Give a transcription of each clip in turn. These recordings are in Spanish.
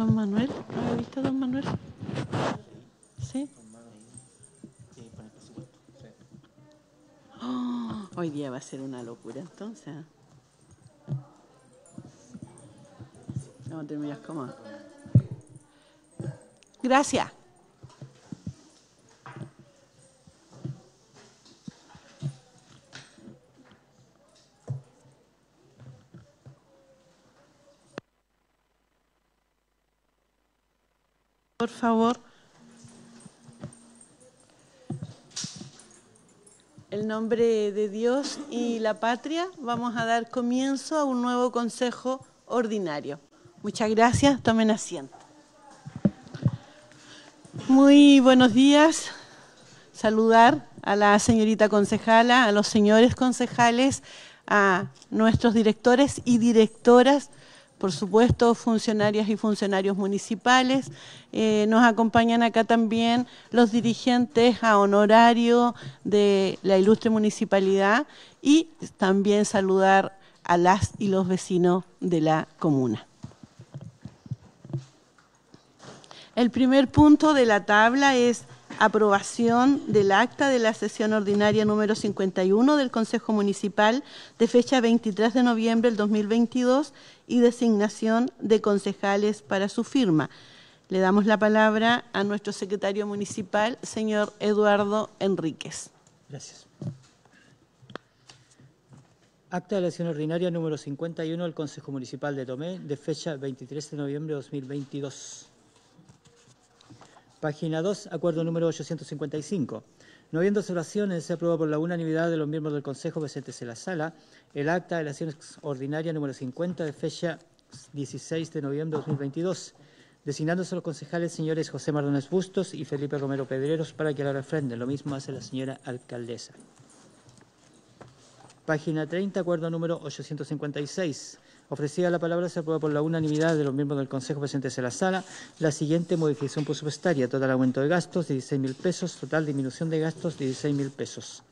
Don Manuel, ¿has visto a Don Manuel? Sí. Oh, hoy día va a ser una locura entonces. No te miras como. Gracias. por favor. El nombre de Dios y la patria, vamos a dar comienzo a un nuevo consejo ordinario. Muchas gracias, tomen asiento. Muy buenos días. Saludar a la señorita concejala, a los señores concejales, a nuestros directores y directoras por supuesto, funcionarias y funcionarios municipales. Eh, nos acompañan acá también los dirigentes a honorario de la ilustre municipalidad y también saludar a las y los vecinos de la comuna. El primer punto de la tabla es aprobación del acta de la sesión ordinaria número 51 del Consejo Municipal de fecha 23 de noviembre del 2022 y designación de concejales para su firma. Le damos la palabra a nuestro secretario municipal, señor Eduardo Enríquez. Gracias. Acta de la sesión ordinaria número 51 del Consejo Municipal de Tomé, de fecha 23 de noviembre de 2022. Página 2, acuerdo número 855. No habiendo observaciones, se aprueba por la unanimidad de los miembros del Consejo presentes en la sala el acta de la acción ordinaria número 50 de fecha 16 de noviembre de 2022, designándose a los concejales señores José Mardones Bustos y Felipe Romero Pedreros para que la refrenden. Lo mismo hace la señora alcaldesa. Página 30, acuerdo número 856 Ofrecida la palabra, se aprueba por la unanimidad de los miembros del Consejo presentes en la sala la siguiente modificación presupuestaria. Total aumento de gastos, 16 mil pesos. Total disminución de gastos, 16 mil pesos.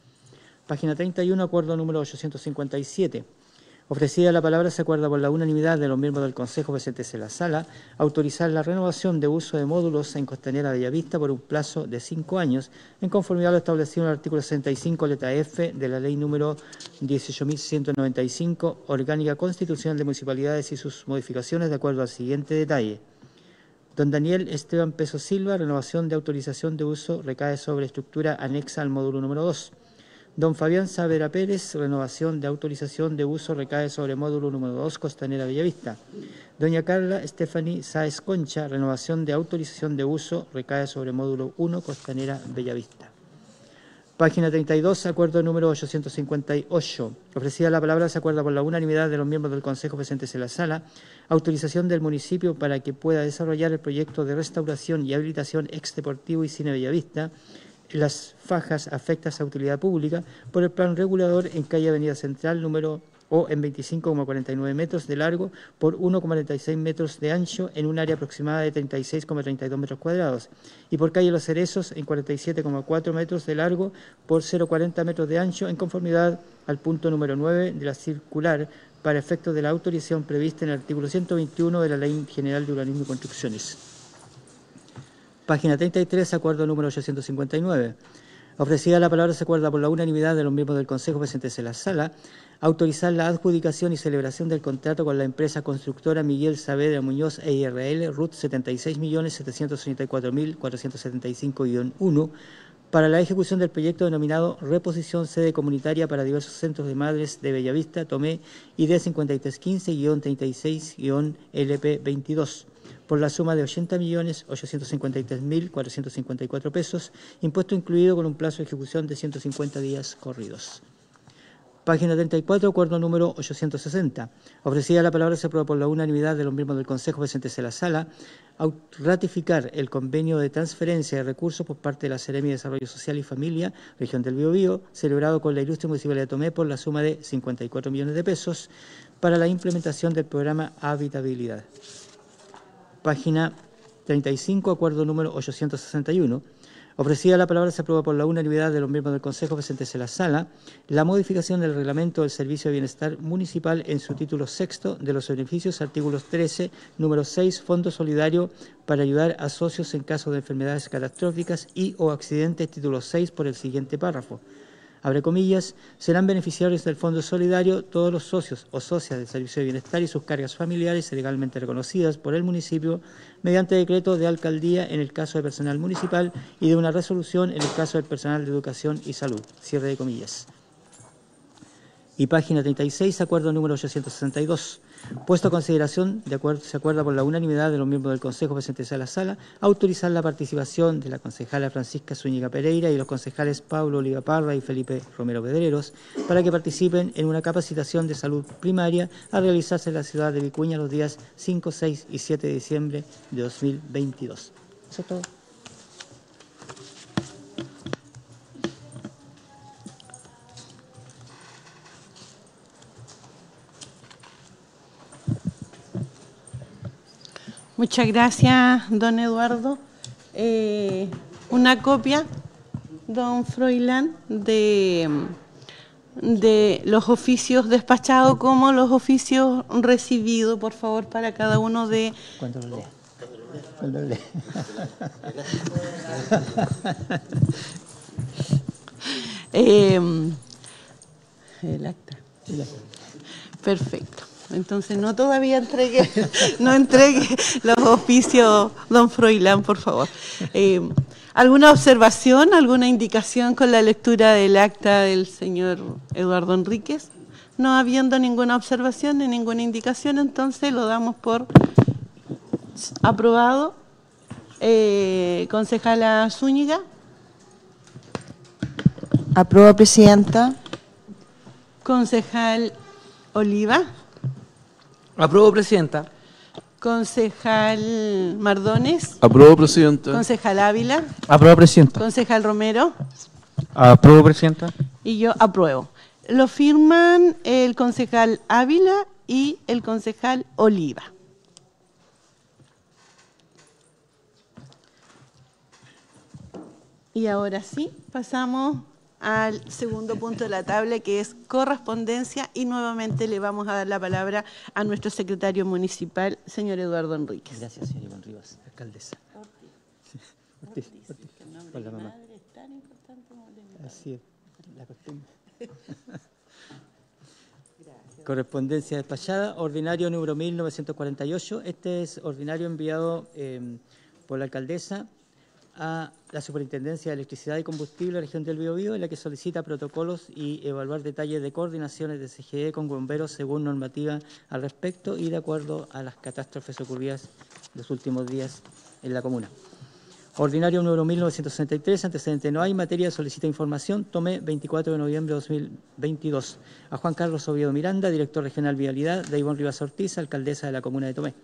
Página 31, acuerdo número 857. Ofrecida la palabra, se acuerda por la unanimidad de los miembros del Consejo presentes en la sala autorizar la renovación de uso de módulos en Costanera Bellavista por un plazo de cinco años, en conformidad a lo establecido en el artículo 65, letra F de la Ley número 18.195, Orgánica Constitucional de Municipalidades y sus modificaciones, de acuerdo al siguiente detalle. Don Daniel Esteban Peso Silva, renovación de autorización de uso recae sobre estructura anexa al módulo número 2. Don Fabián Savera Pérez, renovación de autorización de uso recae sobre módulo número 2, Costanera Bellavista. Doña Carla Stephanie Saez Concha, renovación de autorización de uso recae sobre módulo 1, Costanera Bellavista. Página 32, acuerdo número 858. Ofrecida la palabra, se acuerda por la unanimidad de los miembros del Consejo presentes en la sala, autorización del municipio para que pueda desarrollar el proyecto de restauración y habilitación ex-deportivo y cine Bellavista las fajas afectas a utilidad pública por el plan regulador en calle Avenida Central número o en 25,49 metros de largo por 1,36 metros de ancho en un área aproximada de 36,32 metros cuadrados y por calle Los Cerezos en 47,4 metros de largo por 0,40 metros de ancho en conformidad al punto número 9 de la circular para efectos de la autorización prevista en el artículo 121 de la Ley General de Urbanismo y Construcciones. Página 33, acuerdo número 859. Ofrecida la palabra se acuerda por la unanimidad de los miembros del Consejo presentes en la sala autorizar la adjudicación y celebración del contrato con la empresa constructora Miguel Saavedra Muñoz EIRL RUT 76.784.475-1 para la ejecución del proyecto denominado Reposición Sede Comunitaria para diversos centros de madres de Bellavista, Tomé y 5315 36 lp 22 por la suma de 80.853.454 pesos, impuesto incluido con un plazo de ejecución de 150 días corridos. Página 34, acuerdo número 860. Ofrecida la palabra, se aprueba por la unanimidad de los miembros del Consejo presentes en la sala a ratificar el convenio de transferencia de recursos por parte de la Seremi de Desarrollo Social y Familia, región del Biobío, celebrado con la Ilustre Municipalidad de Tomé por la suma de 54 millones de pesos para la implementación del programa Habitabilidad página 35, acuerdo número 861. Ofrecida la palabra, se aprueba por la unanimidad de los miembros del Consejo presentes en la sala la modificación del reglamento del Servicio de Bienestar Municipal en su título sexto de los beneficios, artículo 13, número 6, Fondo Solidario para ayudar a socios en caso de enfermedades catastróficas y o accidentes, título 6, por el siguiente párrafo abre comillas, serán beneficiarios del Fondo Solidario todos los socios o socias del Servicio de Bienestar y sus cargas familiares legalmente reconocidas por el municipio mediante decreto de alcaldía en el caso de personal municipal y de una resolución en el caso del personal de educación y salud. Cierre de comillas. Y página 36, acuerdo número 862. Puesto a consideración, de acuerdo, se acuerda por la unanimidad de los miembros del Consejo presentes a la sala, autorizar la participación de la concejala Francisca Zúñiga Pereira y los concejales Pablo Oliva Parra y Felipe Romero Pedreros para que participen en una capacitación de salud primaria a realizarse en la ciudad de Vicuña los días 5, 6 y 7 de diciembre de 2022. Eso todo. Muchas gracias, don Eduardo. Eh, una copia, don Froilán, de, de los oficios despachados como los oficios recibidos, por favor, para cada uno de... ¿Cuánto eh, el acta. Perfecto. Entonces no todavía entregue, no entregue los oficios, don Froilán, por favor. Eh, ¿Alguna observación, alguna indicación con la lectura del acta del señor Eduardo Enríquez? No habiendo ninguna observación ni ninguna indicación, entonces lo damos por aprobado. Eh, concejala Zúñiga. Aprueba, Presidenta. Concejal Oliva. Aprobo, Presidenta. Concejal Mardones. Aprobo, Presidenta. Concejal Ávila. Aprobo, Presidenta. Concejal Romero. Aprobo, Presidenta. Y yo apruebo. Lo firman el concejal Ávila y el concejal Oliva. Y ahora sí, pasamos al segundo punto de la tabla, que es correspondencia, y nuevamente le vamos a dar la palabra a nuestro secretario municipal, señor Eduardo Enríquez. Gracias, señor Iván Rivas, alcaldesa. Ortiz, Correspondencia despachada, ordinario número 1948. Este es ordinario enviado eh, por la alcaldesa a la Superintendencia de Electricidad y Combustible de la región del Bío, en la que solicita protocolos y evaluar detalles de coordinaciones de CGE con bomberos según normativa al respecto y de acuerdo a las catástrofes ocurridas los últimos días en la comuna. Ordinario número 1963, antecedente no hay, materia solicita información, tomé 24 de noviembre de 2022. A Juan Carlos Oviedo Miranda, director regional Vialidad, de Ivonne Rivas Ortiz, alcaldesa de la comuna de Tomé.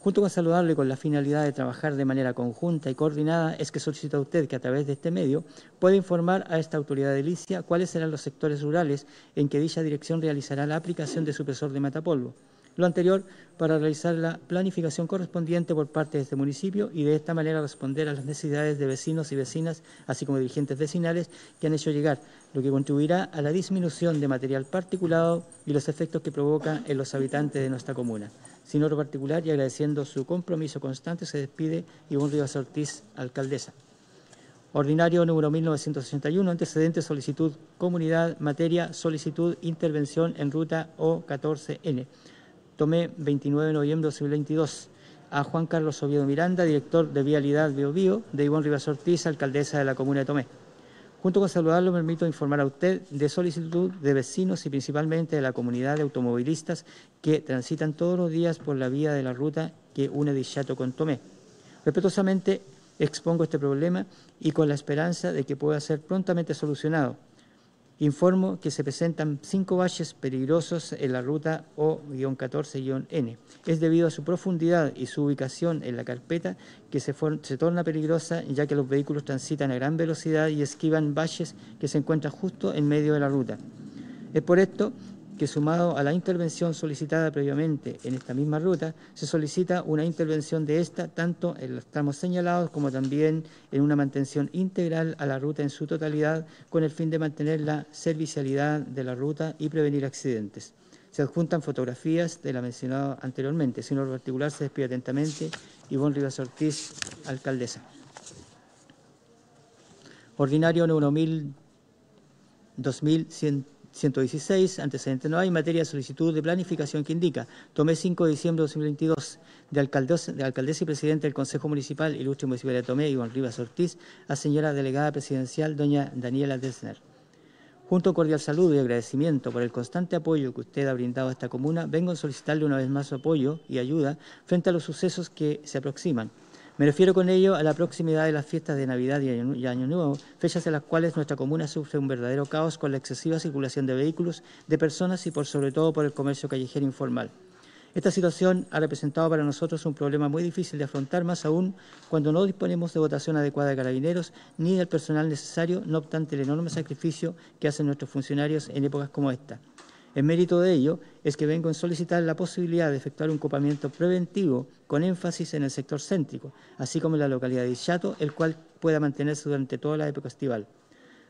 Junto con saludarle con la finalidad de trabajar de manera conjunta y coordinada, es que solicito a usted que a través de este medio pueda informar a esta autoridad Licia cuáles serán los sectores rurales en que dicha dirección realizará la aplicación de supresor de matapolvo. Lo anterior para realizar la planificación correspondiente por parte de este municipio y de esta manera responder a las necesidades de vecinos y vecinas, así como dirigentes vecinales que han hecho llegar, lo que contribuirá a la disminución de material particulado y los efectos que provoca en los habitantes de nuestra comuna. Sin oro particular y agradeciendo su compromiso constante, se despide Ivonne Rivas Ortiz, alcaldesa. Ordinario número 1961, antecedente, solicitud, comunidad, materia, solicitud, intervención en ruta O14N. Tomé 29 de noviembre de 2022 a Juan Carlos Oviedo Miranda, director de Vialidad Biobío, de Ivonne Rivas Ortiz, alcaldesa de la comuna de Tomé. Junto con saludarlo, me permito informar a usted de solicitud de vecinos y principalmente de la comunidad de automovilistas que transitan todos los días por la vía de la ruta que une Dichato con Tomé. Respetuosamente expongo este problema y con la esperanza de que pueda ser prontamente solucionado Informo que se presentan cinco valles peligrosos en la ruta O-14-N. Es debido a su profundidad y su ubicación en la carpeta que se, torna peligrosa ya que los vehículos transitan a gran velocidad y esquivan valles que se encuentran justo en medio de la ruta. Es por esto que sumado a la intervención solicitada previamente en esta misma ruta, se solicita una intervención de esta tanto en los tramos señalados como también en una mantención integral a la ruta en su totalidad con el fin de mantener la servicialidad de la ruta y prevenir accidentes. Se adjuntan fotografías de la mencionada anteriormente. Señor particular, se despide atentamente. Ivonne Rivas Ortiz, alcaldesa. Ordinario número 1000, 2100. 116, antecedente no hay, materia de solicitud de planificación que indica. Tomé 5 de diciembre de 2022 de, de alcaldesa y presidente del Consejo Municipal, ilustre municipal de Tomé, Iván Rivas Ortiz, a señora delegada presidencial, doña Daniela Desner. Junto a cordial saludo y agradecimiento por el constante apoyo que usted ha brindado a esta comuna, vengo a solicitarle una vez más su apoyo y ayuda frente a los sucesos que se aproximan me refiero con ello a la proximidad de las fiestas de Navidad y Año, Nuevo, fechas en las cuales nuestra comuna sufre un verdadero caos con la excesiva circulación de vehículos, de personas y por sobre todo por el comercio callejero informal. Esta situación ha representado para nosotros un problema muy difícil de afrontar, más aún cuando no disponemos de votación adecuada de carabineros ni del personal necesario, no obstante el enorme sacrificio que hacen nuestros funcionarios en épocas como esta. En mérito de ello es que vengo en solicitar la posibilidad de efectuar un copamiento preventivo con énfasis en el sector céntrico, así como en la localidad de Chato, el cual pueda mantenerse durante toda la época estival.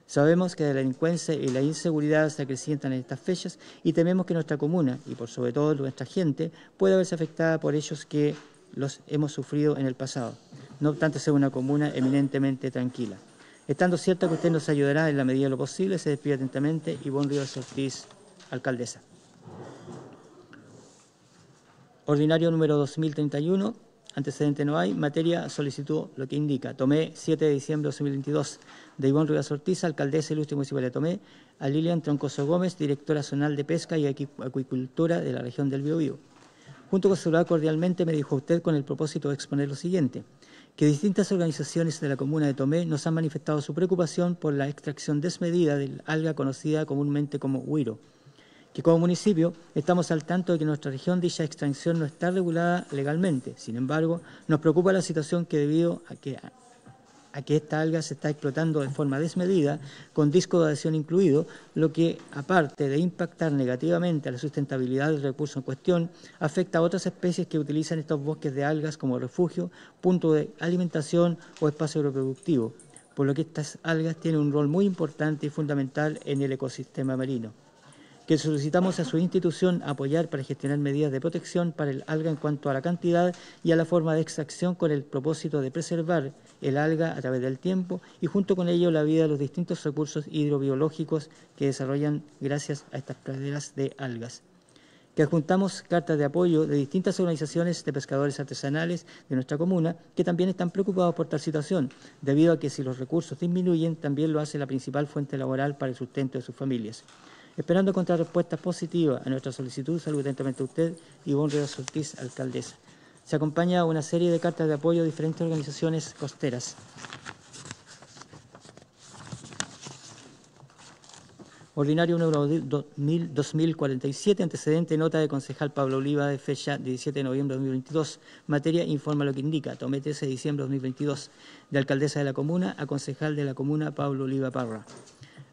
Sabemos que la delincuencia y la inseguridad se acrecientan en estas fechas y tememos que nuestra comuna, y por sobre todo nuestra gente, pueda verse afectada por ellos que los hemos sufrido en el pasado, no obstante ser una comuna eminentemente tranquila. Estando cierto que usted nos ayudará en la medida de lo posible, se despide atentamente y buen día Ortiz alcaldesa. Ordinario número 2031, antecedente no hay, materia solicitó lo que indica. Tomé 7 de diciembre de 2022 de Ivonne Rivas Ortiz, alcaldesa último municipal de Tomé, a Lilian Troncoso Gómez, directora zonal de pesca y acuicultura de la región del Biobío. Junto con saludar cordialmente me dijo usted con el propósito de exponer lo siguiente que distintas organizaciones de la comuna de Tomé nos han manifestado su preocupación por la extracción desmedida del alga conocida comúnmente como huiro, y como municipio estamos al tanto de que nuestra región dicha extracción no está regulada legalmente. Sin embargo, nos preocupa la situación que debido a que a que esta alga se está explotando de forma desmedida, con disco de adhesión incluido, lo que, aparte de impactar negativamente a la sustentabilidad del recurso en cuestión, afecta a otras especies que utilizan estos bosques de algas como refugio, punto de alimentación o espacio reproductivo, por lo que estas algas tienen un rol muy importante y fundamental en el ecosistema marino que solicitamos a su institución apoyar para gestionar medidas de protección para el alga en cuanto a la cantidad y a la forma de extracción con el propósito de preservar el alga a través del tiempo y junto con ello la vida de los distintos recursos hidrobiológicos que desarrollan gracias a estas praderas de algas que adjuntamos cartas de apoyo de distintas organizaciones de pescadores artesanales de nuestra comuna que también están preocupados por tal situación, debido a que si los recursos disminuyen, también lo hace la principal fuente laboral para el sustento de sus familias. Esperando encontrar respuestas positivas a nuestra solicitud, saludo atentamente a usted, Ivonne Rivas Ortiz, alcaldesa. Se acompaña una serie de cartas de apoyo a diferentes organizaciones costeras. Ordinario número 2047, antecedente nota de concejal Pablo Oliva de fecha 17 de noviembre de 2022. Materia informa lo que indica. Tomé 13 de diciembre de 2022. De alcaldesa de la comuna a concejal de la comuna Pablo Oliva Parra.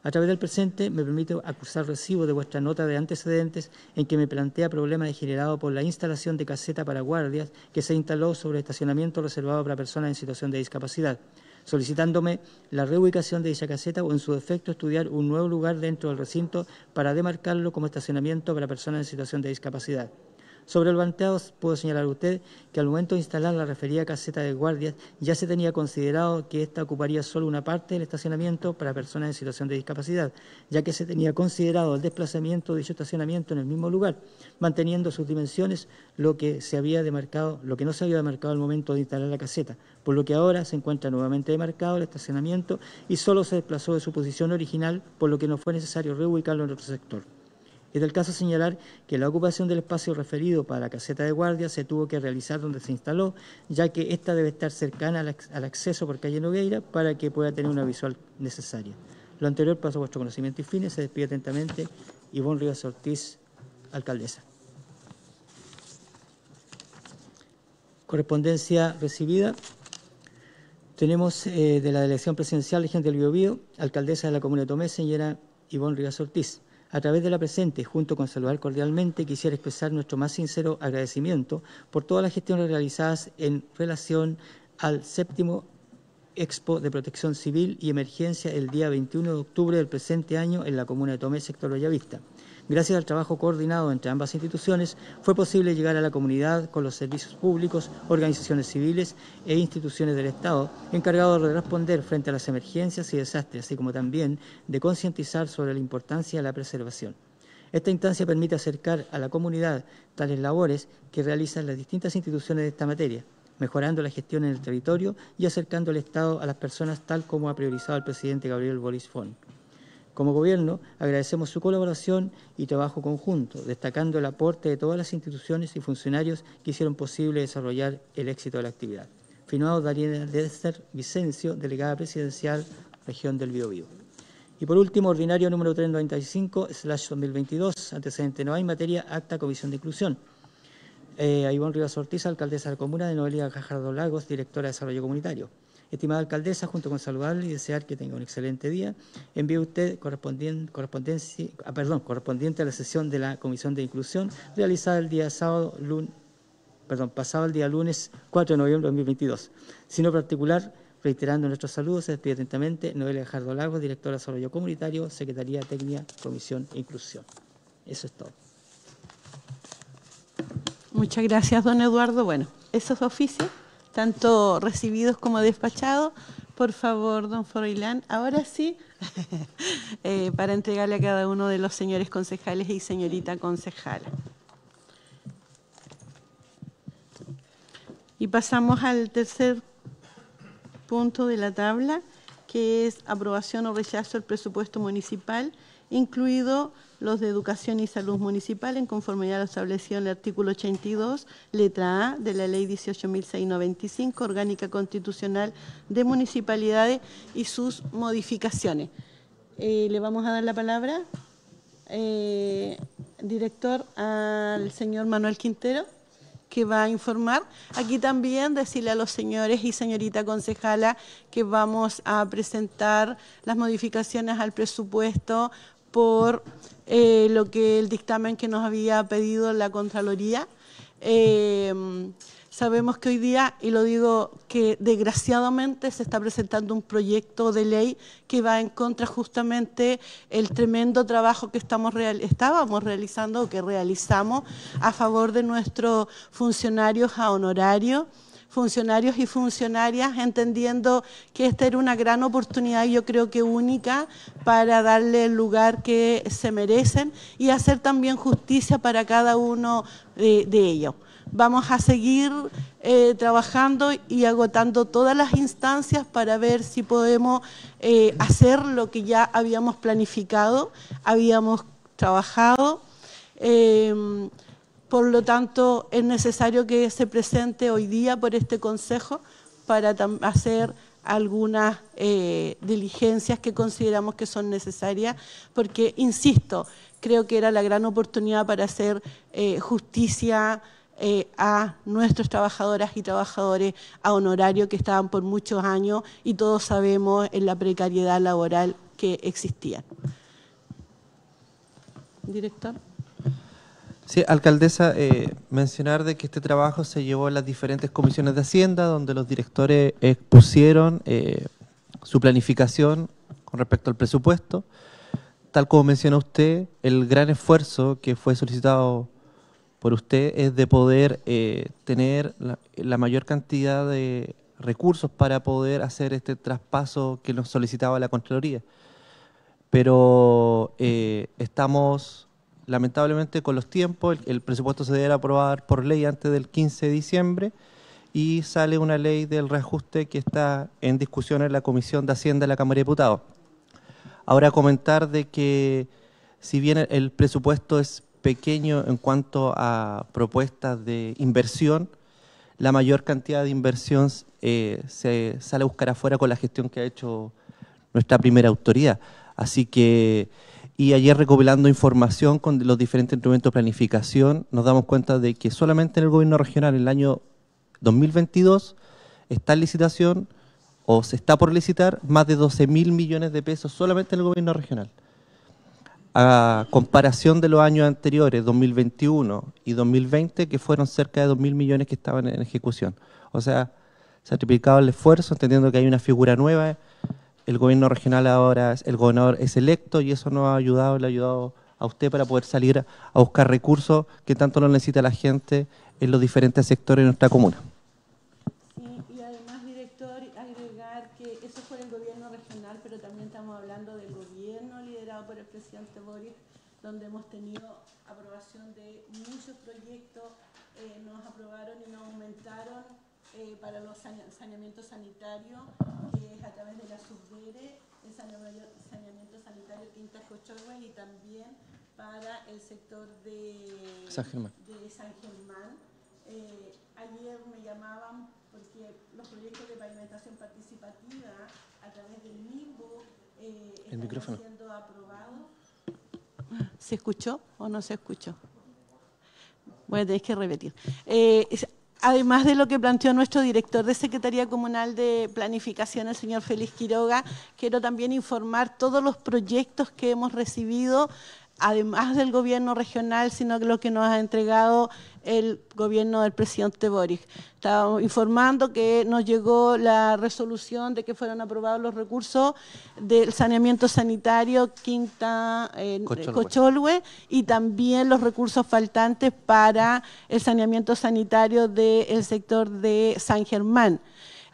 A través del presente me permito acusar recibo de vuestra nota de antecedentes en que me plantea problemas generados por la instalación de caseta para guardias que se instaló sobre estacionamiento reservado para personas en situación de discapacidad, solicitándome la reubicación de dicha caseta o en su defecto estudiar un nuevo lugar dentro del recinto para demarcarlo como estacionamiento para personas en situación de discapacidad. Sobre el banteado, puedo señalar a usted que al momento de instalar la referida caseta de guardias, ya se tenía considerado que esta ocuparía solo una parte del estacionamiento para personas en situación de discapacidad, ya que se tenía considerado el desplazamiento de dicho estacionamiento en el mismo lugar, manteniendo sus dimensiones, lo que se había demarcado, lo que no se había demarcado al momento de instalar la caseta, por lo que ahora se encuentra nuevamente demarcado el estacionamiento y solo se desplazó de su posición original, por lo que no fue necesario reubicarlo en otro sector. Es del caso señalar que la ocupación del espacio referido para la caseta de guardia se tuvo que realizar donde se instaló, ya que esta debe estar cercana al, acceso por calle Nogueira para que pueda tener una visual necesaria. Lo anterior pasó a vuestro conocimiento y fines. Se despide atentamente Ivonne Rivas Ortiz, alcaldesa. Correspondencia recibida. Tenemos eh, de la elección presidencial Gente del Biobío, alcaldesa de la comuna de Tomé, señora Ivonne Rivas Ortiz. A través de la presente, junto con saludar cordialmente, quisiera expresar nuestro más sincero agradecimiento por todas las gestiones realizadas en relación al séptimo Expo de Protección Civil y Emergencia el día 21 de octubre del presente año en la comuna de Tomé, sector Bellavista. Gracias al trabajo coordinado entre ambas instituciones, fue posible llegar a la comunidad con los servicios públicos, organizaciones civiles e instituciones del Estado encargados de responder frente a las emergencias y desastres, así como también de concientizar sobre la importancia de la preservación. Esta instancia permite acercar a la comunidad tales labores que realizan las distintas instituciones de esta materia, mejorando la gestión en el territorio y acercando al Estado a las personas tal como ha priorizado el presidente Gabriel Boris Fon. Como gobierno, agradecemos su colaboración y trabajo conjunto, destacando el aporte de todas las instituciones y funcionarios que hicieron posible desarrollar el éxito de la actividad. Firmado, Daniela Dester Vicencio, delegada presidencial, región del Bío. Y por último, ordinario número 395-2022, antecedente no hay, materia acta comisión de inclusión. Eh, a Ivonne Rivas Ortiz, alcaldesa de la comuna de Noelia Cajardo Lagos, directora de Desarrollo Comunitario. Estimada alcaldesa, junto con saludarle y desear que tenga un excelente día, envíe usted correspondiente, ah, perdón, correspondiente a la sesión de la Comisión de Inclusión realizada el día sábado, perdón, pasado el día lunes 4 de noviembre de 2022. Sino particular, reiterando nuestros saludos, se despide atentamente Noelia Gajardo Lagos, directora de Desarrollo Comunitario, Secretaría de Técnica, Comisión e Inclusión. Eso es todo. Muchas gracias, don Eduardo. Bueno, esos oficios tanto recibidos como despachados. Por favor, don Froilán, ahora sí, eh, para entregarle a cada uno de los señores concejales y señorita concejala. Y pasamos al tercer punto de la tabla, que es aprobación o rechazo del presupuesto municipal incluido los de Educación y Salud Municipal, en conformidad a lo establecido en el artículo 82, letra A de la Ley 18.695, Orgánica Constitucional de Municipalidades y sus modificaciones. Eh, Le vamos a dar la palabra, eh, director, al señor Manuel Quintero que va a informar. Aquí también decirle a los señores y señorita concejala que vamos a presentar las modificaciones al presupuesto por eh, lo que el dictamen que nos había pedido la Contraloría. Em, sabemos que hoy día, y lo digo que desgraciadamente se está presentando un proyecto de ley que va en contra justamente el tremendo trabajo que estamos estábamos realizando o que realizamos a favor de nuestros funcionarios a honorario funcionarios y funcionarias, entendiendo que esta era una gran oportunidad, yo creo que única, para darle el lugar que se merecen y hacer también justicia para cada uno eh, de, ellos. Vamos a seguir eh, trabajando y agotando todas las instancias para ver si podemos eh, hacer lo que ya habíamos planificado, habíamos trabajado. Por lo tanto, es necesario que se presente hoy día por este Consejo para hacer algunas eh, diligencias que consideramos que son necesarias, porque, insisto, creo que era la gran oportunidad para hacer eh, justicia eh, a nuestros trabajadoras y trabajadores a honorario que estaban por muchos años y todos sabemos en la precariedad laboral que existía. Director. Sí, alcaldesa, eh, mencionar de que este trabajo se llevó a las diferentes comisiones de Hacienda, donde los directores expusieron eh, su planificación con respecto al presupuesto. Tal como menciona usted, el gran esfuerzo que fue solicitado por usted es de poder eh, tener la, mayor cantidad de recursos para poder hacer este traspaso que nos solicitaba la Contraloría. Pero estamos lamentablemente con los tiempos, el, presupuesto se debe aprobar por ley antes del 15 de diciembre y sale una ley del reajuste que está en discusión en la Comisión de Hacienda de la Cámara de Diputados. Ahora comentar de que si bien el presupuesto es pequeño en cuanto a propuestas de inversión, la mayor cantidad de inversión eh, se sale a buscar afuera con la gestión que ha hecho nuestra primera autoridad. Así que y ayer recopilando información con los diferentes instrumentos de planificación, nos damos cuenta de que solamente en el gobierno regional en el año 2022 está en licitación o se está por licitar más de 12 mil millones de pesos solamente en el gobierno regional. A comparación de los años anteriores, 2021 y 2020, que fueron cerca de 2 mil millones que estaban en ejecución. O sea, se ha triplicado el esfuerzo, entendiendo que hay una figura nueva el gobierno regional ahora, el gobernador es electo y eso nos ha ayudado, le ha ayudado a usted para poder salir a buscar recursos que tanto lo necesita la gente en los diferentes sectores de nuestra comuna. Sí, y además, director, agregar que eso fue el gobierno regional, pero también estamos hablando del gobierno liderado por el presidente Boris, donde hemos tenido aprobación de muchos proyectos, eh, nos aprobaron y nos aumentaron eh, para los saneamientos sanitarios que es a través de la subdere, el saneamiento sanitario tintas Cochorba y también para el sector de San Germán. San Germán. Eh, ayer me llamaban porque los proyectos de pavimentación participativa a través del limbo eh, el están micrófono. siendo aprobados. ¿Se escuchó o no se escuchó? Bueno, tenéis que repetir. Eh, además de lo que planteó nuestro director de Secretaría Comunal de Planificación, el señor Félix Quiroga, quiero también informar todos los proyectos que hemos recibido además del gobierno regional, sino que lo que nos ha entregado el gobierno del presidente Boric. Estábamos informando que nos llegó la resolución de que fueron aprobados los recursos del saneamiento sanitario Quinta eh, Cocholue y también los recursos faltantes para el saneamiento sanitario del sector de San Germán.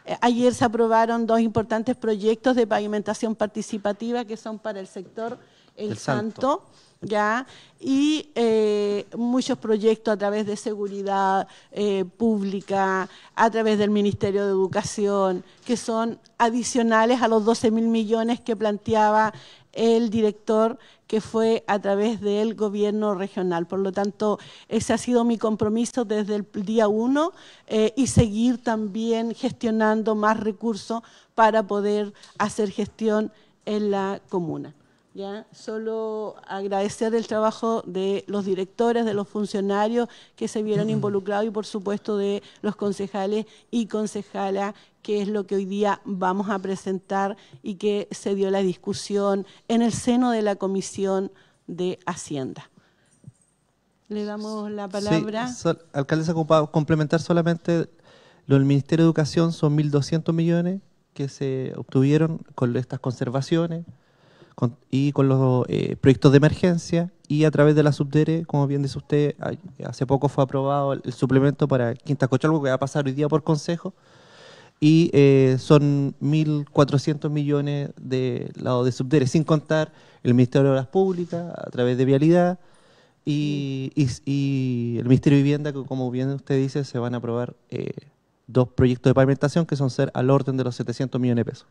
Eh, ayer se aprobaron dos importantes proyectos de pavimentación participativa que son para el sector El, Santo ¿ya? y eh, muchos proyectos a través de seguridad eh, pública, a través del Ministerio de Educación, que son adicionales a los 12 mil millones que planteaba el director que fue a través del gobierno regional. Por lo tanto, ese ha sido mi compromiso desde el día uno eh, y seguir también gestionando más recursos para poder hacer gestión en la comuna. ¿ya? Solo agradecer el trabajo de los directores, de los funcionarios que se vieron involucrados y por supuesto de los concejales y concejalas, que es lo que hoy día vamos a presentar y que se dio la discusión en el seno de la Comisión de Hacienda. Le damos la palabra. Sí, alcaldesa, complementar solamente lo del Ministerio de Educación son 1.200 millones que se obtuvieron con estas conservaciones, y con los eh, proyectos de emergencia y a través de la subdere, como bien dice usted, hace poco fue aprobado el, suplemento para Quinta Cochalvo, que va a pasar hoy día por consejo y eh, son 1.400 millones de lado de subdere, sin contar el Ministerio de Obras Públicas a través de Vialidad y, el Ministerio de Vivienda, que como bien usted dice, se van a aprobar eh, dos proyectos de pavimentación que son ser al orden de los 700 millones de pesos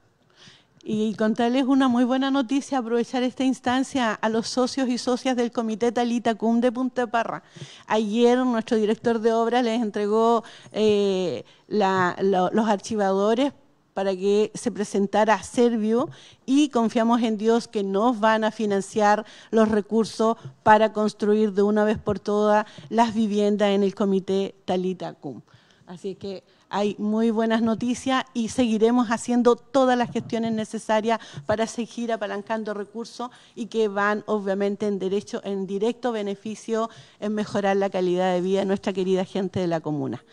y contarles una muy buena noticia, aprovechar esta instancia a los socios y socias del Comité Talita Cum de Punta Parra. Ayer nuestro director de obra les entregó eh, los archivadores para que se presentara Servio y confiamos en Dios que nos van a financiar los recursos para construir de una vez por todas las viviendas en el Comité Talita Cum. Así que hay muy buenas noticias y seguiremos haciendo todas las gestiones necesarias para seguir apalancando recursos y que van obviamente en derecho, en directo beneficio en mejorar la calidad de vida de nuestra querida gente de la comuna.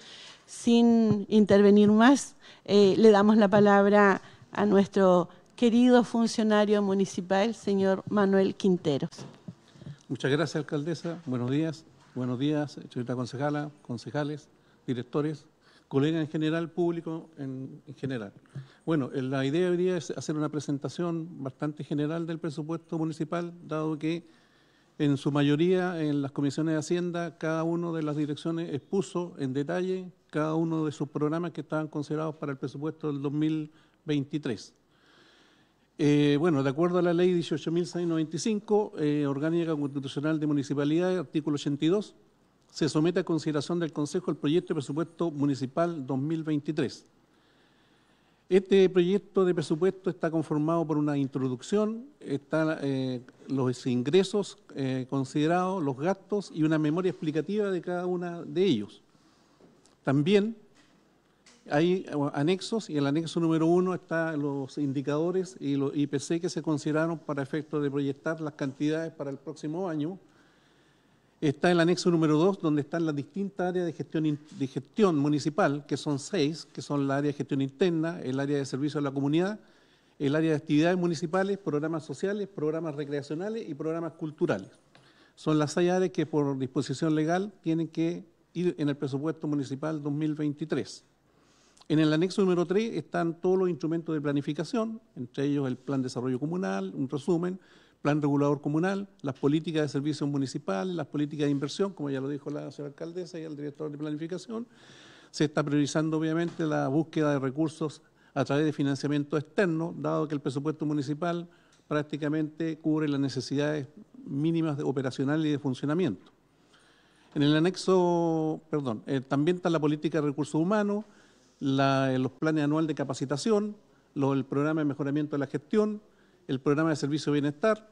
Sin intervenir más, eh, le damos la palabra a nuestro querido funcionario municipal, señor Manuel Quinteros. Muchas gracias, alcaldesa. Buenos días. Buenos días, señorita concejala, concejales, directores, colegas en general, público en, general. Bueno, eh, la idea hoy es hacer una presentación bastante general del presupuesto municipal, dado que en su mayoría en las comisiones de Hacienda cada una de las direcciones expuso en detalle cada uno de sus programas que estaban considerados para el presupuesto del 2023. Eh, bueno, de acuerdo a la ley 18.695, eh, orgánica constitucional de municipalidad artículo 82, se somete a consideración del Consejo el proyecto de presupuesto municipal 2023. Este proyecto de presupuesto está conformado por una introducción, están eh, los ingresos eh, considerados, los gastos y una memoria explicativa de cada uno de ellos. También hay eh, anexos y el anexo número uno está los indicadores y los IPC que se consideraron para efecto de proyectar las cantidades para el próximo año Está el anexo número 2, donde están las distintas áreas de gestión, municipal, que son seis, que son la área de gestión interna, el área de servicio a la comunidad, el área de actividades municipales, programas sociales, programas recreacionales y programas culturales. Son las seis áreas que por disposición legal tienen que ir en el presupuesto municipal 2023. En el anexo número 3 están todos los instrumentos de planificación, entre ellos el plan de desarrollo comunal, un resumen, plan regulador comunal, las políticas de servicios municipales, las políticas de inversión, como ya lo dijo la señora alcaldesa y el director de planificación. Se está priorizando obviamente la búsqueda de recursos a través de financiamiento externo, dado que el presupuesto municipal prácticamente cubre las necesidades mínimas de operacional y de funcionamiento. En el anexo, perdón, eh, también está la política de recursos humanos, eh, los planes anuales de capacitación, el programa de mejoramiento de la gestión, el programa de servicio de bienestar.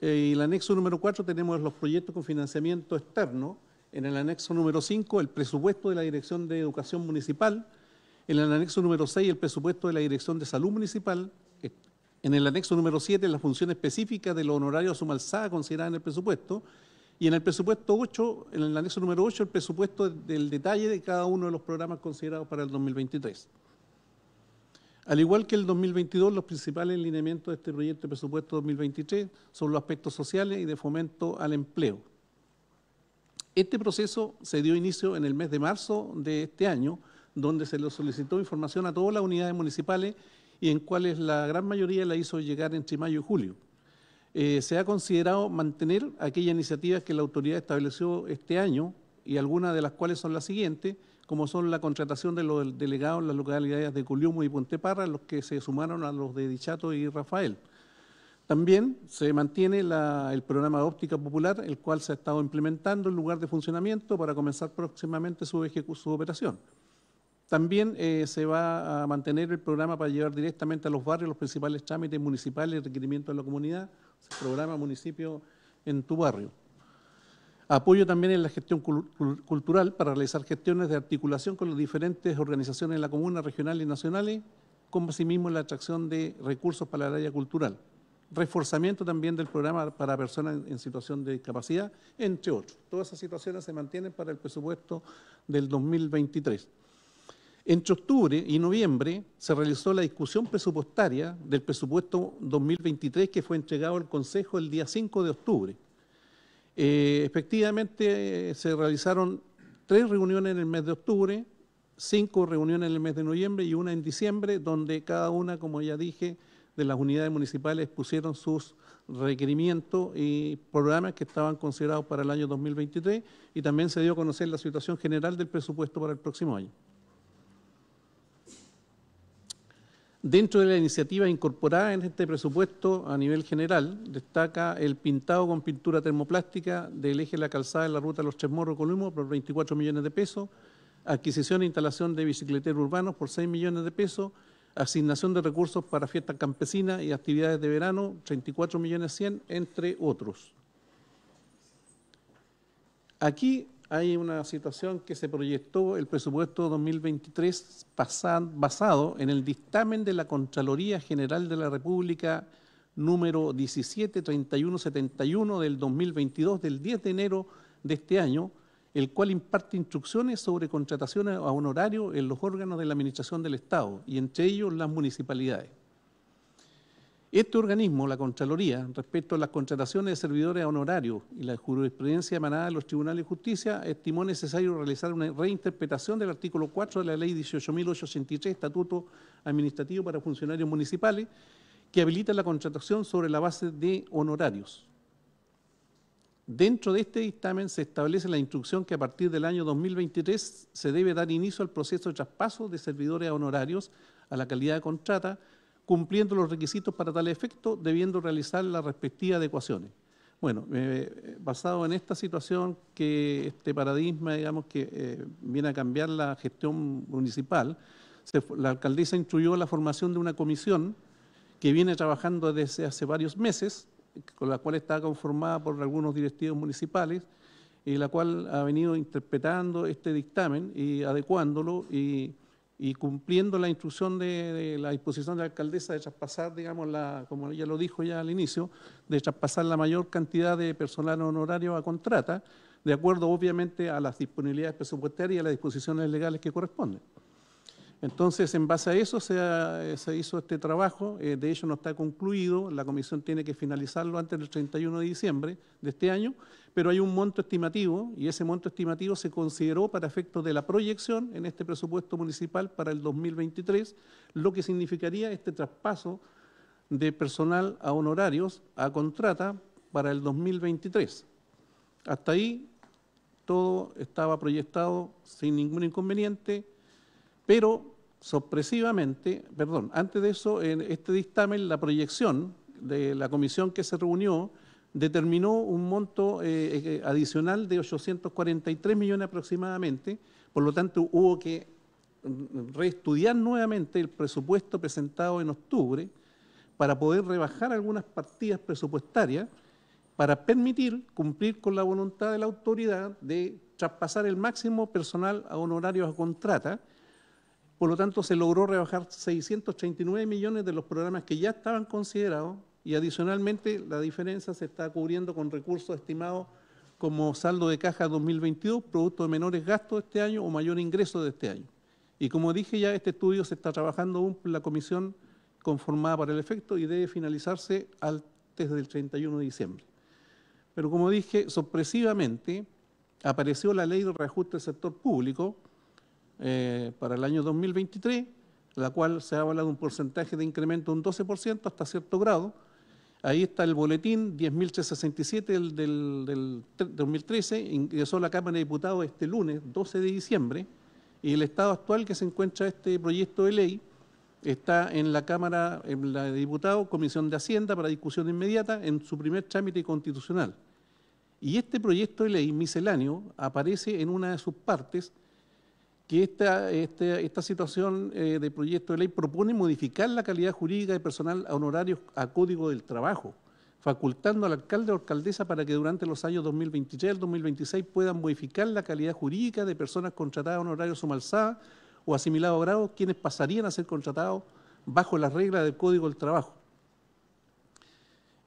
Eh, y el anexo número 4 tenemos los proyectos con financiamiento externo. En el anexo número 5, el presupuesto de la Dirección de Educación Municipal. En el anexo número 6, el presupuesto de la Dirección de Salud Municipal. Eh, en el anexo número 7, la función específica de los honorarios sumalzada considerada en el presupuesto. Y en el presupuesto 8, en el anexo número 8, el presupuesto del detalle de cada uno de los programas considerados para el 2023. Al igual que el 2022, los principales lineamientos de este proyecto de presupuesto 2023 son los aspectos sociales y de fomento al empleo. Este proceso se dio inicio en el mes de marzo de este año, donde se le solicitó información a todas las unidades municipales y en cuales la gran mayoría la hizo llegar entre mayo y julio. Eh, se ha considerado mantener aquellas iniciativas que la autoridad estableció este año y algunas de las cuales son las siguientes, como son la contratación de los delegados en las localidades de Culiumo y Puente los que se sumaron a los de Dichato y Rafael. También se mantiene el programa de óptica popular, el cual se ha estado implementando en lugar de funcionamiento para comenzar próximamente su, su operación. También eh, se va a mantener el programa para llevar directamente a los barrios los principales trámites municipales y requerimientos de la comunidad, el programa municipio en tu barrio. Apoyo también en la gestión cultural para realizar gestiones de articulación con las diferentes organizaciones de la comuna, regionales y nacionales, como asimismo la atracción de recursos para el área cultural. Reforzamiento también del programa para personas en situación de discapacidad, entre otros. Todas esas situaciones se mantienen para el presupuesto del 2023. Entre octubre y noviembre se realizó la discusión presupuestaria del presupuesto 2023 que fue entregado al Consejo el día 5 de octubre. Eh, efectivamente, se realizaron tres reuniones en el mes de octubre, cinco reuniones en el mes de noviembre y una en diciembre, donde cada una, como ya dije, de las unidades municipales pusieron sus requerimientos y programas que estaban considerados para el año 2023 y también se dio a conocer la situación general del presupuesto para el próximo año. Dentro de la iniciativa incorporada en este presupuesto a nivel general, destaca el pintado con pintura termoplástica del eje de la calzada de la ruta Los Tres Morros Columbo por 24 millones de pesos, adquisición e instalación de bicicleteros urbanos por 6 millones de pesos, asignación de recursos para fiestas campesinas y actividades de verano, 34 millones 100, entre otros. Aquí hay una situación que se proyectó el presupuesto 2023 basado en el dictamen de la Contraloría General de la República número 173171 del 2022 del 10 de enero de este año, el cual imparte instrucciones sobre contrataciones a honorario en los órganos de la Administración del Estado y entre ellos las municipalidades. Este organismo, la Contraloría, respecto a las contrataciones de servidores honorarios y la jurisprudencia emanada de los tribunales de justicia, estimó necesario realizar una reinterpretación del artículo 4 de la Ley 18.883, Estatuto Administrativo para Funcionarios Municipales, que habilita la contratación sobre la base de honorarios. Dentro de este dictamen se establece la instrucción que a partir del año 2023 se debe dar inicio al proceso de traspaso de servidores honorarios a la calidad de contrata cumpliendo los requisitos para tal efecto, debiendo realizar las respectivas adecuaciones. Bueno, eh, eh, basado en esta situación, que este paradigma, digamos, que eh, viene a cambiar la gestión municipal, la alcaldesa instruyó la formación de una comisión que viene trabajando desde hace varios meses, con la cual está conformada por algunos directivos municipales, y la cual ha venido interpretando este dictamen y adecuándolo y y cumpliendo la instrucción de, la disposición de la alcaldesa de traspasar, digamos, la, como ella lo dijo ya al inicio, de traspasar la mayor cantidad de personal honorario a contrata, de acuerdo obviamente a las disponibilidades presupuestarias y a las disposiciones legales que corresponden. Entonces, en base a eso se, se hizo este trabajo, eh, de hecho no está concluido, la comisión tiene que finalizarlo antes del 31 de diciembre de este año, pero hay un monto estimativo y ese monto estimativo se consideró para efectos de la proyección en este presupuesto municipal para el 2023, lo que significaría este traspaso de personal a honorarios a contrata para el 2023. Hasta ahí todo estaba proyectado sin ningún inconveniente, pero sorpresivamente, perdón, antes de eso, en este dictamen, la proyección de la comisión que se reunió determinó un monto eh, eh, adicional de 843 millones aproximadamente, por lo tanto hubo que mm, mm, reestudiar nuevamente el presupuesto presentado en octubre para poder rebajar algunas partidas presupuestarias para permitir cumplir con la voluntad de la autoridad de traspasar el máximo personal a honorarios a contrata. Por lo tanto, se logró rebajar 639 millones de los programas que ya estaban considerados y adicionalmente la diferencia se está cubriendo con recursos estimados como saldo de caja 2022, producto de menores gastos de este año o mayor ingreso de este año. Y como dije ya, este estudio se está trabajando aún la comisión conformada para el efecto y debe finalizarse antes del 31 de diciembre. Pero como dije, sorpresivamente apareció la ley de reajuste del sector público eh, para el año 2023, la cual se ha avalado un porcentaje de incremento de un 12% hasta cierto grado, Ahí está el boletín 10.367 del, 2013, ingresó la Cámara de Diputados este lunes, 12 de diciembre, y el estado actual que se encuentra este proyecto de ley está en la Cámara en la de Diputados, Comisión de Hacienda para discusión inmediata en su primer trámite constitucional. Y este proyecto de ley misceláneo aparece en una de sus partes que esta, este, esta, situación eh, de proyecto de ley propone modificar la calidad jurídica de personal a honorarios a Código del Trabajo, facultando al alcalde o alcaldesa para que durante los años 2023 al 2026 puedan modificar la calidad jurídica de personas contratadas a honorarios sumalzada o asimilados a grado, quienes pasarían a ser contratados bajo las reglas del Código del Trabajo.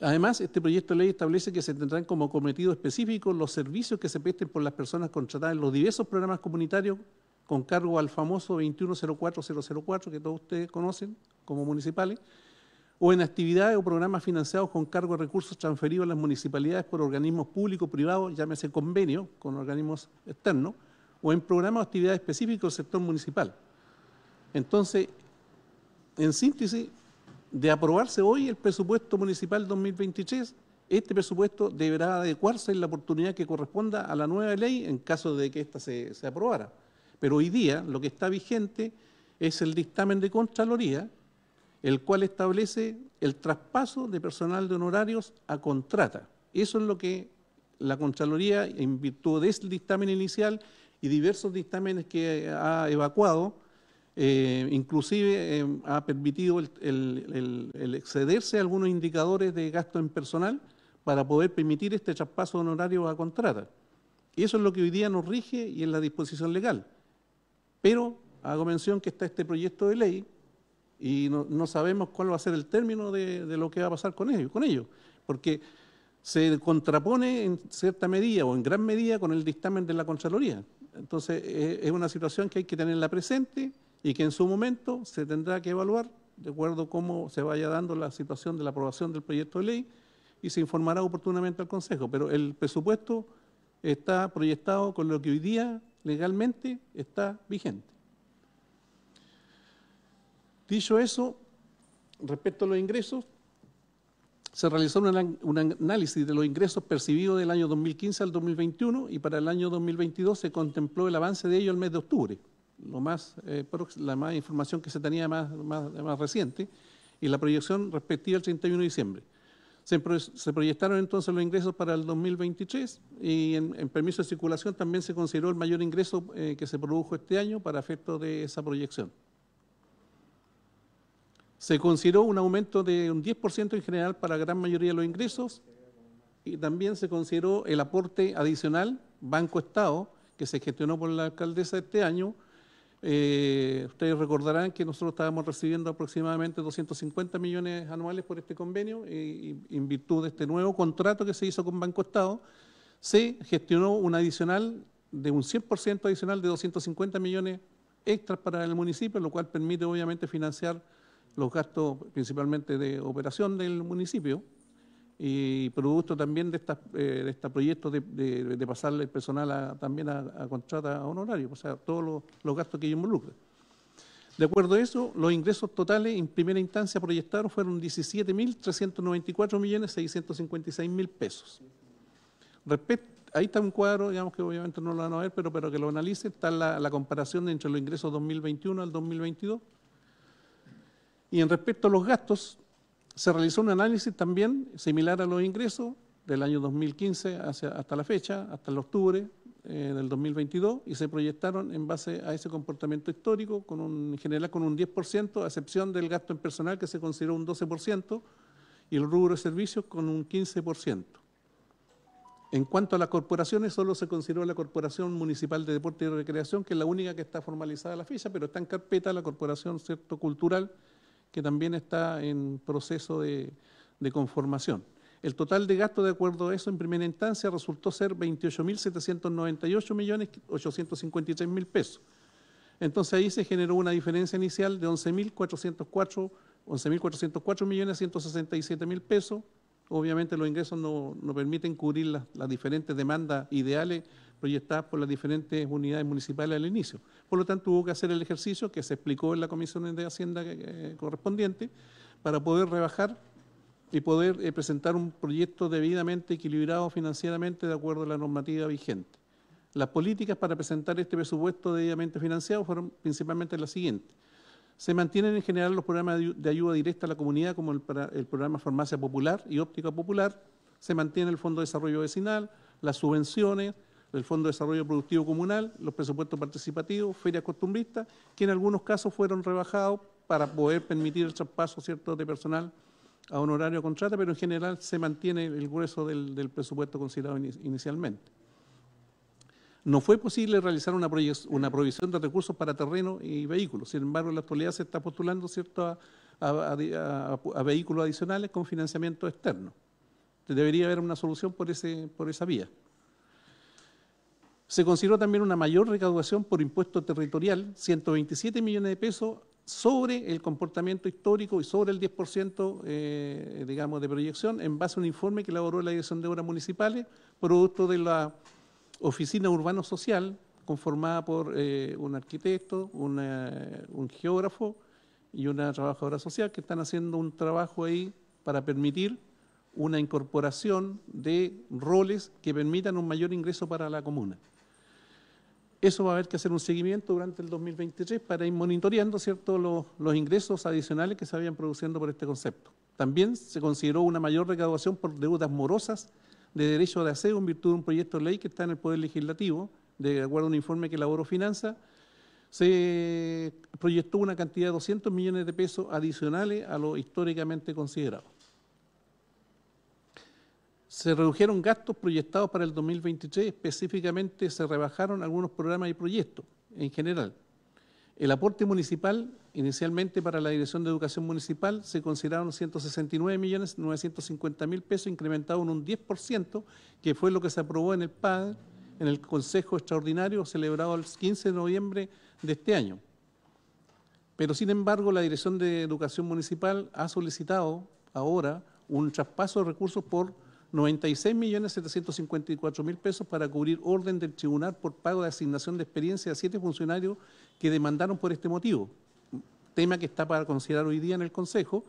Además, este proyecto de ley establece que se tendrán como cometido específico los servicios que se presten por las personas contratadas en los diversos programas comunitarios con cargo al famoso 2104004 que todos ustedes conocen como municipales, o en actividades o programas financiados con cargo a recursos transferidos a las municipalidades por organismos públicos, privados, llámese convenio con organismos externos, o en programas o actividades específicos del sector municipal. Entonces, en síntesis, de aprobarse hoy el presupuesto municipal 2023, este presupuesto deberá adecuarse en la oportunidad que corresponda a la nueva ley en caso de que ésta se aprobara. Pero hoy día lo que está vigente es el dictamen de Contraloría, el cual establece el traspaso de personal de honorarios a contrata. Eso es lo que la Contraloría, en virtud de ese dictamen inicial y diversos dictámenes que ha evacuado, eh, inclusive eh, ha permitido el, el, excederse a algunos indicadores de gasto en personal para poder permitir este traspaso de honorarios a contrata. Y eso es lo que hoy día nos rige y es la disposición legal. Pero hago mención que está este proyecto de ley y no, sabemos cuál va a ser el término de, lo que va a pasar con ellos, con ello, porque se contrapone en cierta medida o en gran medida con el dictamen de la Contraloría. Entonces eh, es una situación que hay que tenerla presente y que en su momento se tendrá que evaluar de acuerdo a cómo se vaya dando la situación de la aprobación del proyecto de ley y se informará oportunamente al Consejo. Pero el presupuesto está proyectado con lo que hoy día legalmente está vigente. Dicho eso, respecto a los ingresos, se realizó un, análisis de los ingresos percibidos del año 2015 al 2021 y para el año 2022 se contempló el avance de ello el mes de octubre, lo más, eh, la más información que se tenía más, más, más reciente, y la proyección respectiva al 31 de diciembre. Se, proyectaron entonces los ingresos para el 2023 y en, permiso de circulación también se consideró el mayor ingreso eh, que se produjo este año para efecto de esa proyección. Se consideró un aumento de un 10% en general para la gran mayoría de los ingresos y también se consideró el aporte adicional Banco Estado que se gestionó por la alcaldesa este año eh, ustedes recordarán que nosotros estábamos recibiendo aproximadamente 250 millones anuales por este convenio y, en virtud de este nuevo contrato que se hizo con Banco Estado, se gestionó un adicional de un 100% adicional de 250 millones extras para el municipio, lo cual permite obviamente financiar los gastos principalmente de operación del municipio y producto también de, estas, eh, este proyecto de de, pasarle el personal también a, a contrata a honorario, o sea, todos los, gastos que ellos involucran. De acuerdo a eso, los ingresos totales en primera instancia proyectados fueron 17.394.656.000 pesos. Respecto, ahí está un cuadro, digamos que obviamente no lo van a ver, pero, pero que lo analice está la, la comparación entre los ingresos 2021 al 2022. Y en respecto a los gastos, se realizó un análisis también similar a los ingresos del año 2015 hasta la fecha, hasta el octubre eh, del 2022, y se proyectaron en base a ese comportamiento histórico, con un, en general con un 10%, a excepción del gasto en personal que se consideró un 12%, y el rubro de servicios con un 15%. En cuanto a las corporaciones, solo se consideró la Corporación Municipal de Deporte y Recreación, que es la única que está formalizada a la ficha, pero está en carpeta la Corporación cierto, Cultural, que también está en proceso de, conformación. El total de gasto de acuerdo a eso en primera instancia resultó ser 28.798.853.000 pesos. Entonces ahí se generó una diferencia inicial de 11.404.167.000 pesos. Obviamente los ingresos no, permiten cubrir las, las diferentes demandas ideales proyectadas por las diferentes unidades municipales al inicio. Por lo tanto, hubo que hacer el ejercicio que se explicó en la Comisión de Hacienda eh, correspondiente para poder rebajar y poder eh, presentar un proyecto debidamente equilibrado financieramente de acuerdo a la normativa vigente. Las políticas para presentar este presupuesto debidamente financiado fueron principalmente las siguientes. Se mantienen en general los programas de ayuda directa a la comunidad, como el, programa Farmacia Popular y Óptica Popular. Se mantiene el Fondo de Desarrollo Vecinal, las subvenciones, el Fondo de Desarrollo Productivo Comunal, los presupuestos participativos, ferias costumbristas, que en algunos casos fueron rebajados para poder permitir el traspaso cierto de personal a un horario contrata, pero en general se mantiene el grueso del, presupuesto considerado inicialmente. No fue posible realizar una, provisión de recursos para terreno y vehículos. Sin embargo, en la actualidad se está postulando a, a vehículos adicionales con financiamiento externo. Debería haber una solución por, ese, por esa vía. Se consideró también una mayor recaudación por impuesto territorial, 127 millones de pesos sobre el comportamiento histórico y sobre el 10%, eh, digamos, de proyección, en base a un informe que elaboró la Dirección de Obras Municipales, producto de la Oficina Urbano Social, conformada por eh, un arquitecto, un geógrafo y una trabajadora social, que están haciendo un trabajo ahí para permitir una incorporación de roles que permitan un mayor ingreso para la comuna. Eso va a haber que hacer un seguimiento durante el 2023 para ir monitoreando ¿cierto? Los, ingresos adicionales que se habían produciendo por este concepto. También se consideró una mayor recaudación por deudas morosas de derecho de aseo en virtud de un proyecto de ley que está en el Poder Legislativo, de acuerdo a un informe que elaboró Finanza. Se proyectó una cantidad de 200 millones de pesos adicionales a lo históricamente considerado. Se redujeron gastos proyectados para el 2023, específicamente se rebajaron algunos programas y proyectos en general. El aporte municipal, inicialmente para la Dirección de Educación Municipal, se consideraron 169.950.000 pesos, incrementado en un 10%, que fue lo que se aprobó en el PAD, en el Consejo Extraordinario, celebrado el 15 de noviembre de este año. Pero, sin embargo, la Dirección de Educación Municipal ha solicitado ahora un traspaso de recursos por 96.754.000 pesos para cubrir orden del tribunal por pago de asignación de experiencia a siete funcionarios que demandaron por este motivo, tema que está para considerar hoy día en el Consejo.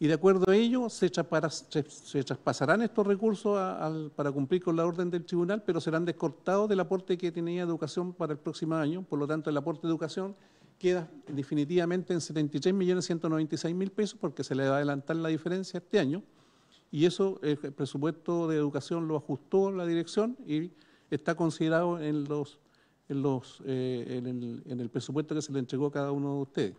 Y de acuerdo a ello, se, traspasarán estos recursos para cumplir con la orden del tribunal, pero serán descortados del aporte que tenía educación para el próximo año. Por lo tanto, el aporte de educación queda definitivamente en 73.196.000 pesos porque se le va a adelantar la diferencia este año y eso el presupuesto de educación lo ajustó la dirección y está considerado en eh, el, el presupuesto que se le entregó a cada uno de ustedes.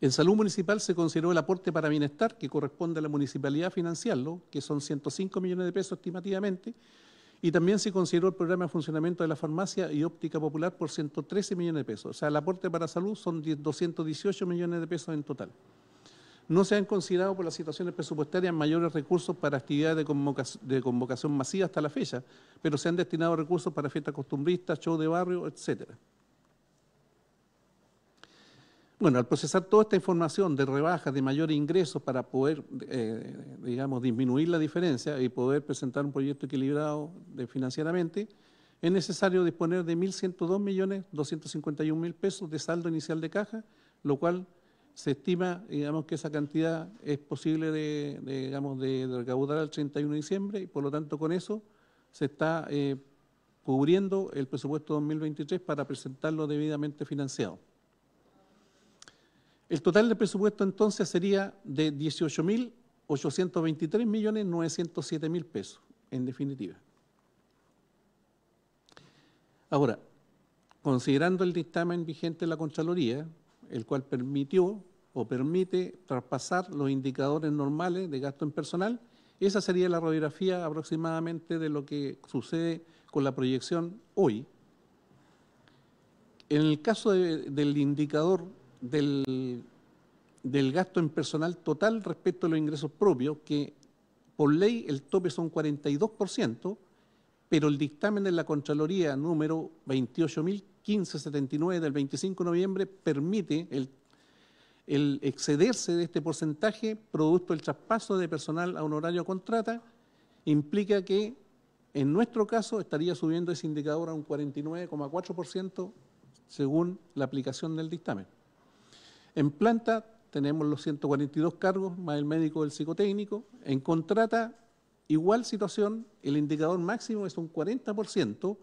En salud municipal se consideró el aporte para bienestar que corresponde a la municipalidad financiarlo, que son 105 millones de pesos estimativamente, y también se consideró el programa de funcionamiento de la farmacia y óptica popular por 113 millones de pesos. O sea, el aporte para salud son 218 millones de pesos en total no se han considerado por las situaciones presupuestarias mayores recursos para actividades de convocación, masiva hasta la fecha, pero se han destinado recursos para fiestas costumbristas, shows de barrio, etcétera. Bueno, al procesar toda esta información de rebajas, de mayor ingreso para poder, eh, digamos, disminuir la diferencia y poder presentar un proyecto equilibrado financieramente, es necesario disponer de 1.102.251.000 pesos de saldo inicial de caja, lo cual se estima, digamos, que esa cantidad es posible de, digamos, de, recaudar al 31 de diciembre y por lo tanto con eso se está eh, cubriendo el presupuesto 2023 para presentarlo debidamente financiado. El total del presupuesto entonces sería de 18.823.907.000 pesos, en definitiva. Ahora, considerando el dictamen vigente de la Contraloría, el cual permitió o permite traspasar los indicadores normales de gasto en personal. Esa sería la radiografía aproximadamente de lo que sucede con la proyección hoy. En el caso del indicador del, del gasto en personal total respecto a los ingresos propios, que por ley el tope son 42%, pero el dictamen de la Contraloría número 28.000 1579 del 25 de noviembre permite el, excederse de este porcentaje producto del traspaso de personal a un horario contrata, implica que en nuestro caso estaría subiendo ese indicador a un 49,4% según la aplicación del dictamen. En planta tenemos los 142 cargos más el médico el psicotécnico. En contrata, igual situación, el indicador máximo es un 40%,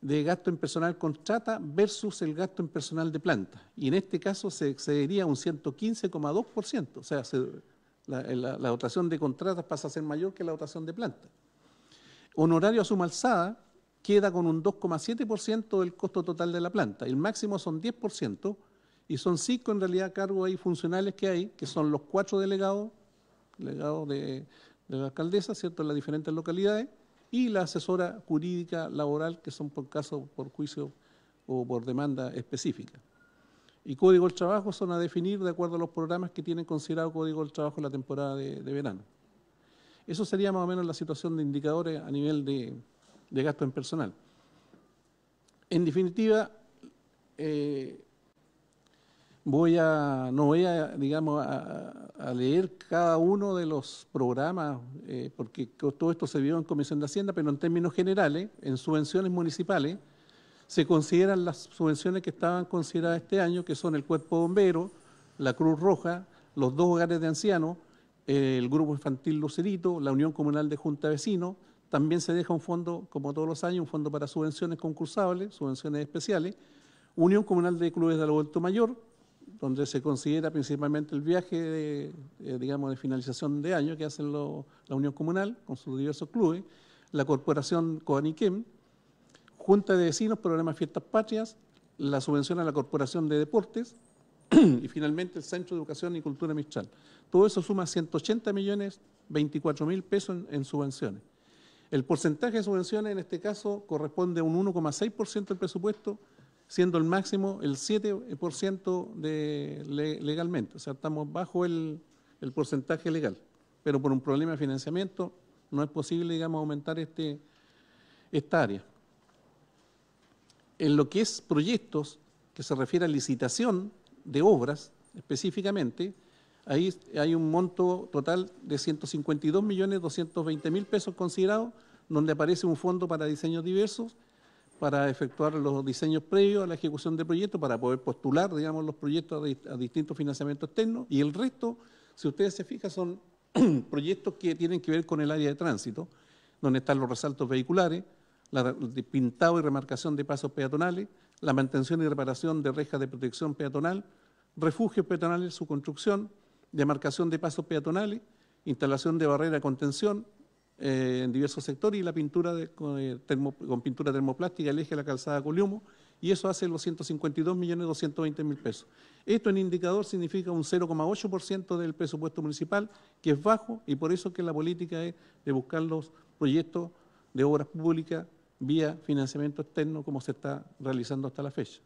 de gasto en personal contrata versus el gasto en personal de planta. Y en este caso se excedería un 115,2%, o sea, la, dotación de contratas pasa a ser mayor que la dotación de planta. Honorario a suma alzada queda con un 2,7% del costo total de la planta. El máximo son 10% y son cinco en realidad cargos ahí funcionales que hay, que son los cuatro delegados, delegados de, de la alcaldesa, ¿cierto?, en las diferentes localidades, y la asesora jurídica laboral, que son por caso, por juicio o por demanda específica. Y Código del Trabajo son a definir de acuerdo a los programas que tienen considerado Código del Trabajo en la temporada de, verano. Eso sería más o menos la situación de indicadores a nivel de, gasto en personal. En definitiva, eh, voy a, no voy a, digamos, a, leer cada uno de los programas, eh, porque todo esto se vio en Comisión de Hacienda, pero en términos generales, en subvenciones municipales, se consideran las subvenciones que estaban consideradas este año, que son el Cuerpo Bombero, la Cruz Roja, los dos hogares de ancianos, el Grupo Infantil Lucerito, la Unión Comunal de Junta Vecinos, también se deja un fondo, como todos los años, un fondo para subvenciones concursables, subvenciones especiales, Unión Comunal de Clubes de Adulto Mayor, donde se considera principalmente el viaje, de, eh, digamos, finalización de año que hace la Unión Comunal con sus diversos clubes, la Corporación Coaniquem, Junta de Vecinos, Programa Fiestas Patrias, la subvención a la Corporación de Deportes y finalmente el Centro de Educación y Cultura Mistral. Todo eso suma 180 millones 24 mil pesos en, en subvenciones. El porcentaje de subvenciones en este caso corresponde a un 1,6% del presupuesto siendo el máximo el 7% de, legalmente. O sea, estamos bajo el, porcentaje legal. Pero por un problema de financiamiento no es posible, digamos, aumentar este, esta área. En lo que es proyectos que se refiere a licitación de obras específicamente, ahí hay un monto total de 152.220.000 pesos considerado, donde aparece un fondo para diseños diversos para efectuar los diseños previos a la ejecución del proyecto, para poder postular, digamos, los proyectos a, distintos financiamientos externos. Y el resto, si ustedes se fijan, son proyectos que tienen que ver con el área de tránsito, donde están los resaltos vehiculares, la, pintado y remarcación de pasos peatonales, la mantención y reparación de rejas de protección peatonal, refugios peatonales, su construcción, demarcación de pasos peatonales, instalación de barrera contención, eh, en diversos sectores y la pintura eh, con, pintura termoplástica, el eje de la calzada Coliumo, y eso hace los 152 millones pesos. Esto en indicador significa un 0,8% del presupuesto municipal, que es bajo, y por eso que la política es de buscar los proyectos de obras públicas vía financiamiento externo, como se está realizando hasta la fecha.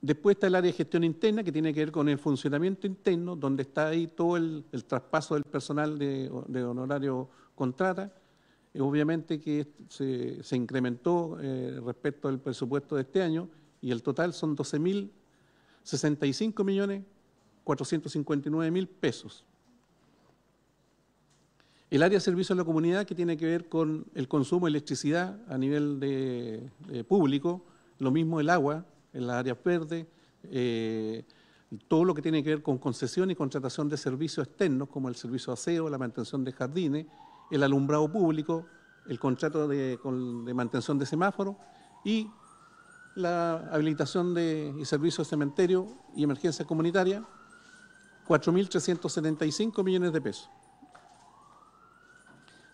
Después está el área de gestión interna, que tiene que ver con el funcionamiento interno, donde está ahí todo el, traspaso del personal de, honorario contrata. Eh, obviamente que se, incrementó eh, respecto al presupuesto de este año y el total son 12.065.459.000 millones 459 pesos. El área de servicio a la comunidad, que tiene que ver con el consumo de electricidad a nivel de público, lo mismo el agua, en las áreas verdes, eh, todo lo que tiene que ver con concesión y contratación de servicios externos, como el servicio de aseo, la mantención de jardines, el alumbrado público, el contrato de, mantención de semáforos y la habilitación de, y servicios de cementerio y emergencia comunitaria, 4.375 millones de pesos.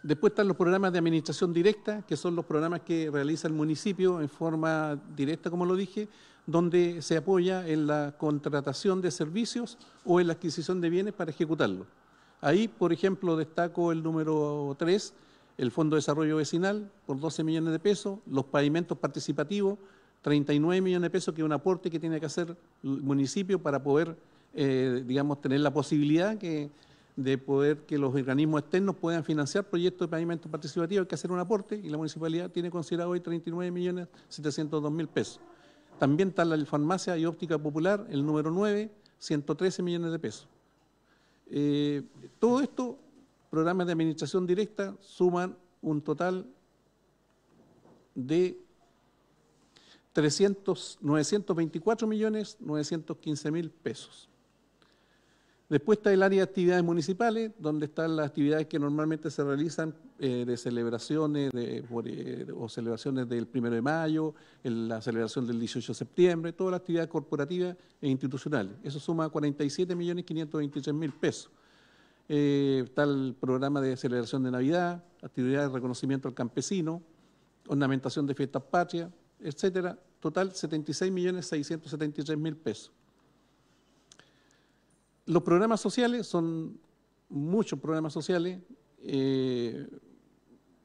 Después están los programas de administración directa, que son los programas que realiza el municipio en forma directa, como lo dije, donde se apoya en la contratación de servicios o en la adquisición de bienes para ejecutarlo. Ahí, por ejemplo, destaco el número 3, el Fondo de Desarrollo Vecinal, por 12 millones de pesos, los pavimentos participativos, 39 millones de pesos, que es un aporte que tiene que hacer el municipio para poder, eh, digamos, tener la posibilidad de poder que los organismos externos puedan financiar proyectos de pavimentos participativos, hay que hacer un aporte y la municipalidad tiene considerado hoy 39 millones 702 mil pesos. También está la farmacia y óptica popular, el número 9, 113 millones de pesos. Eh, todo esto, programas de administración directa, suman un total de 300, 924 millones 915 mil pesos. Después está el área de actividades municipales, donde están las actividades que normalmente se realizan eh, de celebraciones de, eh, o celebraciones del 1 de mayo, la celebración del 18 de septiembre, todas las actividades corporativas e institucionales. Eso suma 47.523.000 pesos. Eh, está el programa de celebración de Navidad, actividades de reconocimiento al campesino, ornamentación de fiestas patrias, etcétera. Total 76.673.000 pesos. Los programas sociales son muchos programas sociales, eh,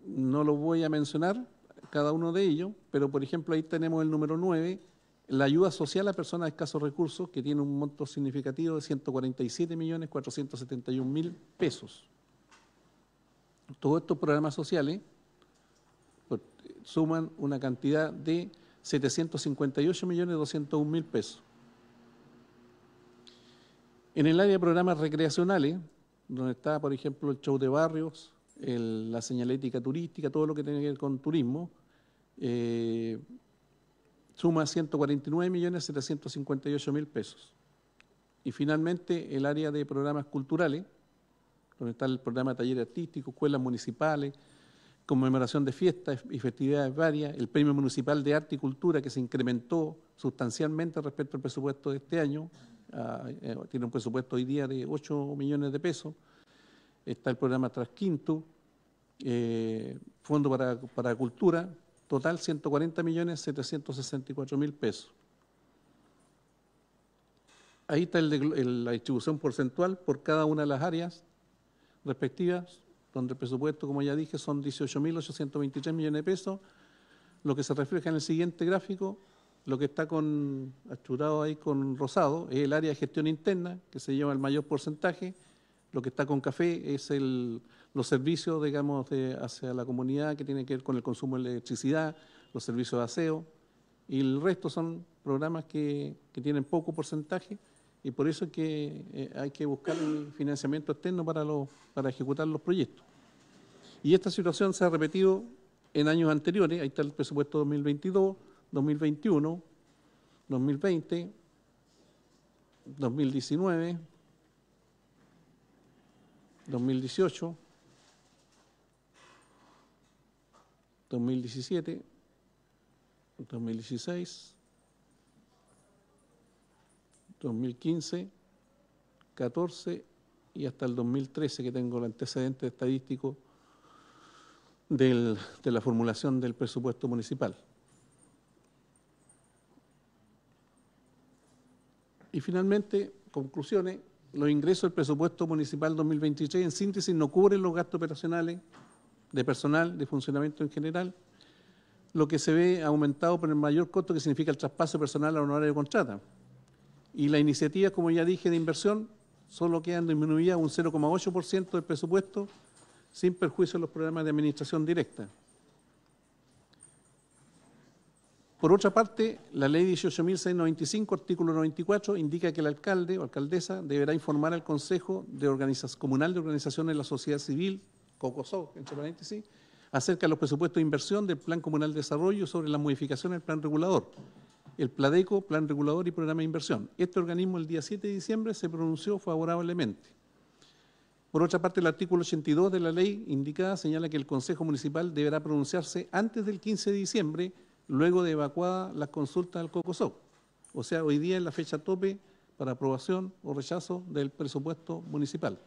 no los voy a mencionar cada uno de ellos, pero por ejemplo ahí tenemos el número 9, la ayuda social a personas de escasos recursos, que tiene un monto significativo de 147.471.000 pesos. Todos estos programas sociales pues, suman una cantidad de 758.201.000 pesos. En el área de programas recreacionales, donde está, por ejemplo, el show de barrios, la señalética turística, todo lo que tiene que ver con turismo, eh, suma 149.758.000 pesos. Y finalmente, el área de programas culturales, donde está el programa de talleres artísticos, escuelas municipales, conmemoración de fiestas y festividades varias, el Premio Municipal de Arte y Cultura, que se incrementó sustancialmente respecto al presupuesto de este año, eh, tiene un presupuesto hoy día de 8 millones de pesos. Está el programa Trasquinto, eh, Fondo para, Cultura, total 140 millones 764 mil pesos. Ahí está la distribución porcentual por cada una de las áreas respectivas, donde el presupuesto, como ya dije, son 18.823 millones de pesos, lo que se refleja en el siguiente gráfico, lo que está con, achurado ahí con rosado es el área de gestión interna, que se lleva el mayor porcentaje. Lo que está con café es el, los servicios, digamos, hacia la comunidad que tiene que ver con el consumo de electricidad, los servicios de aseo. Y el resto son programas que, tienen poco porcentaje y por eso es que eh, hay que buscar el financiamiento externo para, para ejecutar los proyectos. Y esta situación se ha repetido en años anteriores, ahí está el presupuesto 2022, 2021, 2020, 2019, 2018, 2017, 2016, 2015, 14 y hasta el 2013 que tengo el antecedente estadístico de la formulación del presupuesto municipal. Y finalmente, conclusiones, los ingresos del presupuesto municipal 2023 en síntesis no cubren los gastos operacionales de personal, de funcionamiento en general, lo que se ve aumentado por el mayor costo que significa el traspaso personal a honorario de contrata. Y las iniciativas, como ya dije, de inversión solo quedan disminuidas un 0,8% del presupuesto sin perjuicio de los programas de administración directa. Por otra parte, la ley 18.695, artículo 94, indica que el alcalde o alcaldesa deberá informar al Consejo de Comunal de Organizaciones de la Sociedad Civil, COCOSO, entre paréntesis, acerca de los presupuestos de inversión del Plan Comunal de Desarrollo sobre las modificaciones del Plan Regulador, el PLADECO, Plan Regulador y Programa de Inversión. Este organismo el día 7 de diciembre se pronunció favorablemente. Por otra parte, el artículo 82 de la ley indicada señala que el Consejo Municipal deberá pronunciarse antes del 15 de diciembre luego de evacuadas las consultas al COCOSOC. O sea, hoy día es la fecha tope para aprobación o rechazo del presupuesto municipal.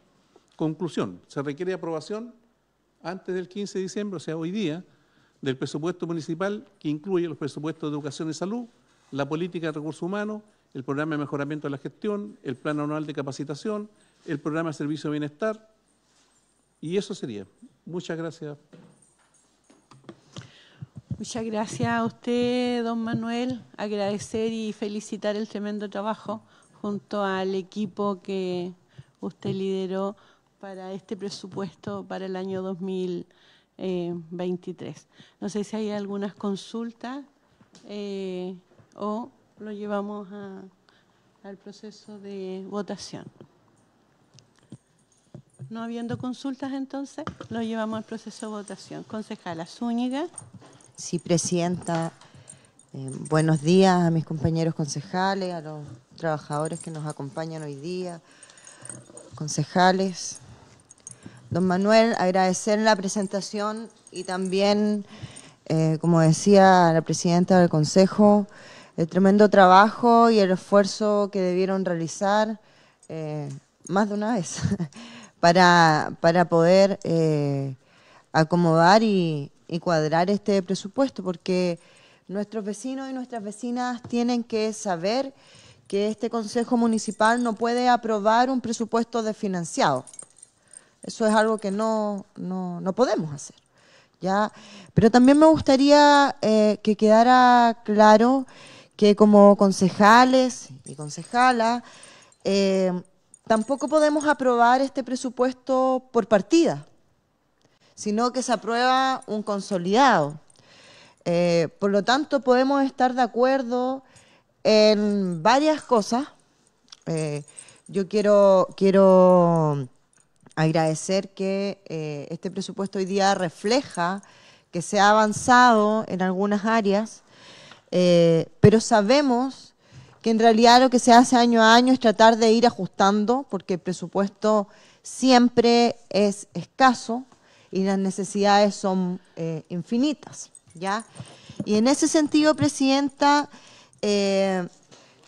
Conclusión, se requiere aprobación antes del 15 de diciembre, o sea, hoy día, del presupuesto municipal que incluye los presupuestos de educación y salud, la política de recursos humanos, el programa de mejoramiento de la gestión, el plan anual de capacitación, el programa de servicio de bienestar, y eso sería. Muchas gracias. Muchas gracias a usted, don Manuel. Agradecer y felicitar el tremendo trabajo junto al equipo que usted lideró para este presupuesto para el año 2023. No sé si hay algunas consultas eh, o lo llevamos a, al proceso de votación. No habiendo consultas entonces, lo llevamos al proceso de votación. Concejala Zúñiga. Sí, Presidenta, eh, buenos días a mis compañeros concejales, a los trabajadores que nos acompañan hoy día, concejales. Don Manuel, agradecer la presentación y también, eh, como decía la Presidenta del Consejo, el tremendo trabajo y el esfuerzo que debieron realizar eh, más de una vez para, poder acomodar y, y cuadrar este presupuesto, porque nuestros vecinos y nuestras vecinas tienen que saber que este Consejo Municipal no puede aprobar un presupuesto desfinanciado. Eso es algo que no, no, podemos hacer. ¿ya? Pero también me gustaría eh, que quedara claro que como concejales y concejalas eh, tampoco podemos aprobar este presupuesto por partida sino que se aprueba un consolidado. Eh, por lo tanto, podemos estar de acuerdo en varias cosas. Eh, yo quiero, quiero agradecer que eh, este presupuesto hoy día refleja que se ha avanzado en algunas áreas, pero sabemos que en realidad lo que se hace año a año es tratar de ir ajustando, porque el presupuesto siempre es escaso, y las necesidades son eh, infinitas. ¿ya? Y en ese sentido, Presidenta, eh,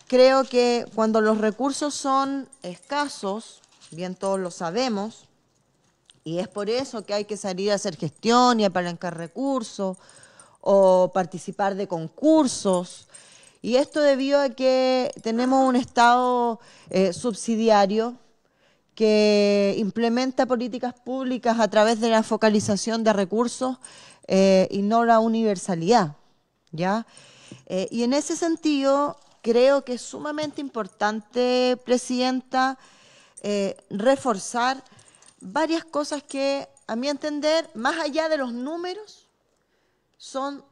creo que cuando los recursos son escasos, bien todos lo sabemos, y es por eso que hay que salir a hacer gestión y apalancar recursos o participar de concursos. Y esto debido a que tenemos un Estado eh, subsidiario que implementa políticas públicas a través de la focalización de recursos eh, y no la universalidad. ¿ya? Eh, y en ese sentido, creo que es sumamente importante, Presidenta, eh, reforzar varias cosas que, a mi entender, más allá de los números, son,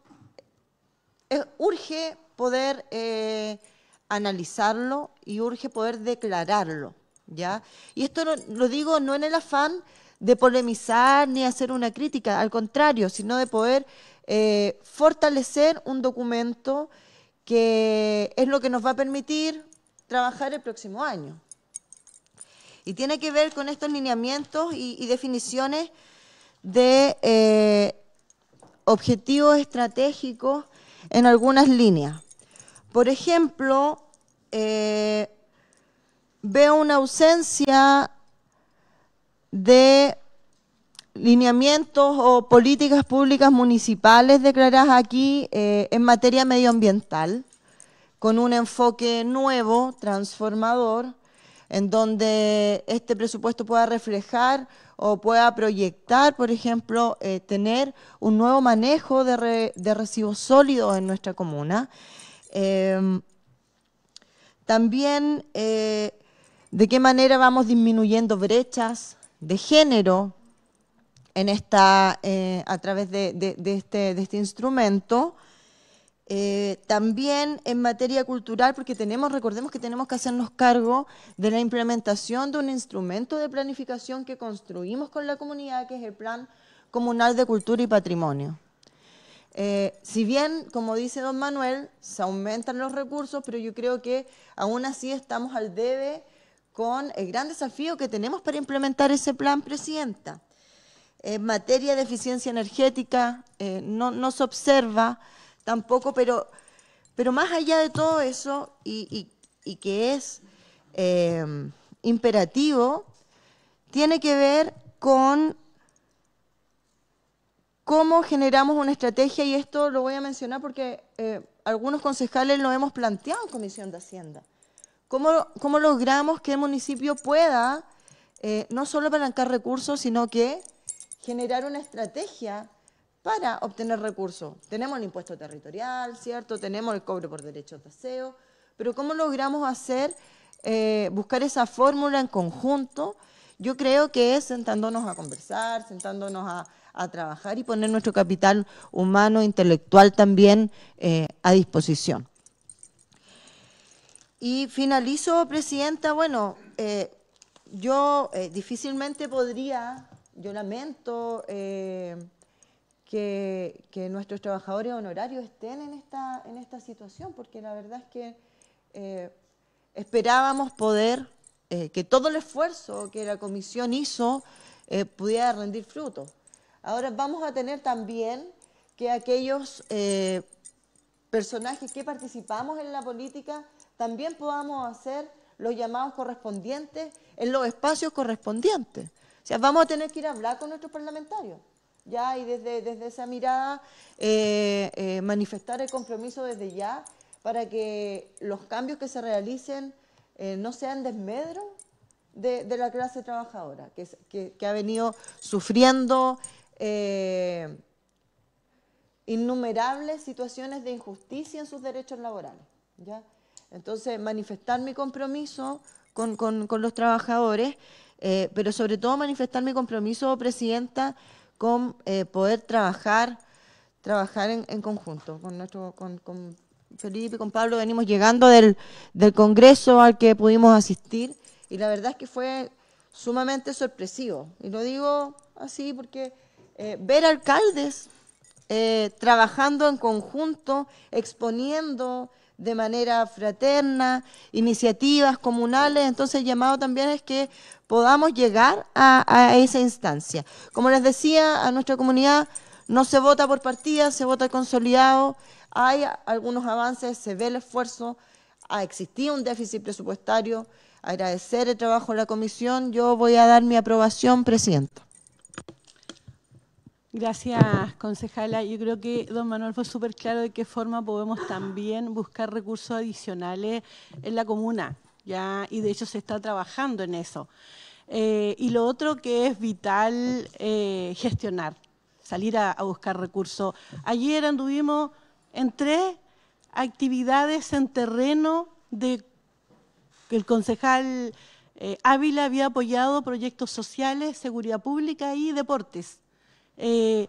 urge poder analizarlo y urge poder declararlo. Y esto lo digo no en el afán de polemizar ni hacer una crítica, al contrario, sino de poder eh, fortalecer un documento que es lo que nos va a permitir trabajar el próximo año. Y tiene que ver con estos lineamientos y, definiciones de eh, objetivos estratégicos en algunas líneas. Por ejemplo, eh, veo una ausencia de lineamientos o políticas públicas municipales declaradas aquí eh, en materia medioambiental, con un enfoque nuevo, transformador, en donde este presupuesto pueda reflejar o pueda proyectar, por ejemplo, eh, tener un nuevo manejo de, residuos sólidos en nuestra comuna. Em, también eh, de qué manera vamos disminuyendo brechas de género en esta, eh, a través de, este, este, instrumento. Eh, también en materia cultural, porque recordemos que tenemos que hacernos cargo de la implementación de un instrumento de planificación que construimos con la comunidad, que es el Plan Comunal de Cultura y Patrimonio. Eh, si bien, como dice don Manuel, se aumentan los recursos, pero yo creo que aún así estamos al debe con el gran desafío que tenemos para implementar ese plan, Presidenta. En materia de eficiencia energética eh, no, se observa tampoco, pero, pero más allá de todo eso y, que es em, imperativo, tiene que ver con cómo generamos una estrategia, y esto lo voy a mencionar porque eh, algunos concejales lo hemos planteado en Comisión de Hacienda. ¿Cómo, logramos que el municipio pueda eh, no solo apalancar recursos, sino que generar una estrategia para obtener recursos? Tenemos el impuesto territorial, ¿cierto? Tenemos el cobro por derechos de aseo, pero ¿cómo logramos hacer, eh, buscar esa fórmula en conjunto? Yo creo que es sentándonos a conversar, sentándonos a, trabajar y poner nuestro capital humano, intelectual también eh, a disposición. Y finalizo, Presidenta, bueno, eh, yo eh, difícilmente podría, yo lamento eh, que, nuestros trabajadores honorarios estén en esta, en esta situación, porque la verdad es que esperábamos poder, que todo el esfuerzo que la Comisión hizo pudiera rendir fruto. Ahora vamos a tener también que aquellos personajes que participamos en la política también podamos hacer los llamados correspondientes en los espacios correspondientes. O sea, vamos a tener que ir a hablar con nuestros parlamentarios, ya, y desde, desde esa mirada eh, eh, manifestar el compromiso desde ya para que los cambios que se realicen eh, no sean desmedro de, la clase trabajadora, que, que ha venido sufriendo innumerables situaciones de injusticia en sus derechos laborales. ¿ya? Entonces, manifestar mi compromiso con, los trabajadores, eh, pero sobre todo manifestar mi compromiso, Presidenta, con eh, poder trabajar, trabajar en, conjunto con nuestro... Con, Felipe y con Pablo venimos llegando del, congreso al que pudimos asistir y la verdad es que fue sumamente sorpresivo. Y lo digo así porque eh, ver alcaldes trabajando en conjunto, exponiendo de manera fraterna, iniciativas comunales. Entonces el llamado también es que podamos llegar a, esa instancia. Como les decía, a nuestra comunidad no se vota por partidas, se vota consolidado. Hay algunos avances, se ve el esfuerzo, ha existido un déficit presupuestario. Agradecer el trabajo de la comisión. Yo voy a dar mi aprobación, Presidenta. Gracias, concejala. Yo creo que don Manuel fue súper claro de qué forma podemos también buscar recursos adicionales en la comuna, ya y de hecho se está trabajando en eso. Eh, y lo otro que es vital eh, gestionar, salir a, buscar recursos. Ayer anduvimos en tres actividades en terreno de que el concejal eh, Ávila había apoyado proyectos sociales, seguridad pública y deportes. Eh,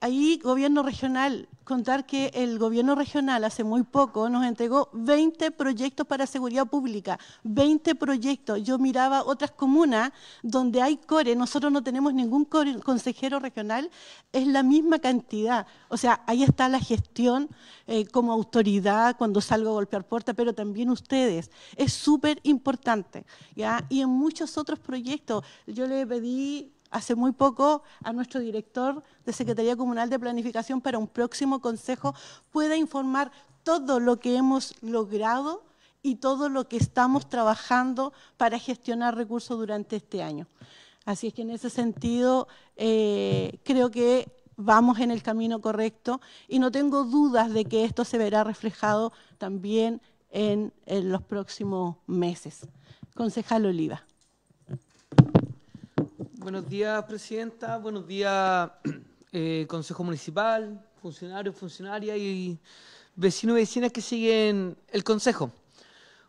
ahí, gobierno regional, contar que el gobierno regional hace muy poco nos entregó 20 proyectos para seguridad pública, 20 proyectos. Yo miraba otras comunas donde hay core, nosotros no tenemos ningún consejero regional, es la misma cantidad. O sea, ahí está la gestión eh, como autoridad cuando salgo a golpear puerta, pero también ustedes. Es súper importante. Y en muchos otros proyectos, yo le pedí hace muy poco a nuestro director de Secretaría Comunal de Planificación para un próximo consejo, pueda informar todo lo que hemos logrado y todo lo que estamos trabajando para gestionar recursos durante este año. Así es que en ese sentido eh, creo que vamos en el camino correcto y no tengo dudas de que esto se verá reflejado también en, en los próximos meses. Concejal Oliva. Buenos días, Presidenta. Buenos días, eh, Consejo Municipal, funcionarios, funcionarias y vecinos y vecinas que siguen el Consejo.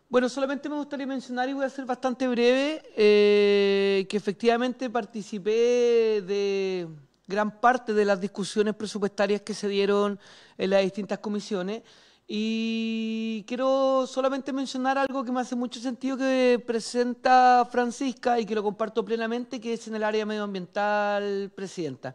Bueno, solamente me gustaría mencionar, y voy a ser bastante breve, eh, que efectivamente participé de gran parte de las discusiones presupuestarias que se dieron en las distintas comisiones. Y quiero solamente mencionar algo que me hace mucho sentido que presenta Francisca y que lo comparto plenamente, que es en el área medioambiental, Presidenta.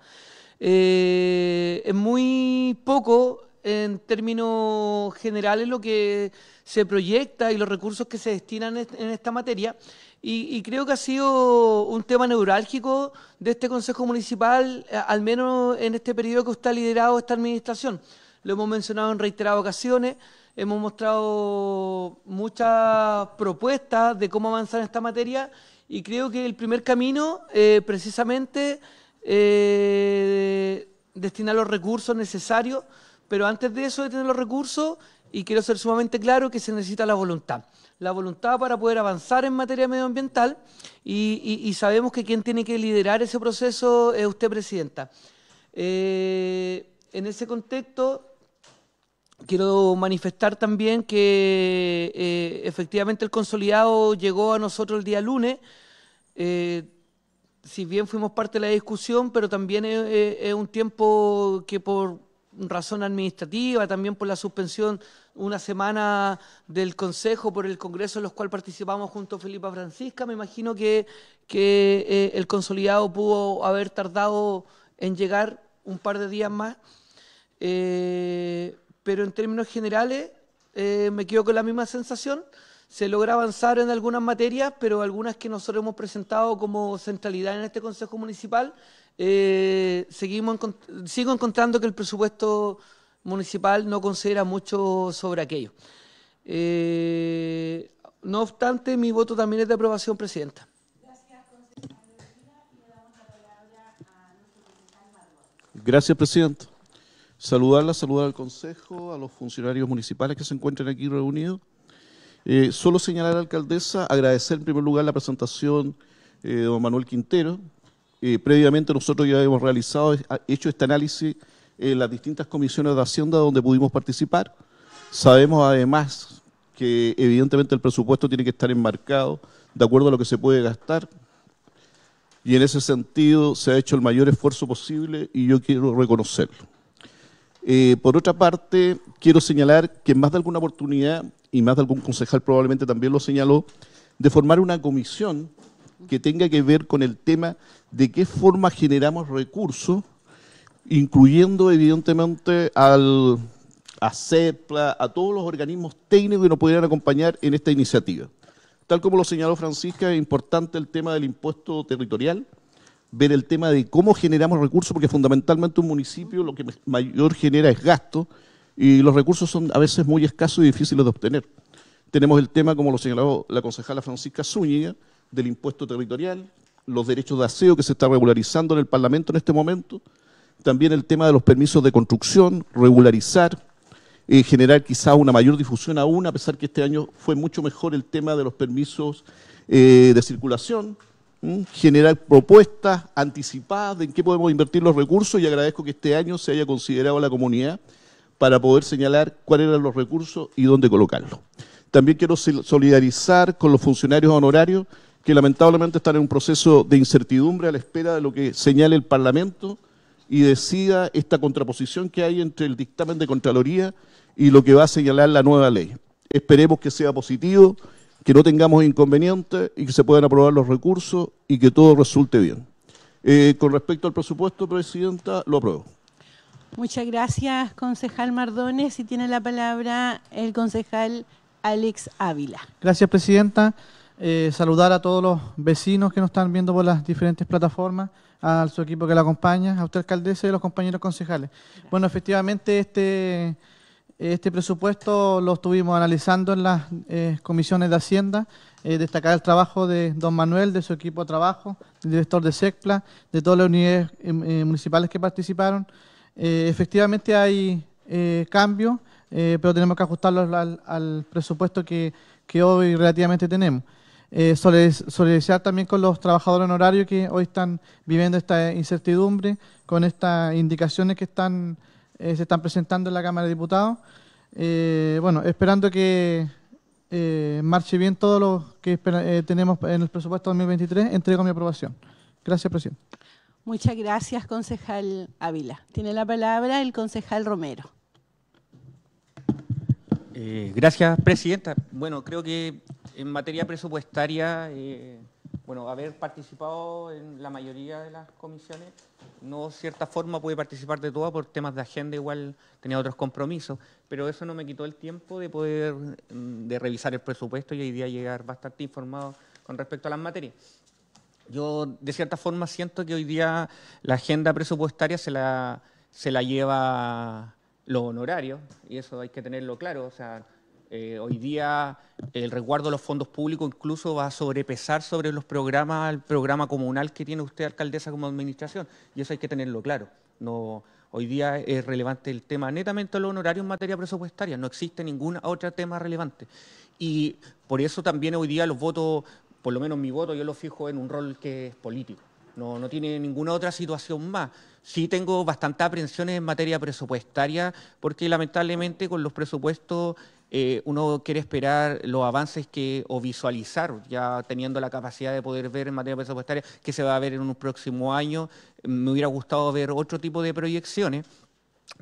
Eh, es muy poco en términos generales lo que se proyecta y los recursos que se destinan en esta materia. Y, creo que ha sido un tema neurálgico de este Consejo Municipal, eh, al menos en este periodo que está liderado esta administración lo hemos mencionado en reiteradas ocasiones, hemos mostrado muchas propuestas de cómo avanzar en esta materia y creo que el primer camino eh, precisamente eh, destinar los recursos necesarios, pero antes de eso de tener los recursos, y quiero ser sumamente claro que se necesita la voluntad. La voluntad para poder avanzar en materia medioambiental y, sabemos que quien tiene que liderar ese proceso es usted, Presidenta. Eh, en ese contexto, quiero manifestar también que eh, efectivamente el consolidado llegó a nosotros el día lunes. Eh, si bien fuimos parte de la discusión, pero también es, un tiempo que por razón administrativa, también por la suspensión una semana del Consejo por el Congreso en los cual participamos junto a Felipa Francisca, me imagino que, que eh, el consolidado pudo haber tardado en llegar un par de días más pero en términos generales eh, me quedo con la misma sensación. Se logra avanzar en algunas materias, pero algunas que nosotros hemos presentado como centralidad en este Consejo Municipal, eh, sigo encontrando que el presupuesto municipal no considera mucho sobre aquello. Eh, no obstante, mi voto también es de aprobación, Presidenta. Gracias, Presidenta saludarla, saludar al Consejo, a los funcionarios municipales que se encuentran aquí reunidos. Eh, solo señalar a la alcaldesa, agradecer en primer lugar la presentación eh, de don Manuel Quintero. Eh, previamente nosotros ya hemos realizado, hecho este análisis en las distintas comisiones de Hacienda donde pudimos participar. Sabemos además que evidentemente el presupuesto tiene que estar enmarcado de acuerdo a lo que se puede gastar, y en ese sentido se ha hecho el mayor esfuerzo posible y yo quiero reconocerlo. Eh, por otra parte, quiero señalar que más de alguna oportunidad, y más de algún concejal probablemente también lo señaló, de formar una comisión que tenga que ver con el tema de qué forma generamos recursos, incluyendo evidentemente al, a CEPLA, a todos los organismos técnicos que nos pudieran acompañar en esta iniciativa. Tal como lo señaló Francisca, es importante el tema del impuesto territorial, ver el tema de cómo generamos recursos, porque fundamentalmente un municipio lo que mayor genera es gasto y los recursos son a veces muy escasos y difíciles de obtener. Tenemos el tema, como lo señaló la concejala Francisca Zúñiga, del impuesto territorial, los derechos de aseo que se está regularizando en el Parlamento en este momento, también el tema de los permisos de construcción, regularizar, y eh, generar quizá una mayor difusión aún, a pesar que este año fue mucho mejor el tema de los permisos eh, de circulación, generar propuestas anticipadas de en qué podemos invertir los recursos y agradezco que este año se haya considerado la comunidad para poder señalar cuáles eran los recursos y dónde colocarlos. También quiero solidarizar con los funcionarios honorarios que lamentablemente están en un proceso de incertidumbre a la espera de lo que señale el Parlamento y decida esta contraposición que hay entre el dictamen de Contraloría y lo que va a señalar la nueva ley. Esperemos que sea positivo que no tengamos inconvenientes y que se puedan aprobar los recursos y que todo resulte bien. Eh, con respecto al presupuesto, Presidenta, lo apruebo. Muchas gracias, concejal Mardones. Y tiene la palabra el concejal Alex Ávila. Gracias, Presidenta. Eh, saludar a todos los vecinos que nos están viendo por las diferentes plataformas, a su equipo que la acompaña, a usted alcaldesa y a los compañeros concejales. Bueno, efectivamente, este este presupuesto lo estuvimos analizando en las eh, comisiones de Hacienda. Eh, destacar el trabajo de don Manuel, de su equipo de trabajo, del director de SECPLA, de todas las unidades eh, municipales que participaron. efectivamente hay cambios, pero tenemos que ajustarlos al, presupuesto que, hoy relativamente tenemos. solidarizar también con los trabajadores honorarios que hoy están viviendo esta incertidumbre, con estas indicaciones que están eh, se están presentando en la Cámara de Diputados. Eh, bueno, esperando que eh, marche bien todo lo que tenemos en el presupuesto 2023, entrego mi aprobación. Gracias, presidente. Muchas gracias, concejal Ávila. Tiene la palabra el concejal Romero. gracias, presidenta. Bueno, creo que en materia presupuestaria bueno, haber participado en la mayoría de las comisiones, no cierta forma pude participar de todas por temas de agenda, igual tenía otros compromisos, pero eso no me quitó el tiempo de poder mm, de revisar el presupuesto y hoy día llegar bastante informado con respecto a las materias. Yo de cierta forma siento que hoy día la agenda presupuestaria se la, se la lleva los honorarios, y eso hay que tenerlo claro, o sea, eh, hoy día el resguardo de los fondos públicos incluso va a sobrepesar sobre los programas, el programa comunal que tiene usted, alcaldesa, como administración, y eso hay que tenerlo claro. No, hoy día es relevante el tema netamente de los honorarios en materia presupuestaria, no existe ningún otro tema relevante. Y por eso también hoy día los votos, por lo menos mi voto, yo lo fijo en un rol que es político. No, no, tiene ninguna otra situación más. Sí tengo bastantes aprensiones en materia presupuestaria, porque lamentablemente con los presupuestos eh, uno quiere esperar los avances que, o visualizar, ya teniendo la capacidad de poder ver en materia presupuestaria, qué se va a ver en un próximo año. Me hubiera gustado ver otro tipo de proyecciones.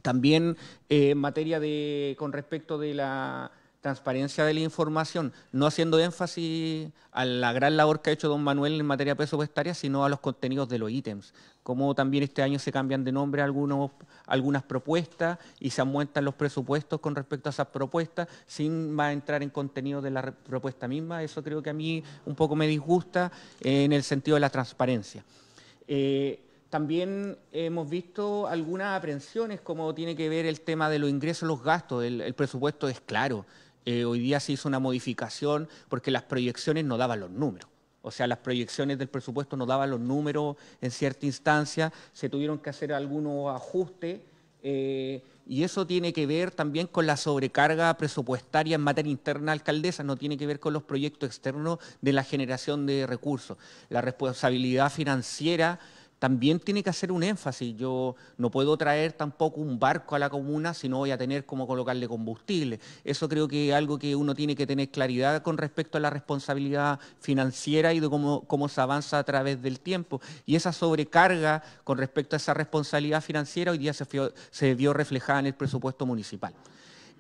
También eh, en materia de, con respecto de la transparencia de la información, no haciendo énfasis a la gran labor que ha hecho don Manuel en materia presupuestaria, sino a los contenidos de los ítems, como también este año se cambian de nombre algunos, algunas propuestas y se aumentan los presupuestos con respecto a esas propuestas, sin más entrar en contenido de la propuesta misma, eso creo que a mí un poco me disgusta eh, en el sentido de la transparencia. Eh, también hemos visto algunas aprensiones, como tiene que ver el tema de los ingresos, los gastos, el presupuesto es claro, eh, hoy día se hizo una modificación porque las proyecciones no daban los números. O sea, las proyecciones del presupuesto no daban los números en cierta instancia, se tuvieron que hacer algunos ajustes eh, y eso tiene que ver también con la sobrecarga presupuestaria en materia interna alcaldesa, no tiene que ver con los proyectos externos de la generación de recursos. La responsabilidad financiera también tiene que hacer un énfasis. Yo no puedo traer tampoco un barco a la comuna si no voy a tener cómo colocarle combustible. Eso creo que es algo que uno tiene que tener claridad con respecto a la responsabilidad financiera y de cómo, se avanza a través del tiempo. Y esa sobrecarga con respecto a esa responsabilidad financiera hoy día se, se vio reflejada en el presupuesto municipal.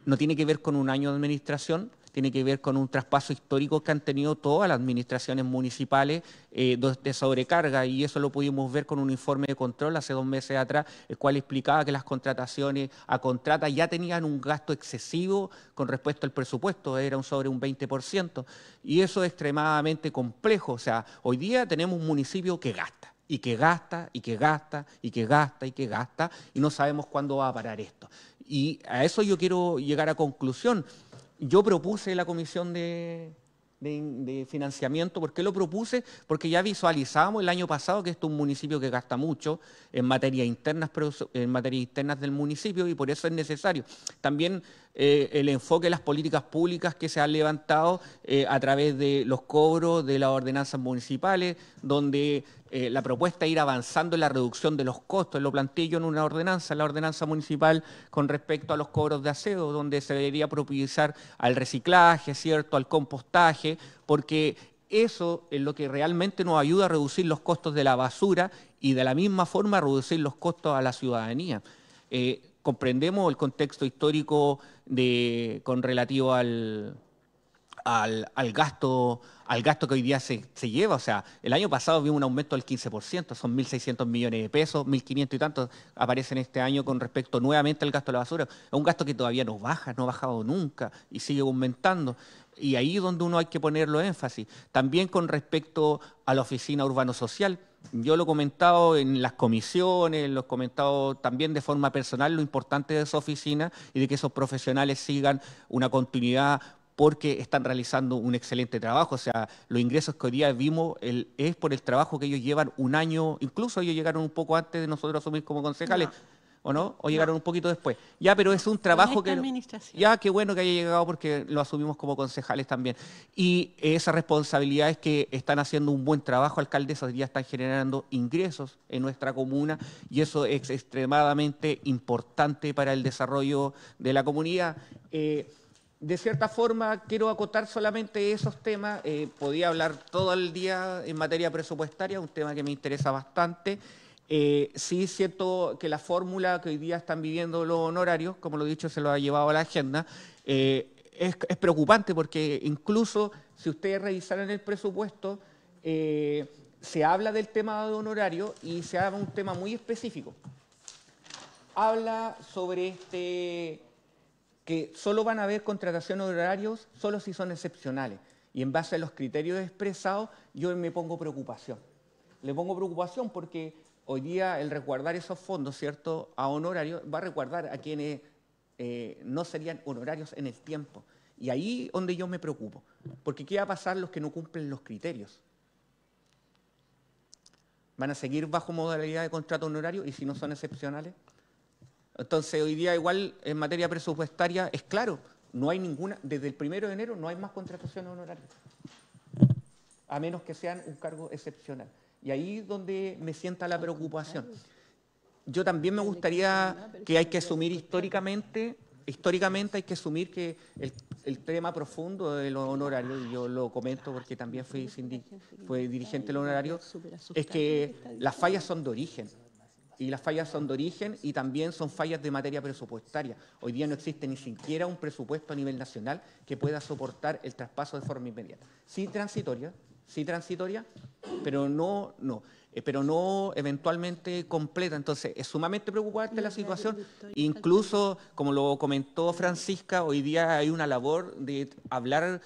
No tiene que ver con un año de administración, tiene que ver con un traspaso histórico que han tenido todas las administraciones municipales eh, de sobrecarga y eso lo pudimos ver con un informe de control hace dos meses atrás, el cual explicaba que las contrataciones a contrata ya tenían un gasto excesivo con respecto al presupuesto, era un sobre un 20%, y eso es extremadamente complejo, o sea, hoy día tenemos un municipio que gasta y que gasta y que gasta y que gasta y que gasta y no sabemos cuándo va a parar esto. Y a eso yo quiero llegar a conclusión. Yo propuse la comisión de, financiamiento. ¿Por qué lo propuse? Porque ya visualizamos el año pasado que esto es un municipio que gasta mucho en materias internas, en materia internas del municipio y por eso es necesario. También eh, el enfoque de las políticas públicas que se han levantado eh, a través de los cobros de las ordenanzas municipales, donde eh, la propuesta ir avanzando en la reducción de los costos. Lo planteé yo en una ordenanza, la ordenanza municipal con respecto a los cobros de aseo, donde se debería propiciar al reciclaje, ¿cierto?, al compostaje, porque eso es lo que realmente nos ayuda a reducir los costos de la basura y de la misma forma reducir los costos a la ciudadanía comprendemos el contexto histórico de, con relativo al, al, gasto, al gasto que hoy día se, lleva. O sea, el año pasado vimos un aumento del 15%, son 1.600 millones de pesos, 1.500 y tantos aparecen este año con respecto nuevamente al gasto de la basura. Es un gasto que todavía no baja, no ha bajado nunca y sigue aumentando. Y ahí es donde uno hay que ponerlo énfasis. También con respecto a la oficina urbano social, yo lo he comentado en las comisiones, lo he comentado también de forma personal, lo importante de esa oficina y de que esos profesionales sigan una continuidad porque están realizando un excelente trabajo. O sea, los ingresos que hoy día vimos es por el trabajo que ellos llevan un año, incluso ellos llegaron un poco antes de nosotros asumir como concejales. ¿O no? ¿O llegaron un poquito después? Ya, pero es un trabajo que... Ya, qué bueno que haya llegado porque lo asumimos como concejales también. Y esa responsabilidad es que están haciendo un buen trabajo, alcaldesas, ya están generando ingresos en nuestra comuna y eso es extremadamente importante para el desarrollo de la comunidad. Eh, de cierta forma, quiero acotar solamente esos temas. Eh, podía hablar todo el día en materia presupuestaria, un tema que me interesa bastante. Eh, sí, es cierto que la fórmula que hoy día están viviendo los honorarios, como lo he dicho, se lo ha llevado a la agenda, eh, es, preocupante porque incluso si ustedes revisaran el presupuesto, eh, se habla del tema de honorario y se habla un tema muy específico. Habla sobre este que solo van a haber contrataciones de horarios solo si son excepcionales. Y en base a los criterios expresados, yo me pongo preocupación. Le pongo preocupación porque hoy día el resguardar esos fondos, ¿cierto?, a honorarios, va a resguardar a quienes eh, no serían honorarios en el tiempo. Y ahí es donde yo me preocupo, porque ¿qué va a pasar los que no cumplen los criterios? ¿Van a seguir bajo modalidad de contrato honorario y si no son excepcionales? Entonces, hoy día igual en materia presupuestaria es claro, no hay ninguna, desde el primero de enero no hay más contratación honoraria, a menos que sean un cargo excepcional. Y ahí es donde me sienta la preocupación. Yo también me gustaría que hay que asumir históricamente, históricamente hay que asumir que el, tema profundo del honorario, y yo lo comento porque también fui, fui dirigente del honorario, es que las fallas son de origen y las fallas son de origen y también son fallas de materia presupuestaria. Hoy día no existe ni siquiera un presupuesto a nivel nacional que pueda soportar el traspaso de forma inmediata. sin transitoria, sí transitoria, pero no, no, eh, pero no eventualmente completa. Entonces, es sumamente preocupante la situación. Incluso, como lo comentó Francisca, hoy día hay una labor de hablar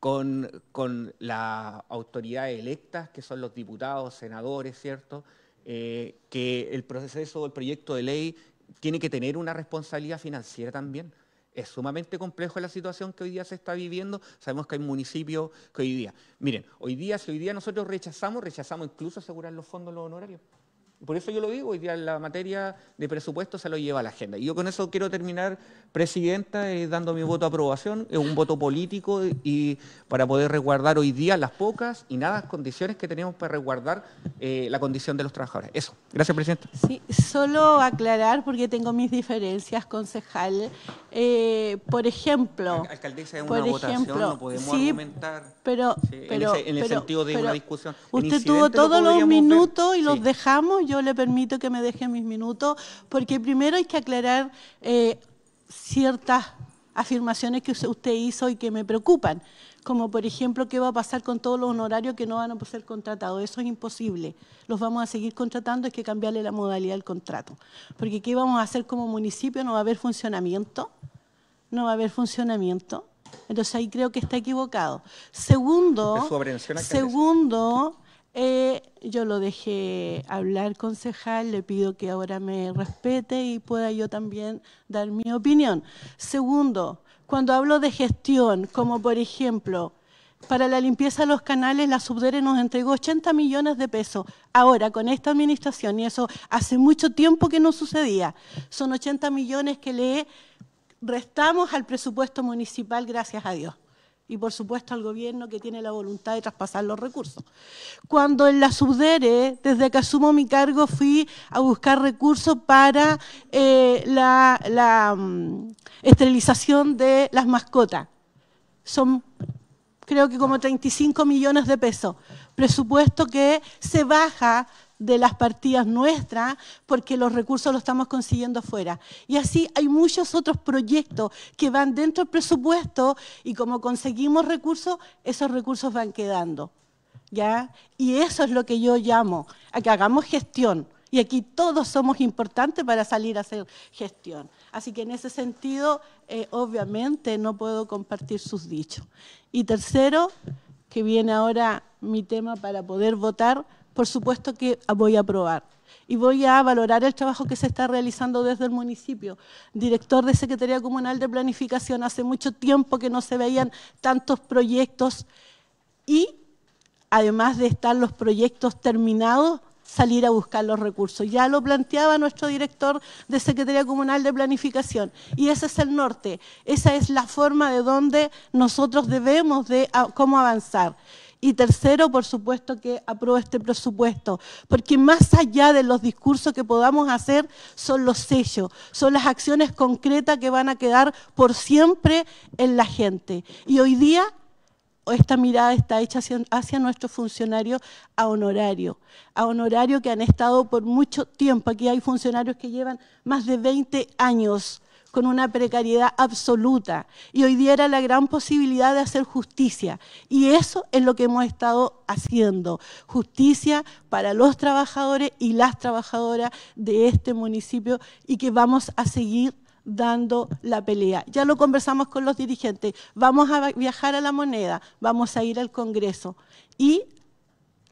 con, con las autoridades electas, que son los diputados, senadores, ¿cierto? Eh, que el proceso, el proyecto de ley tiene que tener una responsabilidad financiera también. Es sumamente complejo la situación que hoy día se está viviendo. Sabemos que hay municipios que hoy día. Miren, hoy día, si hoy día nosotros rechazamos, rechazamos incluso asegurar los fondos, los honorarios. Por eso yo lo digo, hoy día la materia de presupuesto se lo lleva a la agenda. Y yo con eso quiero terminar presidenta eh, dando mi voto de aprobación, es un voto político y para poder resguardar hoy día las pocas y nada condiciones que tenemos para resguardar eh, la condición de los trabajadores. Eso. Gracias, presidenta. Sí, solo aclarar porque tengo mis diferencias, concejal. Eh, por ejemplo... alcaldesa, es una votación, no podemos argumentar pero, en, el sentido de una discusión. Usted tuvo todos los minutos y los dejamos, yo le permito que me deje mis minutos, porque primero hay que aclarar ciertas afirmaciones que usted hizo y que me preocupan, como por ejemplo, ¿qué va a pasar con todos los honorarios que no van a ser contratados? Eso es imposible. Los vamos a seguir contratando, es que cambiarle la modalidad del contrato. Porque ¿qué vamos a hacer como municipio? No va a haber funcionamiento, no va a haber funcionamiento. Entonces ahí creo que está equivocado. Segundo, segundo eh, yo lo dejé hablar, concejal, le pido que ahora me respete y pueda yo también dar mi opinión. Segundo, cuando hablo de gestión, como por ejemplo, para la limpieza de los canales, la Subdere nos entregó 80 millones de pesos. Ahora, con esta administración, y eso hace mucho tiempo que no sucedía, son 80 millones que le restamos al presupuesto municipal, gracias a Dios y por supuesto al gobierno que tiene la voluntad de traspasar los recursos. Cuando en la subdere, desde que asumo mi cargo, fui a buscar recursos para eh, la, mm, esterilización de las mascotas. Son creo que como 35 millones de pesos, presupuesto que se baja de las partidas nuestras porque los recursos los estamos consiguiendo afuera. Y así hay muchos otros proyectos que van dentro del presupuesto y como conseguimos recursos, esos recursos van quedando. ¿ya? Y eso es lo que yo llamo, a que hagamos gestión. Y aquí todos somos importantes para salir a hacer gestión. Así que en ese sentido, eh, obviamente, no puedo compartir sus dichos. Y tercero, que viene ahora mi tema para poder votar, por supuesto que voy a aprobar y voy a valorar el trabajo que se está realizando desde el municipio. Director de Secretaría Comunal de Planificación, hace mucho tiempo que no se veían tantos proyectos y además de estar los proyectos terminados, salir a buscar los recursos. Ya lo planteaba nuestro director de Secretaría Comunal de Planificación y ese es el norte, esa es la forma de donde nosotros debemos de cómo avanzar. Y tercero, por supuesto, que apruebe este presupuesto, porque más allá de los discursos que podamos hacer, son los sellos, son las acciones concretas que van a quedar por siempre en la gente. Y hoy día esta mirada está hecha hacia, nuestros funcionarios a honorario, a honorario que han estado por mucho tiempo. Aquí hay funcionarios que llevan más de 20 años con una precariedad absoluta y hoy día era la gran posibilidad de hacer justicia. Y eso es lo que hemos estado haciendo, justicia para los trabajadores y las trabajadoras de este municipio y que vamos a seguir dando la pelea. Ya lo conversamos con los dirigentes, vamos a viajar a la moneda, vamos a ir al Congreso y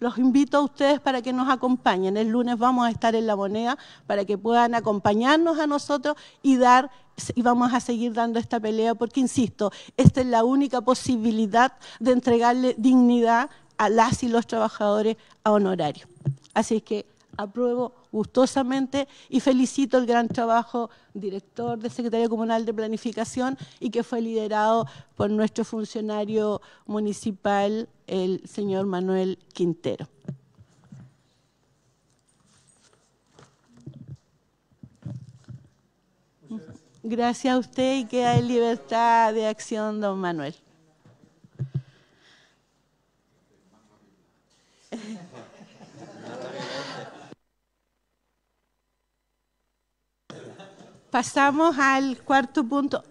los invito a ustedes para que nos acompañen. El lunes vamos a estar en La Moneda para que puedan acompañarnos a nosotros y dar y vamos a seguir dando esta pelea porque, insisto, esta es la única posibilidad de entregarle dignidad a las y los trabajadores a honorario. Así que apruebo gustosamente y felicito el gran trabajo director de Secretaría Comunal de Planificación y que fue liderado por nuestro funcionario municipal, el señor Manuel Quintero. Gracias a usted y queda en libertad de acción, don Manuel. pasamos al cuarto punto.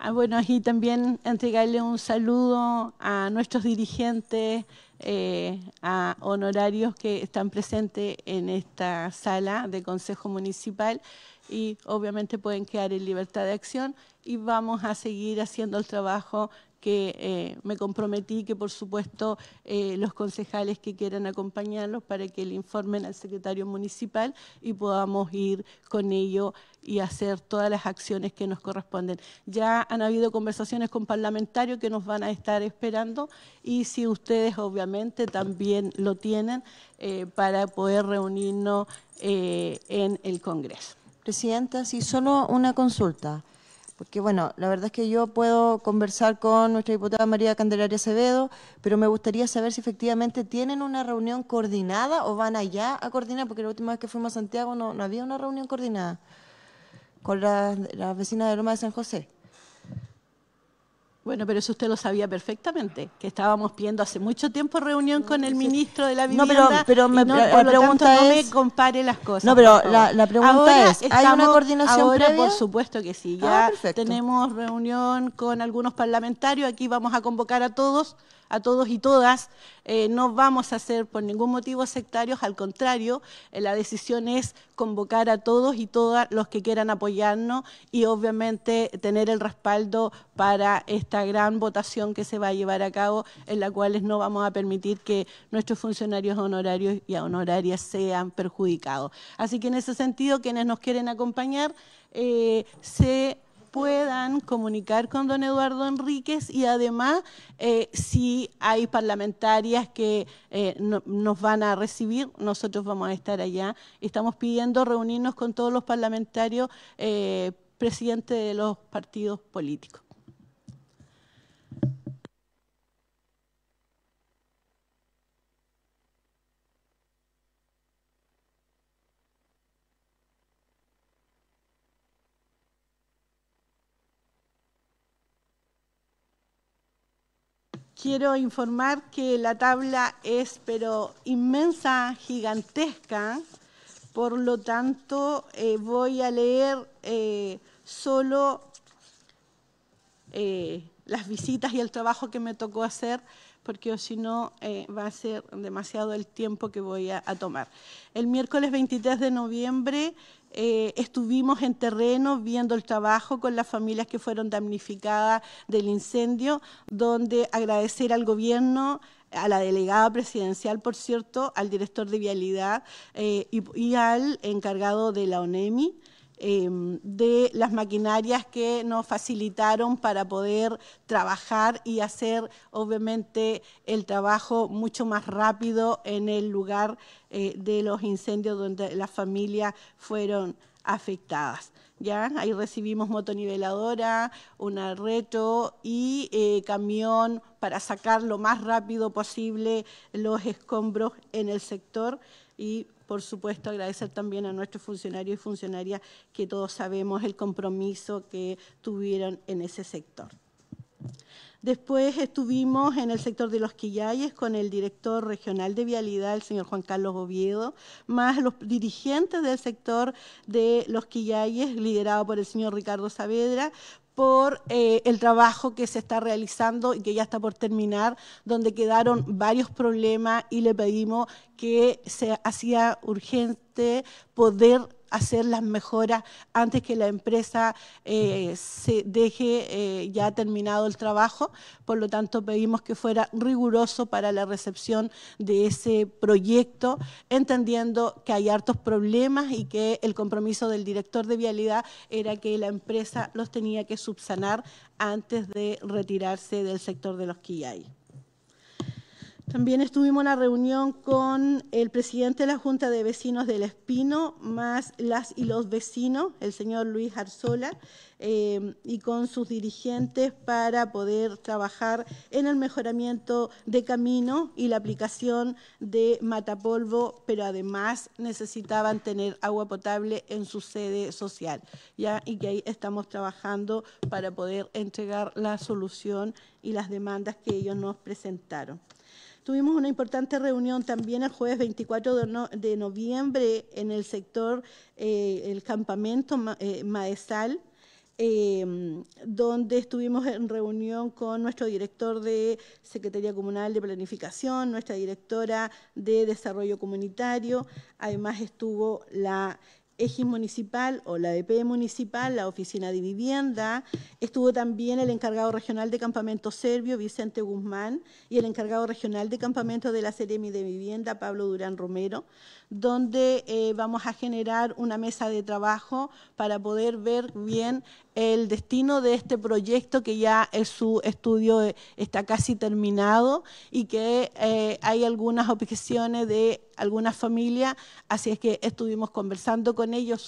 Ah, bueno, y también entregarle un saludo a nuestros dirigentes, eh, a honorarios que están presentes en esta sala de Consejo Municipal y obviamente pueden quedar en libertad de acción y vamos a seguir haciendo el trabajo que eh, me comprometí que, por supuesto, eh, los concejales que quieran acompañarlos para que le informen al secretario municipal y podamos ir con ello y hacer todas las acciones que nos corresponden. Ya han habido conversaciones con parlamentarios que nos van a estar esperando y si ustedes obviamente también lo tienen eh, para poder reunirnos en el Congreso. Presidenta, si solo una consulta. Porque bueno, la verdad es que yo puedo conversar con nuestra diputada María Candelaria Acevedo, pero me gustaría saber si efectivamente tienen una reunión coordinada o van allá a coordinar, porque la última vez que fuimos a Santiago no, no había una reunión coordinada con las, vecinas de Roma de San José. Bueno, pero eso usted lo sabía perfectamente, que estábamos pidiendo hace mucho tiempo reunión con el ministro de la vivienda. No, pero, pero me, pregunta es... no me compare las cosas. No, pero la, pregunta es, ¿hay una coordinación previa? Por supuesto que sí, ya ah, tenemos reunión con algunos parlamentarios, aquí vamos a convocar a todos a todos y todas. Eh, no vamos a ser por ningún motivo sectarios, al contrario, eh, la decisión es convocar a todos y todas los que quieran apoyarnos y obviamente tener el respaldo para esta gran votación que se va a llevar a cabo, en la cual no vamos a permitir que nuestros funcionarios honorarios y honorarias sean perjudicados. Así que en ese sentido, quienes nos quieren acompañar, eh, se puedan comunicar con don Eduardo Enríquez y además eh, si hay parlamentarias que eh, nos van a recibir, nosotros vamos a estar allá. Estamos pidiendo reunirnos con todos los parlamentarios, eh, presidentes de los partidos políticos. quiero informar que la tabla es pero inmensa, gigantesca, por lo tanto eh, voy a leer eh, solo eh, las visitas y el trabajo que me tocó hacer porque si no eh, va a ser demasiado el tiempo que voy a, tomar. El miércoles 23 de noviembre eh, estuvimos en terreno viendo el trabajo con las familias que fueron damnificadas del incendio, donde agradecer al gobierno a la delegada presidencial, por cierto, al director de vialidad eh, y, al encargado de la ONEMI, Em, de las maquinarias que nos facilitaron para poder trabajar y hacer obviamente el trabajo mucho más rápido en el lugar eh, de los incendios donde las familias fueron afectadas. ¿ya? Ahí recibimos motoniveladora, un arreto y eh, camión para sacar lo más rápido posible los escombros en el sector y por supuesto, agradecer también a nuestros funcionarios y funcionarias que todos sabemos el compromiso que tuvieron en ese sector. Después estuvimos en el sector de los Quillayes con el director regional de Vialidad, el señor Juan Carlos Oviedo, más los dirigentes del sector de los Quillayes, liderado por el señor Ricardo Saavedra, por eh, el trabajo que se está realizando y que ya está por terminar, donde quedaron varios problemas y le pedimos que se hacía urgente poder hacer las mejoras antes que la empresa eh, se deje eh, ya terminado el trabajo. Por lo tanto, pedimos que fuera riguroso para la recepción de ese proyecto, entendiendo que hay hartos problemas y que el compromiso del director de vialidad era que la empresa los tenía que subsanar antes de retirarse del sector de los Quillay. También estuvimos en la reunión con el presidente de la Junta de Vecinos del Espino, más las y los vecinos, el señor Luis Arzola, eh, y con sus dirigentes para poder trabajar en el mejoramiento de camino y la aplicación de matapolvo, pero además necesitaban tener agua potable en su sede social, y que ahí estamos trabajando para poder entregar la solución y las demandas que ellos nos presentaron. Tuvimos una importante reunión también el jueves 24 de, noviembre en el sector, eh, el campamento eh, maestal em, donde estuvimos en reunión con nuestro director de Secretaría Comunal de Planificación, nuestra directora de Desarrollo Comunitario, además estuvo la EGIS municipal o la DP municipal, la oficina de vivienda, estuvo también el encargado regional de campamento serbio, Vicente Guzmán, y el encargado regional de campamento de la Seremi de Vivienda, Pablo Durán Romero, donde eh, vamos a generar una mesa de trabajo para poder ver bien el destino de este proyecto que ya su estudio eh, está casi terminado y que eh, hay algunas objeciones de algunas familias, así es que estuvimos conversando con ellos,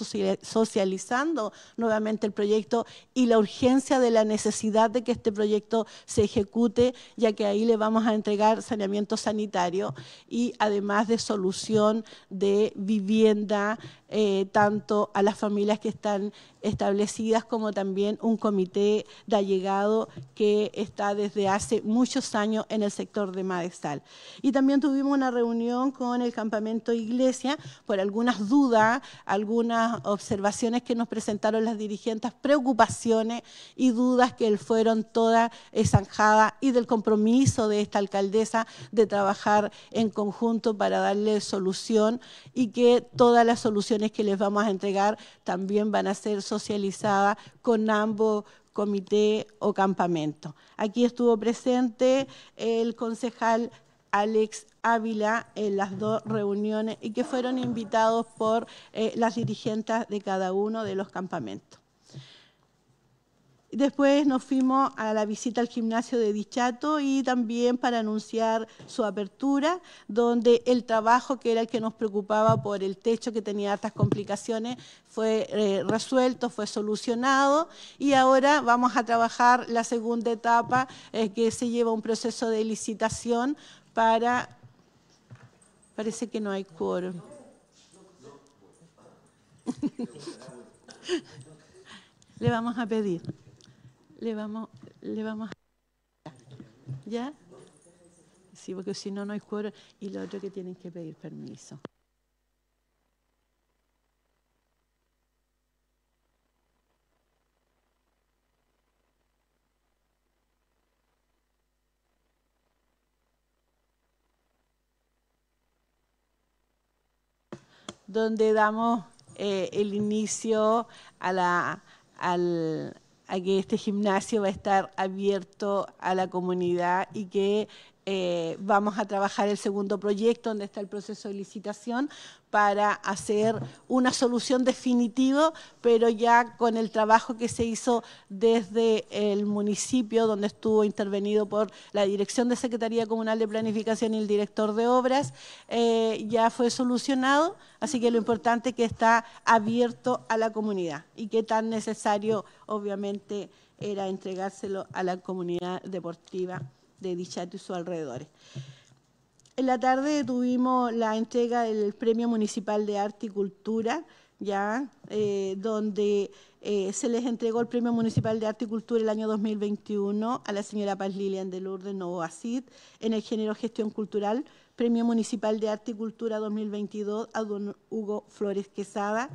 socializando nuevamente el proyecto y la urgencia de la necesidad de que este proyecto se ejecute, ya que ahí le vamos a entregar saneamiento sanitario y además de solución de vivienda, eh, tanto a las familias que están establecidas como también un comité de allegado que está desde hace muchos años en el sector de Madestal Y también tuvimos una reunión con el campamento Iglesia por algunas dudas, algunas observaciones que nos presentaron las dirigentes, preocupaciones y dudas que fueron todas zanjadas y del compromiso de esta alcaldesa de trabajar en conjunto para darle solución y que todas las soluciones que les vamos a entregar también van a ser socializadas con ambos comités o campamentos. Aquí estuvo presente el concejal Alex Ávila en las dos reuniones y que fueron invitados por eh, las dirigentes de cada uno de los campamentos. Después nos fuimos a la visita al gimnasio de Dichato y también para anunciar su apertura, donde el trabajo que era el que nos preocupaba por el techo que tenía altas complicaciones fue eh, resuelto, fue solucionado y ahora vamos a trabajar la segunda etapa eh, que se lleva un proceso de licitación para... Parece que no hay quórum. Le vamos a pedir le vamos, le vamos ¿Ya? Sí, porque si no, no hay cuero. Y lo otro que tienen que pedir permiso. donde damos eh, el inicio a la, al, a que este gimnasio va a estar abierto a la comunidad y que eh, vamos a trabajar el segundo proyecto donde está el proceso de licitación para hacer una solución definitiva, pero ya con el trabajo que se hizo desde el municipio, donde estuvo intervenido por la Dirección de Secretaría Comunal de Planificación y el director de Obras, eh, ya fue solucionado, así que lo importante es que está abierto a la comunidad y que tan necesario, obviamente, era entregárselo a la comunidad deportiva de dicha y sus alrededores. En la tarde tuvimos la entrega del Premio Municipal de Arte y Cultura, ya eh, donde eh, se les entregó el Premio Municipal de Arte y Cultura el año 2021 a la señora Paz Lilian de Lourdes Novoacid en el género Gestión Cultural, Premio Municipal de Arte y Cultura 2022 a don Hugo Flores Quesada,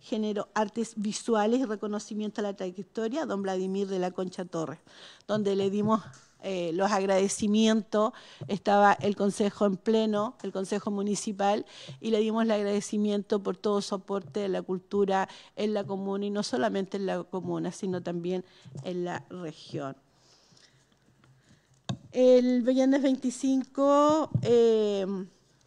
género Artes Visuales y Reconocimiento a la Trayectoria, don Vladimir de la Concha Torres, donde le dimos eh, los agradecimientos, estaba el Consejo en pleno, el Consejo Municipal, y le dimos el agradecimiento por todo soporte de la cultura en la comuna, y no solamente en la comuna, sino también en la región. El viernes 25 eh,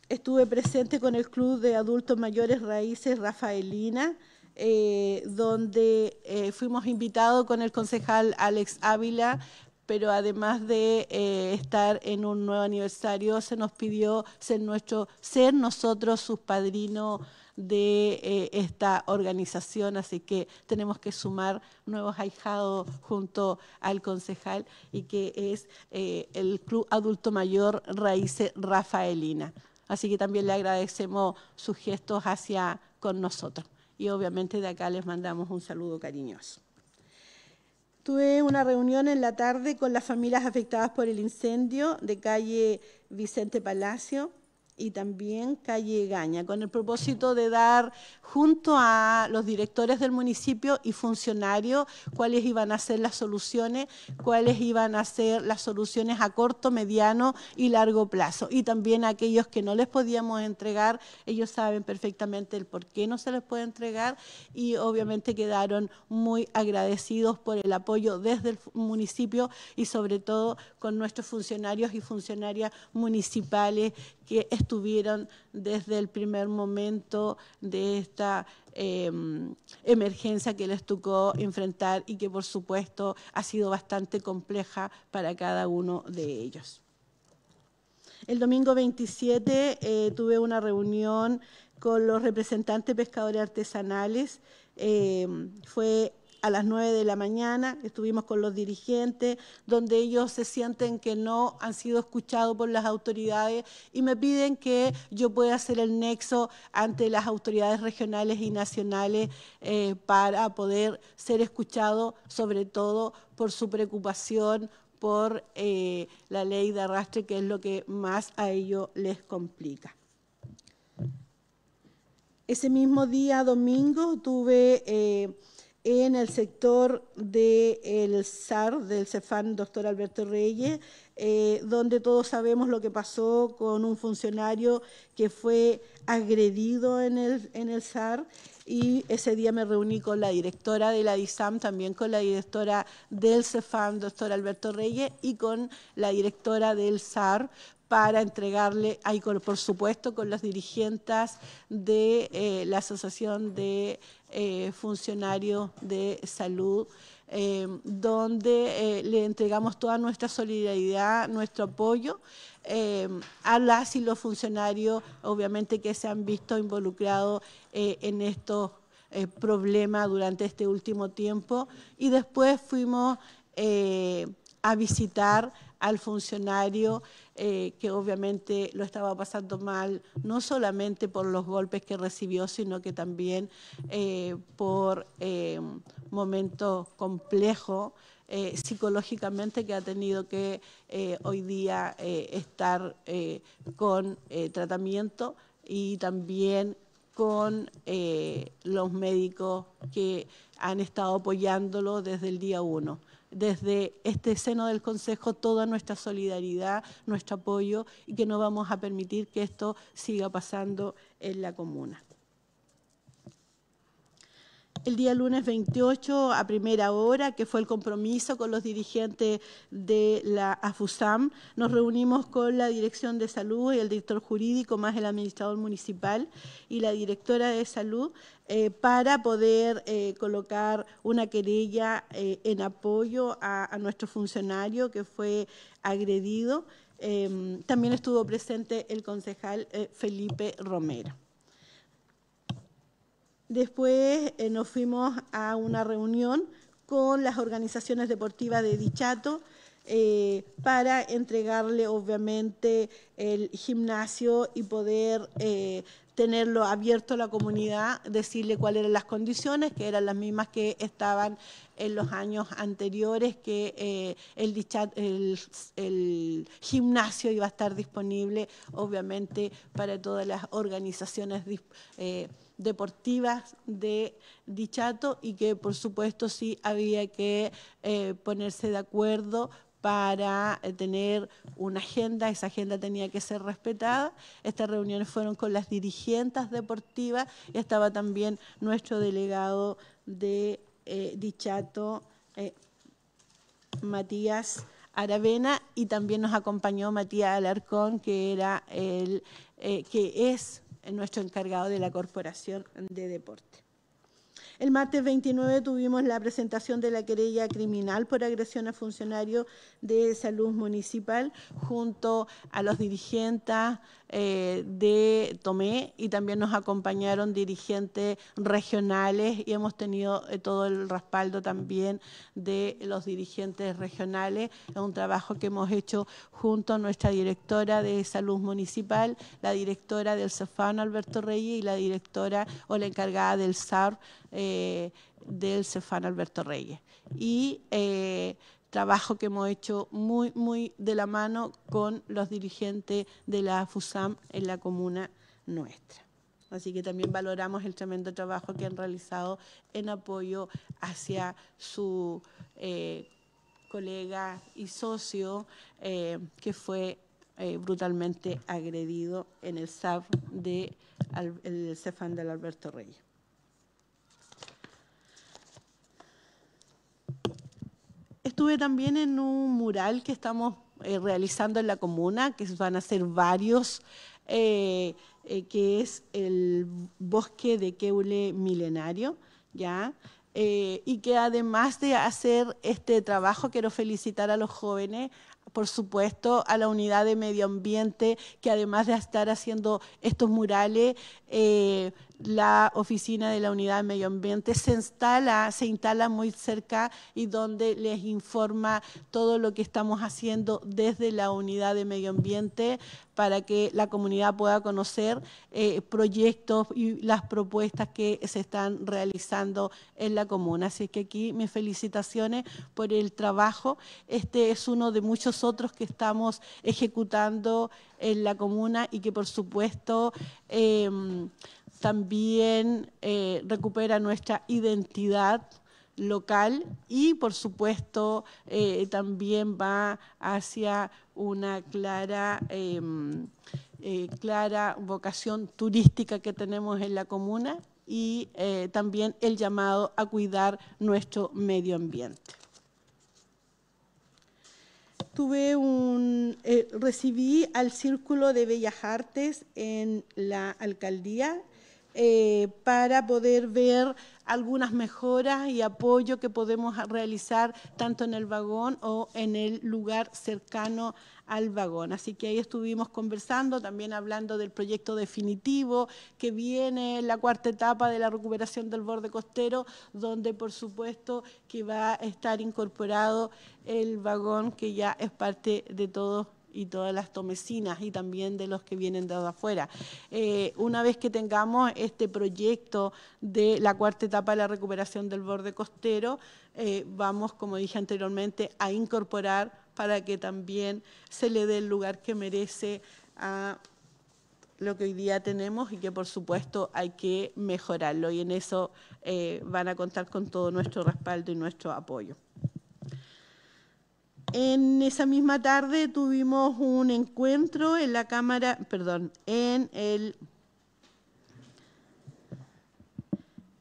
estuve presente con el Club de Adultos Mayores Raíces Rafaelina, eh, donde fuimos invitados con el concejal Alex Ávila pero además de eh, estar en un nuevo aniversario, se nos pidió ser, nuestro, ser nosotros sus padrinos de eh, esta organización, así que tenemos que sumar nuevos ahijados junto al concejal y que es eh, el Club Adulto Mayor Raíces Rafaelina. Así que también le agradecemos sus gestos hacia con nosotros y obviamente de acá les mandamos un saludo cariñoso. Tuve una reunión en la tarde con las familias afectadas por el incendio de calle Vicente Palacio y también Calle Gaña, con el propósito de dar junto a los directores del municipio y funcionarios cuáles iban a ser las soluciones, cuáles iban a ser las soluciones a corto, mediano y largo plazo. Y también aquellos que no les podíamos entregar, ellos saben perfectamente el por qué no se les puede entregar y obviamente quedaron muy agradecidos por el apoyo desde el municipio y sobre todo con nuestros funcionarios y funcionarias municipales que estuvieron desde el primer momento de esta em, emergencia que les tocó enfrentar y que por supuesto ha sido bastante compleja para cada uno de ellos. El domingo 27 eh, tuve una reunión con los representantes pescadores artesanales. Em, fue a las 9 de la mañana, estuvimos con los dirigentes, donde ellos se sienten que no han sido escuchados por las autoridades y me piden que yo pueda hacer el nexo ante las autoridades regionales y nacionales eh, para poder ser escuchado, sobre todo por su preocupación por eh, la ley de arrastre, que es lo que más a ellos les complica. Ese mismo día, domingo, tuve... Eh, en el sector del SAR, del CEFAN, doctor Alberto Reyes, eh, donde todos sabemos lo que pasó con un funcionario que fue agredido en el, en el SAR y ese día me reuní con la directora de la DISAM, también con la directora del CEFAM, doctor Alberto Reyes, y con la directora del SAR para entregarle, por supuesto con las dirigentes de eh, la Asociación de eh, Funcionarios de Salud, eh, donde le entregamos toda nuestra solidaridad, nuestro apoyo a las y los funcionarios, obviamente que se han visto involucrados en estos problemas durante este último tiempo. Y después fuimos a visitar al funcionario eh, que obviamente lo estaba pasando mal, no solamente por los golpes que recibió, sino que también eh, por eh, momentos complejos psicológicamente que ha tenido que hoy día estar con tratamiento y también con los médicos que han estado apoyándolo desde el día uno desde este seno del Consejo toda nuestra solidaridad, nuestro apoyo y que no vamos a permitir que esto siga pasando en la comuna el día lunes 28 a primera hora, que fue el compromiso con los dirigentes de la AFUSAM. Nos reunimos con la Dirección de Salud y el director jurídico, más el administrador municipal y la directora de salud, eh, para poder eh, colocar una querella eh, en apoyo a nuestro funcionario que fue agredido. Em, también estuvo presente el concejal Felipe Romero. Después eh, nos fuimos a una reunión con las organizaciones deportivas de Dichato eh, para entregarle obviamente el gimnasio y poder eh, tenerlo abierto a la comunidad, decirle cuáles eran las condiciones, que eran las mismas que estaban en los años anteriores, que el, gimnasio iba a estar disponible, obviamente, para todas las organizaciones eh, deportivas de Dichato y que por supuesto sí había que eh, ponerse de acuerdo para eh, tener una agenda, esa agenda tenía que ser respetada. Estas reuniones fueron con las dirigentes deportivas y estaba también nuestro delegado de eh, Dichato, Matías Aravena, y también nos acompañó Matías Alarcón, que era el que es nuestro encargado de la Corporación de Deporte. El martes 29 tuvimos la presentación de la querella criminal por agresión a funcionario de salud municipal junto a los dirigentes, eh, de Tomé y también nos acompañaron dirigentes regionales y hemos tenido eh, todo el respaldo también de los dirigentes regionales. Es un trabajo que hemos hecho junto a nuestra directora de salud municipal, la directora del Cefano Alberto Reyes y la directora o la encargada del SAR eh, del Cefano Alberto Reyes. Y trabajo que hemos hecho muy, muy de la mano con los dirigentes de la FUSAM en la comuna nuestra. Así que también valoramos el tremendo trabajo que han realizado en apoyo hacia su eh, colega y socio eh, que fue eh, brutalmente agredido en el SAF de el Cefán del Alberto Reyes. estuve también en un mural que estamos eh, realizando en la comuna, que van a ser varios, eh, eh, que es el bosque de Keule milenario, ¿ya? y que además de hacer este trabajo, quiero felicitar a los jóvenes, por supuesto, a la unidad de medio ambiente, que además de estar haciendo estos murales, la oficina de la unidad de medio ambiente se instala, se instala muy cerca y donde les informa todo lo que estamos haciendo desde la unidad de medio ambiente para que la comunidad pueda conocer eh, proyectos y las propuestas que se están realizando en la comuna. Así que aquí mis felicitaciones por el trabajo. Este es uno de muchos otros que estamos ejecutando en la comuna y que por supuesto em, también eh, recupera nuestra identidad local y por supuesto eh, también va hacia una clara, em, eh, clara vocación turística que tenemos en la comuna y también el llamado a cuidar nuestro medio ambiente. Tuve un, recibí al Círculo de Bellas Artes en la alcaldía eh, para poder ver algunas mejoras y apoyo que podemos realizar tanto en el vagón o en el lugar cercano al vagón. Así que ahí estuvimos conversando, también hablando del proyecto definitivo que viene en la cuarta etapa de la recuperación del borde costero, donde por supuesto que va a estar incorporado el vagón que ya es parte de todo y todas las tomecinas y también de los que vienen de afuera. Eh, una vez que tengamos este proyecto de la cuarta etapa de la recuperación del borde costero, eh, vamos, como dije anteriormente, a incorporar para que también se le dé el lugar que merece a lo que hoy día tenemos y que por supuesto hay que mejorarlo y en eso eh, van a contar con todo nuestro respaldo y nuestro apoyo. En esa misma tarde tuvimos un encuentro en la Cámara, perdón, en el...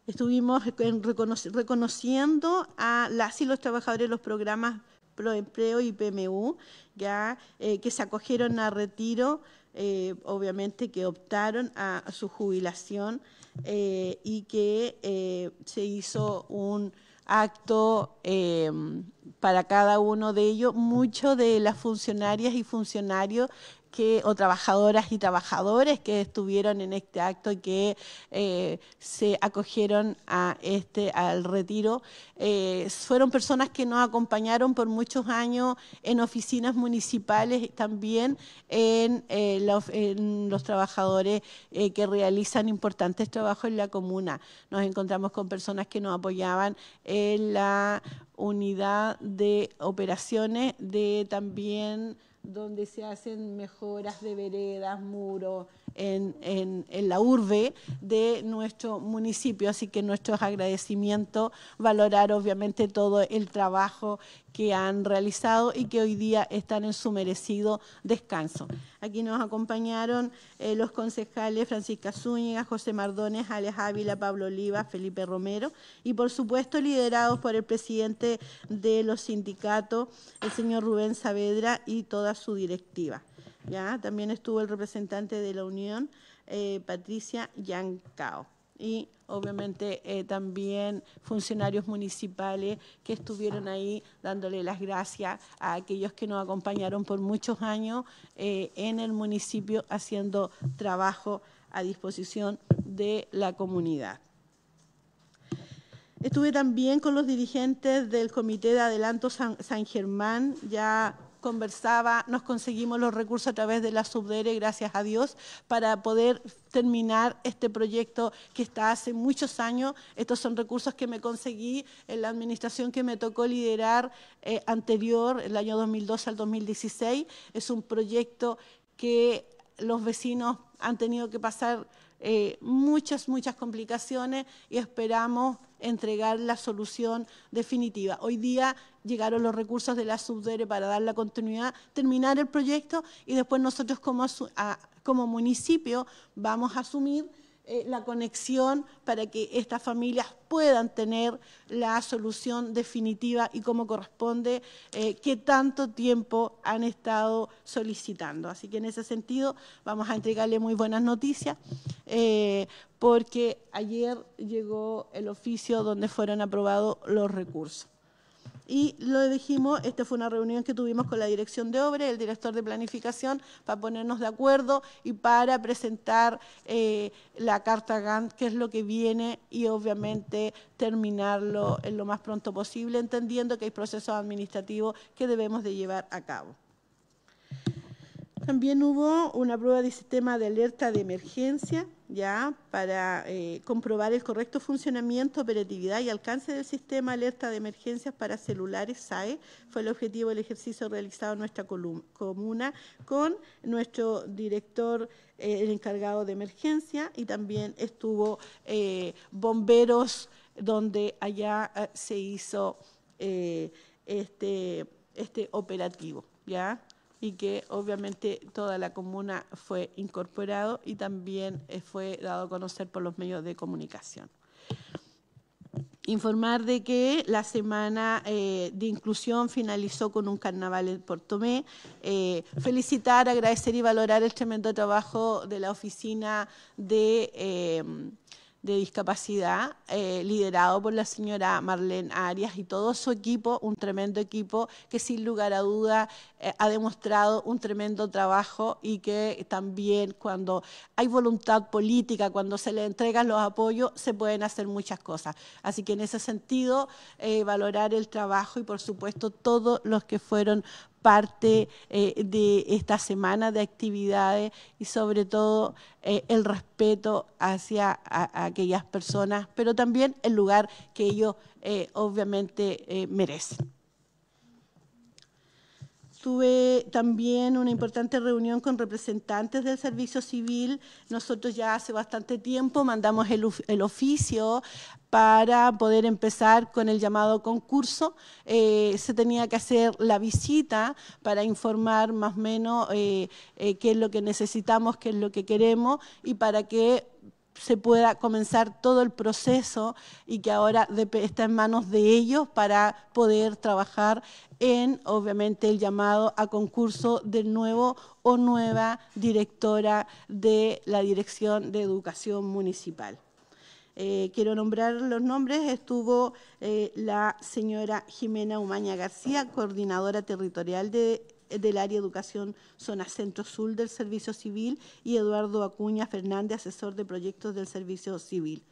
Estuvimos reconociendo a las y los trabajadores de los programas Proempleo y PMU, ya, eh, que se acogieron a retiro, eh, obviamente que optaron a, su jubilación eh, y que se hizo un acto em, para cada uno de ellos. Muchos de las funcionarias y funcionarios o trabajadoras y trabajadores que estuvieron en este acto y que eh, se acogieron a este, al retiro. Eh, fueron personas que nos acompañaron por muchos años en oficinas municipales, y también en eh, los trabajadores que realizan importantes trabajos en la comuna. Nos encontramos con personas que nos apoyaban en la unidad de operaciones de también donde se hacen mejoras de veredas, muros, en, la urbe de nuestro municipio. Así que nuestros agradecimientos, valorar obviamente todo el trabajo que han realizado y que hoy día están en su merecido descanso. Aquí nos acompañaron eh, los concejales Francisca Zúñiga, José Mardones, Alex Ávila, Pablo Oliva, Felipe Romero y por supuesto liderados por el presidente de los sindicatos, el señor Rubén Saavedra y toda su directiva. También estuvo el representante de la Unión, eh, Patricia Yancao. Y obviamente eh, también funcionarios municipales que estuvieron ahí dándole las gracias a aquellos que nos acompañaron por muchos años eh, en el municipio haciendo trabajo a disposición de la comunidad. Estuve también con los dirigentes del Comité de Adelanto San Germán, ya conversaba, nos conseguimos los recursos a través de la subdere, gracias a Dios, para poder terminar este proyecto que está hace muchos años. Estos son recursos que me conseguí en la administración que me tocó liderar eh, anterior, el año 2012 al 2016. Es un proyecto que los vecinos han tenido que pasar eh, muchas, muchas complicaciones y esperamos entregar la solución definitiva. Hoy día llegaron los recursos de la subdere para dar la continuidad, terminar el proyecto y después nosotros como, municipio vamos a asumir eh, la conexión para que estas familias puedan tener la solución definitiva y como corresponde, eh, que tanto tiempo han estado solicitando. Así que en ese sentido vamos a entregarle muy buenas noticias, eh, porque ayer llegó el oficio donde fueron aprobados los recursos. Y lo dijimos, esta fue una reunión que tuvimos con la dirección de obra, el director de planificación, para ponernos de acuerdo y para presentar eh, la carta GAN, que es lo que viene, y obviamente terminarlo en lo más pronto posible, entendiendo que hay procesos administrativos que debemos de llevar a cabo. También hubo una prueba de sistema de alerta de emergencia, ya, para eh, comprobar el correcto funcionamiento, operatividad y alcance del sistema alerta de emergencias para celulares SAE. Fue el objetivo del ejercicio realizado en nuestra comuna con nuestro director, eh, encargado de emergencia, y también estuvo eh, bomberos, donde allá se hizo este, este operativo, ya y que obviamente toda la comuna fue incorporado y también eh, fue dado a conocer por los medios de comunicación. Informar de que la semana eh, de inclusión finalizó con un carnaval en Portomé. Eh, felicitar, agradecer y valorar el tremendo trabajo de la oficina de de discapacidad, eh, liderado por la señora Marlene Arias y todo su equipo, un tremendo equipo que sin lugar a duda eh, ha demostrado un tremendo trabajo y que también cuando hay voluntad política, cuando se le entregan los apoyos, se pueden hacer muchas cosas. Así que en ese sentido, eh, valorar el trabajo y por supuesto todos los que fueron parte eh, de esta semana de actividades y sobre todo eh, el respeto hacia aquellas personas, pero también el lugar que ellos eh, obviamente merecen. Tuve también una importante reunión con representantes del servicio civil. Nosotros ya hace bastante tiempo mandamos el, oficio para poder empezar con el llamado concurso. Eh, se tenía que hacer la visita para informar más o menos eh, eh, qué es lo que necesitamos, qué es lo que queremos y para que se pueda comenzar todo el proceso y que ahora está en manos de ellos para poder trabajar en, obviamente, el llamado a concurso del nuevo o nueva directora de la Dirección de Educación Municipal. Eh, quiero nombrar los nombres, estuvo eh, la señora Jimena Umaña García, coordinadora territorial de del área educación zona centro-sur del Servicio Civil y Eduardo Acuña Fernández, asesor de proyectos del Servicio Civil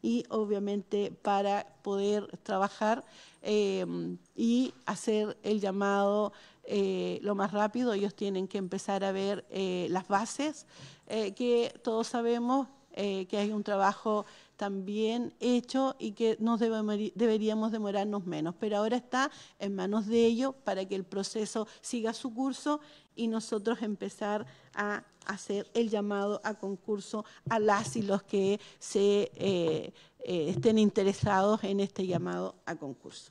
y obviamente para poder trabajar em, y hacer el llamado eh, lo más rápido. Ellos tienen que empezar a ver eh, las bases, eh, que todos sabemos que hay un trabajo también hecho y que nos deberíamos demorarnos menos. Pero ahora está en manos de ellos para que el proceso siga su curso y nosotros empezar a hacer el llamado a concurso a las y los que se eh, eh, estén interesados en este llamado a concurso.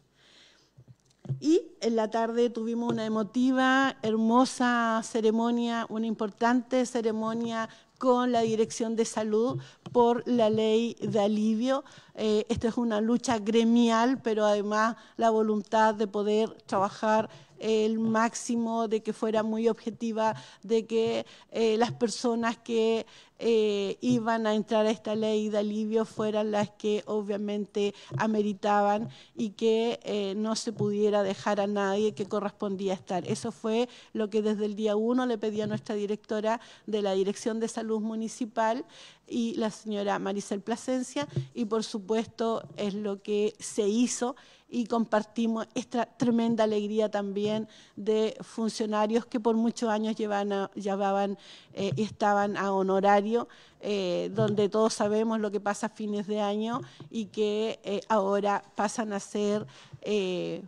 Y en la tarde tuvimos una emotiva, hermosa ceremonia, una importante ceremonia con la Dirección de Salud por la ley de alivio. Eh, esta es una lucha gremial, pero además la voluntad de poder trabajar el máximo, de que fuera muy objetiva, de que eh, las personas que eh, iban a entrar a esta ley de alivio fueran las que obviamente ameritaban y que eh, no se pudiera dejar a nadie que correspondía estar. Eso fue lo que desde el día uno le pedía a nuestra directora de la Dirección de Salud Municipal y la señora Maricel Plasencia y por supuesto es lo que se hizo y compartimos esta tremenda alegría también de funcionarios que por muchos años llevaban eh, estaban a honorario, eh, donde todos sabemos lo que pasa a fines de año y que eh, ahora pasan a ser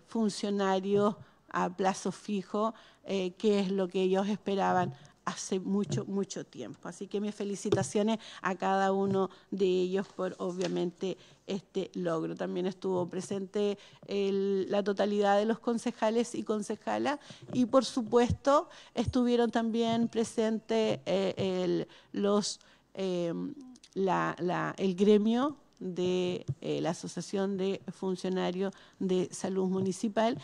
funcionarios a plazo fijo, que es lo que ellos esperaban hace mucho, mucho tiempo. Así que mis felicitaciones a cada uno de ellos por obviamente este logro. También estuvo presente la totalidad de los concejales y concejalas y por supuesto estuvieron también presentes eh, el, los, eh, la, el gremio de eh, la Asociación de Funcionarios de Salud Municipal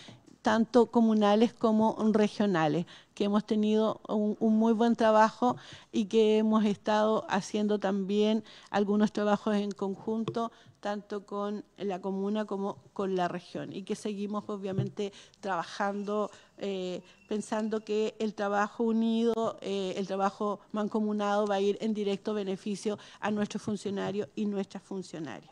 tanto comunales como regionales, que hemos tenido un, muy buen trabajo y que hemos estado haciendo también algunos trabajos en conjunto, tanto con la comuna como con la región, y que seguimos obviamente trabajando, eh, pensando que el trabajo unido, eh, el trabajo mancomunado va a ir en directo beneficio a nuestros funcionarios y nuestras funcionarias.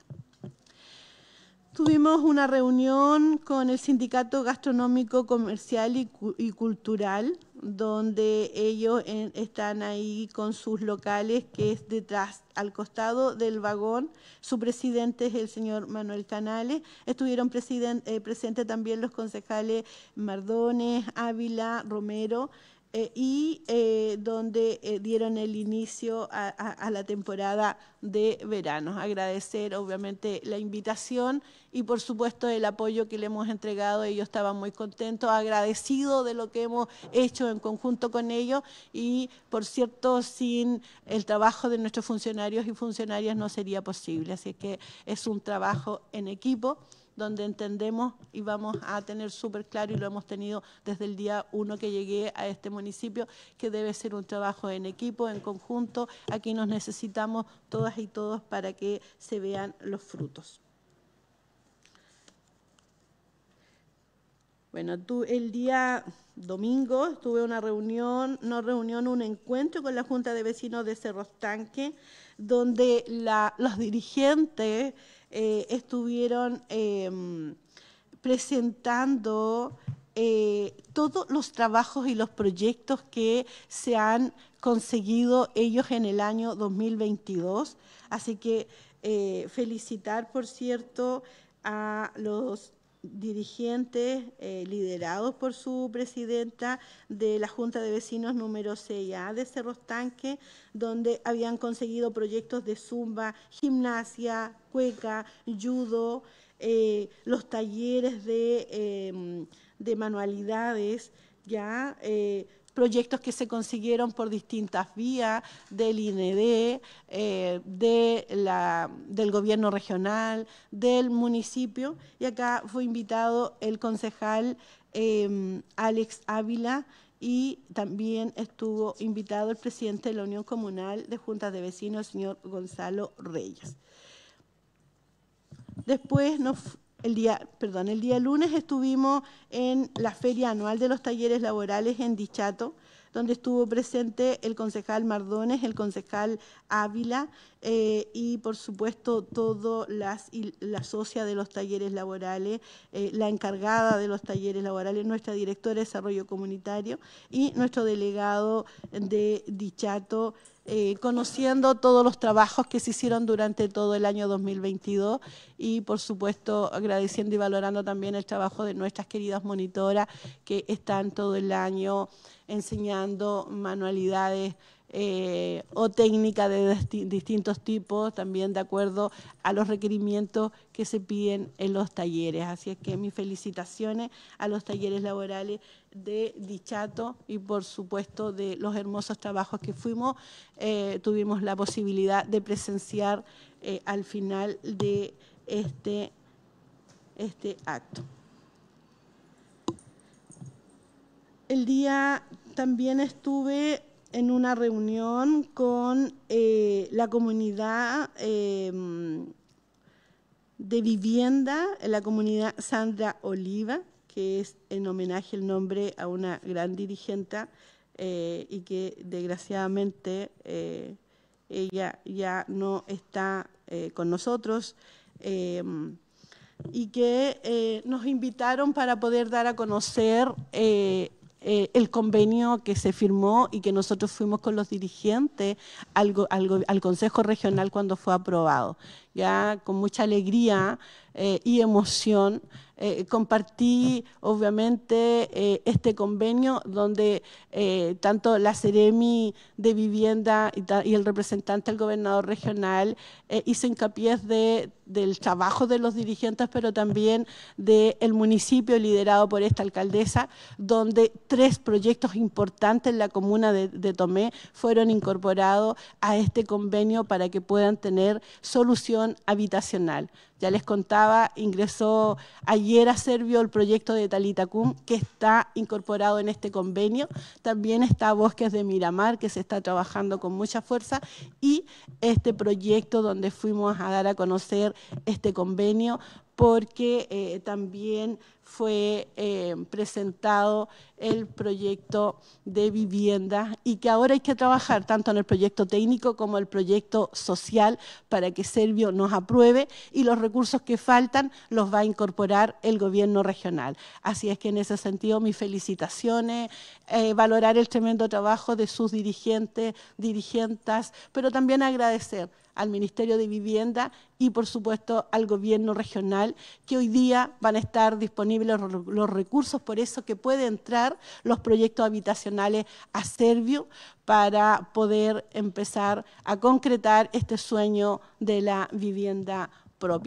Tuvimos una reunión con el Sindicato Gastronómico Comercial y, Cultural, donde ellos están ahí con sus locales, que es detrás, al costado del vagón. Su presidente es el señor Manuel Canales. Estuvieron eh, presentes también los concejales Mardones, Ávila, Romero. Eh, y eh, donde eh, dieron el inicio a, a, la temporada de verano. Agradecer obviamente la invitación y por supuesto el apoyo que le hemos entregado. Ellos estaban muy contentos, agradecidos de lo que hemos hecho en conjunto con ellos y por cierto sin el trabajo de nuestros funcionarios y funcionarias no sería posible. Así que es un trabajo en equipo donde entendemos y vamos a tener súper claro, y lo hemos tenido desde el día uno que llegué a este municipio, que debe ser un trabajo en equipo, en conjunto. Aquí nos necesitamos todas y todos para que se vean los frutos. Bueno, el día domingo tuve una reunión, no reunión, un encuentro con la Junta de Vecinos de Cerro Tanque, donde los dirigentes eh, estuvieron em, presentando eh, todos los trabajos y los proyectos que se han conseguido ellos en el año 2022. Así que eh, felicitar, por cierto, a los dirigentes eh, liderados por su presidenta de la Junta de Vecinos número 6A de Cerro Tanque, donde habían conseguido proyectos de zumba, gimnasia, cueca, judo, eh, los talleres de, eh, de manualidades, ya proyectos que se consiguieron por distintas vías del IND, eh, del gobierno regional, del municipio. Y acá fue invitado el concejal em, Alex Ávila y también estuvo invitado el presidente de la Unión Comunal de Juntas de Vecinos, el señor Gonzalo Reyes. Después nos el día, perdón, el día lunes estuvimos en la Feria Anual de los Talleres Laborales en Dichato, donde estuvo presente el concejal Mardones, el concejal Ávila eh, y, por supuesto, toda la socia de los talleres laborales, eh, la encargada de los talleres laborales, nuestra directora de desarrollo comunitario y nuestro delegado de Dichato, eh, conociendo todos los trabajos que se hicieron durante todo el año 2022 y por supuesto agradeciendo y valorando también el trabajo de nuestras queridas monitoras que están todo el año enseñando manualidades eh, o técnica de distintos tipos, también de acuerdo a los requerimientos que se piden en los talleres. Así es que mis felicitaciones a los talleres laborales de Dichato y por supuesto de los hermosos trabajos que fuimos, eh, tuvimos la posibilidad de presenciar eh, al final de este, este acto. El día también estuve en una reunión con eh, la comunidad em, de vivienda, la comunidad Sandra Oliva, que es en homenaje el nombre a una gran dirigente eh, y que desgraciadamente eh, ella ya no está con nosotros em, y que nos invitaron para poder dar a conocer eh, el convenio que se firmó y que nosotros fuimos con los dirigentes al, Consejo Regional cuando fue aprobado. Ya con mucha alegría eh, y emoción eh, compartí obviamente este convenio donde tanto la Ceremi de Vivienda y, y, el representante del gobernador regional hizo hincapié de del trabajo de los dirigentes, pero también del municipio liderado por esta alcaldesa, donde tres proyectos importantes en la comuna de, de Tomé fueron incorporados a este convenio para que puedan tener solución habitacional. Ya les contaba, ingresó ayer a Servio el proyecto de Talitacum, que está incorporado en este convenio. También está Bosques de Miramar, que se está trabajando con mucha fuerza, y este proyecto donde fuimos a dar a conocer este convenio porque eh, también fue eh, presentado el proyecto de vivienda y que ahora hay que trabajar tanto en el proyecto técnico como el proyecto social para que Servio nos apruebe y los recursos que faltan los va a incorporar el gobierno regional. Así es que en ese sentido mis felicitaciones, eh, valorar el tremendo trabajo de sus dirigentes, dirigentas, pero también agradecer al Ministerio de Vivienda y, por supuesto, al gobierno regional, que hoy día van a estar disponibles los, recursos, por eso que pueden entrar los proyectos habitacionales a Servio para poder empezar a concretar este sueño de la vivienda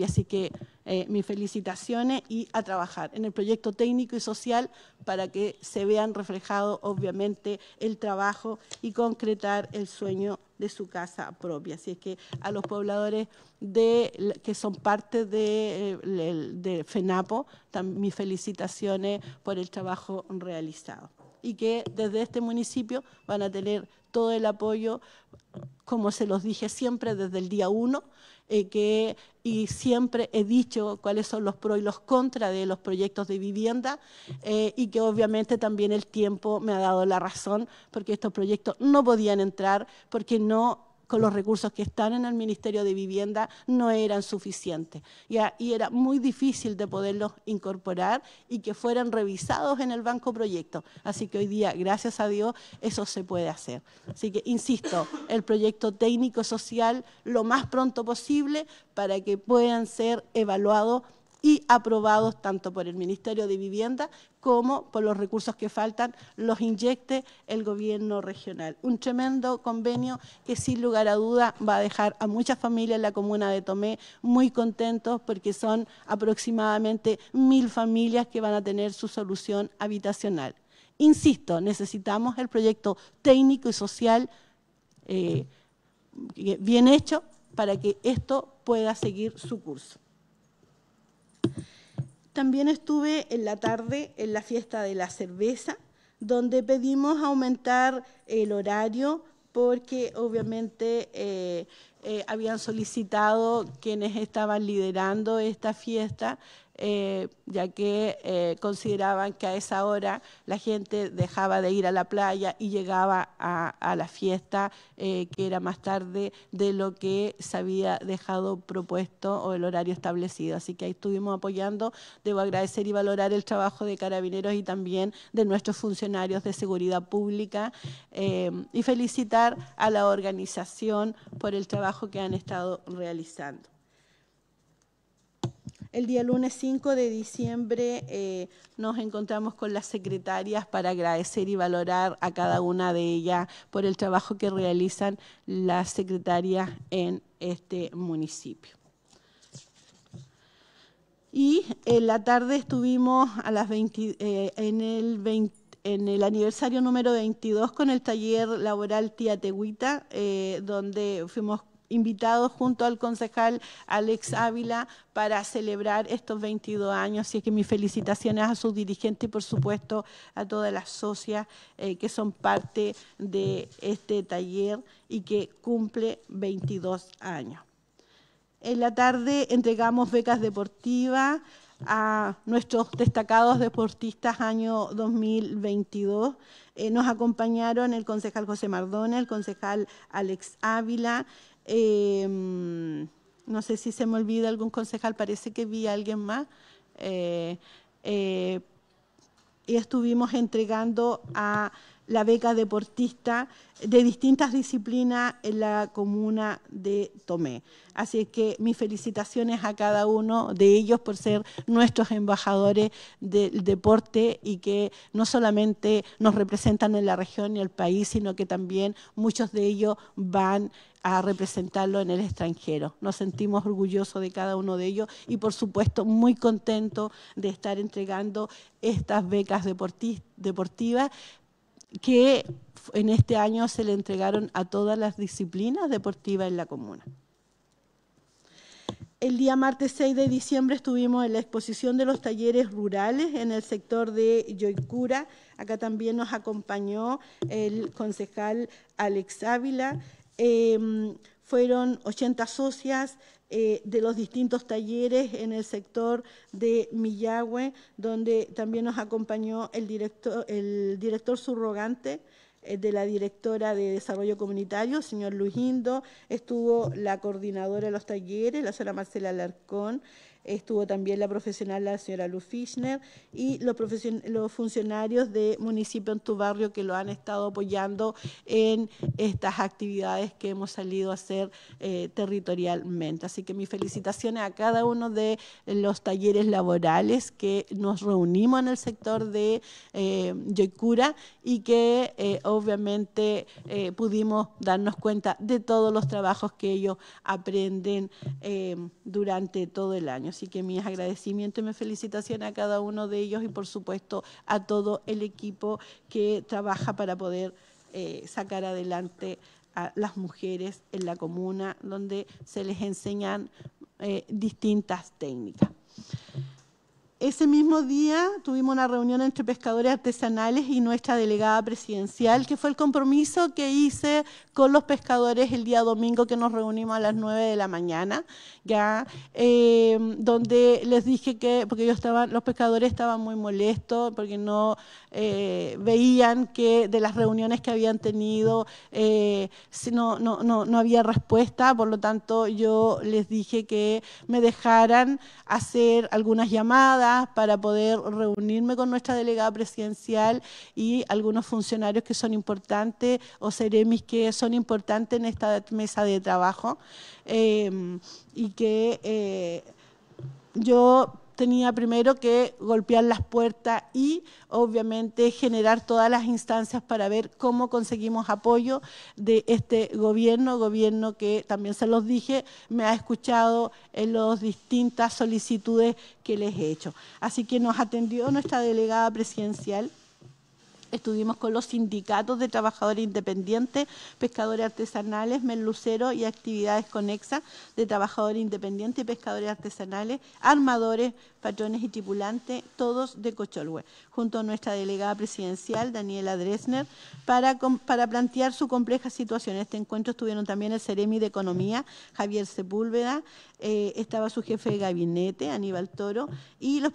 Así que eh, mis felicitaciones y a trabajar en el proyecto técnico y social para que se vean reflejado, obviamente, el trabajo y concretar el sueño de su casa propia. Así es que a los pobladores de, que son parte de, eh, FENAPO, mis felicitaciones por el trabajo realizado y que desde este municipio van a tener todo el apoyo, como se los dije siempre, desde el día uno. Eh, que, y siempre he dicho cuáles son los pros y los contras de los proyectos de vivienda eh, y que obviamente también el tiempo me ha dado la razón porque estos proyectos no podían entrar porque no con los recursos que están en el Ministerio de Vivienda no eran suficientes y era muy difícil de poderlos incorporar y que fueran revisados en el banco proyecto. Así que hoy día, gracias a Dios, eso se puede hacer. Así que, insisto, el proyecto técnico social lo más pronto posible para que puedan ser evaluados y aprobados tanto por el Ministerio de Vivienda como por los recursos que faltan, los inyecte el gobierno regional. Un tremendo convenio que sin lugar a duda va a dejar a muchas familias en la comuna de Tomé muy contentos porque son aproximadamente mil familias que van a tener su solución habitacional. Insisto, necesitamos el proyecto técnico y social eh, bien hecho para que esto pueda seguir su curso. También estuve en la tarde en la fiesta de la cerveza, donde pedimos aumentar el horario porque obviamente eh, eh, habían solicitado quienes estaban liderando esta fiesta eh, ya que eh, consideraban que a esa hora la gente dejaba de ir a la playa y llegaba a, la fiesta, eh, que era más tarde de lo que se había dejado propuesto o el horario establecido. Así que ahí estuvimos apoyando. Debo agradecer y valorar el trabajo de carabineros y también de nuestros funcionarios de seguridad pública y felicitar a la organización por el trabajo que han estado realizando. El día lunes 5 de diciembre eh, nos encontramos con las secretarias para agradecer y valorar a cada una de ellas por el trabajo que realizan las secretarias en este municipio. Y eh, en la tarde estuvimos a las 20, eh, en, el en el aniversario número 22 con el taller laboral Tía Tehuita, donde fuimos invitados junto al concejal Alex Ávila para celebrar estos 22 años. Así que mis felicitaciones a su dirigente y, por supuesto, a todas las socias eh, que son parte de este taller y que cumple 22 años. En la tarde entregamos becas deportivas a nuestros destacados deportistas año 2022. Eh, nos acompañaron el concejal José Mardona, el concejal Alex Ávila, Em, no sé si se me olvida algún concejal, parece que vi a alguien más. Eh, eh, y estuvimos entregando a la beca deportista de distintas disciplinas en la comuna de Tomé. Así que mis felicitaciones a cada uno de ellos por ser nuestros embajadores del deporte y que no solamente nos representan en la región y el país, sino que también muchos de ellos van a representarlo en el extranjero. Nos sentimos orgullosos de cada uno de ellos y por supuesto muy contentos de estar entregando estas becas deportivas que en este año se le entregaron a todas las disciplinas deportivas en la comuna. El día martes 6 de diciembre estuvimos en la exposición de los talleres rurales en el sector de Yoicura. Acá también nos acompañó el concejal Alex Ávila, Em, fueron 80 socias eh, de los distintos talleres en el sector de Millagüe, donde también nos acompañó el director, el director subrogante, eh, de la directora de Desarrollo Comunitario, señor Luis estuvo la coordinadora de los talleres, la señora Marcela Alarcón, estuvo también la profesional, la señora Luz Fischner, y los, funcionarios de municipio en tu barrio que lo han estado apoyando en estas actividades que hemos salido a hacer eh, territorialmente. Así que mis felicitaciones a cada uno de los talleres laborales que nos reunimos en el sector de eh, y que eh, obviamente eh, pudimos darnos cuenta de todos los trabajos que ellos aprenden durante todo el año. Así que mis agradecimientos y mis felicitaciones a cada uno de ellos y por supuesto a todo el equipo que trabaja para poder eh, sacar adelante a las mujeres en la comuna donde se les enseñan eh, distintas técnicas. Ese mismo día tuvimos una reunión entre pescadores artesanales y nuestra delegada presidencial, que fue el compromiso que hice con los pescadores el día domingo que nos reunimos a las 9 de la mañana, ya eh, donde les dije que, porque ellos estaban, los pescadores estaban muy molestos porque no eh, veían que de las reuniones que habían tenido eh, no, no había respuesta, por lo tanto yo les dije que me dejaran hacer algunas llamadas para poder reunirme con nuestra delegada presidencial y algunos funcionarios que son importantes o seremis que son importantes en esta mesa de trabajo eh, y que eh, yo tenía primero que golpear las puertas y obviamente generar todas las instancias para ver cómo conseguimos apoyo de este gobierno, gobierno que también se los dije, me ha escuchado en las distintas solicitudes que les he hecho. Así que nos atendió nuestra delegada presidencial. Estuvimos con los sindicatos de trabajadores independientes, pescadores artesanales, merluceros y actividades conexas de trabajadores independientes y pescadores artesanales, armadores, patrones y tripulantes, todos de Cocholhue, junto a nuestra delegada presidencial, Daniela Dresner, para, para plantear su compleja situación. En este encuentro estuvieron también el Ceremi de Economía, Javier Sepúlveda, eh, estaba su jefe de gabinete, Aníbal Toro, y los,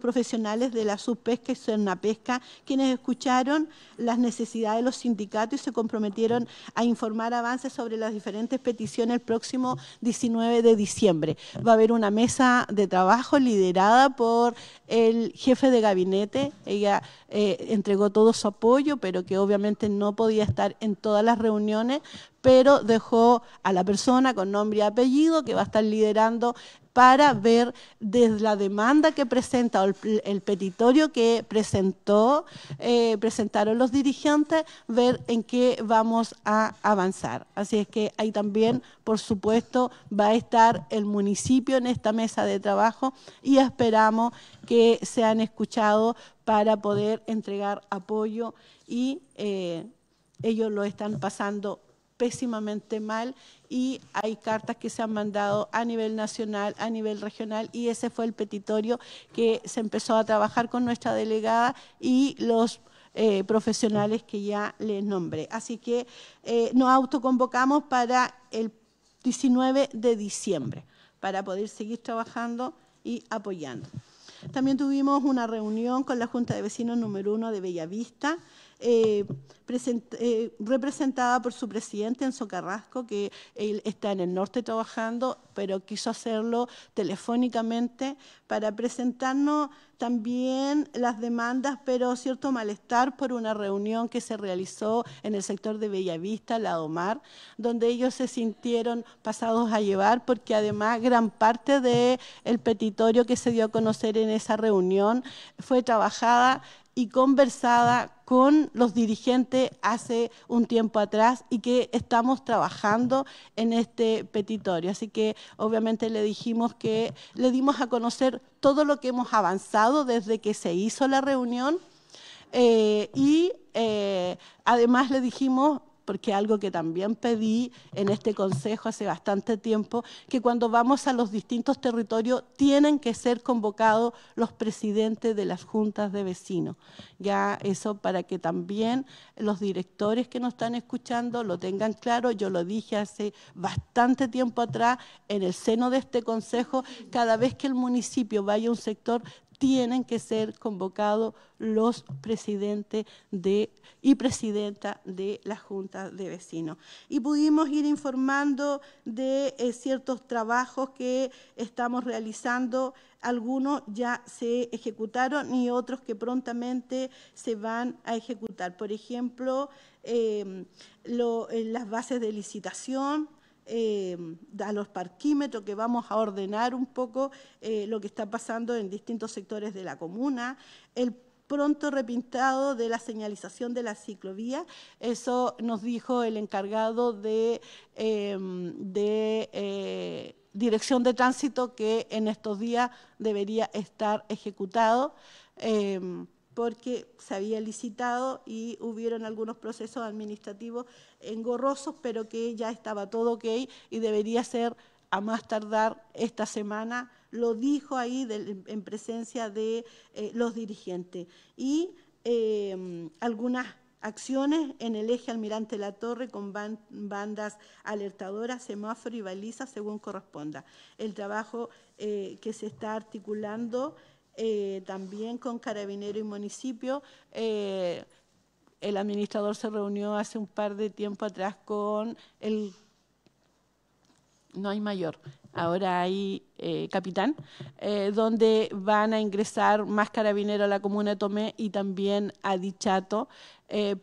profesionales de la subpesca y Pesca, quienes escucharon las necesidades de los sindicatos y se comprometieron a informar avances sobre las diferentes peticiones el próximo 19 de diciembre. Va a haber una mesa de trabajo liderada por el jefe de gabinete. Ella eh, entregó todo su apoyo, pero que obviamente no podía estar en todas las reuniones, pero dejó a la persona con nombre y apellido que va a estar liderando para ver desde la demanda que presenta o el, petitorio que presentó, eh, presentaron los dirigentes, ver en qué vamos a avanzar. Así es que ahí también, por supuesto, va a estar el municipio en esta mesa de trabajo y esperamos que se han escuchado para poder entregar apoyo y eh, ellos lo están pasando pésimamente mal y hay cartas que se han mandado a nivel nacional, a nivel regional y ese fue el petitorio que se empezó a trabajar con nuestra delegada y los eh, profesionales que ya les nombré. Así que eh, nos autoconvocamos para el 19 de diciembre para poder seguir trabajando y apoyando. También tuvimos una reunión con la Junta de Vecinos número uno de Bellavista, eh, eh, representada por su presidente Enzo Carrasco, que está en el norte trabajando, pero quiso hacerlo telefónicamente para presentarnos también las demandas, pero cierto malestar por una reunión que se realizó en el sector de Bellavista, lado mar, donde ellos se sintieron pasados a llevar, porque además gran parte del petitorio que se dio a conocer en esa reunión fue trabajada y conversada con los dirigentes hace un tiempo atrás y que estamos trabajando en este petitorio. Así que obviamente le dijimos que le dimos a conocer todo lo que hemos avanzado desde que se hizo la reunión eh, y eh, además le dijimos porque algo que también pedí en este consejo hace bastante tiempo, que cuando vamos a los distintos territorios tienen que ser convocados los presidentes de las juntas de vecinos. Ya eso para que también los directores que nos están escuchando lo tengan claro, yo lo dije hace bastante tiempo atrás, en el seno de este consejo, cada vez que el municipio vaya a un sector tienen que ser convocados los presidentes de, y presidenta de la Junta de Vecinos. Y pudimos ir informando de eh, ciertos trabajos que estamos realizando. Algunos ya se ejecutaron y otros que prontamente se van a ejecutar. Por ejemplo, en eh, eh, las bases de licitación, eh, a los parquímetros que vamos a ordenar un poco eh, lo que está pasando en distintos sectores de la comuna, el pronto repintado de la señalización de la ciclovía. Eso nos dijo el encargado de, eh, dirección de tránsito que en estos días debería estar ejecutado porque se había licitado y hubieron algunos procesos administrativos engorrosos, pero que ya estaba todo ok y debería ser a más tardar esta semana, lo dijo ahí en presencia de eh, los dirigentes. Y em, algunas acciones en el eje Almirante La Torre con bandas alertadoras, semáforo y balizas según corresponda. El trabajo eh, que se está articulando eh, también con Carabinero y Municipio. Eh, el administrador se reunió hace un par de tiempo atrás con el... No hay mayor, ahora hay eh, capitán, donde van a ingresar más carabinero a la comuna de Tomé y también a Dichato,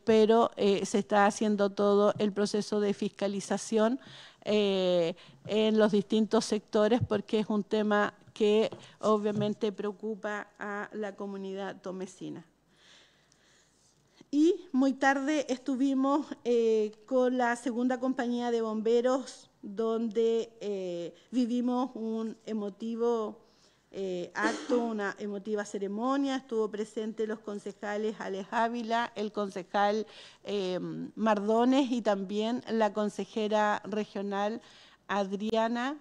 pero se está haciendo todo el proceso de fiscalización en los distintos sectores porque es un tema que obviamente preocupa a la comunidad tomesina. Y muy tarde estuvimos eh, con la segunda compañía de bomberos, donde eh, vivimos un emotivo eh, acto, una emotiva ceremonia. Estuvo presente los concejales Alex Ávila, el concejal Mardones y también la consejera regional Adriana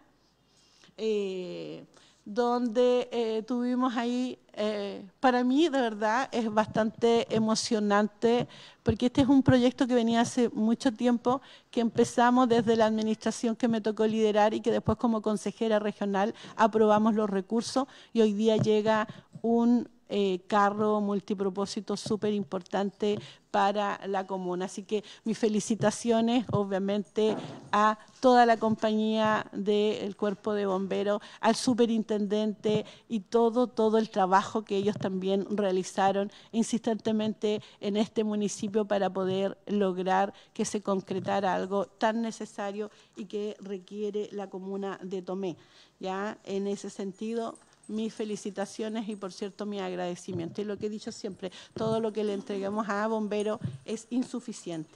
donde eh, tuvimos ahí, eh, para mí de verdad es bastante emocionante, porque este es un proyecto que venía hace mucho tiempo, que empezamos desde la administración que me tocó liderar y que después como consejera regional aprobamos los recursos y hoy día llega un eh, carro multipropósito súper importante para la comuna. Así que mis felicitaciones, obviamente, a toda la compañía del cuerpo de bomberos, al superintendente y todo, todo el trabajo que ellos también realizaron insistentemente en este municipio para poder lograr que se concretara algo tan necesario y que requiere la comuna de Tomé. Ya en ese sentido, mis felicitaciones y por cierto mi agradecimiento. Y lo que he dicho siempre, todo lo que le entregamos a Bombero es insuficiente.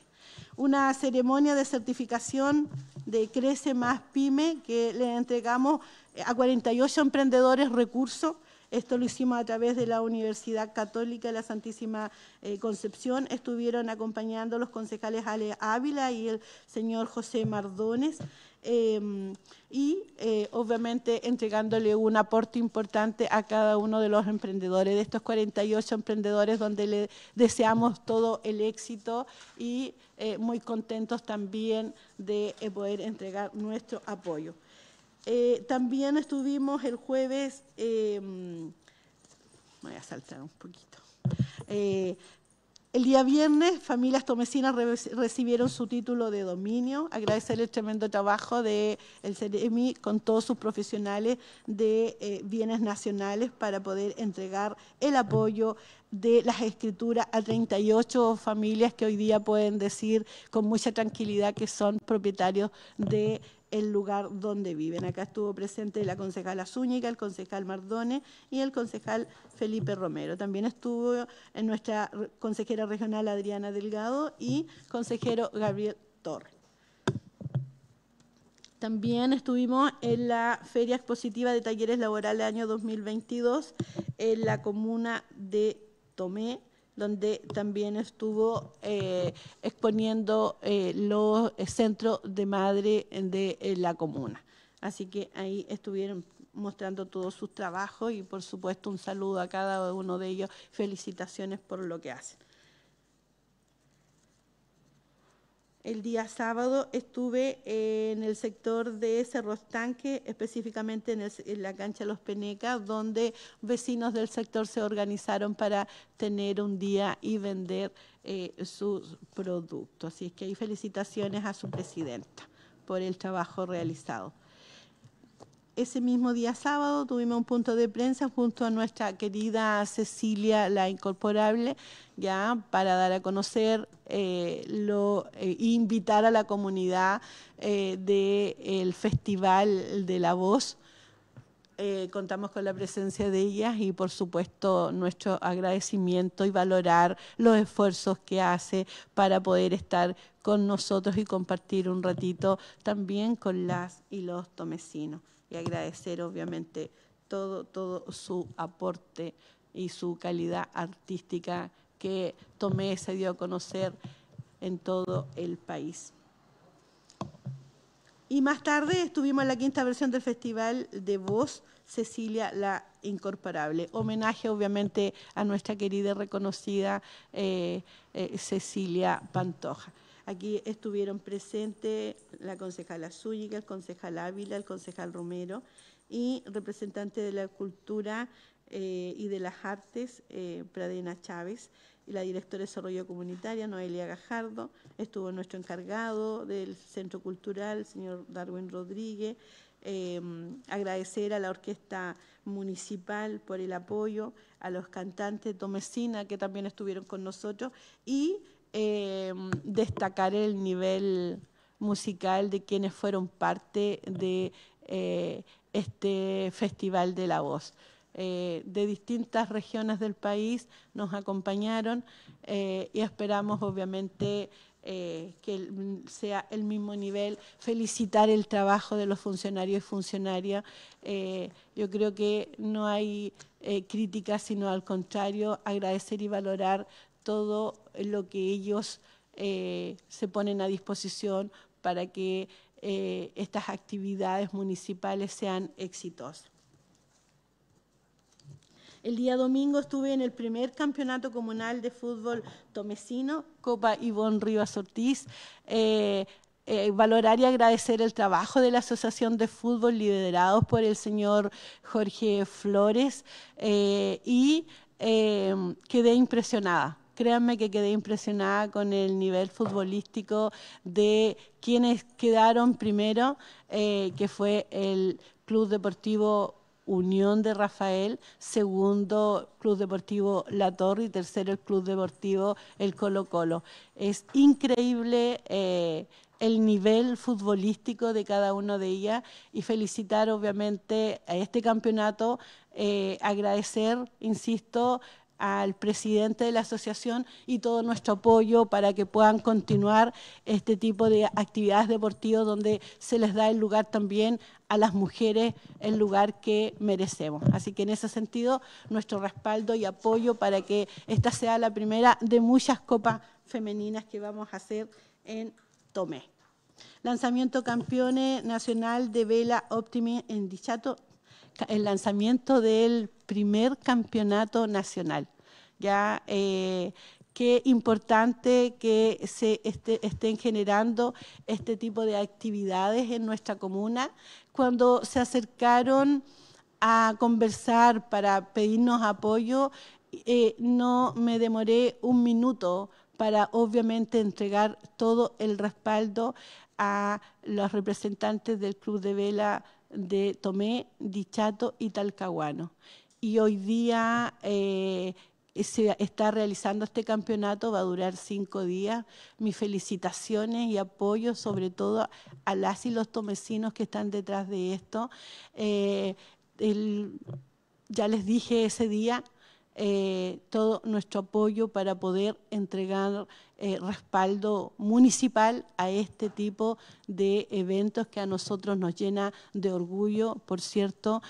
Una ceremonia de certificación de Crece Más Pyme que le entregamos a 48 emprendedores recursos esto lo hicimos a través de la Universidad Católica de la Santísima eh, Concepción. Estuvieron acompañando los concejales Ale Ávila y el señor José Mardones. Em, y eh, obviamente entregándole un aporte importante a cada uno de los emprendedores, de estos 48 emprendedores donde le deseamos todo el éxito y eh, muy contentos también de eh, poder entregar nuestro apoyo. también estuvimos el jueves, em, voy a saltar un poquito, el día viernes, familias tomesinas recibieron su título de dominio. Agradecer el tremendo trabajo del el CEREMI con todos sus profesionales de eh, bienes nacionales para poder entregar el apoyo de las escrituras a 38 familias que hoy día pueden decir con mucha tranquilidad que son propietarios de el lugar donde viven. Acá estuvo presente la concejala Zúñiga, el concejal Mardone y el concejal Felipe Romero. También estuvo en nuestra consejera regional Adriana Delgado y consejero Gabriel Torres. También estuvimos en la Feria Expositiva de Talleres Laborales año 2022 en la comuna de Tomé, donde también estuvo eh, exponiendo eh, los eh, centros de madre de la comuna. Así que ahí estuvieron mostrando todos sus trabajos y por supuesto un saludo a cada uno de ellos, felicitaciones por lo que hacen. El día sábado estuve eh, en el sector de Cerro Tanque, específicamente en, la cancha Los Penecas, donde vecinos del sector se organizaron para tener un día y vender eh, sus productos. Así es que hay felicitaciones a su presidenta por el trabajo realizado ese mismo día sábado tuvimos un punto de prensa junto a nuestra querida Cecilia la Incorporable, ya para dar a conocer e invitar a la comunidad eh, del Festival de la Voz. contamos con la presencia de ellas y por supuesto nuestro agradecimiento y valorar los esfuerzos que hace para poder estar con nosotros y compartir un ratito también con las y los tomecinos y agradecer obviamente todo, todo su aporte y su calidad artística que Tomé se dio a conocer en todo el país. Y más tarde estuvimos en la quinta versión del Festival de Voz Cecilia la Incorporable. Homenaje obviamente a nuestra querida y reconocida eh, eh, Cecilia Pantoja. Aquí estuvieron presentes la concejala Zúñiga, el concejal Ávila, el concejal Romero y representante de la cultura eh, y de las artes, eh, Pradena Chávez, y la directora de Desarrollo Comunitario, Noelia Gajardo, estuvo nuestro encargado del Centro Cultural, señor Darwin Rodríguez, em, agradecer a la Orquesta Municipal por el apoyo, a los cantantes Domesina que también estuvieron con nosotros y eh, destacar el nivel musical de quienes fueron parte de eh, este Festival de la Voz. Eh, de distintas regiones del país nos acompañaron y esperamos obviamente que sea el mismo nivel, felicitar el trabajo de los funcionarios y funcionarias. yo creo que no hay crítica, sino al contrario, agradecer y valorar todo lo que ellos eh, se ponen a disposición para que eh, estas actividades municipales sean exitosas. El día domingo estuve en el primer campeonato comunal de fútbol tomesino, Copa Ivonne Rivas Ortiz. Eh, valorar y agradecer el trabajo de la Asociación de Fútbol liderados por el señor Jorge Flores y quedé impresionada créanme que quedé impresionada con el nivel futbolístico de quienes quedaron primero, eh, que fue el Club Deportivo Unión de Rafael, segundo Club Deportivo La Torre y tercero el Club Deportivo El Colo Colo. Es increíble eh, el nivel futbolístico de cada uno de ellas y felicitar obviamente a este campeonato, eh, agradecer, insisto, al presidente de la asociación y todo nuestro apoyo para que puedan continuar este tipo de actividades deportivas donde se les da el lugar también a las mujeres, el lugar que merecemos. Así que en ese sentido, nuestro respaldo y apoyo para que esta sea la primera de muchas copas femeninas que vamos a hacer en Tomé. Lanzamiento campeones nacional de vela Optimi en Dichato, el lanzamiento del primer campeonato nacional. ¿ya? Eh, qué importante que se este, estén generando este tipo de actividades en nuestra comuna. Cuando se acercaron a conversar para pedirnos apoyo, eh, no me demoré un minuto para obviamente entregar todo el respaldo a los representantes del Club de Vela de Tomé, Dichato y Talcahuano. Y hoy día eh, se está realizando este campeonato, va a durar cinco días. Mis felicitaciones y apoyo sobre todo a las y los tomesinos que están detrás de esto. Eh, ya les dije ese día eh, todo nuestro apoyo para poder entregar eh, respaldo municipal a este tipo de eventos que a nosotros nos llena de orgullo, por cierto,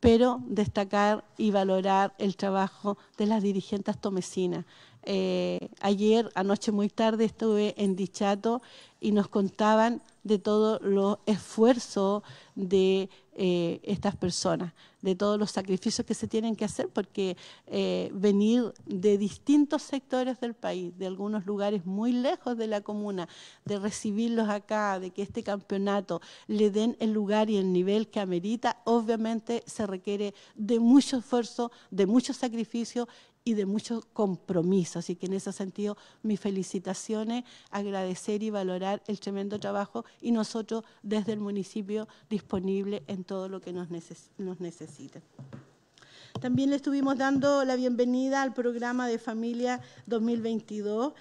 pero destacar y valorar el trabajo de las dirigentes tomesinas, eh, ayer, anoche muy tarde, estuve en Dichato y nos contaban de todos los esfuerzos de eh, estas personas, de todos los sacrificios que se tienen que hacer, porque eh, venir de distintos sectores del país, de algunos lugares muy lejos de la comuna, de recibirlos acá, de que este campeonato le den el lugar y el nivel que amerita, obviamente se requiere de mucho esfuerzo, de mucho sacrificio y de mucho compromiso. Así que en ese sentido, mis felicitaciones, agradecer y valorar el tremendo trabajo y nosotros desde el municipio disponible en todo lo que nos, necesiten. También le estuvimos dando la bienvenida al programa de familia 2022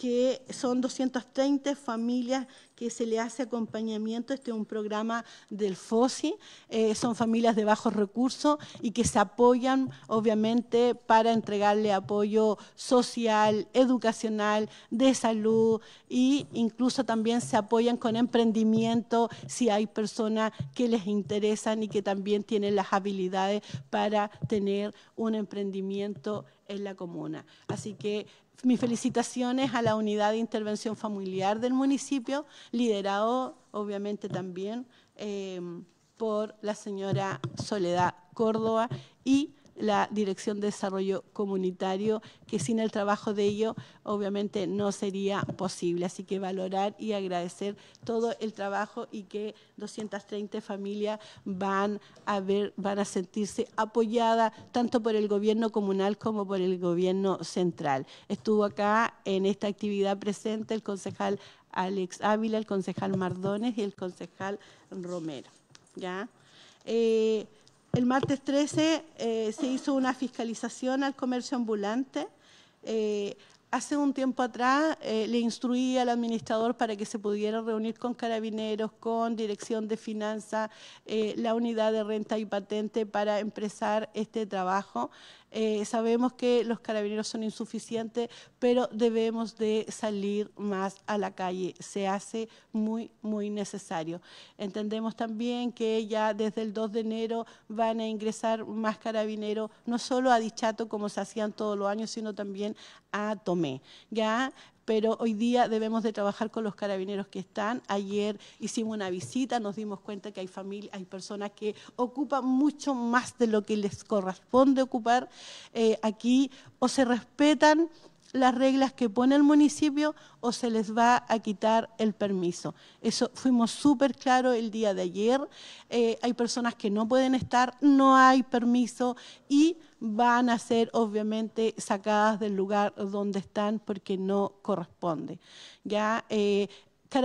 que son 230 familias que se le hace acompañamiento. Este es un programa del FOSI, eh, son familias de bajos recursos y que se apoyan, obviamente, para entregarle apoyo social, educacional, de salud e incluso también se apoyan con emprendimiento si hay personas que les interesan y que también tienen las habilidades para tener un emprendimiento en la comuna. Así que mis felicitaciones a la unidad de intervención familiar del municipio, liderado obviamente también eh, por la señora Soledad Córdoba y la Dirección de Desarrollo Comunitario, que sin el trabajo de ello obviamente no sería posible. Así que valorar y agradecer todo el trabajo y que 230 familias van a ver, van a sentirse apoyadas tanto por el gobierno comunal como por el gobierno central. Estuvo acá en esta actividad presente el concejal Alex Ávila, el concejal Mardones y el concejal Romero. ¿ya? Eh, el martes 13 eh, se hizo una fiscalización al comercio ambulante. Eh, hace un tiempo atrás eh, le instruí al administrador para que se pudiera reunir con carabineros, con dirección de finanzas, la unidad de renta y patente para empezar este trabajo. Eh, sabemos que los carabineros son insuficientes, pero debemos de salir más a la calle. Se hace muy, muy necesario. Entendemos también que ya desde el 2 de enero van a ingresar más carabineros, no solo a Dichato como se hacían todos los años, sino también a Tomé. Ya pero hoy día debemos de trabajar con los carabineros que están. Ayer hicimos una visita, nos dimos cuenta que hay familias, hay personas que ocupan mucho más de lo que les corresponde ocupar eh, aquí, o se respetan las reglas que pone el municipio o se les va a quitar el permiso. Eso fuimos súper claro el día de ayer. Eh, hay personas que no pueden estar, no hay permiso y van a ser obviamente sacadas del lugar donde están porque no corresponde. Ya eh,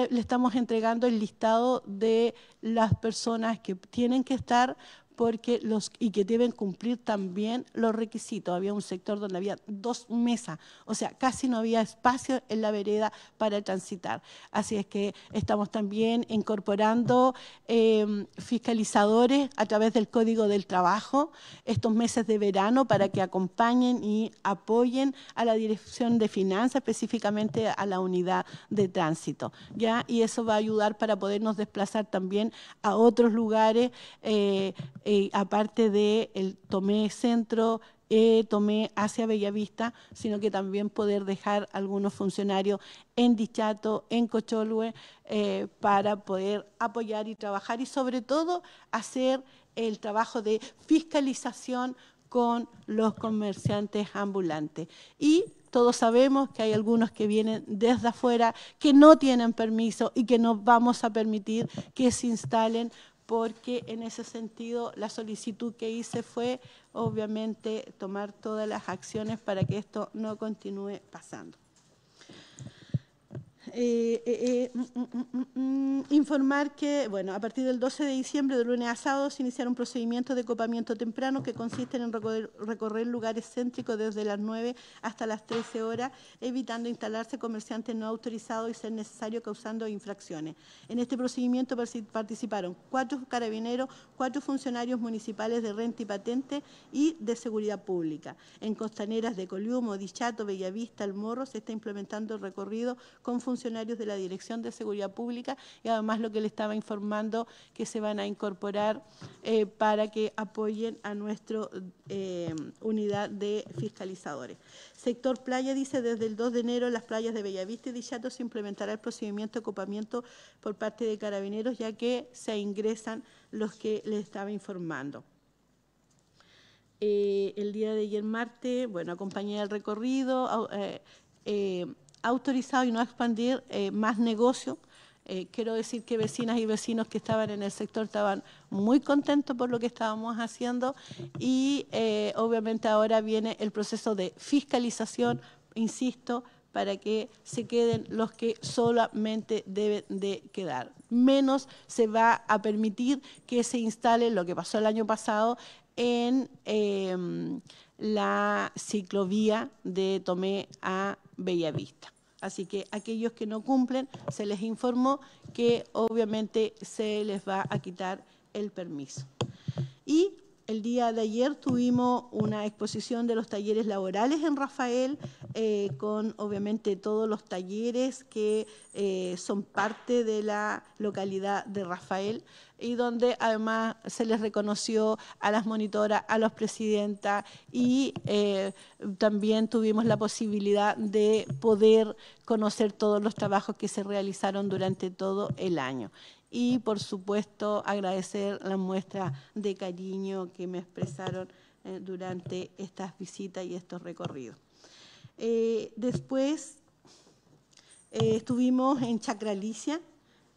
le estamos entregando el listado de las personas que tienen que estar porque los, y que deben cumplir también los requisitos. Había un sector donde había dos mesas, o sea, casi no había espacio en la vereda para transitar. Así es que estamos también incorporando em, fiscalizadores a través del Código del Trabajo estos meses de verano para que acompañen y apoyen a la Dirección de Finanzas, específicamente a la unidad de tránsito. ¿ya? Y eso va a ayudar para podernos desplazar también a otros lugares. Eh, eh, aparte de el tomé centro, eh, tomé hacia Bellavista, sino que también poder dejar algunos funcionarios en Dichato, en Cocholue, eh, para poder apoyar y trabajar y sobre todo hacer el trabajo de fiscalización con los comerciantes ambulantes. Y todos sabemos que hay algunos que vienen desde afuera, que no tienen permiso y que no vamos a permitir que se instalen porque en ese sentido la solicitud que hice fue obviamente tomar todas las acciones para que esto no continúe pasando. Eh, eh, eh, mm, mm, mm, informar que, bueno, a partir del 12 de diciembre, de lunes a sábado, se iniciará un procedimiento de copamiento temprano que consiste en recorrer, lugares céntricos desde las 9 hasta las 13 horas, evitando instalarse comerciantes no autorizados y ser necesario causando infracciones. En este procedimiento participaron cuatro carabineros, cuatro funcionarios municipales de renta y patente y de seguridad pública. En costaneras de Coliumo, Dichato, Bellavista, El Morro, se está implementando el recorrido con funcionarios de la Dirección de Seguridad Pública y además lo que le estaba informando que se van a incorporar eh, para que apoyen a nuestra eh, unidad de fiscalizadores. Sector playa dice desde el 2 de enero las playas de Bellavista y Dichato se implementará el procedimiento de ocupamiento por parte de carabineros ya que se ingresan los que les estaba informando. Eh, el día de ayer martes, bueno, acompañé el recorrido, autorizado y no expandir eh, más negocio. Eh, quiero decir que vecinas y vecinos que estaban en el sector estaban muy contentos por lo que estábamos haciendo y eh, obviamente ahora viene el proceso de fiscalización, insisto, para que se queden los que solamente deben de quedar. Menos se va a permitir que se instale lo que pasó el año pasado en em, la ciclovía de Tomé a Bellavista. Así que aquellos que no cumplen, se les informó que obviamente se les va a quitar el permiso. Y el día de ayer tuvimos una exposición de los talleres laborales en Rafael, eh, con obviamente todos los talleres que eh, son parte de la localidad de Rafael y donde además se les reconoció a las monitoras, a los presidentas y eh, también tuvimos la posibilidad de poder conocer todos los trabajos que se realizaron durante todo el año y por supuesto agradecer la muestra de cariño que me expresaron eh, durante estas visitas y estos recorridos. Eh, después eh, estuvimos en Chacralicia,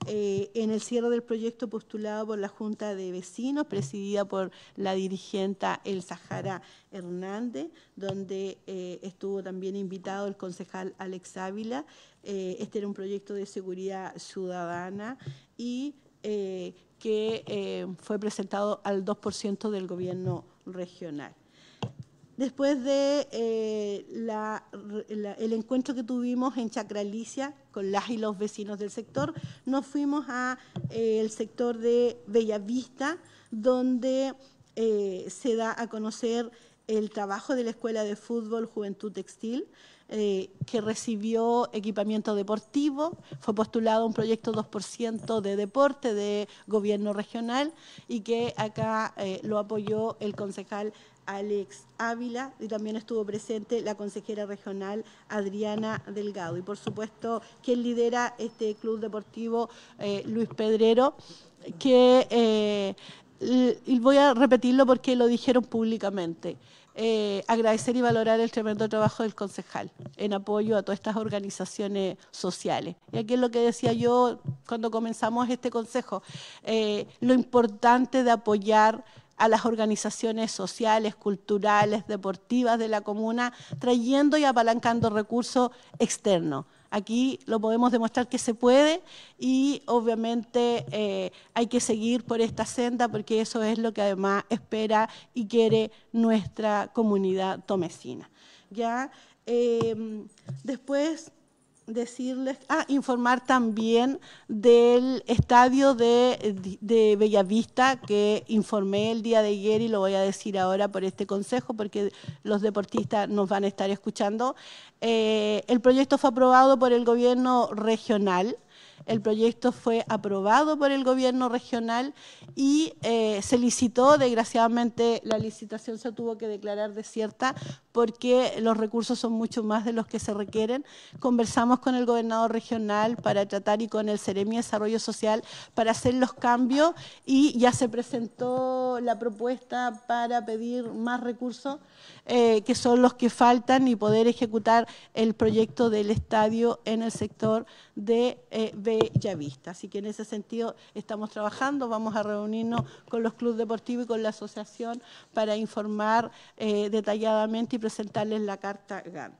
en el cierre del proyecto postulado por la Junta de Vecinos, presidida por la dirigenta El Sahara Hernández, donde estuvo también invitado el concejal Alex Ávila eh, este era un proyecto de seguridad ciudadana y eh, que eh, fue presentado al 2% del gobierno regional. Después del de, el encuentro que tuvimos en Chacralicia con las y los vecinos del sector, nos fuimos al el sector de Bellavista, donde se da a conocer el trabajo de la Escuela de Fútbol Juventud Textil, eh, que recibió equipamiento deportivo, fue postulado un proyecto 2% de deporte de gobierno regional y que acá eh, lo apoyó el concejal Alex Ávila y también estuvo presente la consejera regional Adriana Delgado. Y por supuesto, quien lidera este club deportivo, eh, Luis Pedrero, que, y voy a repetirlo porque lo dijeron públicamente, eh, agradecer y valorar el tremendo trabajo del concejal en apoyo a todas estas organizaciones sociales. Y aquí es lo que decía yo cuando comenzamos este consejo, eh, lo importante de apoyar a las organizaciones sociales, culturales, deportivas de la comuna, trayendo y apalancando recursos externos. Aquí lo podemos demostrar que se puede y obviamente eh, hay que seguir por esta senda porque eso es lo que además espera y quiere nuestra comunidad tomecina. ¿ya? Eh, después decirles, ah, informar también del estadio de, Bellavista que informé el día de ayer y lo voy a decir ahora por este consejo porque los deportistas nos van a estar escuchando. Eh, el proyecto fue aprobado por el gobierno regional. El proyecto fue aprobado por el gobierno regional y eh, se licitó, desgraciadamente la licitación se tuvo que declarar desierta porque los recursos son mucho más de los que se requieren. Conversamos con el gobernador regional para tratar y con el Ceremi Desarrollo Social para hacer los cambios y ya se presentó la propuesta para pedir más recursos eh, que son los que faltan y poder ejecutar el proyecto del estadio en el sector de eh, Bellavista. Así que en ese sentido estamos trabajando, vamos a reunirnos con los clubes deportivos y con la asociación para informar eh, detalladamente y presentar presentarles la carta GAN.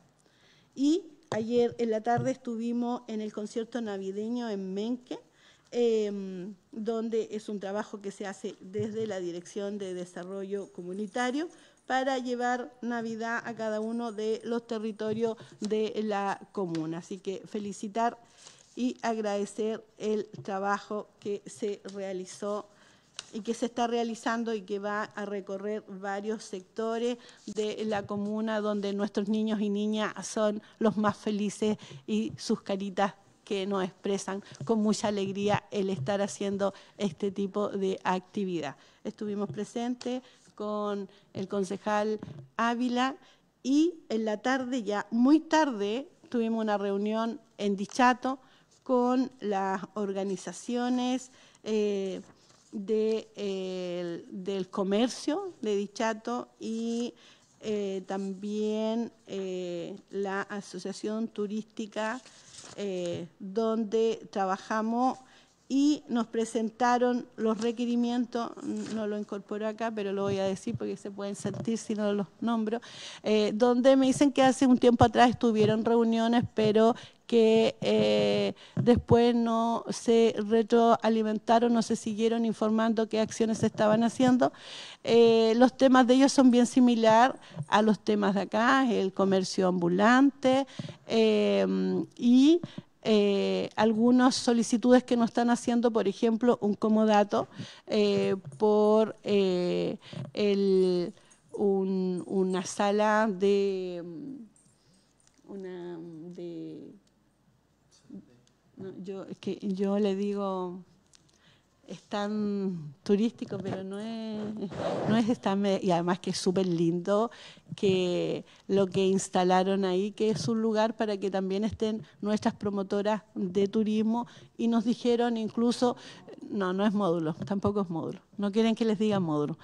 Y ayer en la tarde estuvimos en el concierto navideño en Menque, em, donde es un trabajo que se hace desde la Dirección de Desarrollo Comunitario para llevar Navidad a cada uno de los territorios de la comuna. Así que felicitar y agradecer el trabajo que se realizó y que se está realizando y que va a recorrer varios sectores de la comuna donde nuestros niños y niñas son los más felices y sus caritas que nos expresan con mucha alegría el estar haciendo este tipo de actividad. Estuvimos presentes con el concejal Ávila y en la tarde, ya muy tarde, tuvimos una reunión en Dichato con las organizaciones. Eh, de, del comercio de Dichato y eh, también eh, la Asociación Turística eh, donde trabajamos y nos presentaron los requerimientos, no lo incorporo acá, pero lo voy a decir porque se pueden sentir si no los nombro, donde me dicen que hace un tiempo atrás estuvieron reuniones, pero que eh, después no se retroalimentaron, no se siguieron informando qué acciones se estaban haciendo. Eh, los temas de ellos son bien similar a los temas de acá, el comercio ambulante eh, y algunas solicitudes que no están haciendo, por ejemplo, un comodato por una sala de yo, que yo le digo, es tan turístico, pero no es, no es tan... Y además que es súper lindo que lo que instalaron ahí, que es un lugar para que también estén nuestras promotoras de turismo y nos dijeron incluso, no, no es módulo, tampoco es módulo, no quieren que les diga módulo.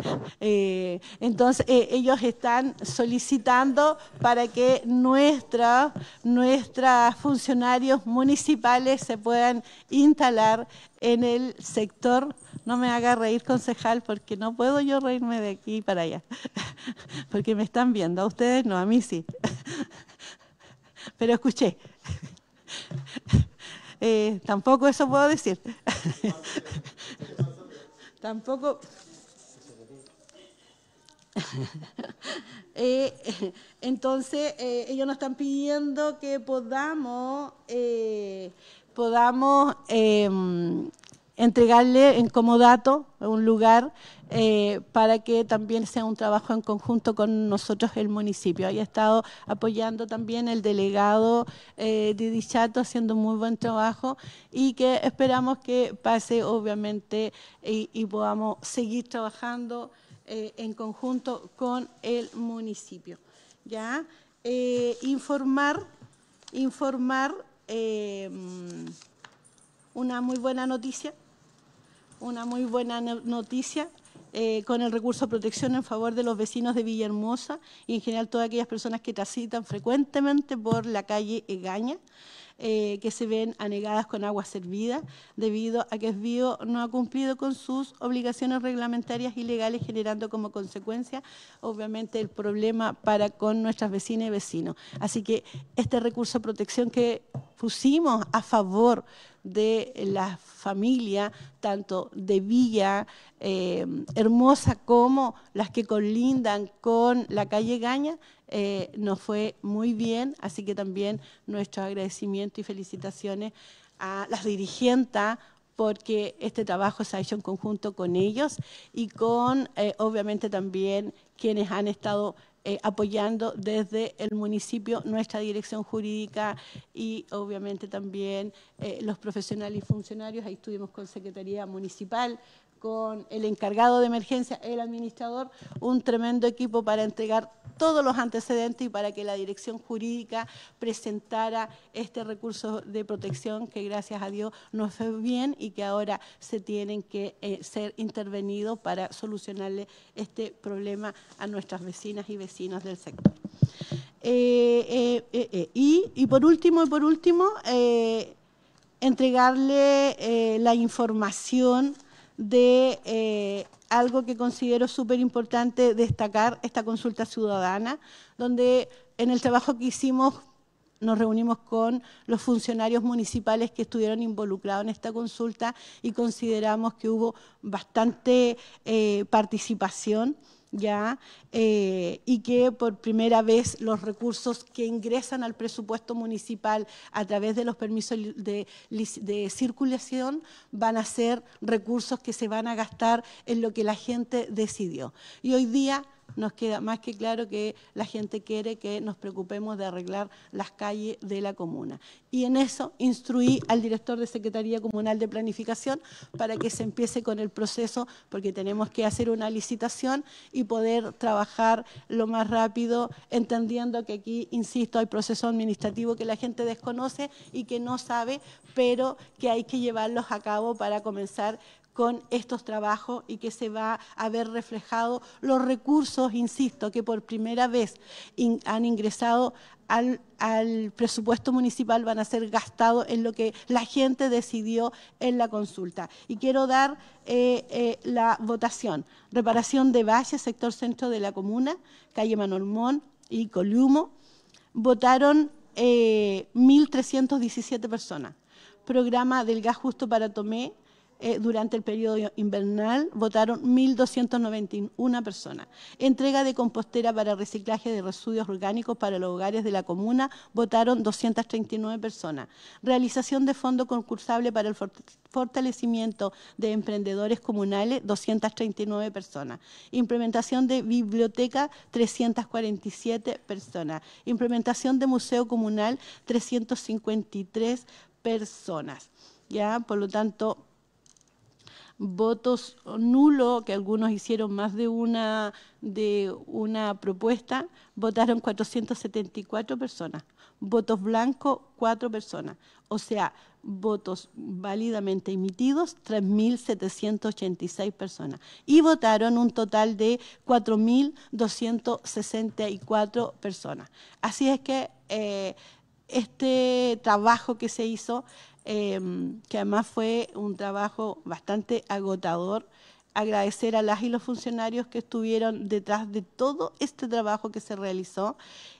Eh, entonces, eh, ellos están solicitando para que nuestra, nuestros funcionarios municipales se puedan instalar en el sector no me haga reír, concejal, porque no puedo yo reírme de aquí para allá, porque me están viendo, a ustedes no, a mí sí. Pero escuché. Eh, tampoco eso puedo decir. tampoco... Eh, entonces, eh, ellos nos están pidiendo que podamos, podamos em, entregarle en dato un lugar eh, para que también sea un trabajo en conjunto con nosotros el municipio. Ahí ha estado apoyando también el delegado eh, de Dichato, haciendo muy buen trabajo y que esperamos que pase obviamente y, podamos seguir trabajando eh, en conjunto con el municipio. ¿ya? informar, informar una muy buena noticia una muy buena noticia eh, con el recurso de protección en favor de los vecinos de Villahermosa y en general todas aquellas personas que transitan frecuentemente por la calle Egaña, eh, que se ven anegadas con agua servida debido a que esvío no ha cumplido con sus obligaciones reglamentarias y legales, generando como consecuencia, obviamente, el problema para con nuestras vecinas y vecinos. Así que este recurso de protección que pusimos a favor de la familia, tanto de Villa eh, Hermosa como las que colindan con la calle Gaña, eh, nos fue muy bien, así que también nuestro agradecimiento y felicitaciones a las dirigentes porque este trabajo se ha hecho en conjunto con ellos y con, eh, obviamente, también quienes han estado eh, apoyando desde el municipio, nuestra dirección jurídica y obviamente también eh, los profesionales y funcionarios. Ahí estuvimos con Secretaría Municipal, con el encargado de emergencia, el administrador, un tremendo equipo para entregar todos los antecedentes y para que la dirección jurídica presentara este recurso de protección que gracias a Dios nos fue bien y que ahora se tienen que eh, ser intervenidos para solucionarle este problema a nuestras vecinas y vecinos del sector. Eh, eh, y, por último, y por último, entregarle la información de eh, algo que considero súper importante destacar, esta consulta ciudadana, donde en el trabajo que hicimos nos reunimos con los funcionarios municipales que estuvieron involucrados en esta consulta y consideramos que hubo bastante eh, participación. ¿ya? Eh, y que por primera vez los recursos que ingresan al presupuesto municipal a través de los permisos de, de, circulación van a ser recursos que se van a gastar en lo que la gente decidió. Y hoy día nos queda más que claro que la gente quiere que nos preocupemos de arreglar las calles de la comuna. Y en eso instruí al director de Secretaría Comunal de Planificación para que se empiece con el proceso, porque tenemos que hacer una licitación y poder trabajar lo más rápido, entendiendo que aquí, insisto, hay proceso administrativo que la gente desconoce y que no sabe, pero que hay que llevarlos a cabo para comenzar con estos trabajos y que se va a ver reflejado los recursos, insisto, que por primera vez han ingresado al, presupuesto municipal van a ser gastados en lo que la gente decidió en la consulta. Y quiero dar eh, eh, la votación. Reparación de Valle, sector centro de la comuna, calle Manolmón y Columo. Votaron 1.317 eh, personas. Programa del gas justo para Tomé, eh, durante el periodo invernal votaron 1.291 personas. Entrega de compostera para reciclaje de residuos orgánicos para los hogares de la comuna votaron 239 personas. Realización de fondo concursable para el fortalecimiento de emprendedores comunales 239 personas. Implementación de biblioteca 347 personas. Implementación de museo comunal 353 personas. Ya, por lo tanto, votos nulo, que algunos hicieron más de una, de una propuesta, votaron 474 personas. Votos blancos, 4 personas. O sea, votos válidamente emitidos, 3.786 personas. Y votaron un total de 4.264 personas. Así es que... Eh, este trabajo que se hizo, em, que además fue un trabajo bastante agotador. Agradecer a las y los funcionarios que estuvieron detrás de todo este trabajo que se realizó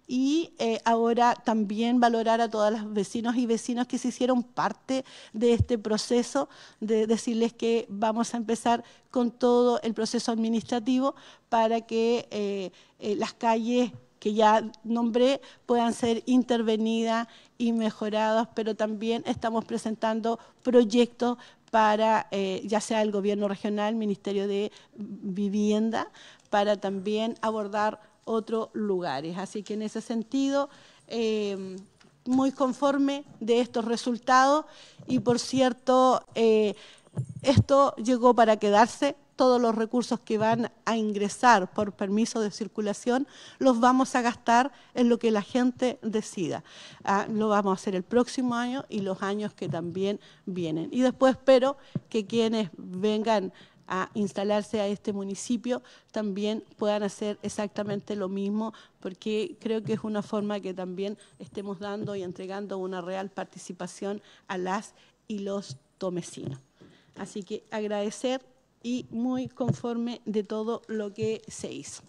y eh, ahora también valorar a todas las vecinos y vecinas que se hicieron parte de este proceso, de decirles que vamos a empezar con todo el proceso administrativo para que eh, eh, las calles que ya nombré puedan ser intervenidas y mejoradas, pero también estamos presentando proyectos para, eh, ya sea el gobierno regional, Ministerio de Vivienda, para también abordar otros lugares. Así que en ese sentido, eh, muy conforme de estos resultados y por cierto, eh, esto llegó para quedarse, todos los recursos que van a ingresar por permiso de circulación los vamos a gastar en lo que la gente decida. Ah, lo vamos a hacer el próximo año y los años que también vienen. Y después espero que quienes vengan a instalarse a este municipio también puedan hacer exactamente lo mismo, porque creo que es una forma que también estemos dando y entregando una real participación a las y los tomecinos. Así que agradecer y muy conforme de todo lo que se hizo.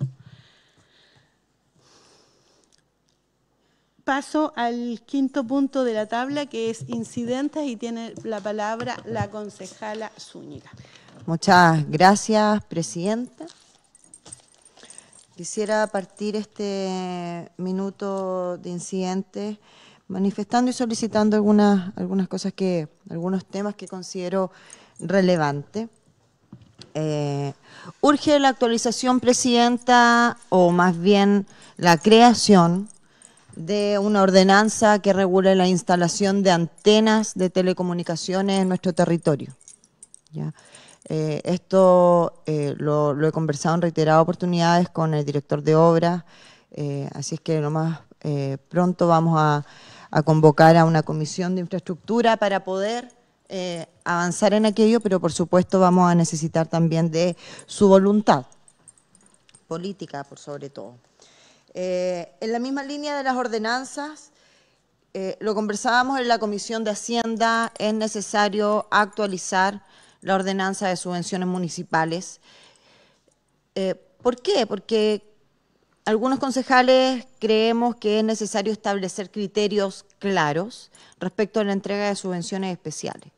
Paso al quinto punto de la tabla, que es incidentes, y tiene la palabra la concejala Zúñiga. Muchas gracias, Presidenta. Quisiera partir este minuto de incidentes manifestando y solicitando algunas, algunas cosas que, algunos temas que considero relevantes. Eh, urge la actualización, Presidenta, o más bien la creación de una ordenanza que regule la instalación de antenas de telecomunicaciones en nuestro territorio. Eh, esto eh, lo, he conversado en reiteradas oportunidades con el director de obras, así es que lo más pronto vamos a, convocar a una comisión de infraestructura para poder avanzar en aquello, pero por supuesto vamos a necesitar también de su voluntad política, por sobre todo. Eh, en la misma línea de las ordenanzas, eh, lo conversábamos en la Comisión de Hacienda, es necesario actualizar la ordenanza de subvenciones municipales. Eh, ¿Por qué? Porque algunos concejales creemos que es necesario establecer criterios claros respecto a la entrega de subvenciones especiales.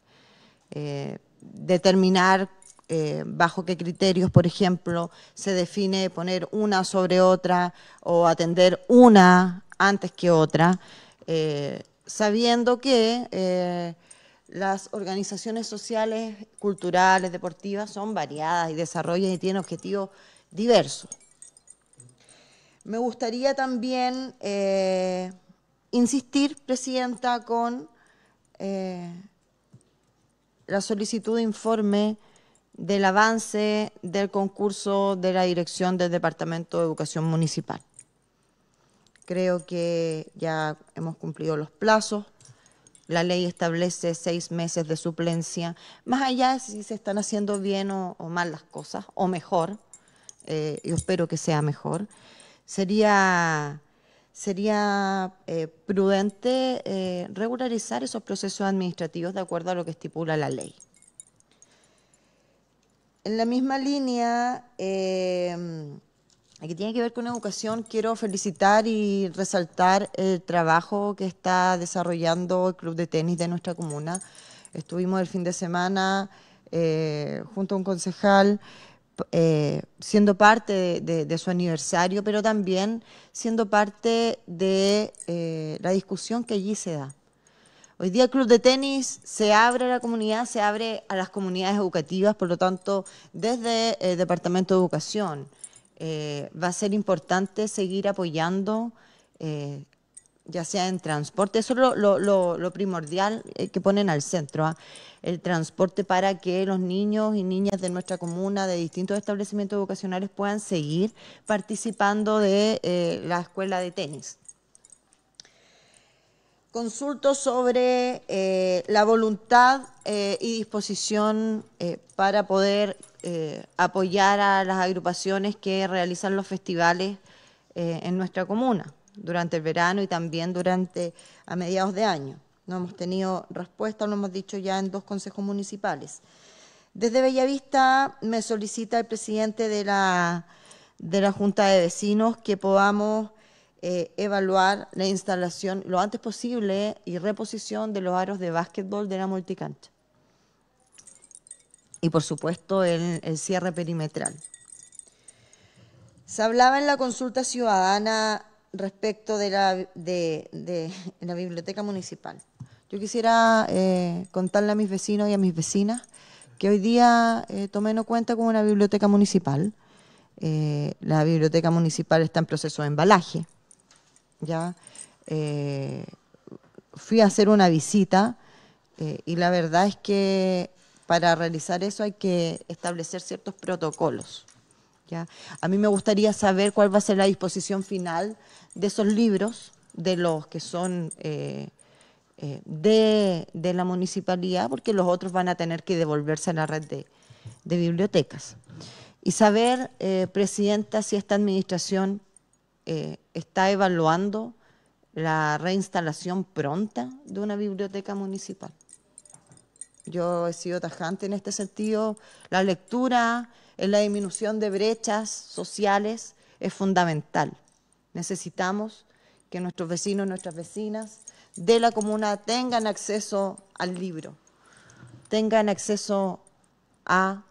Eh, determinar eh, bajo qué criterios, por ejemplo, se define poner una sobre otra o atender una antes que otra, eh, sabiendo que las organizaciones sociales, culturales, deportivas son variadas y desarrollan y tienen objetivos diversos. Me gustaría también insistir, Presidenta, con la solicitud de informe del avance del concurso de la dirección del Departamento de Educación Municipal. Creo que ya hemos cumplido los plazos. La ley establece seis meses de suplencia, más allá de si se están haciendo bien o, mal las cosas, o mejor, eh, yo espero que sea mejor, sería sería eh, prudente eh, regularizar esos procesos administrativos de acuerdo a lo que estipula la ley. En la misma línea, eh, que tiene que ver con educación, quiero felicitar y resaltar el trabajo que está desarrollando el club de tenis de nuestra comuna. Estuvimos el fin de semana junto a un concejal eh, siendo parte de, su aniversario, pero también siendo parte de eh, la discusión que allí se da. Hoy día el club de tenis se abre a la comunidad, se abre a las comunidades educativas, por lo tanto, desde el eh, Departamento de Educación va a ser importante seguir apoyando ya sea en transporte, eso es lo, lo, lo, primordial eh, que ponen al centro, ¿ah? el transporte para que los niños y niñas de nuestra comuna, de distintos establecimientos educacionales, puedan seguir participando de eh, la escuela de tenis. Consulto sobre eh, la voluntad y disposición para poder apoyar a las agrupaciones que realizan los festivales en nuestra comuna durante el verano y también durante a mediados de año. No hemos tenido respuesta, lo hemos dicho ya en dos consejos municipales. Desde Bellavista me solicita el presidente de la, de la Junta de Vecinos que podamos eh, evaluar la instalación lo antes posible y reposición de los aros de básquetbol de la multicancha. Y por supuesto el cierre perimetral. Se hablaba en la consulta ciudadana respecto de la, de, la biblioteca municipal. Yo quisiera eh, contarle a mis vecinos y a mis vecinas que hoy día eh, tomé Tomeno cuenta con una biblioteca municipal. Eh, la biblioteca municipal está en proceso de embalaje. Ya fui a hacer una visita y la verdad es que para realizar eso hay que establecer ciertos protocolos. ¿ya? A mí me gustaría saber cuál va a ser la disposición final de esos libros, de los que son eh, eh, de, la municipalidad, porque los otros van a tener que devolverse a la red de, bibliotecas. Y saber, eh, Presidenta, si esta administración está evaluando la reinstalación pronta de una biblioteca municipal. Yo he sido tajante en este sentido. La lectura en la disminución de brechas sociales es fundamental. Necesitamos que nuestros vecinos, nuestras vecinas de la comuna tengan acceso al libro, tengan acceso a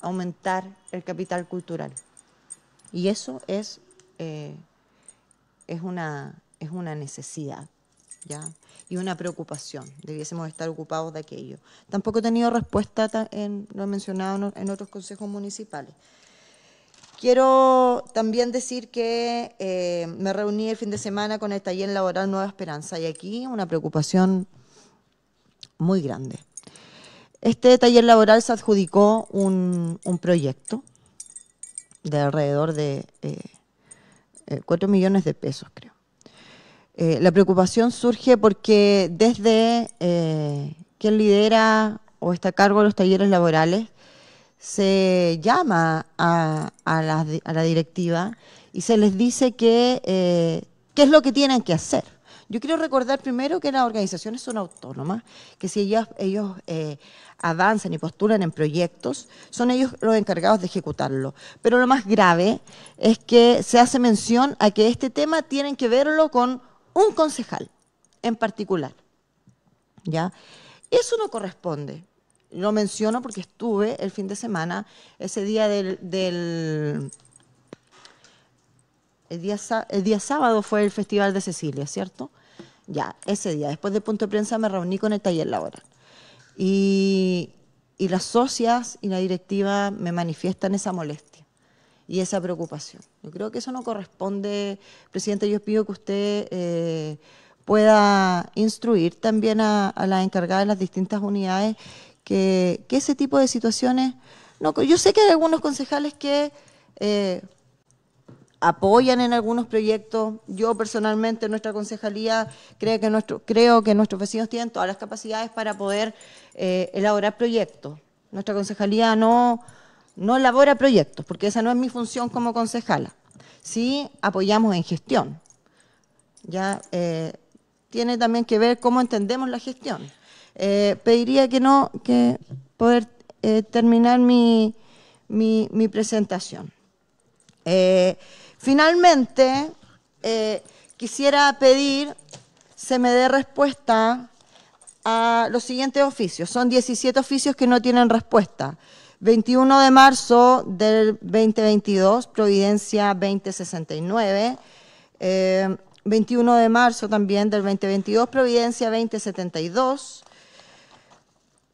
aumentar el capital cultural. Y eso es, eh, es, una, necesidad. y una preocupación. Debiésemos estar ocupados de aquello. Tampoco he tenido respuesta, en, lo he mencionado en otros consejos municipales. Quiero también decir que eh, me reuní el fin de semana con el taller laboral Nueva Esperanza y aquí una preocupación muy grande. Este taller laboral se adjudicó un, proyecto de alrededor de 4 eh, eh, millones de pesos, creo. la preocupación surge porque desde quien lidera o está a cargo de los talleres laborales se llama a, la, directiva y se les dice que, eh, qué es lo que tienen que hacer. Yo quiero recordar primero que las organizaciones son autónomas, que si ellos eh, avanzan y postulan en proyectos, son ellos los encargados de ejecutarlo. Pero lo más grave es que se hace mención a que este tema tienen que verlo con un concejal en particular. ¿Ya? Eso no corresponde. Lo menciono porque estuve el fin de semana, ese día del, el día, el día, sábado fue el Festival de Cecilia, ¿cierto? Ya, ese día. Después del punto de prensa me reuní con el taller laboral. Y, las socias y la directiva me manifiestan esa molestia y esa preocupación. Yo creo que eso no corresponde, presidente, yo pido que usted eh, pueda instruir también a, a las encargadas de las distintas unidades que, ese tipo de situaciones... No, yo sé que hay algunos concejales que eh, apoyan en algunos proyectos. Yo personalmente, nuestra concejalía, creo que, nuestro, creo que nuestros vecinos tienen todas las capacidades para poder eh, elaborar proyectos. Nuestra concejalía no, elabora proyectos, porque esa no es mi función como concejala. Sí apoyamos en gestión. Ya eh, tiene también que ver cómo entendemos la gestión. Eh, pediría que no, que poder eh, terminar mi, presentación. Eh, finalmente, quisiera pedir se me dé respuesta a los siguientes oficios. Son 17 oficios que no tienen respuesta. 21 de marzo del 2022, Providencia 2069. 21 de marzo también del 2022, Providencia 2072.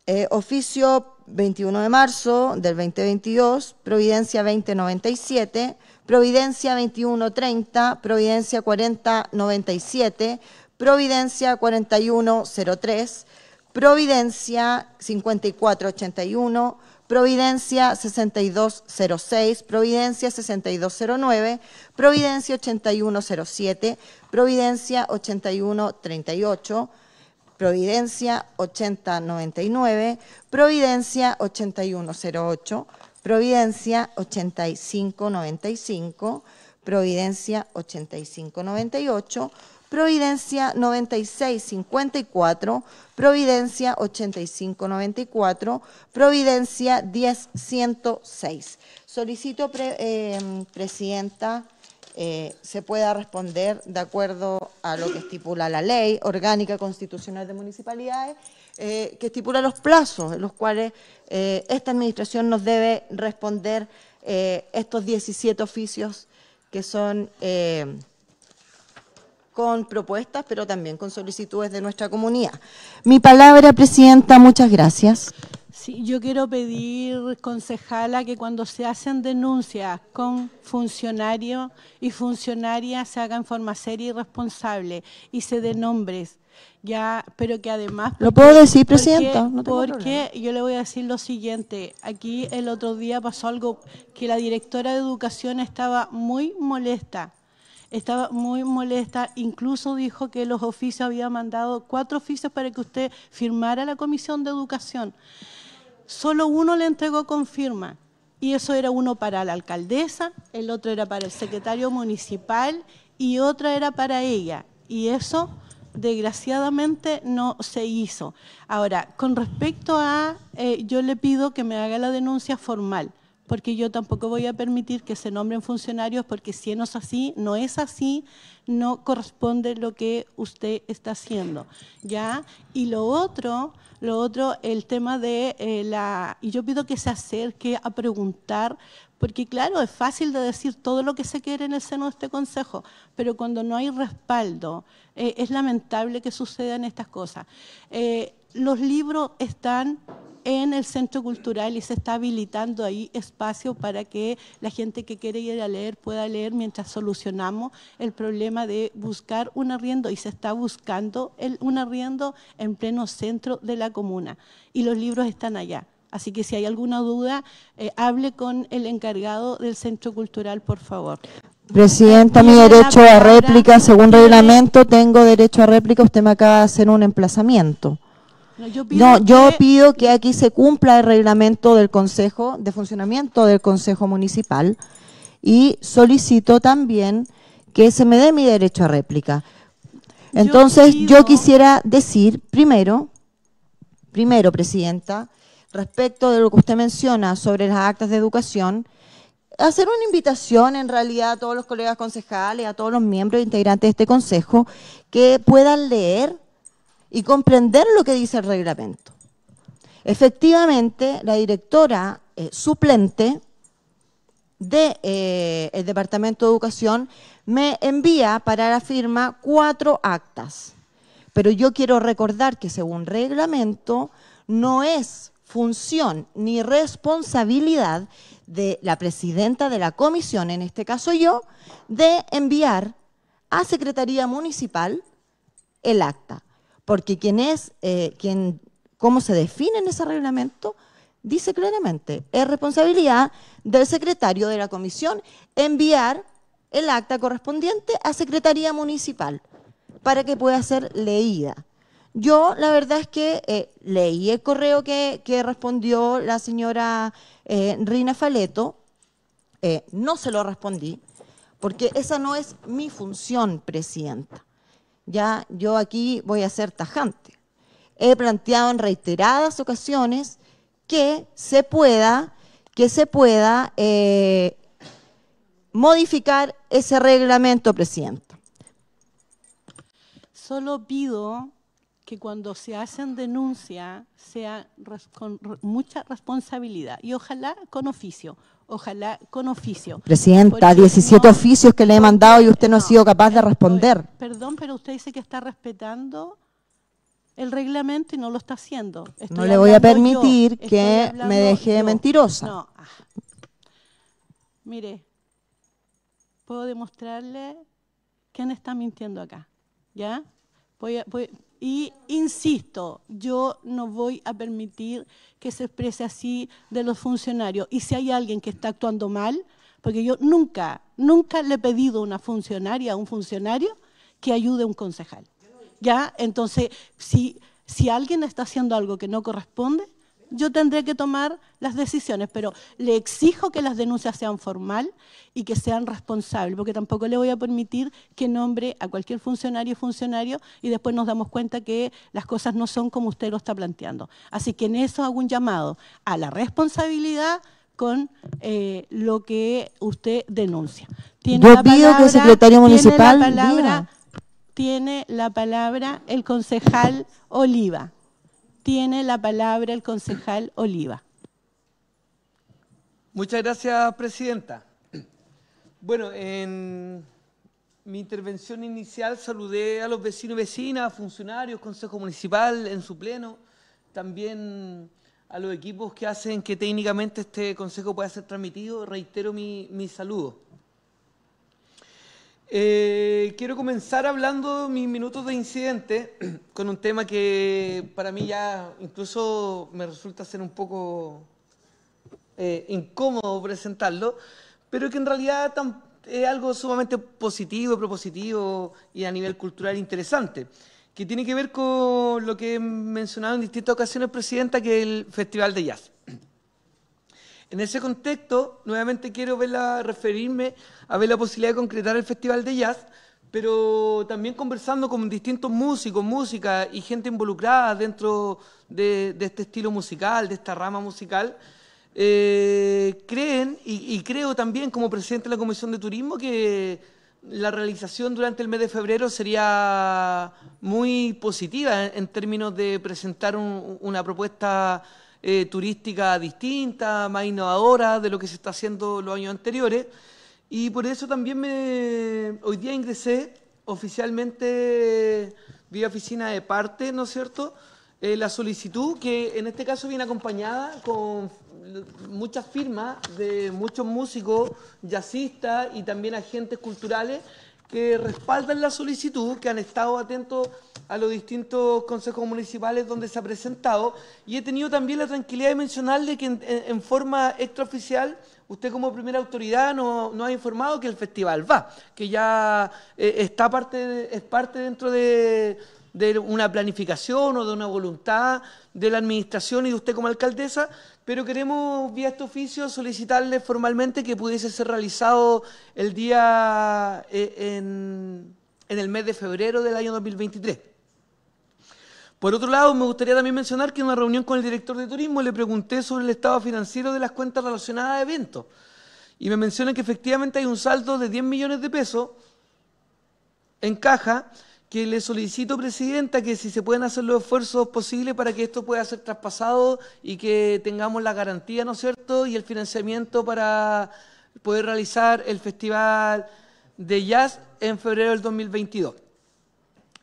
Eh, oficio 21 de marzo del 2022, Providencia 2097, Providencia 2130, Providencia 4097, Providencia 4103, Providencia 5481, Providencia 6206, Providencia 6209, Providencia 8107, Providencia 8138, Providencia 8099, Providencia 8108, Providencia 8595, Providencia 8598, Providencia 9654, Providencia 8594, Providencia 10106. Solicito, eh, Presidenta, eh, se pueda responder de acuerdo a lo que estipula la ley orgánica constitucional de municipalidades, eh, que estipula los plazos en los cuales eh, esta administración nos debe responder estos 17 oficios que son con propuestas, pero también con solicitudes de nuestra comunidad. Mi palabra, Presidenta, muchas gracias. Sí, yo quiero pedir, concejala, que cuando se hacen denuncias con funcionarios y funcionarias se hagan en forma seria y responsable y se den nombres. Ya, pero que además... lo puedo decir, Presidenta. porque yo le voy a decir lo siguiente. Aquí el otro día pasó algo que la directora de educación estaba muy molesta estaba muy molesta, incluso dijo que los oficios había mandado cuatro oficios para que usted firmara la Comisión de Educación. Solo uno le entregó con firma. Y eso era uno para la alcaldesa, el otro era para el secretario municipal y otra era para ella. Y eso, desgraciadamente, no se hizo. Ahora, con respecto a, eh, yo le pido que me haga la denuncia formal porque yo tampoco voy a permitir que se nombren funcionarios, porque si no es así, no es así, no corresponde lo que usted está haciendo, ¿ya? Y lo otro, lo otro, el tema de eh, la... Y yo pido que se acerque a preguntar, porque claro, es fácil de decir todo lo que se quiere en el seno de este Consejo, pero cuando no hay respaldo, eh, es lamentable que sucedan estas cosas. Eh, los libros están en el Centro Cultural y se está habilitando ahí espacio para que la gente que quiere ir a leer pueda leer mientras solucionamos el problema de buscar un arriendo y se está buscando un arriendo en pleno centro de la comuna y los libros están allá. Así que si hay alguna duda, eh, hable con el encargado del Centro Cultural, por favor. Presidenta, mi derecho a réplica, según reglamento, tengo derecho a réplica, usted me acaba de hacer un emplazamiento. No, yo pido, que... aquí se cumpla el reglamento del Consejo, de funcionamiento del Consejo Municipal y solicito también que se me dé mi derecho a réplica. Entonces, yo, quisiera decir primero, primero, Presidenta, respecto de lo que usted menciona sobre las actas de educación, hacer una invitación en realidad a todos los colegas concejales, a todos los miembros integrantes de este consejo, que puedan leer y comprender lo que dice el reglamento. Efectivamente, la directora eh, suplente del de, eh, el Departamento de Educación me envía para la firma cuatro actas. Pero yo quiero recordar que según reglamento no es función ni responsabilidad de la presidenta de la comisión, en este caso yo, de enviar a Secretaría Municipal el acta. Porque quien es, eh, quien, cómo se define en ese reglamento, dice claramente, es responsabilidad del secretario de la comisión enviar el acta correspondiente a Secretaría Municipal para que pueda ser leída. Yo la verdad es que eh, leí el correo que, respondió la señora eh, Rina Faleto, no se lo respondí, porque esa no es mi función, Presidenta. Ya yo aquí voy a ser tajante. He planteado en reiteradas ocasiones que se pueda, que se pueda eh, modificar ese reglamento, presidente. Solo pido que cuando se hacen denuncias sea con mucha responsabilidad y ojalá con oficio ojalá con oficio. Presidenta, 17 oficios que le he mandado y usted no, ha sido capaz de responder. Perdón, pero usted dice que está respetando el reglamento y no lo está haciendo. no le voy a permitir que me deje mentirosa. No. Ah. Mire, puedo demostrarle quién está mintiendo acá, ¿ya? Voy a, y insisto, yo no voy a permitir que se exprese así de los funcionarios. Y si hay alguien que está actuando mal, porque yo nunca, nunca le he pedido a una funcionaria, a un funcionario, que ayude a un concejal. ¿Ya? Entonces, si, si alguien está haciendo algo que no corresponde, yo tendré que tomar las decisiones, pero le exijo que las denuncias sean formal y que sean responsables, porque tampoco le voy a permitir que nombre a cualquier funcionario y funcionario y después nos damos cuenta que las cosas no son como usted lo está planteando. Así que en eso hago un llamado a la responsabilidad con eh, lo que usted denuncia. que el secretario municipal... tiene la palabra el concejal Oliva. Tiene la palabra el concejal Oliva. Muchas gracias, Presidenta. Bueno, en mi intervención inicial saludé a los vecinos y vecinas, funcionarios, Consejo Municipal en su pleno, también a los equipos que hacen que técnicamente este consejo pueda ser transmitido. Reitero mi, mi saludo. Eh, quiero comenzar hablando de mis minutos de incidente con un tema que para mí ya incluso me resulta ser un poco eh, incómodo presentarlo, pero que en realidad es algo sumamente positivo, propositivo y a nivel cultural interesante, que tiene que ver con lo que he mencionado en distintas ocasiones, Presidenta, que es el Festival de Jazz. En ese contexto, nuevamente quiero referirme a ver la posibilidad de concretar el Festival de Jazz, pero también conversando con distintos músicos, música y gente involucrada dentro de, este estilo musical, de esta rama musical, eh, creen, y, creo también como presidente de la Comisión de Turismo, que la realización durante el mes de febrero sería muy positiva en, términos de presentar una propuesta eh, turística distinta, más innovadora de lo que se está haciendo los años anteriores. Y por eso también me, hoy día ingresé oficialmente vía oficina de parte, ¿no es cierto?, eh, la solicitud que en este caso viene acompañada con muchas firmas de muchos músicos, jazzistas y también agentes culturales que respaldan la solicitud, que han estado atentos a los distintos consejos municipales donde se ha presentado y he tenido también la tranquilidad de de que en, forma extraoficial usted como primera autoridad nos no ha informado que el festival va, que ya eh, está parte, es parte dentro de, de una planificación o de una voluntad de la administración y de usted como alcaldesa pero queremos vía este oficio solicitarle formalmente que pudiese ser realizado el día eh, en, el mes de febrero del año 2023. Por otro lado, me gustaría también mencionar que en una reunión con el director de turismo le pregunté sobre el estado financiero de las cuentas relacionadas a eventos y me mencionan que efectivamente hay un saldo de 10 millones de pesos en caja que le solicito, Presidenta, que si se pueden hacer los esfuerzos posibles para que esto pueda ser traspasado y que tengamos la garantía, ¿no es cierto?, y el financiamiento para poder realizar el Festival de Jazz en febrero del 2022.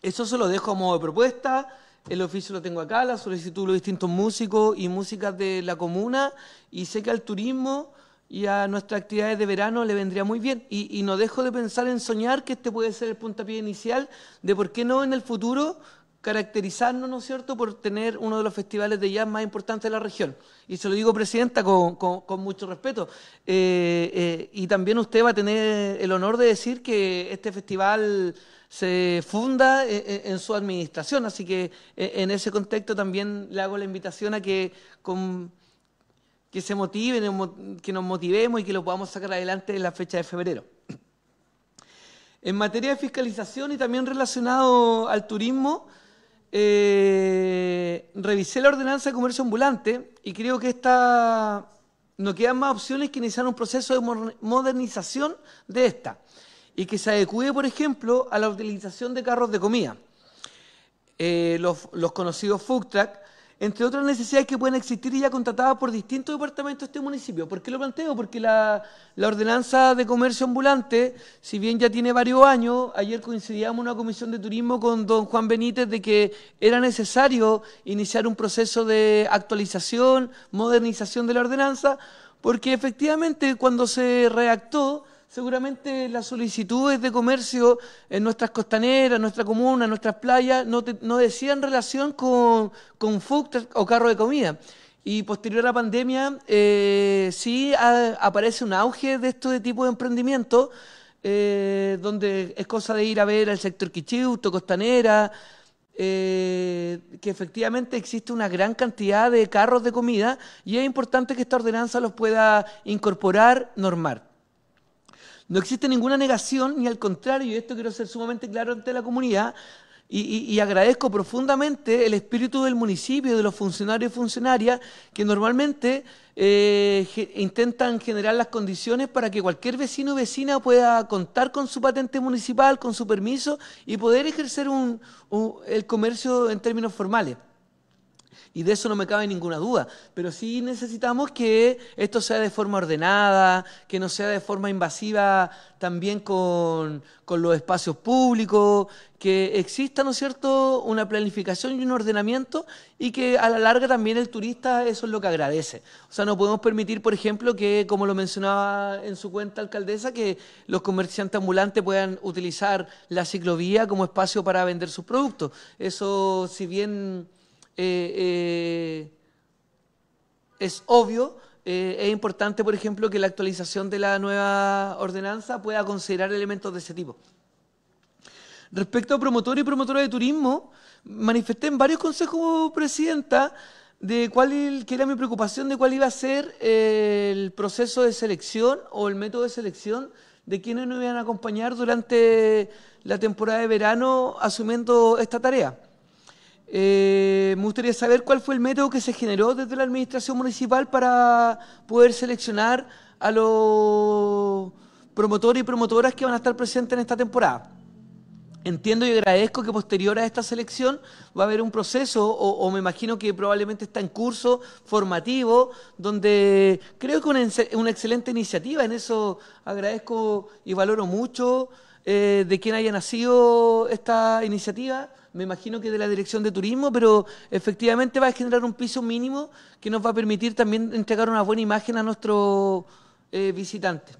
Eso se lo dejo a modo de propuesta. El oficio lo tengo acá, la solicitud de los distintos músicos y músicas de la comuna. Y sé que al turismo y a nuestras actividades de verano le vendría muy bien. Y, no dejo de pensar en soñar que este puede ser el puntapié inicial de por qué no en el futuro caracterizarnos, ¿no es cierto?, por tener uno de los festivales de jazz más importantes de la región. Y se lo digo, Presidenta, con, mucho respeto. Eh, eh, y también usted va a tener el honor de decir que este festival se funda en, eh, en su administración. Así que en ese contexto también le hago la invitación a que con que se motiven, que nos motivemos y que lo podamos sacar adelante en la fecha de febrero. En materia de fiscalización y también relacionado al turismo, eh, revisé la ordenanza de comercio ambulante y creo que esta no quedan más opciones que iniciar un proceso de modernización de esta y que se adecue, por ejemplo, a la utilización de carros de comida. Eh, los, conocidos food truck entre otras necesidades que pueden existir y ya contratadas por distintos departamentos de este municipio. ¿Por qué lo planteo? Porque la, ordenanza de comercio ambulante, si bien ya tiene varios años, ayer coincidíamos en una comisión de turismo con don Juan Benítez de que era necesario iniciar un proceso de actualización, modernización de la ordenanza, porque efectivamente cuando se redactó, seguramente las solicitudes de comercio en nuestras costaneras, nuestra comuna, en nuestras playas, no, decían relación con, con food o carro de comida. Y posterior a la pandemia, eh, sí aparece un auge de este tipo de emprendimiento, eh, donde es cosa de ir a ver al sector quichuto, Costanera, eh, que efectivamente existe una gran cantidad de carros de comida y es importante que esta ordenanza los pueda incorporar, normar. No existe ninguna negación, ni al contrario, y esto quiero ser sumamente claro ante la comunidad, y, agradezco profundamente el espíritu del municipio, de los funcionarios y funcionarias, que normalmente eh, intentan generar las condiciones para que cualquier vecino o vecina pueda contar con su patente municipal, con su permiso y poder ejercer el comercio en términos formales y de eso no me cabe ninguna duda. Pero sí necesitamos que esto sea de forma ordenada, que no sea de forma invasiva también con, los espacios públicos, que exista, ¿no es cierto?, una planificación y un ordenamiento y que a la larga también el turista eso es lo que agradece. O sea, no podemos permitir, por ejemplo, que, como lo mencionaba en su cuenta alcaldesa, que los comerciantes ambulantes puedan utilizar la ciclovía como espacio para vender sus productos. Eso, si bien eh, eh, es obvio, eh, es importante, por ejemplo, que la actualización de la nueva ordenanza pueda considerar elementos de ese tipo. Respecto a promotores y promotora de turismo, manifesté en varios consejos, Presidenta, de cuál que era mi preocupación de cuál iba a ser el proceso de selección o el método de selección de quienes nos iban a acompañar durante la temporada de verano asumiendo esta tarea. Eh, me gustaría saber cuál fue el método que se generó desde la administración municipal para poder seleccionar a los promotores y promotoras que van a estar presentes en esta temporada. Entiendo y agradezco que posterior a esta selección va a haber un proceso, o, me imagino que probablemente está en curso formativo, donde creo que es una excelente iniciativa, en eso agradezco y valoro mucho eh, de quién haya nacido esta iniciativa, me imagino que de la Dirección de Turismo, pero efectivamente va a generar un piso mínimo que nos va a permitir también entregar una buena imagen a nuestros eh, visitantes.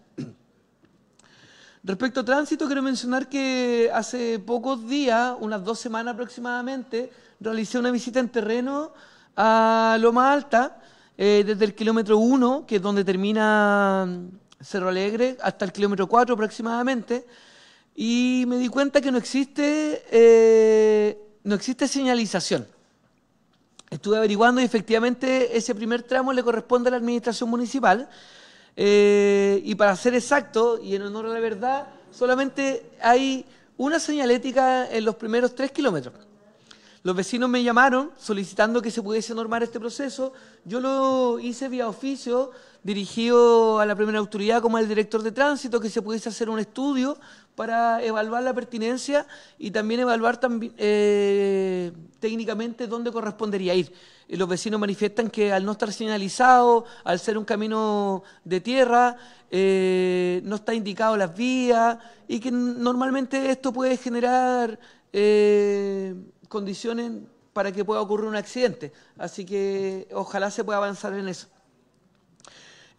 Respecto a tránsito, quiero mencionar que hace pocos días, unas dos semanas aproximadamente, realicé una visita en terreno a Loma Alta, eh, desde el kilómetro 1, que es donde termina mm, Cerro Alegre, hasta el kilómetro 4 aproximadamente, y me di cuenta que no existe, eh, no existe señalización. Estuve averiguando y efectivamente ese primer tramo le corresponde a la administración municipal. Eh, y para ser exacto y en honor a la verdad, solamente hay una señalética en los primeros tres kilómetros. Los vecinos me llamaron solicitando que se pudiese normar este proceso. Yo lo hice vía oficio dirigido a la primera autoridad como al director de tránsito, que se pudiese hacer un estudio para evaluar la pertinencia y también evaluar eh, técnicamente dónde correspondería ir. los vecinos manifiestan que al no estar señalizado, al ser un camino de tierra, eh, no está indicado las vías y que normalmente esto puede generar eh, condiciones para que pueda ocurrir un accidente. Así que ojalá se pueda avanzar en eso.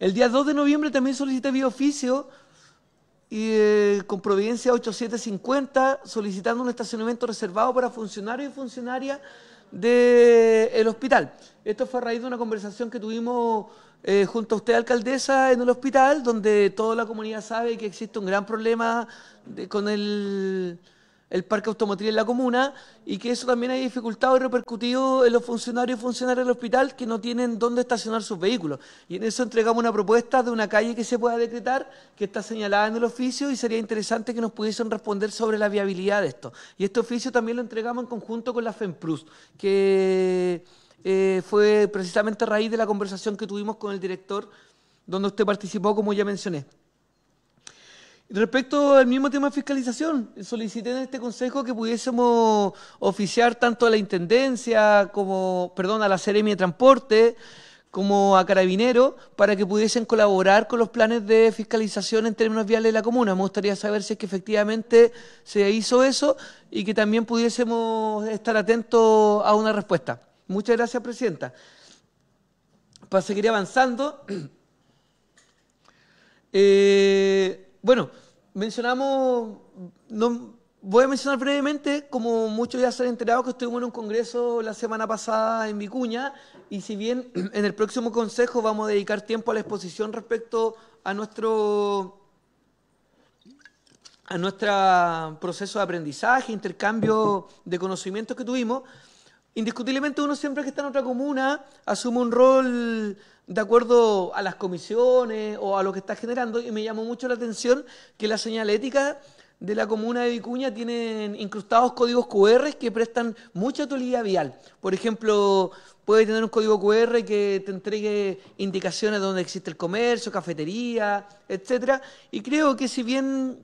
El día 2 de noviembre también solicité vía oficio y, eh, con Providencia 8750 solicitando un estacionamiento reservado para funcionarios y funcionarias del hospital. Esto fue a raíz de una conversación que tuvimos eh, junto a usted, alcaldesa, en el hospital, donde toda la comunidad sabe que existe un gran problema con el el parque automotriz en la comuna y que eso también ha dificultado y repercutido en los funcionarios y funcionarias del hospital que no tienen dónde estacionar sus vehículos. Y en eso entregamos una propuesta de una calle que se pueda decretar, que está señalada en el oficio y sería interesante que nos pudiesen responder sobre la viabilidad de esto. Y este oficio también lo entregamos en conjunto con la FEMPRUS, que eh, fue precisamente a raíz de la conversación que tuvimos con el director, donde usted participó, como ya mencioné. Respecto al mismo tema de fiscalización, solicité en este consejo que pudiésemos oficiar tanto a la Intendencia como, perdón, a la Seremia de Transporte como a Carabinero para que pudiesen colaborar con los planes de fiscalización en términos viales de la comuna. Me gustaría saber si es que efectivamente se hizo eso y que también pudiésemos estar atentos a una respuesta. Muchas gracias, Presidenta. Para seguir avanzando, eh, bueno, mencionamos, no, voy a mencionar brevemente, como muchos ya se han enterado, que estuvimos en un congreso la semana pasada en Vicuña, y si bien en el próximo consejo vamos a dedicar tiempo a la exposición respecto a nuestro a nuestro proceso de aprendizaje, intercambio de conocimientos que tuvimos, indiscutiblemente uno siempre que está en otra comuna asume un rol de acuerdo a las comisiones o a lo que está generando. Y me llamó mucho la atención que la señalética de la comuna de Vicuña tienen incrustados códigos QR que prestan mucha utilidad vial. Por ejemplo, puede tener un código QR que te entregue indicaciones de dónde existe el comercio, cafetería, etcétera. Y creo que si bien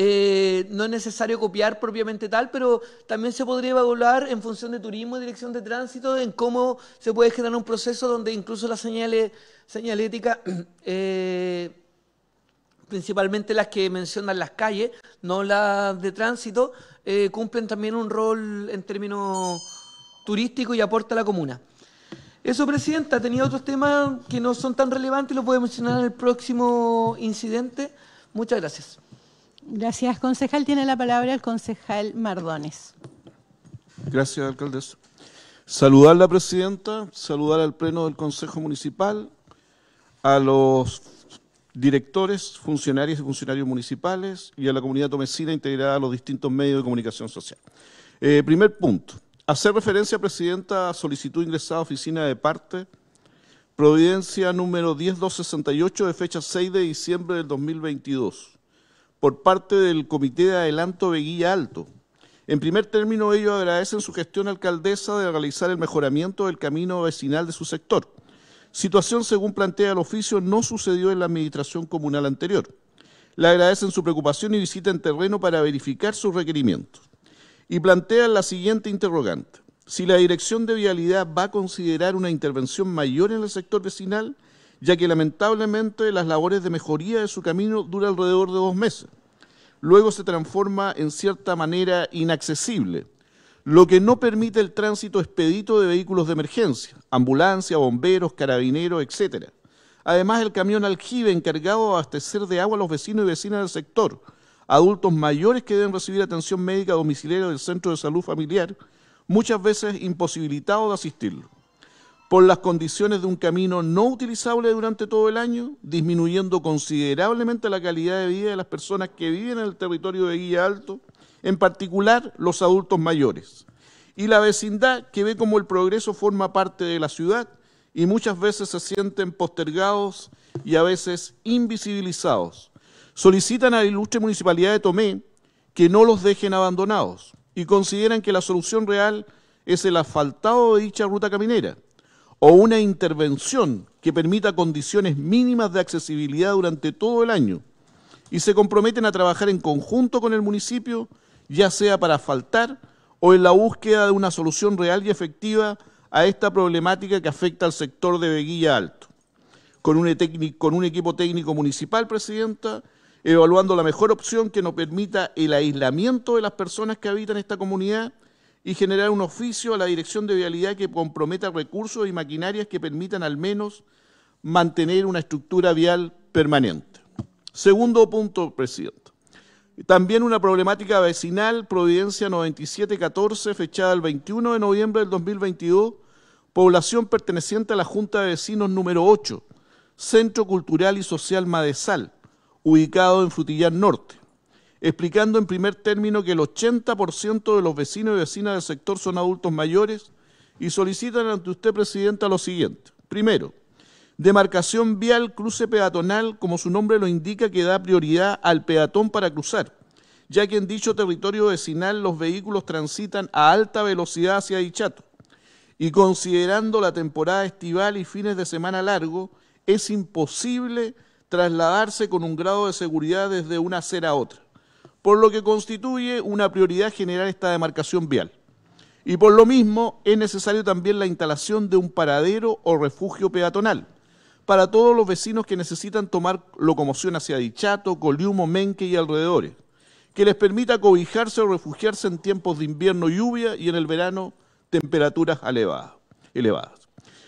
eh, no es necesario copiar propiamente tal, pero también se podría evaluar en función de turismo y dirección de tránsito en cómo se puede generar un proceso donde incluso las señales, señalética, eh, principalmente las que mencionan las calles, no las de tránsito, eh, cumplen también un rol en términos turísticos y aporta a la comuna. Eso, Presidenta, tenía otros temas que no son tan relevantes, los puede mencionar en el próximo incidente. Muchas gracias. Gracias, concejal. Tiene la palabra el concejal Mardones. Gracias, alcaldesa. Saludar a la presidenta, saludar al pleno del Consejo Municipal, a los directores, funcionarios y funcionarios municipales y a la comunidad tomecina integrada a los distintos medios de comunicación social. Eh, primer punto, hacer referencia, Presidenta, a solicitud ingresada a oficina de parte, Providencia número 10268 de fecha 6 de diciembre del 2022 por parte del Comité de Adelanto Veguilla Alto. En primer término, ellos agradecen su gestión alcaldesa de realizar el mejoramiento del camino vecinal de su sector. Situación, según plantea el oficio, no sucedió en la administración comunal anterior. Le agradecen su preocupación y visita en terreno para verificar sus requerimientos. Y plantean la siguiente interrogante. Si la Dirección de Vialidad va a considerar una intervención mayor en el sector vecinal, ya que lamentablemente las labores de mejoría de su camino dura alrededor de dos meses. Luego se transforma en cierta manera inaccesible, lo que no permite el tránsito expedito de vehículos de emergencia, ambulancia, bomberos, carabineros, etc. Además, el camión aljibe encargado de abastecer de agua a los vecinos y vecinas del sector, adultos mayores que deben recibir atención médica domiciliaria del centro de salud familiar, muchas veces imposibilitados de asistirlo por las condiciones de un camino no utilizable durante todo el año, disminuyendo considerablemente la calidad de vida de las personas que viven en el territorio de Guía Alto, en particular los adultos mayores, y la vecindad que ve como el progreso forma parte de la ciudad y muchas veces se sienten postergados y a veces invisibilizados. Solicitan a la ilustre municipalidad de Tomé que no los dejen abandonados y consideran que la solución real es el asfaltado de dicha ruta caminera o una intervención que permita condiciones mínimas de accesibilidad durante todo el año y se comprometen a trabajar en conjunto con el municipio, ya sea para asfaltar o en la búsqueda de una solución real y efectiva a esta problemática que afecta al sector de Veguilla Alto. Con un, con un equipo técnico municipal, Presidenta, evaluando la mejor opción que nos permita el aislamiento de las personas que habitan esta comunidad y generar un oficio a la Dirección de Vialidad que comprometa recursos y maquinarias que permitan al menos mantener una estructura vial permanente. Segundo punto, presidente. También una problemática vecinal, Providencia 9714, fechada el 21 de noviembre del 2022, población perteneciente a la Junta de Vecinos número 8, Centro Cultural y Social Madesal, ubicado en Frutillar Norte explicando en primer término que el 80% de los vecinos y vecinas del sector son adultos mayores y solicitan ante usted, Presidenta, lo siguiente. Primero, demarcación vial, cruce peatonal, como su nombre lo indica, que da prioridad al peatón para cruzar, ya que en dicho territorio vecinal los vehículos transitan a alta velocidad hacia Dichato. Y considerando la temporada estival y fines de semana largo, es imposible trasladarse con un grado de seguridad desde una acera a otra por lo que constituye una prioridad general esta demarcación vial. Y por lo mismo es necesario también la instalación de un paradero o refugio peatonal para todos los vecinos que necesitan tomar locomoción hacia Dichato, Coliumo, Menque y alrededores, que les permita cobijarse o refugiarse en tiempos de invierno lluvia y en el verano temperaturas elevadas. elevadas.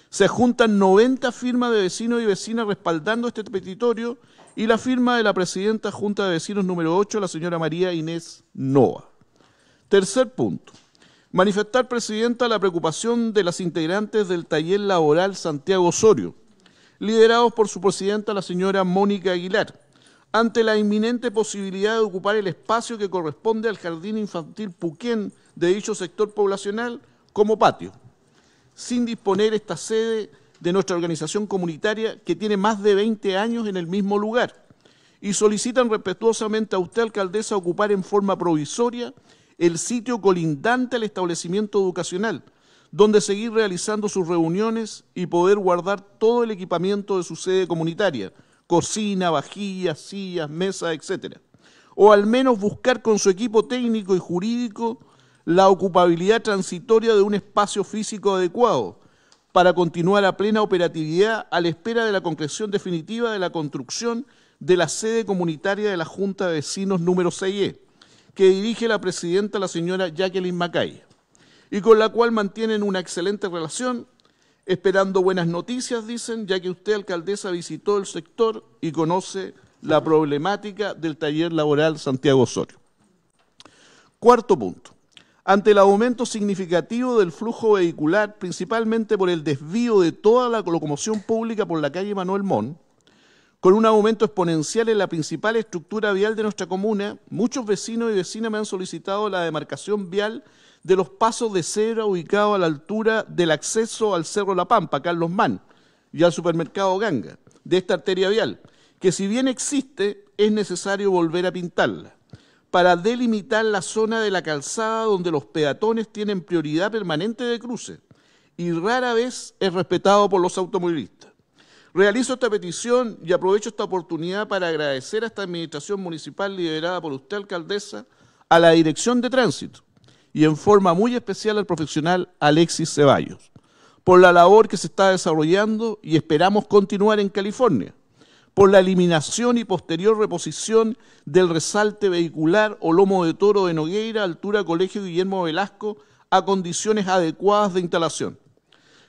Se juntan 90 firmas de vecinos y vecinas respaldando este petitorio y la firma de la presidenta Junta de Vecinos número 8, la señora María Inés Noa. Tercer punto. Manifestar, Presidenta, la preocupación de las integrantes del taller laboral Santiago Osorio, liderados por su presidenta, la señora Mónica Aguilar, ante la inminente posibilidad de ocupar el espacio que corresponde al Jardín Infantil Puquén de dicho sector poblacional como patio, sin disponer esta sede de nuestra organización comunitaria que tiene más de 20 años en el mismo lugar y solicitan respetuosamente a usted, alcaldesa, ocupar en forma provisoria el sitio colindante al establecimiento educacional, donde seguir realizando sus reuniones y poder guardar todo el equipamiento de su sede comunitaria, cocina, vajillas, sillas, mesas, etc. O al menos buscar con su equipo técnico y jurídico la ocupabilidad transitoria de un espacio físico adecuado, para continuar a plena operatividad a la espera de la concreción definitiva de la construcción de la sede comunitaria de la Junta de Vecinos número 6E, que dirige la presidenta, la señora Jacqueline Macay, y con la cual mantienen una excelente relación, esperando buenas noticias, dicen, ya que usted, alcaldesa, visitó el sector y conoce la problemática del taller laboral Santiago Osorio. Cuarto punto ante el aumento significativo del flujo vehicular, principalmente por el desvío de toda la locomoción pública por la calle Manuel Mon, con un aumento exponencial en la principal estructura vial de nuestra comuna, muchos vecinos y vecinas me han solicitado la demarcación vial de los pasos de cera ubicados a la altura del acceso al Cerro La Pampa, Carlos Mann, y al supermercado Ganga, de esta arteria vial, que si bien existe, es necesario volver a pintarla para delimitar la zona de la calzada donde los peatones tienen prioridad permanente de cruce y rara vez es respetado por los automovilistas. Realizo esta petición y aprovecho esta oportunidad para agradecer a esta administración municipal liderada por usted, alcaldesa, a la Dirección de Tránsito y en forma muy especial al profesional Alexis Ceballos por la labor que se está desarrollando y esperamos continuar en California por la eliminación y posterior reposición del resalte vehicular o lomo de toro de Nogueira, altura Colegio Guillermo Velasco, a condiciones adecuadas de instalación.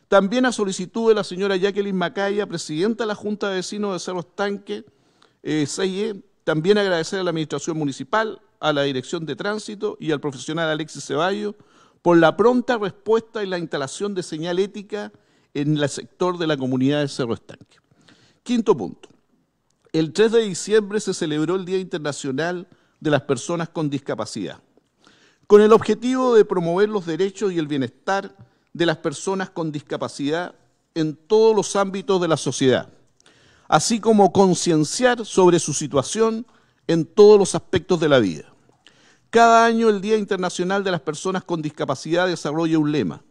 También a solicitud de la señora Jacqueline Macaya, presidenta de la Junta de Vecinos de Cerro Estanque, eh, e, también agradecer a la Administración Municipal, a la Dirección de Tránsito y al profesional Alexis Ceballos por la pronta respuesta y la instalación de señal ética en el sector de la comunidad de Cerro Estanque. Quinto punto el 3 de diciembre se celebró el Día Internacional de las Personas con Discapacidad, con el objetivo de promover los derechos y el bienestar de las personas con discapacidad en todos los ámbitos de la sociedad, así como concienciar sobre su situación en todos los aspectos de la vida. Cada año el Día Internacional de las Personas con Discapacidad desarrolla un lema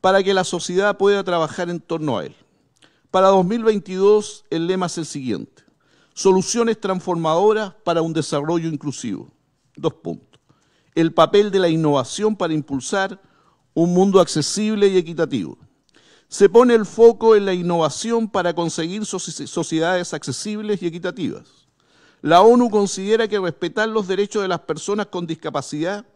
para que la sociedad pueda trabajar en torno a él. Para 2022 el lema es el siguiente Soluciones transformadoras para un desarrollo inclusivo. Dos puntos. El papel de la innovación para impulsar un mundo accesible y equitativo. Se pone el foco en la innovación para conseguir sociedades accesibles y equitativas. La ONU considera que respetar los derechos de las personas con discapacidad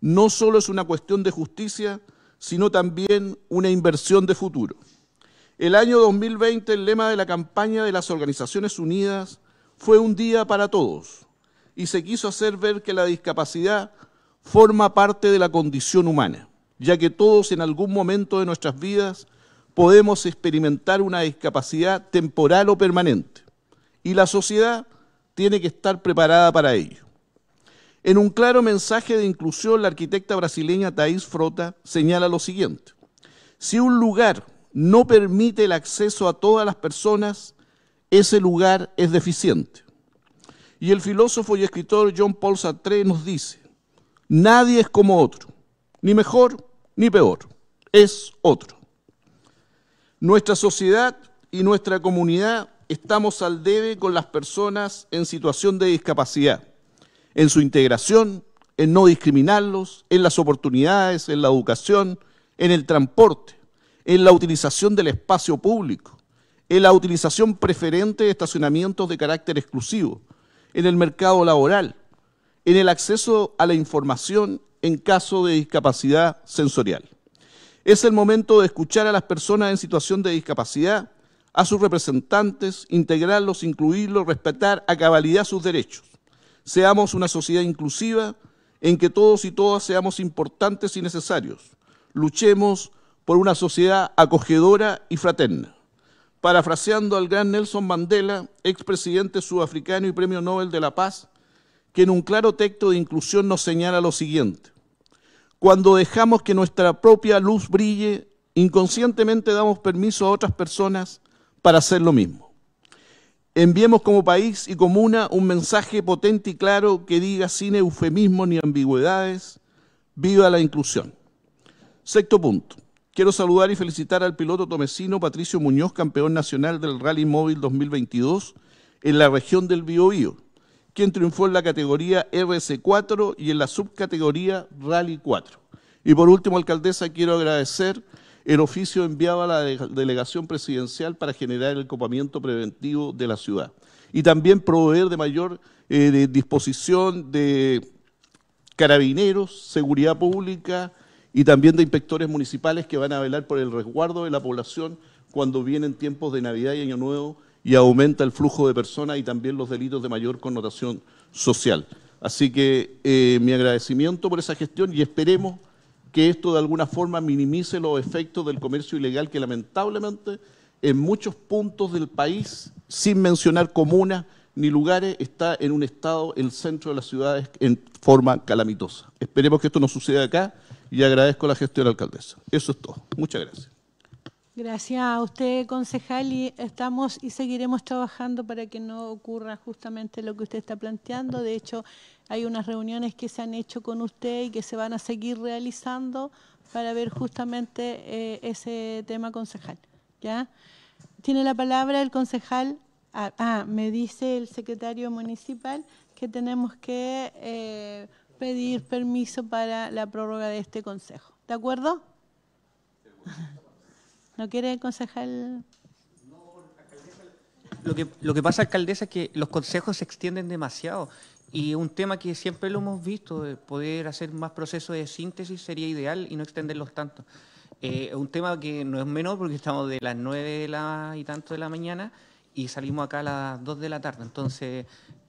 no solo es una cuestión de justicia, sino también una inversión de futuro. El año 2020, el lema de la campaña de las Organizaciones Unidas fue un día para todos y se quiso hacer ver que la discapacidad forma parte de la condición humana, ya que todos en algún momento de nuestras vidas podemos experimentar una discapacidad temporal o permanente, y la sociedad tiene que estar preparada para ello. En un claro mensaje de inclusión, la arquitecta brasileña Thais Frota señala lo siguiente, si un lugar no permite el acceso a todas las personas, ese lugar es deficiente. Y el filósofo y escritor John Paul Sartre nos dice, nadie es como otro, ni mejor ni peor, es otro. Nuestra sociedad y nuestra comunidad estamos al debe con las personas en situación de discapacidad, en su integración, en no discriminarlos, en las oportunidades, en la educación, en el transporte, en la utilización del espacio público, en la utilización preferente de estacionamientos de carácter exclusivo, en el mercado laboral, en el acceso a la información en caso de discapacidad sensorial. Es el momento de escuchar a las personas en situación de discapacidad, a sus representantes, integrarlos, incluirlos, respetar a cabalidad sus derechos. Seamos una sociedad inclusiva en que todos y todas seamos importantes y necesarios. Luchemos por una sociedad acogedora y fraterna parafraseando al gran Nelson Mandela, expresidente sudafricano y premio Nobel de la Paz, que en un claro texto de inclusión nos señala lo siguiente. Cuando dejamos que nuestra propia luz brille, inconscientemente damos permiso a otras personas para hacer lo mismo. Enviemos como país y comuna un mensaje potente y claro que diga sin eufemismo ni ambigüedades, viva la inclusión. Sexto punto. Quiero saludar y felicitar al piloto tomesino Patricio Muñoz, campeón nacional del Rally Móvil 2022 en la región del Biobío, quien triunfó en la categoría RS4 y en la subcategoría Rally 4. Y por último, alcaldesa, quiero agradecer el oficio enviado a la delegación presidencial para generar el copamiento preventivo de la ciudad y también proveer de mayor eh, disposición de carabineros, seguridad pública, y también de inspectores municipales que van a velar por el resguardo de la población cuando vienen tiempos de Navidad y Año Nuevo y aumenta el flujo de personas y también los delitos de mayor connotación social. Así que eh, mi agradecimiento por esa gestión y esperemos que esto de alguna forma minimice los efectos del comercio ilegal que lamentablemente en muchos puntos del país, sin mencionar comunas ni lugares, está en un estado, el centro de las ciudades, en forma calamitosa. Esperemos que esto no suceda acá y agradezco la gestión del la alcaldesa. Eso es todo. Muchas gracias. Gracias a usted, concejal, y estamos y seguiremos trabajando para que no ocurra justamente lo que usted está planteando. De hecho, hay unas reuniones que se han hecho con usted y que se van a seguir realizando para ver justamente eh, ese tema, concejal. ¿Ya? Tiene la palabra el concejal. Ah, ah me dice el secretario municipal que tenemos que... Eh, pedir permiso para la prórroga de este consejo. ¿De acuerdo? ¿No quiere concejal? Lo que, lo que pasa, alcaldesa, es que los consejos se extienden demasiado y un tema que siempre lo hemos visto, poder hacer más procesos de síntesis sería ideal y no extenderlos tanto. Eh, un tema que no es menor porque estamos de las 9 de la y tanto de la mañana y salimos acá a las 2 de la tarde. Entonces,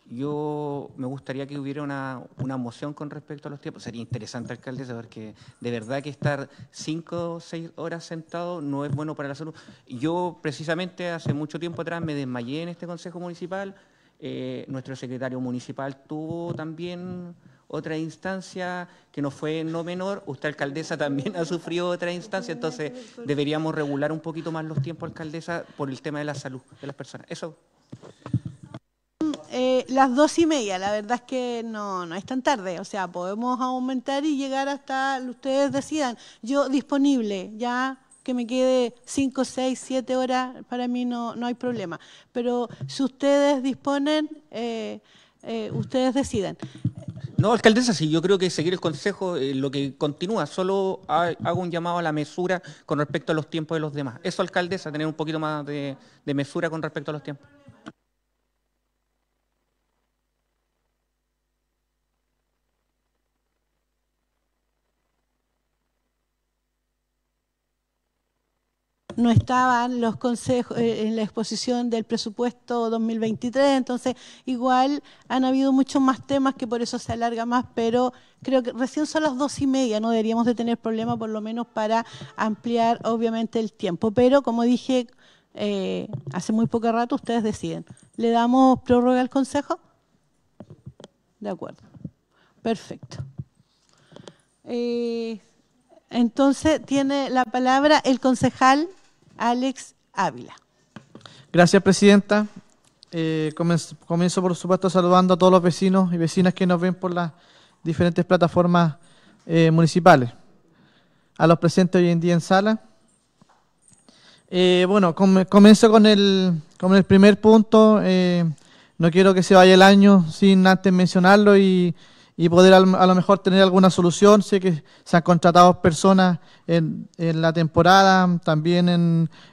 yo me gustaría que hubiera una, moción con respecto a los tiempos. Sería interesante, alcaldesa, porque que de verdad que estar cinco o seis horas sentado no es bueno para la salud. Yo, precisamente, hace mucho tiempo atrás me desmayé en este Consejo Municipal. Eh, nuestro secretario municipal tuvo también otra instancia que no fue no menor. Usted, alcaldesa, también ha sufrido otra instancia. Entonces, deberíamos regular un poquito más los tiempos, alcaldesa, por el tema de la salud de las personas. Eso. Eh, las dos y media, la verdad es que no, es tan tarde, o sea, podemos aumentar y llegar hasta ustedes decidan. Yo disponible, ya que me quede cinco, seis, siete horas, para mí no, no hay problema. Pero si ustedes disponen, eh, eh, ustedes decidan. No, alcaldesa, sí, yo creo que seguir el consejo, lo que continúa, solo hago un llamado a la mesura con respecto a los tiempos de los demás. Eso, alcaldesa, tener un poquito más de, de mesura con respecto a los tiempos. no estaban los consejos eh, en la exposición del presupuesto 2023, entonces igual han habido muchos más temas que por eso se alarga más, pero creo que recién son las dos y media, no deberíamos de tener problema por lo menos para ampliar obviamente el tiempo, pero como dije eh, hace muy poco rato, ustedes deciden. ¿Le damos prórroga al consejo? De acuerdo, perfecto. Eh, entonces tiene la palabra el concejal Alex Ávila. Gracias, Presidenta. Eh, comienzo, por supuesto, saludando a todos los vecinos y vecinas que nos ven por las diferentes plataformas eh, municipales. A los presentes hoy en día en sala. Eh, bueno, comienzo con el, con el primer punto. no quiero que se vaya el año sin antes mencionarlo y y poder a lo mejor tener alguna solución. Sé que se han contratado personas en, la temporada, también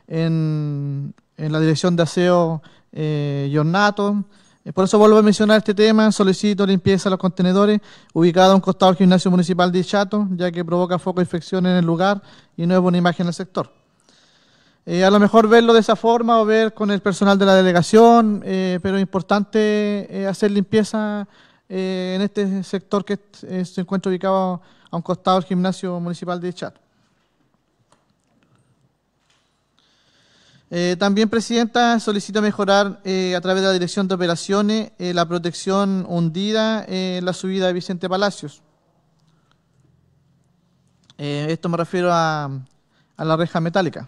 en, la dirección de aseo eh, Yornato. Eh, por eso vuelvo a mencionar este tema, solicito limpieza de los contenedores ubicado a un costado del gimnasio municipal de Chato, ya que provoca foco de infección en el lugar y no es buena imagen del sector. Eh, a lo mejor verlo de esa forma o ver con el personal de la delegación, eh, pero es importante hacer limpieza eh, en este sector que eh, se encuentra ubicado a un costado del gimnasio municipal de Chat. Eh, también, Presidenta, solicito mejorar a través de la Dirección de Operaciones la protección hundida en la subida de Vicente Palacios. esto me refiero a, a, la reja metálica.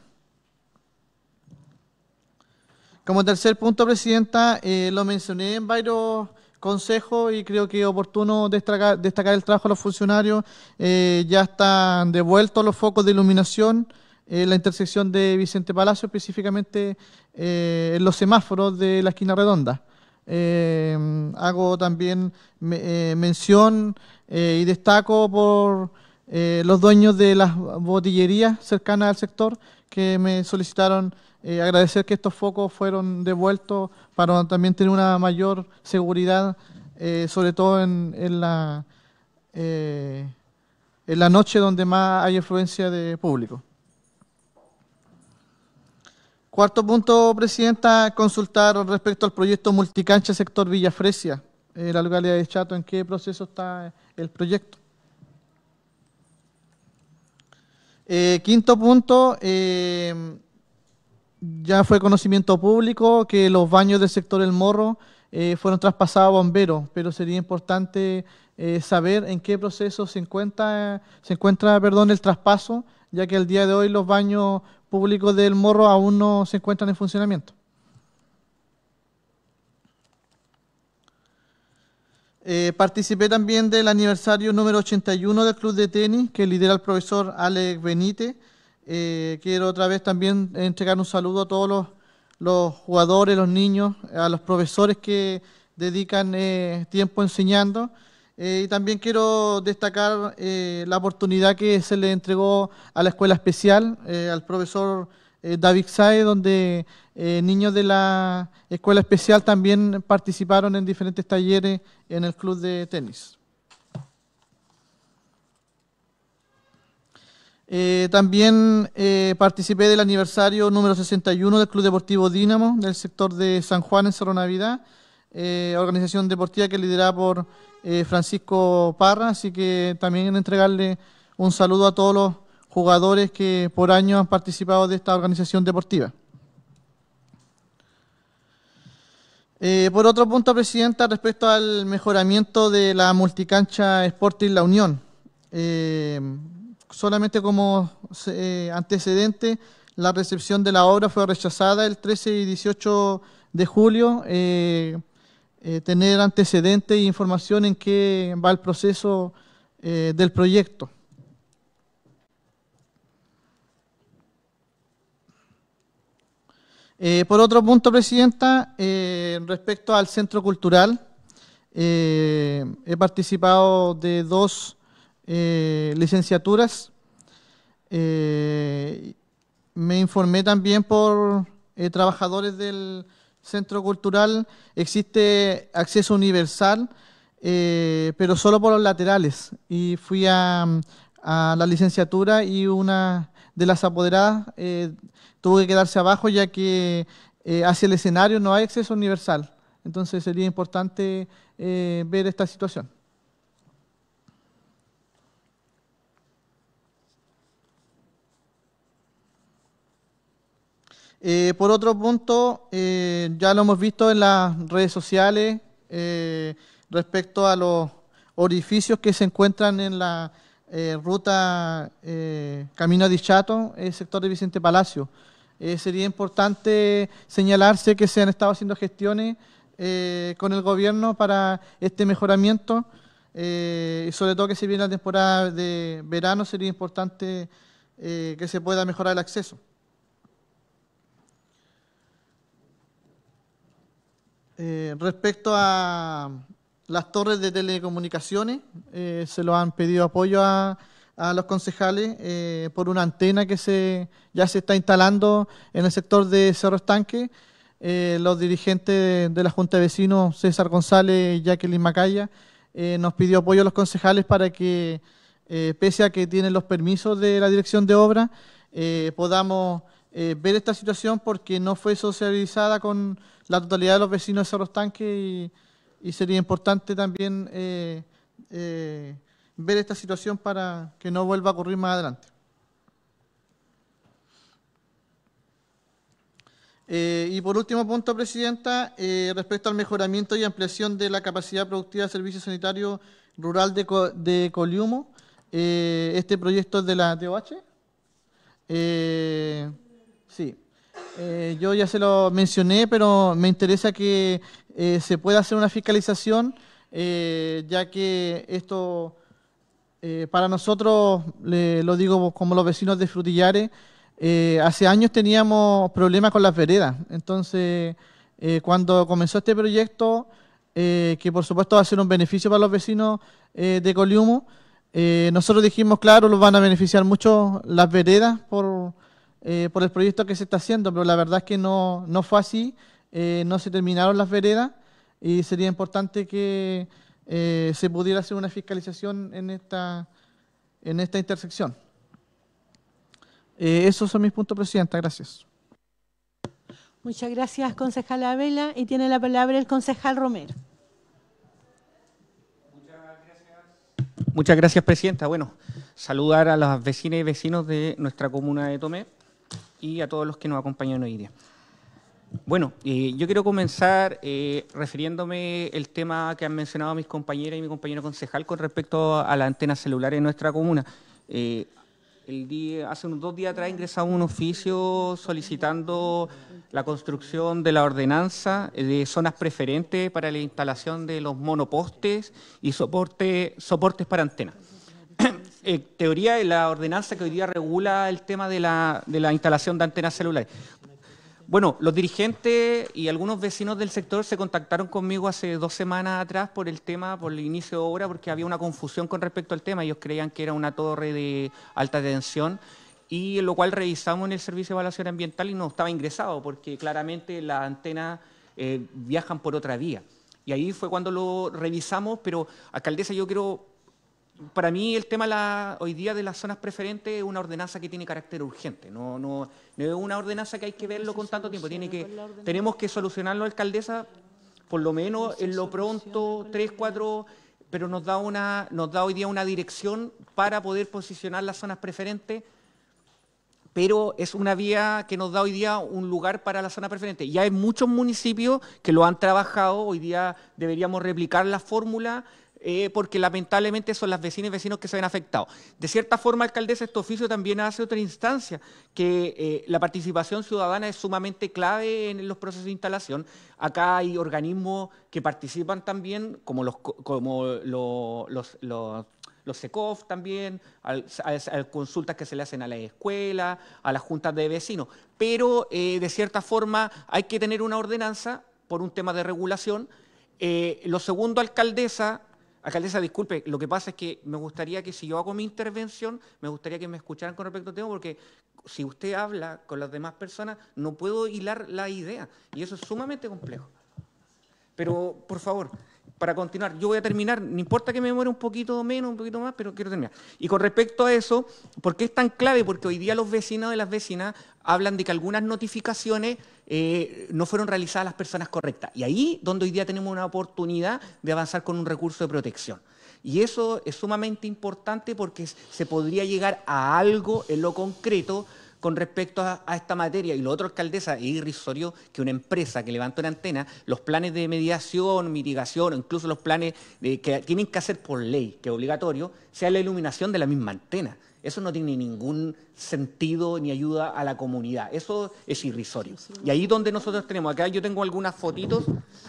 Como tercer punto, Presidenta, lo mencioné en varios consejo y creo que oportuno destacar, el trabajo de los funcionarios. Eh, ya están devueltos los focos de iluminación en eh, la intersección de Vicente Palacio, específicamente eh, en los semáforos de la esquina redonda. hago también mención y destaco por los dueños de las botillerías cercanas al sector que me solicitaron eh, agradecer que estos focos fueron devueltos para también tener una mayor seguridad, eh, sobre todo en, la, eh, en la noche donde más hay influencia de público. Cuarto punto, Presidenta, consultar respecto al proyecto Multicancha Sector Villa Fresia, la localidad de Chato, ¿en qué proceso está el proyecto? quinto punto, ya fue conocimiento público que los baños del sector El Morro eh, fueron traspasados a bomberos, pero sería importante eh, saber en qué proceso se encuentra, se encuentra el traspaso, ya que el día de hoy los baños públicos del Morro aún no se encuentran en funcionamiento. Eh, participé también del aniversario número 81 del club de tenis que lidera el profesor Alex Benítez. Eh, quiero otra vez también entregar un saludo a todos los, jugadores, los niños, a los profesores que dedican eh, tiempo enseñando. Eh, y también quiero destacar la oportunidad que se le entregó a la escuela especial, al profesor David Sae, donde niños de la escuela especial también participaron en diferentes talleres en el club de tenis. Eh, también eh, participé del aniversario número 61 del Club Deportivo Dínamo, del sector de San Juan en Cerro Navidad, eh, organización deportiva que liderada por Francisco Parra, así que también entregarle un saludo a todos los jugadores que por años han participado de esta organización deportiva. por otro punto, Presidenta, respecto al mejoramiento de la multicancha Sporting La Unión solamente como eh, antecedente, la recepción de la obra fue rechazada el 13 y 18 de julio. Eh, eh, tener antecedentes e información en qué va el proceso del proyecto. por otro punto, Presidenta, respecto al Centro Cultural, he participado de dos eh, licenciaturas. Eh, me informé también por eh, trabajadores del centro cultural. Existe acceso universal, pero solo por los laterales. Y fui a, a la licenciatura y una de las apoderadas tuvo que quedarse abajo ya que hacia el escenario no hay acceso universal. Entonces sería importante ver esta situación. Eh, por otro punto, eh, ya lo hemos visto en las redes sociales eh, respecto a los orificios que se encuentran en la ruta Camino Dichato, en el sector de Vicente Palacio. sería importante señalarse que se han estado haciendo gestiones con el gobierno para este mejoramiento, y sobre todo que si viene la temporada de verano sería importante que se pueda mejorar el acceso. Eh, respecto a las torres de telecomunicaciones, eh, se lo han pedido apoyo a, los concejales eh, por una antena que se, ya se está instalando en el sector de Cerro Estanque. los dirigentes de, la Junta de Vecinos, César González y Jacqueline Macaya, nos pidió apoyo a los concejales para que, pese a que tienen los permisos de la dirección de obra, podamos eh, ver esta situación porque no fue socializada con la totalidad de los vecinos de Cerros Tanques y, sería importante también eh, eh, ver esta situación para que no vuelva a ocurrir más adelante. y por último punto, Presidenta, respecto al mejoramiento y ampliación de la capacidad productiva de servicio sanitario rural de, Coliumo, este proyecto es de la DOH... Sí. Eh, yo ya se lo mencioné, pero me interesa que eh, se pueda hacer una fiscalización, eh, ya que esto, para nosotros, lo digo como los vecinos de Frutillares, hace años teníamos problemas con las veredas. Entonces, cuando comenzó este proyecto, que por supuesto va a ser un beneficio para los vecinos de Coliumo, nosotros dijimos, claro, los van a beneficiar mucho las veredas por eh, por el proyecto que se está haciendo, pero la verdad es que no, fue así, eh, no se terminaron las veredas y sería importante que eh, se pudiera hacer una fiscalización en esta, en esta intersección. esos son mis puntos, Presidenta. Gracias. Muchas gracias, concejal Abela. Y tiene la palabra el concejal Romero. Muchas gracias, Presidenta. Bueno, saludar a las vecinas y vecinos de nuestra comuna de Tomé y a todos los que nos acompañan hoy día. Bueno, eh, yo quiero comenzar eh, refiriéndome el tema que han mencionado mis compañeras y mi compañero concejal con respecto a la antena celular en nuestra comuna. Eh, el día, hace unos dos días atrás ingresamos un oficio solicitando la construcción de la ordenanza eh, de zonas preferentes para la instalación de los monopostes y soporte, soportes para antenas. Eh, teoría de la ordenanza que hoy día regula el tema de la, instalación de antenas celulares. Bueno, los dirigentes y algunos vecinos del sector se contactaron conmigo hace dos semanas atrás por el tema, por el inicio de obra, porque había una confusión con respecto al tema. Ellos creían que era una torre de alta tensión y lo cual revisamos en el servicio de evaluación ambiental y no estaba ingresado porque claramente las antenas eh, viajan por otra vía. Y ahí fue cuando lo revisamos, pero alcaldesa, yo quiero para mí el tema hoy día de las zonas preferentes es una ordenanza que tiene carácter urgente, no, es una ordenanza que hay que verlo con tanto tiempo, tiene que, tenemos que solucionarlo, alcaldesa, por lo menos en lo pronto, tres, cuatro, pero nos da, una, nos da hoy día una dirección para poder posicionar las zonas preferentes, pero es una vía que nos da hoy día un lugar para la zona preferente. Ya hay muchos municipios que lo han trabajado, hoy día deberíamos replicar la fórmula eh, porque lamentablemente son las vecinas y vecinos que se ven afectados. De cierta forma, alcaldesa, este oficio también hace otra instancia, que eh, la participación ciudadana es sumamente clave en los procesos de instalación. Acá hay organismos que participan también, como los, como los, los, SECOF también, a, consultas que se le hacen a la escuela, a las juntas de vecinos. Pero eh, de cierta forma hay que tener una ordenanza por un tema de regulación. lo segundo, alcaldesa, Alcaldesa, disculpe, lo que pasa es que me gustaría que si yo hago mi intervención, me gustaría que me escucharan con respecto al tema, porque si usted habla con las demás personas, no puedo hilar la idea, y eso es sumamente complejo. Pero, por favor para continuar, yo voy a terminar, no importa que me demore un poquito menos, un poquito más, pero quiero terminar. Y con respecto a eso, ¿por qué es tan clave? Porque hoy día los vecinos de las vecinas hablan de que algunas notificaciones eh, no fueron realizadas a las personas correctas. Y ahí donde hoy día tenemos una oportunidad de avanzar con un recurso de protección. Y eso es sumamente importante porque se podría llegar a algo en lo concreto con respecto a, esta materia. Y lo otro, alcaldesa, es irrisorio que una empresa que levantó una antena, los planes de mediación, mitigación, o incluso los planes que tienen que hacer por ley, que es obligatorio, sea la iluminación de la misma antena. Eso no tiene ningún sentido ni ayuda a la comunidad. Eso es irrisorio. Y ahí donde nosotros tenemos, acá yo tengo algunas fotitos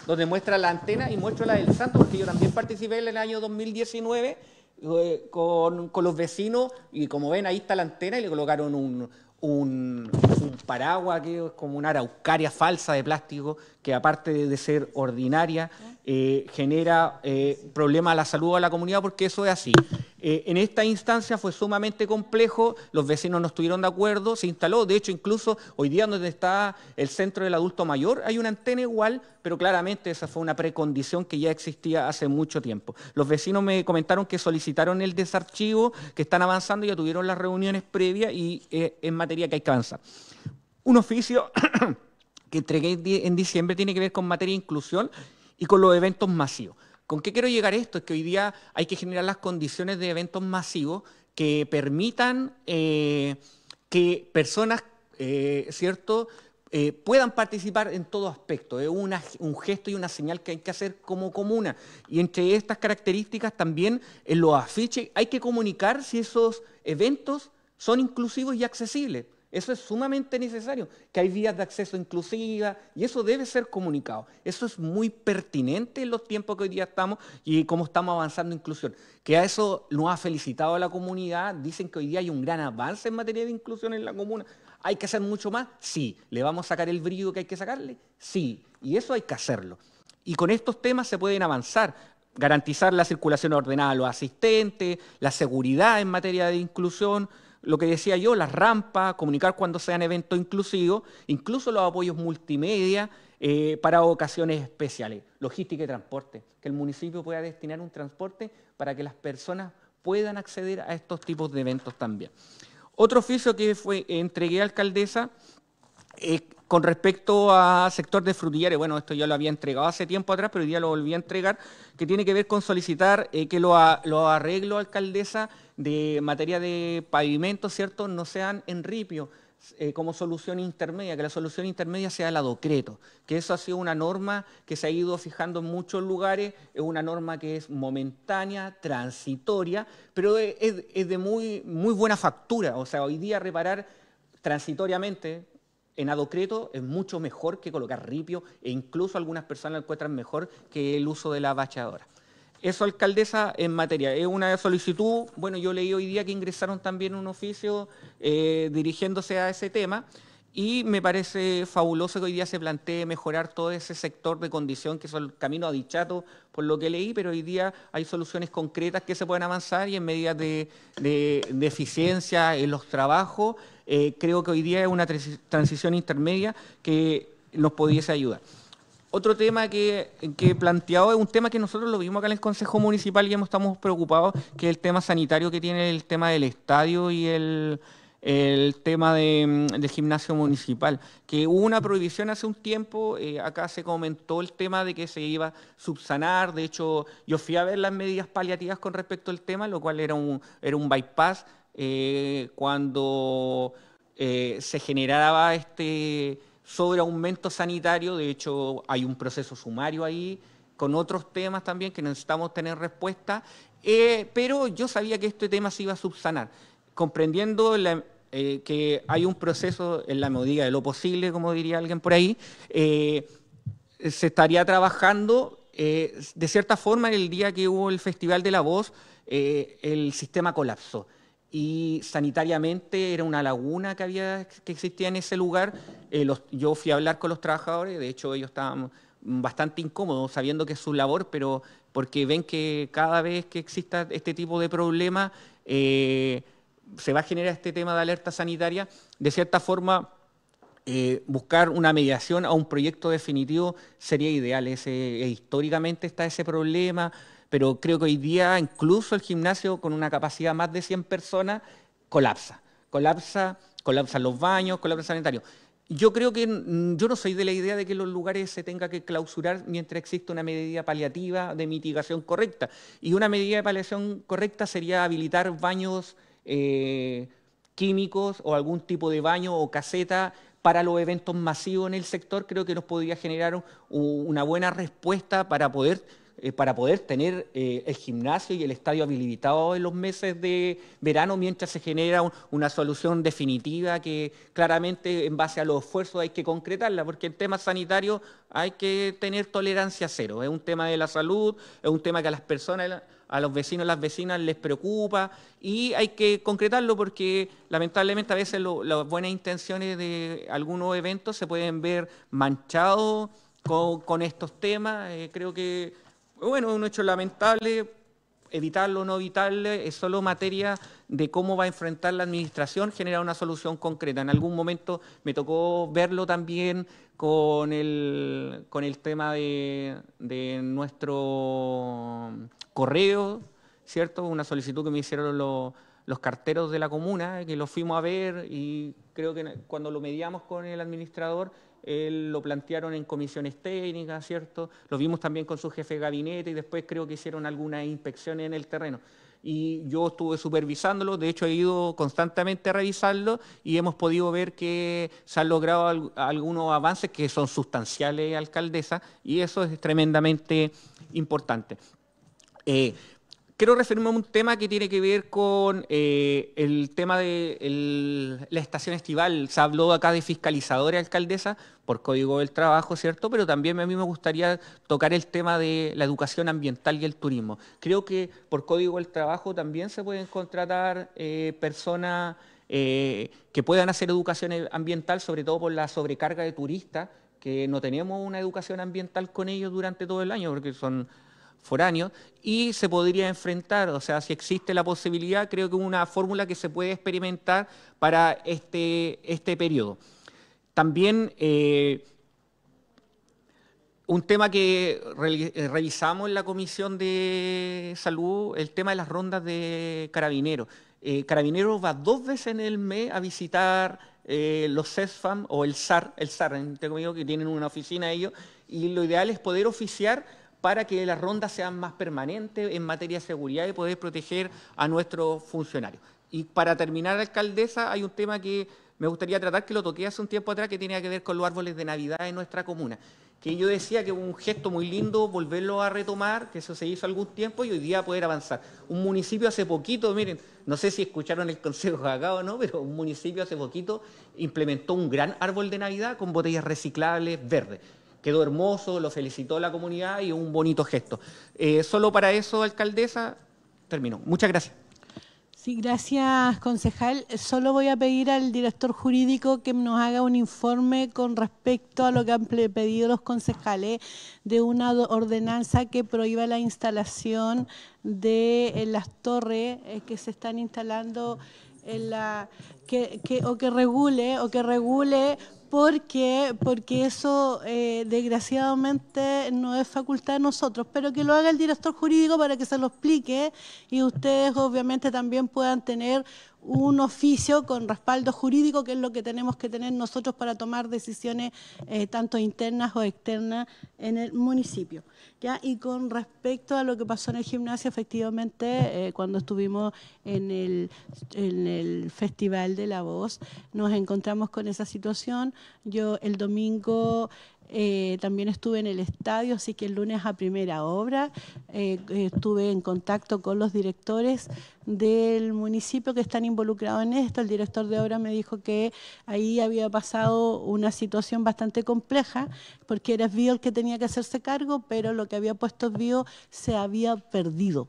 donde muestra la antena y muestro la del Santo, porque yo también participé en el año 2019 eh, con, los vecinos y como ven ahí está la antena y le colocaron un, un, un paraguas que es como una araucaria falsa de plástico que aparte de ser ordinaria, eh, genera eh, problemas a la salud a la comunidad, porque eso es así. Eh, en esta instancia fue sumamente complejo, los vecinos no estuvieron de acuerdo, se instaló, de hecho incluso hoy día donde está el centro del adulto mayor hay una antena igual, pero claramente esa fue una precondición que ya existía hace mucho tiempo. Los vecinos me comentaron que solicitaron el desarchivo, que están avanzando, ya tuvieron las reuniones previas y es materia que hay que Un oficio que entregué en diciembre tiene que ver con materia de inclusión y con los eventos masivos. ¿Con qué quiero llegar esto? Es que hoy día hay que generar las condiciones de eventos masivos que permitan eh, que personas, eh, ¿cierto?, eh, puedan participar en todo aspecto. Es un gesto y una señal que hay que hacer como comuna. Y entre estas características también en los afiches hay que comunicar si esos eventos son inclusivos y accesibles. Eso es sumamente necesario, que hay vías de acceso inclusiva y eso debe ser comunicado. Eso es muy pertinente en los tiempos que hoy día estamos y cómo estamos avanzando en inclusión. Que a eso nos ha felicitado la comunidad, dicen que hoy día hay un gran avance en materia de inclusión en la comuna. ¿Hay que hacer mucho más? Sí. ¿Le vamos a sacar el brillo que hay que sacarle? Sí. Y eso hay que hacerlo. Y con estos temas se pueden avanzar garantizar la circulación ordenada a los asistentes, la seguridad en materia de inclusión, lo que decía yo, las rampas, comunicar cuando sean eventos inclusivos, incluso los apoyos multimedia eh, para ocasiones especiales, logística y transporte, que el municipio pueda destinar un transporte para que las personas puedan acceder a estos tipos de eventos también. Otro oficio que fue, entregué a alcaldesa eh, con respecto a sector de frutillares, bueno, esto ya lo había entregado hace tiempo atrás, pero hoy día lo volví a entregar, que tiene que ver con solicitar eh, que lo lo arreglo, alcaldesa, de materia de pavimento, ¿cierto?, no sean en ripio eh, como solución intermedia, que la solución intermedia sea el adocreto, que eso ha sido una norma que se ha ido fijando en muchos lugares, es una norma que es momentánea, transitoria, pero es, de muy, muy buena factura, o sea, hoy día reparar transitoriamente en adocreto es mucho mejor que colocar ripio e incluso algunas personas lo encuentran mejor que el uso de la bachadora. Eso, alcaldesa, en materia. Es una solicitud, bueno, yo leí hoy día que ingresaron también un oficio eh, dirigiéndose a ese tema. Y me parece fabuloso que hoy día se plantee mejorar todo ese sector de condición que es el camino a dichato, por lo que leí, pero hoy día hay soluciones concretas que se pueden avanzar y en medidas de, eficiencia en los trabajos, eh, creo que hoy día es una transición intermedia que nos pudiese ayudar otro tema que, he planteado es un tema que nosotros lo vimos acá en el Consejo Municipal y hemos, estamos preocupados, que es el tema sanitario que tiene el tema del estadio y el, tema de, mm, del gimnasio municipal, que hubo una prohibición hace un tiempo, eh, acá se comentó el tema de que se iba a subsanar, de hecho yo fui a ver las medidas paliativas con respecto al tema, lo cual era un, era un bypass, eh, cuando eh, se generaba este sobre aumento sanitario, de hecho hay un proceso sumario ahí, con otros temas también que necesitamos tener respuesta, eh, pero yo sabía que este tema se iba a subsanar, comprendiendo eh, que hay un proceso en la medida de lo posible, como diría alguien por ahí, eh, se estaría trabajando de cierta forma el día que hubo el Festival de la Voz, el sistema colapsó y sanitariamente era una laguna que, había, que existía en ese lugar. Eh, yo fui a hablar con los trabajadores, de hecho ellos estaban bastante incómodos sabiendo que es su labor, pero porque ven que cada vez que exista este tipo de problema eh, se va a generar este tema de alerta sanitaria, de cierta forma... Eh, buscar una mediación a un proyecto definitivo sería ideal. Ese, históricamente está ese problema, pero creo que hoy día incluso el gimnasio con una capacidad más de 100 personas colapsa, colapsa, colapsan los baños, colapsa el sanitario. Yo creo que mm, yo no soy de la idea de que los lugares se tengan que clausurar mientras existe una medida paliativa de mitigación correcta. Y una medida de paliación correcta sería habilitar baños eh, químicos o algún tipo de baño o caseta para los eventos masivos en el sector. Creo que nos podría generar una buena respuesta para poder eh, para poder tener eh, el gimnasio y el estadio habilitado en los meses de verano mientras se genera una solución definitiva que claramente en base a los esfuerzos hay que concretarla, porque en temas sanitarios hay que tener tolerancia cero. Es un tema de la salud, es un tema que a las personas a los vecinos y las vecinas les preocupa y hay que concretarlo porque lamentablemente a veces las buenas intenciones de algunos eventos se pueden ver manchados con, estos temas. Eh, creo que bueno, un hecho lamentable, evitarlo o no evitarle, es solo materia de cómo va a enfrentar la administración generar una solución concreta. En algún momento me tocó verlo también con el, con el tema de, nuestro correo, ¿cierto? Una solicitud que me hicieron los, carteros de la comuna, que lo fuimos a ver y creo que cuando lo mediamos con el administrador eh, lo plantearon en comisiones técnicas, ¿cierto? Lo vimos también con su jefe de gabinete y después creo que hicieron algunas inspecciones en el terreno. Y yo estuve supervisándolo, de hecho he ido constantemente a revisarlo y hemos podido ver que se han logrado algunos avances que son sustanciales, alcaldesa, y eso es tremendamente importante. Eh, quiero referirme a un tema que tiene que ver con eh, el tema de la estación estival. Se habló acá de fiscalizadores, y alcaldesa por código del trabajo, ¿cierto? Pero también a mí me gustaría tocar el tema de la educación ambiental y el turismo. Creo que por código del trabajo también se pueden contratar eh, personas eh, que puedan hacer educación ambiental, sobre todo por la sobrecarga de turistas, que no tenemos una educación ambiental con ellos durante todo el año, porque son y se podría enfrentar, o sea, si existe la posibilidad, creo que una fórmula que se puede experimentar para este, este periodo. También eh, un tema que eh, revisamos en la Comisión de Salud, el tema de las rondas de carabineros. Eh, carabineros va dos veces en el mes a visitar los CESFAM o el SAR, el SAR, tengo que tienen una oficina ellos, y lo ideal es poder oficiar para que las rondas sean más permanentes en materia de seguridad y poder proteger a nuestros funcionarios. Y para terminar, alcaldesa, hay un tema que me gustaría tratar, que lo toqué hace un tiempo atrás, que tenía que ver con los árboles de Navidad en nuestra comuna. Que yo decía que un gesto muy lindo volverlo a retomar, que eso se hizo algún tiempo y hoy día poder avanzar. Un municipio hace poquito, miren, no sé si escucharon el consejo acá o no, pero un municipio hace poquito implementó un gran árbol de Navidad con botellas reciclables verdes. Quedó hermoso, lo felicitó la comunidad y un bonito gesto. Eh, solo para eso, alcaldesa, termino. Muchas gracias. Sí, gracias, concejal. Solo voy a pedir al director jurídico que nos haga un informe con respecto a lo que han pedido los concejales de una ordenanza que prohíba la instalación de las torres eh, que se están instalando en la que, o que regule, o que regule porque, porque eso eh, desgraciadamente no es facultad de nosotros, pero que lo haga el director jurídico para que se lo explique y ustedes obviamente también puedan tener un oficio con respaldo jurídico, que es lo que tenemos que tener nosotros para tomar decisiones eh, tanto internas o externas en el municipio. ¿ya? Y con respecto a lo que pasó en el gimnasio, efectivamente, eh, cuando estuvimos en el, en el Festival de la Voz, nos encontramos con esa situación. Yo el domingo eh, también estuve en el estadio, así que el lunes a primera obra eh, estuve en contacto con los directores del municipio que están involucrados en esto. El director de obra me dijo que ahí había pasado una situación bastante compleja, porque era Bio el que tenía que hacerse cargo, pero lo que había puesto Bio se había perdido.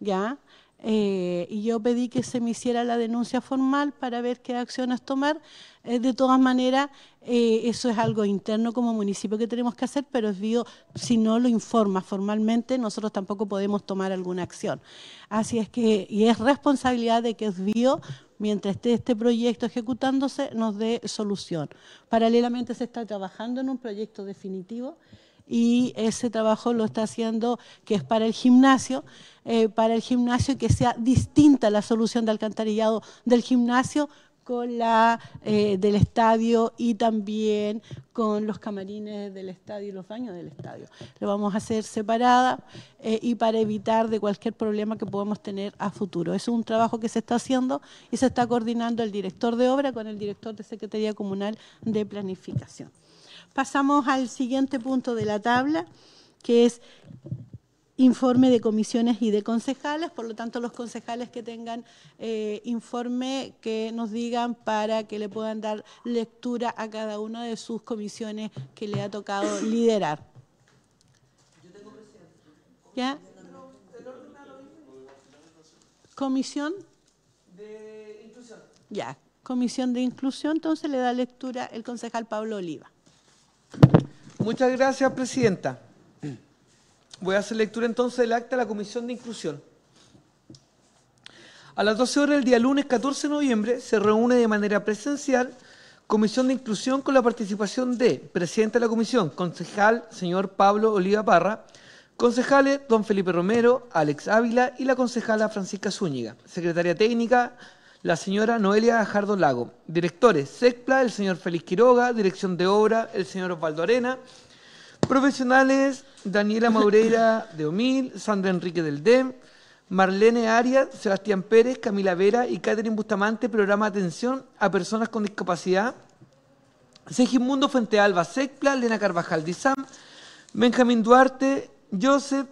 ¿ya? Eh, y yo pedí que se me hiciera la denuncia formal para ver qué acciones tomar. Eh, de todas maneras, eh, eso es algo interno como municipio que tenemos que hacer, pero es bio, si no lo informa formalmente, nosotros tampoco podemos tomar alguna acción. Así es que, y es responsabilidad de que es bio, mientras esté este proyecto ejecutándose, nos dé solución. Paralelamente se está trabajando en un proyecto definitivo y ese trabajo lo está haciendo, que es para el gimnasio, eh, para el gimnasio y que sea distinta la solución de alcantarillado del gimnasio con la eh, del estadio y también con los camarines del estadio y los baños del estadio. Lo vamos a hacer separada eh, y para evitar de cualquier problema que podamos tener a futuro. Es un trabajo que se está haciendo y se está coordinando el director de obra con el director de Secretaría Comunal de Planificación. Pasamos al siguiente punto de la tabla, que es informe de comisiones y de concejales, por lo tanto los concejales que tengan eh, informe que nos digan para que le puedan dar lectura a cada una de sus comisiones que le ha tocado liderar. ¿Ya? Comisión de inclusión. Ya, comisión de inclusión, entonces le da lectura el concejal Pablo Oliva. Muchas gracias, Presidenta. Voy a hacer lectura entonces del acta de la Comisión de Inclusión. A las 12 horas del día lunes 14 de noviembre se reúne de manera presencial Comisión de Inclusión con la participación de Presidente de la Comisión, concejal señor Pablo Oliva Parra, concejales don Felipe Romero, Alex Ávila y la concejala Francisca Zúñiga, secretaria técnica la señora Noelia Jardo Lago. Directores, SECPLA, el señor Félix Quiroga, dirección de obra, el señor Osvaldo Arena. Profesionales, Daniela Maureira de Omil, Sandra Enrique del DEM, Marlene Arias, Sebastián Pérez, Camila Vera y Catherine Bustamante, programa atención a personas con discapacidad. Segismundo Fuente Alba, SECPLA, Lena Carvajal Dizam, Benjamín Duarte, Joseph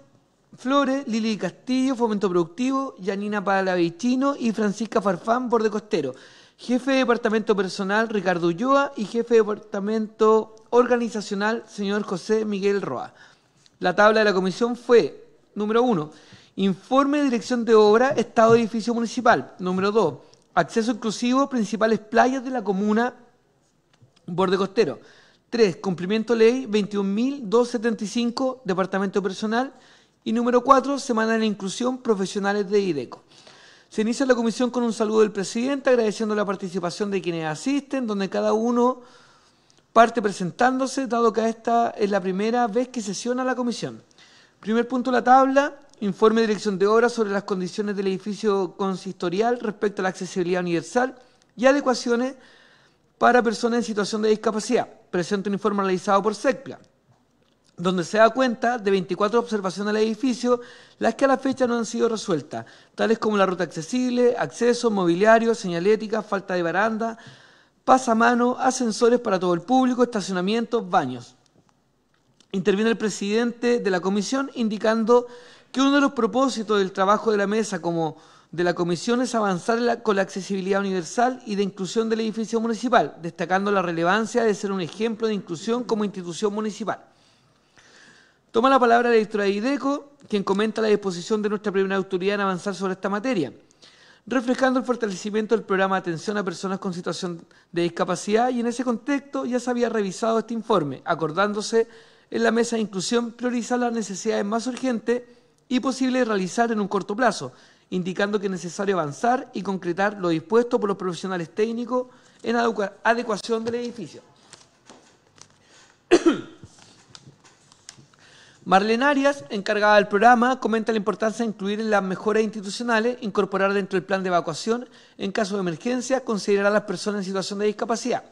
Flores, Lili Castillo, Fomento Productivo, Yanina Palavichino y Francisca Farfán, Borde Costero. Jefe de Departamento Personal, Ricardo Ulloa, y Jefe de Departamento Organizacional, señor José Miguel Roa. La tabla de la comisión fue, número uno, informe de dirección de obra, estado de edificio municipal. Número dos, acceso exclusivo principales playas de la comuna, borde costero. tres, cumplimiento ley 21.275, departamento personal. Y número cuatro, Semana de Inclusión Profesionales de IDECO. Se inicia la comisión con un saludo del presidente, agradeciendo la participación de quienes asisten, donde cada uno parte presentándose, dado que esta es la primera vez que sesiona la comisión. Primer punto de la tabla, informe de dirección de obra sobre las condiciones del edificio consistorial respecto a la accesibilidad universal y adecuaciones para personas en situación de discapacidad. Presento un informe realizado por SECPLA donde se da cuenta de 24 observaciones al edificio, las que a la fecha no han sido resueltas, tales como la ruta accesible, acceso, mobiliario, señalética, falta de baranda, pasamano, ascensores para todo el público, estacionamientos, baños. Interviene el presidente de la comisión indicando que uno de los propósitos del trabajo de la mesa como de la comisión es avanzar con la accesibilidad universal y de inclusión del edificio municipal, destacando la relevancia de ser un ejemplo de inclusión como institución municipal. Toma la palabra la directora de IDECO, quien comenta la disposición de nuestra primera autoridad en avanzar sobre esta materia, reflejando el fortalecimiento del programa de atención a personas con situación de discapacidad y en ese contexto ya se había revisado este informe, acordándose en la mesa de inclusión priorizar las necesidades más urgentes y de realizar en un corto plazo, indicando que es necesario avanzar y concretar lo dispuesto por los profesionales técnicos en adecuación del edificio. Marlene Arias, encargada del programa, comenta la importancia de incluir en las mejoras institucionales, incorporar dentro del plan de evacuación, en caso de emergencia, considerar a las personas en situación de discapacidad.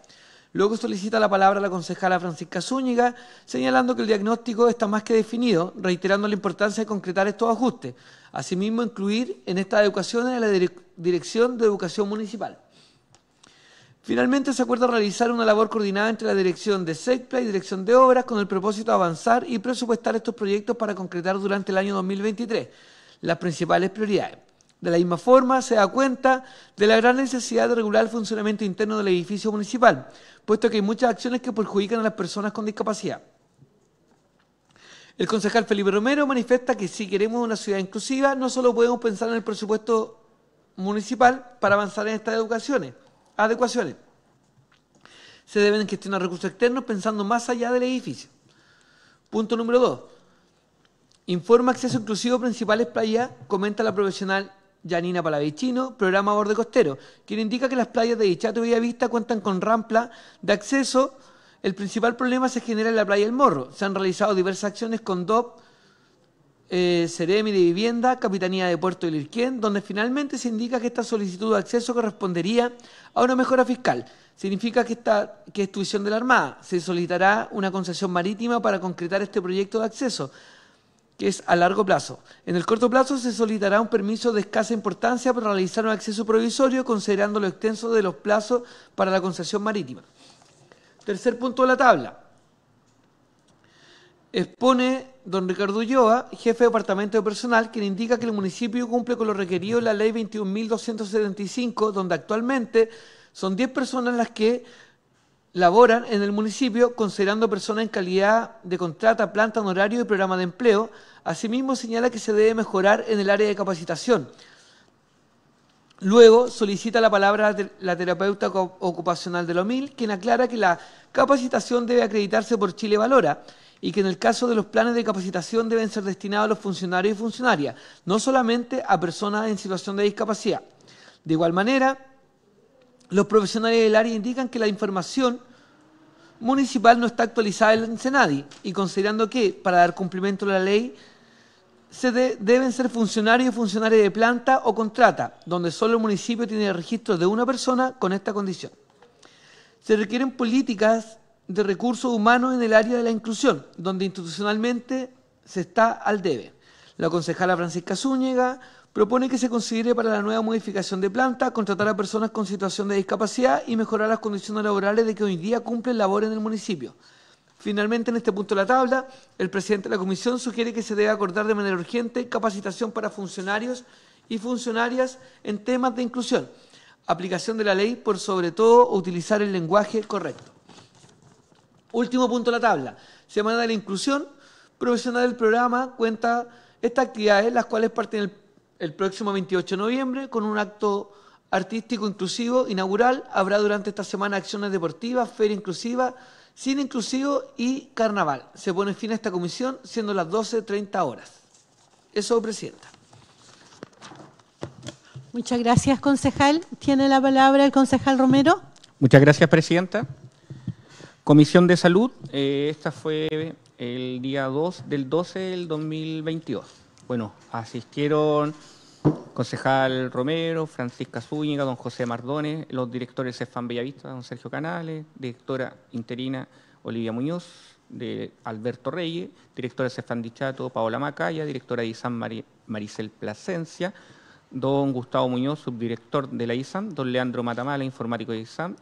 Luego solicita la palabra la concejala Francisca Zúñiga, señalando que el diagnóstico está más que definido, reiterando la importancia de concretar estos ajustes. Asimismo, incluir en estas educaciones a la Dirección de Educación Municipal. Finalmente se acuerda realizar una labor coordinada entre la dirección de SECPLA y dirección de obras con el propósito de avanzar y presupuestar estos proyectos para concretar durante el año 2023 las principales prioridades. De la misma forma, se da cuenta de la gran necesidad de regular el funcionamiento interno del edificio municipal, puesto que hay muchas acciones que perjudican a las personas con discapacidad. El concejal Felipe Romero manifiesta que si queremos una ciudad inclusiva, no solo podemos pensar en el presupuesto municipal para avanzar en estas educaciones, Adecuaciones. Se deben gestionar recursos externos pensando más allá del edificio. Punto número 2. Informa acceso inclusivo principales playas, comenta la profesional Janina Palavicino, programa Borde Costero, quien indica que las playas de Ichato y Vista cuentan con rampla de acceso. El principal problema se genera en la playa El Morro. Se han realizado diversas acciones con DOP eh, de Vivienda, Capitanía de Puerto Lirquén, donde finalmente se indica que esta solicitud de acceso correspondería a una mejora fiscal. Significa que, esta, que es tuición de la Armada. Se solicitará una concesión marítima para concretar este proyecto de acceso, que es a largo plazo. En el corto plazo se solicitará un permiso de escasa importancia para realizar un acceso provisorio, considerando lo extenso de los plazos para la concesión marítima. Tercer punto de la tabla. Expone don Ricardo Ulloa, jefe de departamento de personal, quien indica que el municipio cumple con lo requerido en la ley 21.275, donde actualmente son 10 personas las que laboran en el municipio, considerando personas en calidad de contrata, planta, honorario y programa de empleo. Asimismo, señala que se debe mejorar en el área de capacitación. Luego solicita la palabra la terapeuta ocupacional de la OMIL, quien aclara que la capacitación debe acreditarse por Chile Valora y que en el caso de los planes de capacitación deben ser destinados a los funcionarios y funcionarias, no solamente a personas en situación de discapacidad. De igual manera, los profesionales del área indican que la información municipal no está actualizada en Senadi y considerando que, para dar cumplimiento a la ley, se deben ser funcionarios y funcionarias de planta o contrata, donde solo el municipio tiene registro de una persona con esta condición. Se requieren políticas de recursos humanos en el área de la inclusión, donde institucionalmente se está al debe. La concejala Francisca Zúñiga propone que se considere para la nueva modificación de planta contratar a personas con situación de discapacidad y mejorar las condiciones laborales de que hoy día cumplen labor en el municipio. Finalmente, en este punto de la tabla, el presidente de la comisión sugiere que se debe acordar de manera urgente capacitación para funcionarios y funcionarias en temas de inclusión, aplicación de la ley por sobre todo utilizar el lenguaje correcto. Último punto de la tabla. Semana de la inclusión. Profesional del programa cuenta estas actividades, las cuales parten el, próximo 28 de noviembre con un acto artístico inclusivo inaugural. Habrá durante esta semana acciones deportivas, feria inclusiva, cine inclusivo y carnaval. Se pone fin a esta comisión siendo las 12.30 horas. Eso, Presidenta. Muchas gracias, concejal. Tiene la palabra el concejal Romero. Muchas gracias, Presidenta. Comisión de Salud, eh, esta fue el día 2 del 12 del 2022. Bueno, asistieron concejal Romero, Francisca Zúñiga, don José Mardones, los directores Cefán Bellavista, don Sergio Canales, directora interina Olivia Muñoz, de Alberto Reyes, directora Cefán Dichato, Paola Macaya, directora de ISAM Maricel Plasencia, don Gustavo Muñoz, subdirector de la ISAM, don Leandro Matamala, informático de ISAM,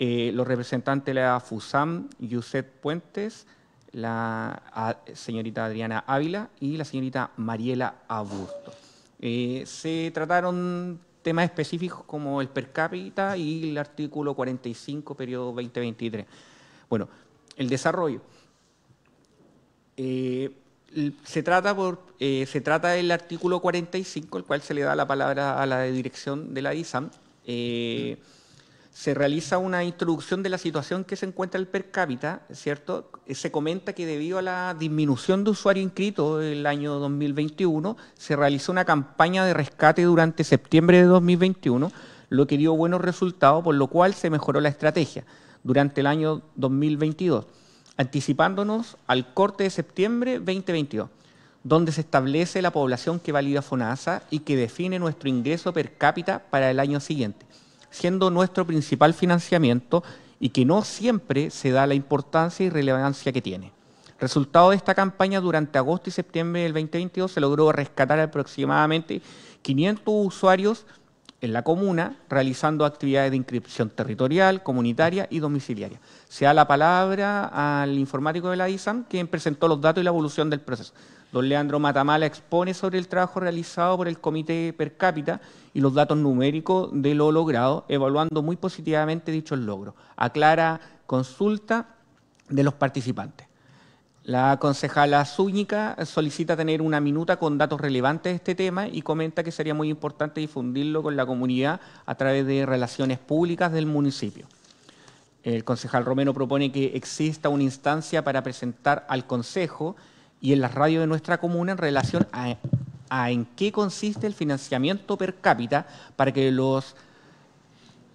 eh, los representantes de la FUSAM, Yuset Puentes, la señorita Adriana Ávila y la señorita Mariela Aburto. Eh, se trataron temas específicos como el per cápita y el artículo 45, periodo 2023. Bueno, el desarrollo. Eh, se trata, por, se trata del artículo 45, el cual se le da la palabra a la dirección de la ISAM se realiza una introducción de la situación que se encuentra el per cápita, ¿cierto? Se comenta que debido a la disminución de usuario inscrito el año 2021, se realizó una campaña de rescate durante septiembre de 2021, lo que dio buenos resultados, por lo cual se mejoró la estrategia durante el año 2022, anticipándonos al corte de septiembre 2022 donde se establece la población que valida FONASA y que define nuestro ingreso per cápita para el año siguiente siendo nuestro principal financiamiento y que no siempre se da la importancia y relevancia que tiene. Resultado de esta campaña, durante agosto y septiembre del 2022 se logró rescatar aproximadamente 500 usuarios en la comuna realizando actividades de inscripción territorial, comunitaria y domiciliaria. Se da la palabra al informático de la ISAM, quien presentó los datos y la evolución del proceso. Don Leandro Matamala expone sobre el trabajo realizado por el Comité Per cápita y los datos numéricos de lo logrado, evaluando muy positivamente dichos logros. Aclara consulta de los participantes. La concejala Zúñica solicita tener una minuta con datos relevantes de este tema y comenta que sería muy importante difundirlo con la comunidad a través de relaciones públicas del municipio. El concejal Romero propone que exista una instancia para presentar al Consejo y en las radios de nuestra comuna en relación a, a, en qué consiste el financiamiento per cápita para que los,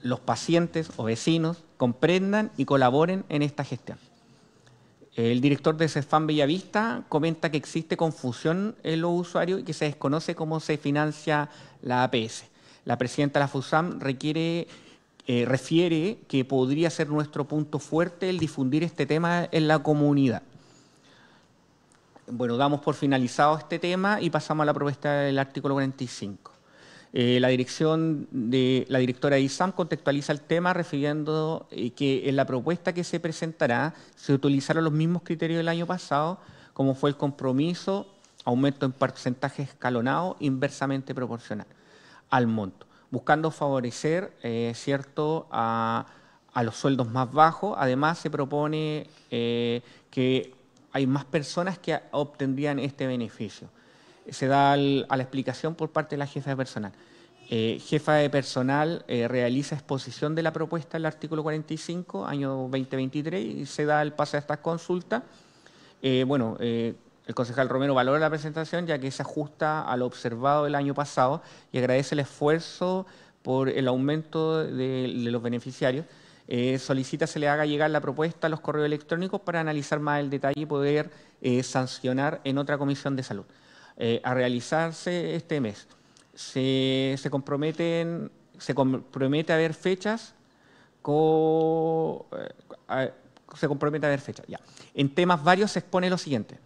los pacientes o vecinos comprendan y colaboren en esta gestión. El director de Cefam Bellavista comenta que existe confusión en los usuarios y que se desconoce cómo se financia la APS. La presidenta de la FUSAM requiere, eh, refiere que podría ser nuestro punto fuerte el difundir este tema en la comunidad. Bueno, damos por finalizado este tema y pasamos a la propuesta del artículo 45. Eh, la de la directora de ISAM contextualiza el tema refiriendo eh, que en la propuesta que se presentará se utilizaron los mismos criterios del año pasado, como fue el compromiso, aumento en porcentaje escalonado inversamente proporcional al monto, buscando favorecer eh, cierto a, los sueldos más bajos. Además, se propone que hay más personas que obtendrían este beneficio se da a la explicación por parte de la jefa de personal. Eh, jefa de personal eh, realiza exposición de la propuesta del artículo 45, año 2023, y se da el paso a esta consulta eh, bueno, el concejal Romero valora la presentación ya que se ajusta a lo observado el año pasado y agradece el esfuerzo por el aumento de, los beneficiarios. solicita se le haga llegar la propuesta a los correos electrónicos para analizar más el detalle y poder sancionar en otra comisión de salud. Eh, a realizarse este mes. Se, comprometen, se compromete a ver fechas eh, se compromete a ver fechas. Ya. En temas varios se expone lo siguiente.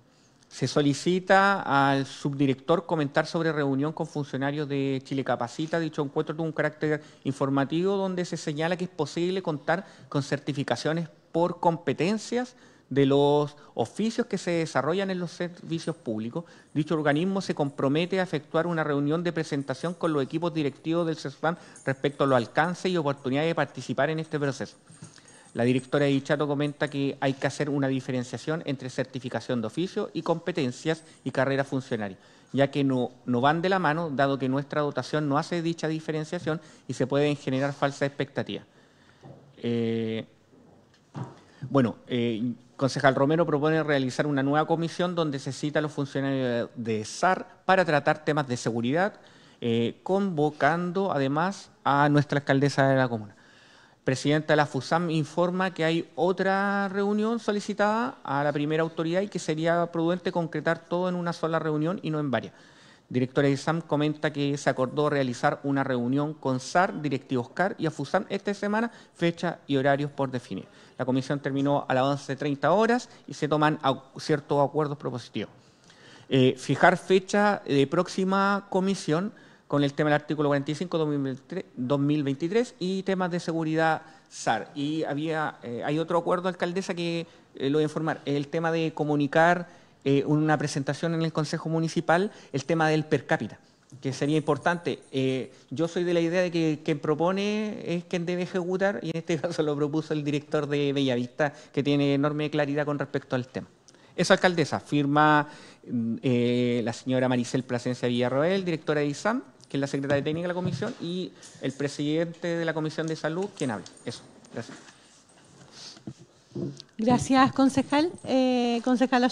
Se solicita al subdirector comentar sobre reunión con funcionarios de Chile Capacita. Dicho encuentro tuvo un carácter informativo donde se señala que es posible contar con certificaciones por competencias de los oficios que se desarrollan en los servicios públicos, dicho organismo se compromete a efectuar una reunión de presentación con los equipos directivos del CESFAM respecto a los alcances y oportunidades de participar en este proceso. La directora de Dichato comenta que hay que hacer una diferenciación entre certificación de oficio y competencias y carrera funcionaria, ya que no, no van de la mano, dado que nuestra dotación no hace dicha diferenciación y se pueden generar falsas expectativas. Eh, bueno, eh, Concejal Romero propone realizar una nueva comisión donde se cita a los funcionarios de SAR para tratar temas de seguridad, eh, convocando además a nuestra alcaldesa de la comuna. Presidenta de la FUSAM informa que hay otra reunión solicitada a la primera autoridad y que sería prudente concretar todo en una sola reunión y no en varias. Directora ISAM comenta que se acordó realizar una reunión con SAR, directivos CAR y Afusan esta semana, fecha y horarios por definir. La comisión terminó a las 11.30 horas y se toman ciertos acuerdos propositivos. Eh, fijar fecha de próxima comisión con el tema del artículo 45 2023 y temas de seguridad SAR. Y había, eh, hay otro acuerdo, alcaldesa, que eh, lo voy a informar, el tema de comunicar eh, una presentación en el Consejo Municipal el tema del per cápita, que sería importante. Eh, yo soy de la idea de que quien propone es quien debe ejecutar, y en este caso lo propuso el director de Bellavista, que tiene enorme claridad con respecto al tema. Esa alcaldesa firma mm, eh, la señora Maricel Plasencia Villarroel, directora de ISAM, que es la secretaria técnica de la comisión, y el presidente de la comisión de salud, quien habla. Eso, gracias. Gracias, concejal. Concejal concejala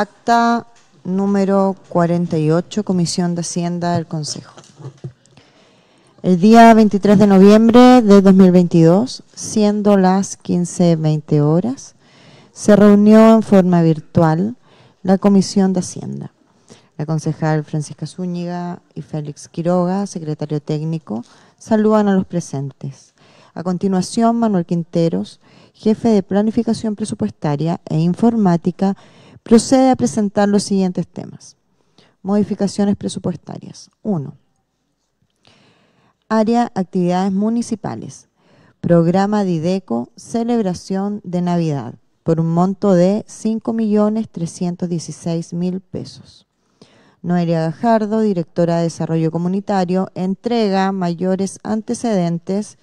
Acta número 48, Comisión de Hacienda del Consejo. El día 23 de noviembre de 2022, siendo las 15.20 horas, se reunió en forma virtual la Comisión de Hacienda. La concejal Francisca Zúñiga y Félix Quiroga, secretario técnico, saludan a los presentes. A continuación, Manuel Quinteros, jefe de Planificación Presupuestaria e Informática, procede a presentar los siguientes temas. Modificaciones presupuestarias. 1. Área Actividades Municipales. Programa Dideco Celebración de Navidad por un monto de 5.316.000 pesos. Noelia Gajardo, directora de Desarrollo Comunitario, entrega mayores antecedentes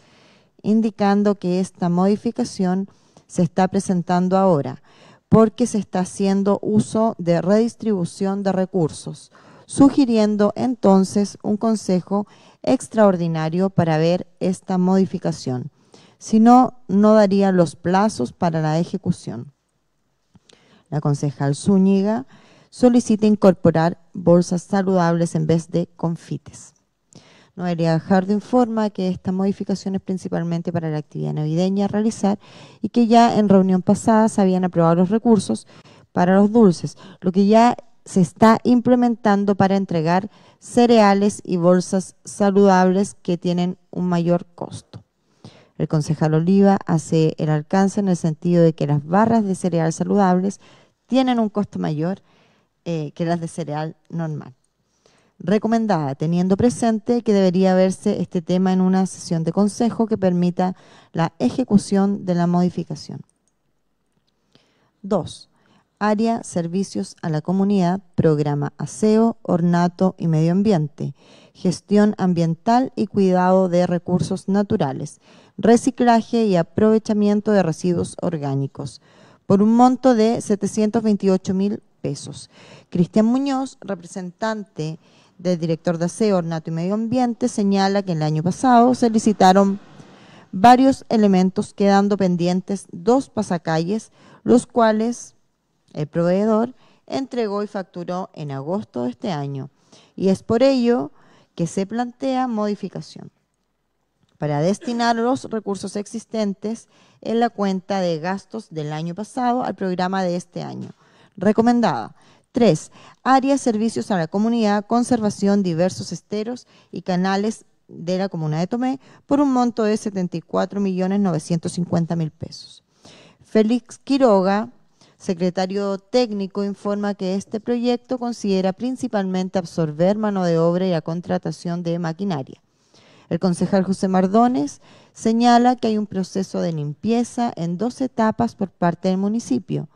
indicando que esta modificación se está presentando ahora porque se está haciendo uso de redistribución de recursos, sugiriendo entonces un consejo extraordinario para ver esta modificación. Si no, no daría los plazos para la ejecución. La concejal Zúñiga solicita incorporar bolsas saludables en vez de confites. Noelia Jardo informa que esta modificación es principalmente para la actividad navideña a realizar y que ya en reunión pasada se habían aprobado los recursos para los dulces, lo que ya se está implementando para entregar cereales y bolsas saludables que tienen un mayor costo. El concejal Oliva hace el alcance en el sentido de que las barras de cereal saludables tienen un costo mayor eh, que las de cereal normal recomendada, teniendo presente que debería verse este tema en una sesión de consejo que permita la ejecución de la modificación. 2. Área Servicios a la Comunidad, Programa Aseo, Ornato y Medio Ambiente, Gestión Ambiental y Cuidado de Recursos Naturales, Reciclaje y Aprovechamiento de Residuos Orgánicos, por un monto de 728 mil pesos. Cristian Muñoz, representante del director de Aseo, Ornato y Medio Ambiente, señala que el año pasado se licitaron varios elementos quedando pendientes dos pasacalles, los cuales el proveedor entregó y facturó en agosto de este año. Y es por ello que se plantea modificación para destinar los recursos existentes en la cuenta de gastos del año pasado al programa de este año. Recomendada, Tres, áreas, servicios a la comunidad, conservación, diversos esteros y canales de la comuna de Tomé por un monto de 74.950.000 pesos. Félix Quiroga, secretario técnico, informa que este proyecto considera principalmente absorber mano de obra y la contratación de maquinaria. El concejal José Mardones señala que hay un proceso de limpieza en dos etapas por parte del municipio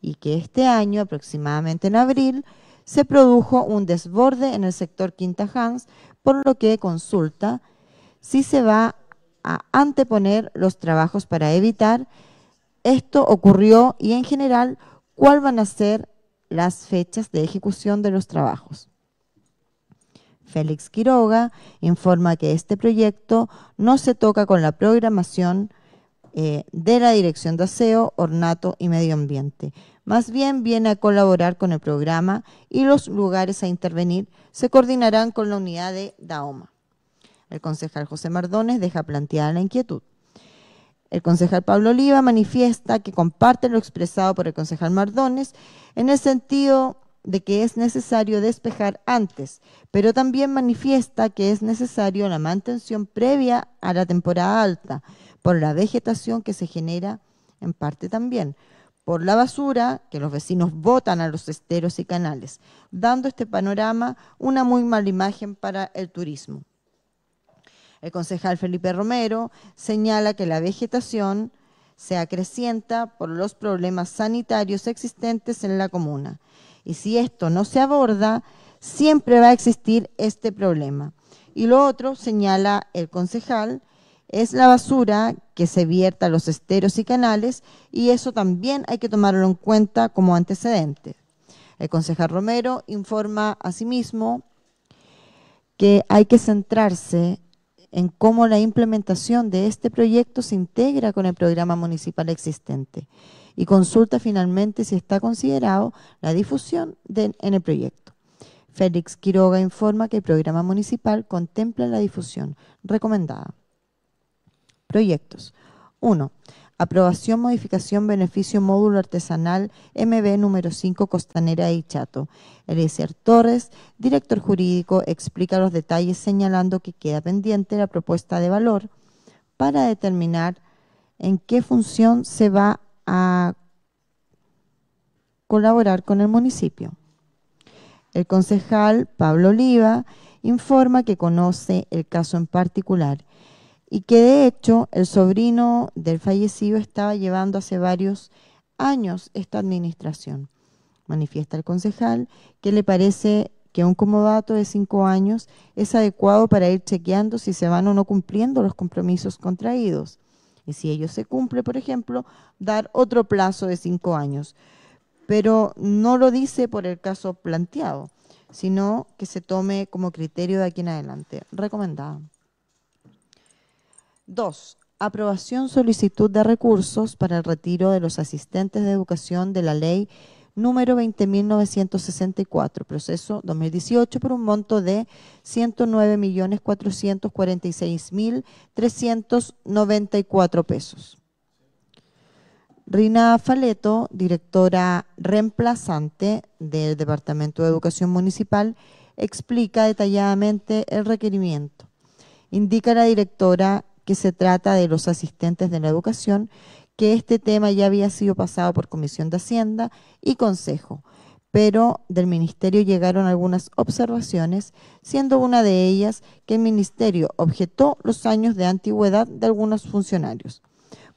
y que este año, aproximadamente en abril, se produjo un desborde en el sector Quinta Hans, por lo que consulta si se va a anteponer los trabajos para evitar esto ocurrió y en general ¿cuáles van a ser las fechas de ejecución de los trabajos. Félix Quiroga informa que este proyecto no se toca con la programación eh, de la Dirección de Aseo, Ornato y Medio Ambiente, más bien viene a colaborar con el programa y los lugares a intervenir se coordinarán con la unidad de Daoma. El concejal José Mardones deja planteada la inquietud. El concejal Pablo Oliva manifiesta que comparte lo expresado por el concejal Mardones en el sentido de que es necesario despejar antes, pero también manifiesta que es necesario la mantención previa a la temporada alta por la vegetación que se genera en parte también, por la basura que los vecinos botan a los esteros y canales, dando este panorama una muy mala imagen para el turismo. El concejal Felipe Romero señala que la vegetación se acrecienta por los problemas sanitarios existentes en la comuna. Y si esto no se aborda, siempre va a existir este problema. Y lo otro, señala el concejal, es la basura que se vierta a los esteros y canales y eso también hay que tomarlo en cuenta como antecedente. El concejal Romero informa asimismo que hay que centrarse en cómo la implementación de este proyecto se integra con el programa municipal existente y consulta finalmente si está considerado la difusión en el proyecto. Félix Quiroga informa que el programa municipal contempla la difusión recomendada. Proyectos. 1. Aprobación, modificación, beneficio, módulo artesanal MB número 5, Costanera y Chato. El Eliezer Torres, director jurídico, explica los detalles señalando que queda pendiente la propuesta de valor para determinar en qué función se va a colaborar con el municipio. El concejal Pablo Oliva informa que conoce el caso en particular y que de hecho el sobrino del fallecido estaba llevando hace varios años esta administración. Manifiesta el concejal que le parece que un comodato de cinco años es adecuado para ir chequeando si se van o no cumpliendo los compromisos contraídos. Y si ellos se cumplen, por ejemplo, dar otro plazo de cinco años. Pero no lo dice por el caso planteado, sino que se tome como criterio de aquí en adelante. Recomendado. 2. aprobación solicitud de recursos para el retiro de los asistentes de educación de la ley número 20.964, proceso 2018, por un monto de 109.446.394 pesos. Rina Faleto, directora reemplazante del Departamento de Educación Municipal, explica detalladamente el requerimiento. Indica la directora que se trata de los asistentes de la educación, que este tema ya había sido pasado por Comisión de Hacienda y Consejo, pero del Ministerio llegaron algunas observaciones, siendo una de ellas que el Ministerio objetó los años de antigüedad de algunos funcionarios,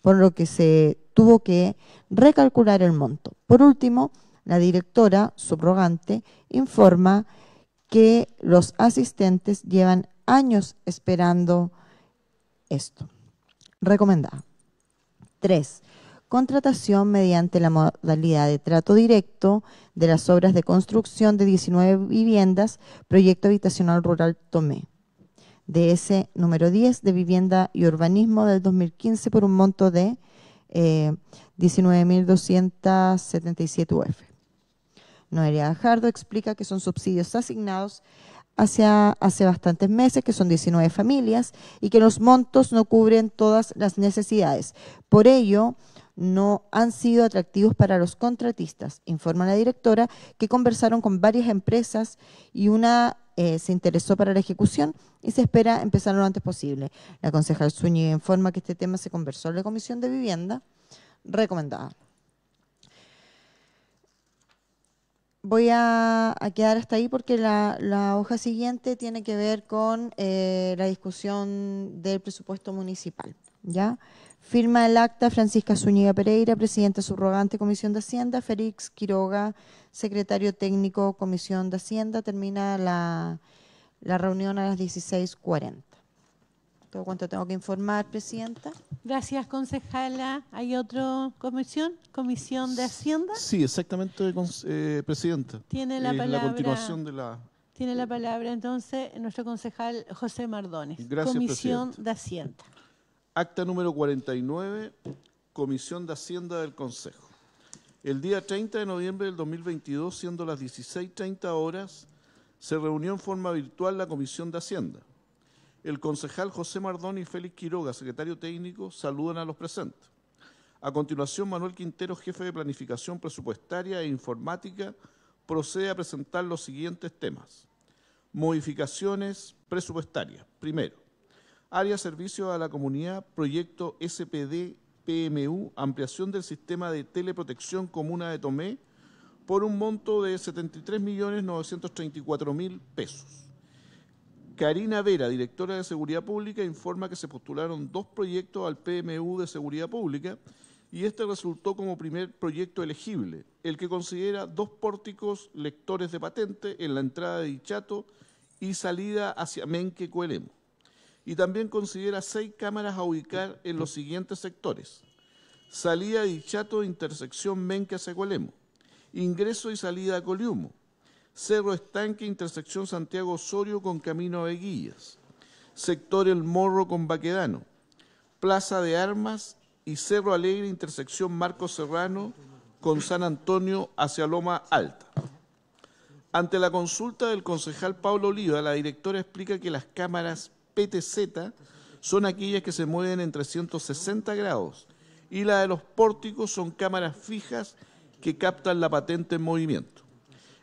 por lo que se tuvo que recalcular el monto. Por último, la directora subrogante informa que los asistentes llevan años esperando esto. Recomendado. 3. Contratación mediante la modalidad de trato directo de las obras de construcción de 19 viviendas, proyecto habitacional rural Tomé. DS número 10 de vivienda y urbanismo del 2015 por un monto de 19.277 eh, UF. Noelia Gajardo explica que son subsidios asignados hace, hace bastantes meses, que son 19 familias, y que los montos no cubren todas las necesidades. Por ello, no han sido atractivos para los contratistas, informa la directora, que conversaron con varias empresas y una eh, se interesó para la ejecución y se espera empezar lo antes posible. La concejal Zúñiga informa que este tema se conversó en la Comisión de Vivienda recomendada. voy a, quedar hasta ahí porque la, hoja siguiente tiene que ver con eh, la discusión del presupuesto municipal. ¿ya? Firma el acta Francisca Zúñiga Pereira, presidenta subrogante Comisión de Hacienda, Félix Quiroga, secretario técnico Comisión de Hacienda. Termina la, la reunión a las 16.40 todo cuánto tengo que informar, Presidenta? Gracias, concejala. ¿Hay otra comisión? ¿Comisión de Hacienda? Sí, exactamente, eh, Presidenta. Tiene la palabra. Tiene la eh, palabra entonces nuestro concejal José Mardones. Gracias, Comisión de Hacienda. Acta número 49, Comisión de Hacienda del Consejo. El día 30 de noviembre del 2022, siendo las 16.30 horas, se reunió en forma virtual la Comisión de Hacienda el concejal José Mardón y Félix Quiroga, secretario técnico, saludan a los presentes. A continuación, Manuel Quintero, jefe de Planificación Presupuestaria e Informática, procede a presentar los siguientes temas. Modificaciones presupuestarias. Primero, área servicio a la comunidad, proyecto SPD PMU, ampliación del sistema de teleprotección comuna de Tomé por un monto de 73.934.000 pesos. Karina Vera, directora de Seguridad Pública, informa que se postularon dos proyectos al PMU de Seguridad Pública y este resultó como primer proyecto elegible, el que considera dos pórticos lectores de patente en la entrada de Dichato y salida hacia Menque Coelemo. Y también considera seis cámaras a ubicar en los siguientes sectores. Salida de Dichato, intersección Menque hacia Coelemo. Ingreso y salida a Coliumo Cerro Estanque, intersección Santiago Osorio con Camino a Veguillas, sector El Morro con Baquedano, Plaza de Armas y Cerro Alegre, intersección Marcos Serrano con San Antonio hacia Loma Alta. Ante la consulta del concejal Pablo Oliva, la directora explica que las cámaras PTZ son aquellas que se mueven en 360 grados y las de los pórticos son cámaras fijas que captan la patente en movimiento.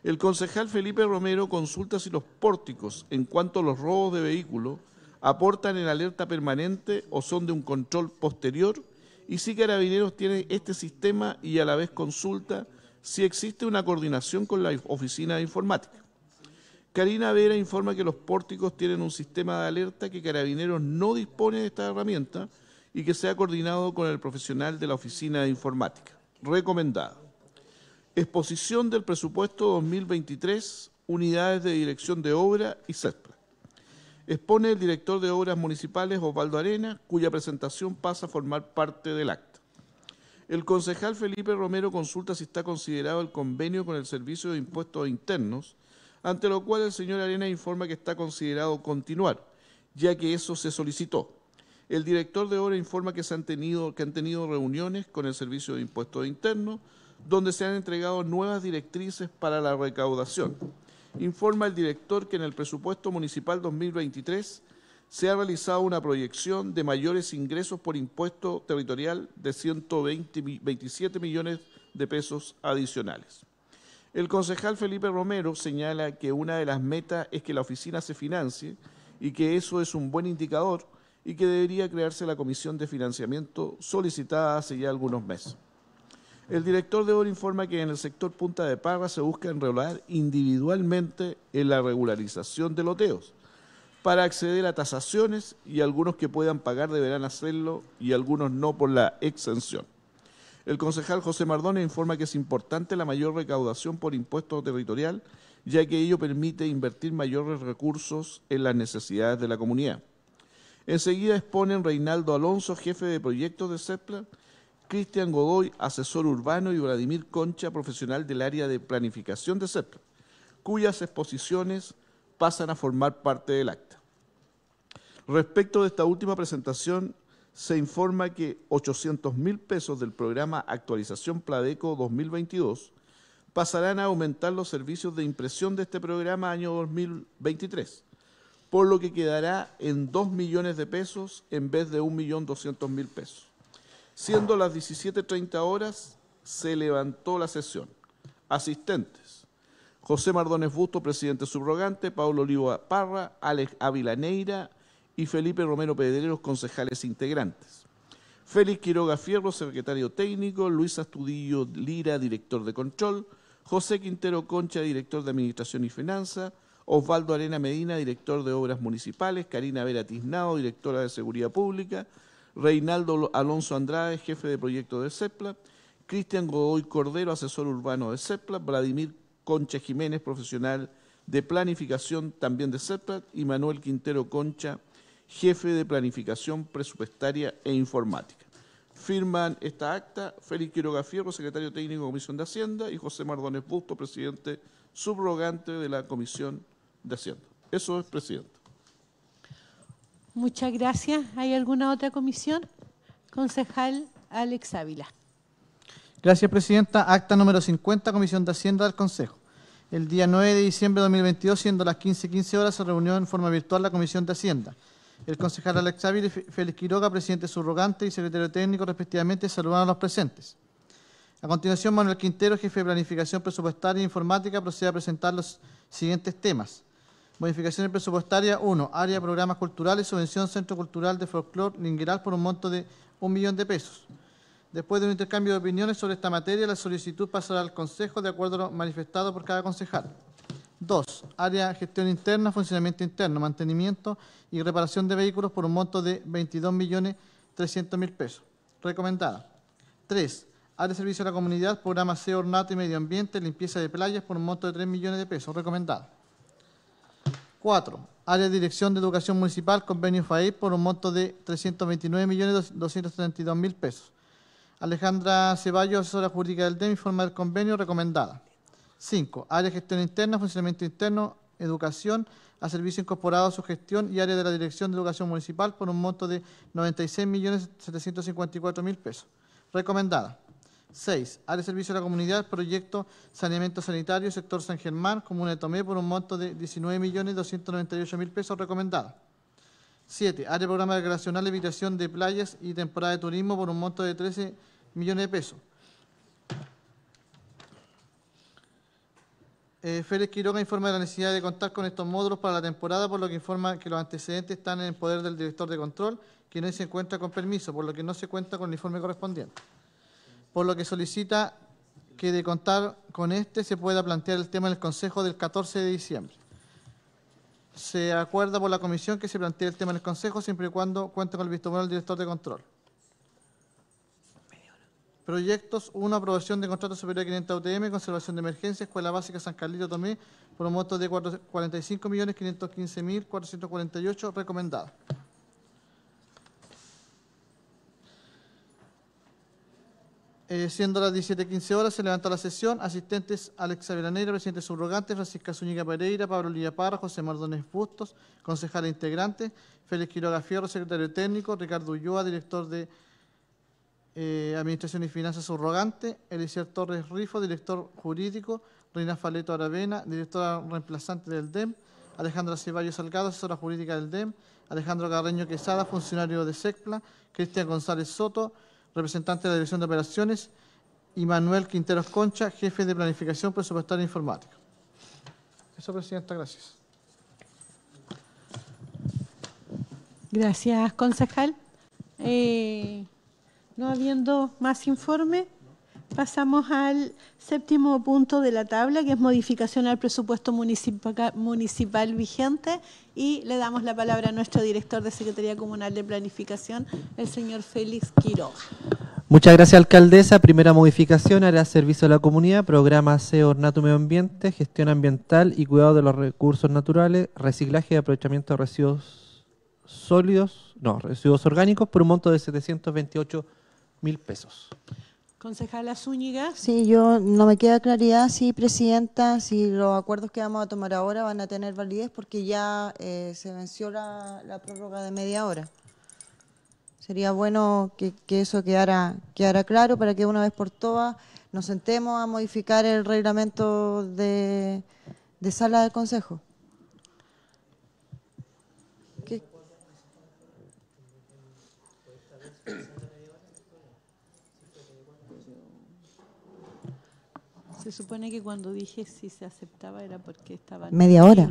El concejal Felipe Romero consulta si los pórticos, en cuanto a los robos de vehículos, aportan en alerta permanente o son de un control posterior y si Carabineros tiene este sistema y a la vez consulta si existe una coordinación con la oficina de informática. Karina Vera informa que los pórticos tienen un sistema de alerta que Carabineros no dispone de esta herramienta y que sea coordinado con el profesional de la oficina de informática. Recomendado. Exposición del presupuesto 2023, unidades de dirección de obra y CESPRA. Expone el director de Obras Municipales Osvaldo Arena, cuya presentación pasa a formar parte del acta. El concejal Felipe Romero consulta si está considerado el convenio con el Servicio de Impuestos Internos, ante lo cual el señor Arena informa que está considerado continuar, ya que eso se solicitó. El director de obra informa que, se han, tenido, que han tenido reuniones con el Servicio de Impuestos Internos, donde se han entregado nuevas directrices para la recaudación. Informa el director que en el presupuesto municipal 2023 se ha realizado una proyección de mayores ingresos por impuesto territorial de 127 millones de pesos adicionales. El concejal Felipe Romero señala que una de las metas es que la oficina se financie y que eso es un buen indicador y que debería crearse la comisión de financiamiento solicitada hace ya algunos meses. El director de Oro informa que en el sector Punta de Parra se busca enrolar individualmente en la regularización de loteos. Para acceder a tasaciones y algunos que puedan pagar deberán hacerlo y algunos no por la exención. El concejal José Mardones informa que es importante la mayor recaudación por impuesto territorial, ya que ello permite invertir mayores recursos en las necesidades de la comunidad. Enseguida exponen Reinaldo Alonso, jefe de proyectos de CEPLA, Cristian Godoy, asesor urbano, y Vladimir Concha, profesional del área de planificación de CEPRA, cuyas exposiciones pasan a formar parte del acta. Respecto de esta última presentación, se informa que 800 mil pesos del programa Actualización Pladeco 2022 pasarán a aumentar los servicios de impresión de este programa año 2023, por lo que quedará en 2 millones de pesos en vez de 1.200.000 pesos. Siendo las 17.30 horas, se levantó la sesión. Asistentes. José Mardones Busto, presidente subrogante, Pablo Oliva Parra, Alex Ávila Neira y Felipe Romero Pedreros, concejales integrantes. Félix Quiroga Fierro, secretario técnico, Luis Astudillo Lira, director de control, José Quintero Concha, director de Administración y Finanzas, Osvaldo Arena Medina, director de Obras Municipales, Karina Vera Tiznado, directora de Seguridad Pública, Reinaldo Alonso Andrade, jefe de proyecto de CEPLA, Cristian Godoy Cordero, asesor urbano de CEPLA, Vladimir Concha Jiménez, profesional de planificación también de CEPLA, y Manuel Quintero Concha, jefe de planificación presupuestaria e informática. Firman esta acta Félix Quiroga Fierro, secretario técnico de Comisión de Hacienda, y José Mardones Busto, presidente subrogante de la Comisión de Hacienda. Eso es, presidente. Muchas gracias. ¿Hay alguna otra comisión? Concejal Alex Ávila. Gracias, Presidenta. Acta número 50, Comisión de Hacienda del Consejo. El día 9 de diciembre de 2022, siendo las 15.15 15 horas, se reunió en forma virtual la Comisión de Hacienda. El concejal Alex Ávila y Félix Quiroga, presidente subrogante y secretario técnico, respectivamente, saludaron a los presentes. A continuación, Manuel Quintero, jefe de Planificación Presupuestaria e Informática, procede a presentar los siguientes temas. Modificaciones presupuestarias 1. Área de programas culturales, subvención Centro Cultural de Folklore Lingueral por un monto de un millón de pesos. Después de un intercambio de opiniones sobre esta materia, la solicitud pasará al Consejo de acuerdo a lo manifestado por cada concejal. 2. Área de gestión interna, funcionamiento interno, mantenimiento y reparación de vehículos por un monto de 22.300.000 pesos. Recomendada. 3. Área de servicio a la comunidad, programa CEO ornato y medio ambiente, limpieza de playas por un monto de 3 millones de pesos. Recomendada. 4. Área de Dirección de Educación Municipal, convenio FAI, por un monto de 329.232.000 pesos. Alejandra Ceballos, asesora jurídica del DEMI, informa del convenio recomendada. 5. Área de Gestión Interna, Funcionamiento Interno, Educación, a servicio incorporado a su gestión y área de la Dirección de Educación Municipal por un monto de 96.754.000 pesos. Recomendada. 6. Área de servicio a la comunidad, proyecto saneamiento sanitario, sector San Germán, comuna de Tomé, por un monto de 19.298.000 pesos recomendada. 7. Área de programa recreacional, habitación de playas y temporada de turismo, por un monto de 13 millones de pesos. Eh, Félix Quiroga informa de la necesidad de contar con estos módulos para la temporada, por lo que informa que los antecedentes están en el poder del director de control, quien no se encuentra con permiso, por lo que no se cuenta con el informe correspondiente por lo que solicita que de contar con este se pueda plantear el tema en el Consejo del 14 de diciembre. Se acuerda por la comisión que se plantee el tema en el Consejo siempre y cuando cuente con el visto bueno del director de control. Proyectos 1, aprobación de contrato superior a 500 UTM, conservación de emergencia, Escuela Básica San Carlito Tomé, por un monto de 45.515.448 recomendado. Eh, siendo las 17.15 horas, se levanta la sesión. Asistentes Alex Avelanera, presidente subrogante, Francisca Zúñiga Pereira, Pablo Lilla Parra, José Mardones Bustos, concejal e integrante, Félix Quiroga Fierro, secretario técnico, Ricardo Ulloa, director de eh, Administración y Finanzas subrogante, Elisier Torres Rifo, director jurídico, Reina Faleto Aravena, directora reemplazante del DEM, Alejandra Ceballos Salgado, asesora jurídica del DEM, Alejandro Carreño Quesada, funcionario de SECPLA, Cristian González Soto, representante de la Dirección de Operaciones, y Manuel Quinteros Concha, jefe de Planificación Presupuestaria e Informática. Eso, Presidenta, gracias. Gracias, concejal. Eh, no habiendo más informe. Pasamos al séptimo punto de la tabla, que es modificación al presupuesto municipal, vigente, y le damos la palabra a nuestro director de Secretaría Comunal de Planificación, el señor Félix Quiroz. Muchas gracias, alcaldesa. Primera modificación, hará servicio a la comunidad, programa SEO Ornato Medio Ambiente, gestión ambiental y cuidado de los recursos naturales, reciclaje y aprovechamiento de residuos sólidos, no, residuos orgánicos, por un monto de 728 mil pesos. Concejala Zúñiga. Sí, yo no me queda claridad si, Presidenta, si los acuerdos que vamos a tomar ahora van a tener validez porque ya eh, se venció la, prórroga de media hora. Sería bueno que, eso quedara, claro para que una vez por todas nos sentemos a modificar el reglamento de sala del Consejo. supone que cuando dije si se aceptaba era porque estaba... Media hora.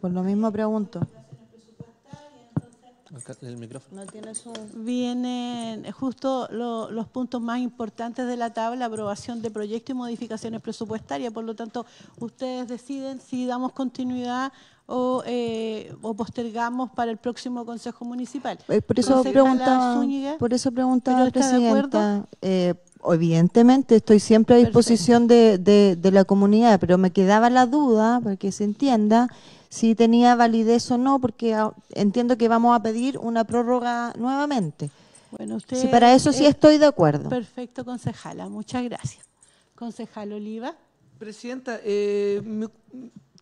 Por lo mismo pregunto. El micrófono. Vienen justo los puntos más importantes de la tabla, aprobación de proyectos y modificaciones presupuestarias. Por lo tanto, ustedes deciden si damos continuidad eh, o, postergamos para el próximo Consejo Municipal. Eh, por, eso preguntaba, por eso preguntaba, Presidenta, eh, evidentemente estoy siempre a disposición de, de, la comunidad, pero me quedaba la duda, para que se entienda, si tenía validez o no, porque entiendo que vamos a pedir una prórroga nuevamente. Bueno, usted, para eso sí estoy de acuerdo. Perfecto, concejala. Muchas gracias. Concejal Oliva. Presidenta, eh,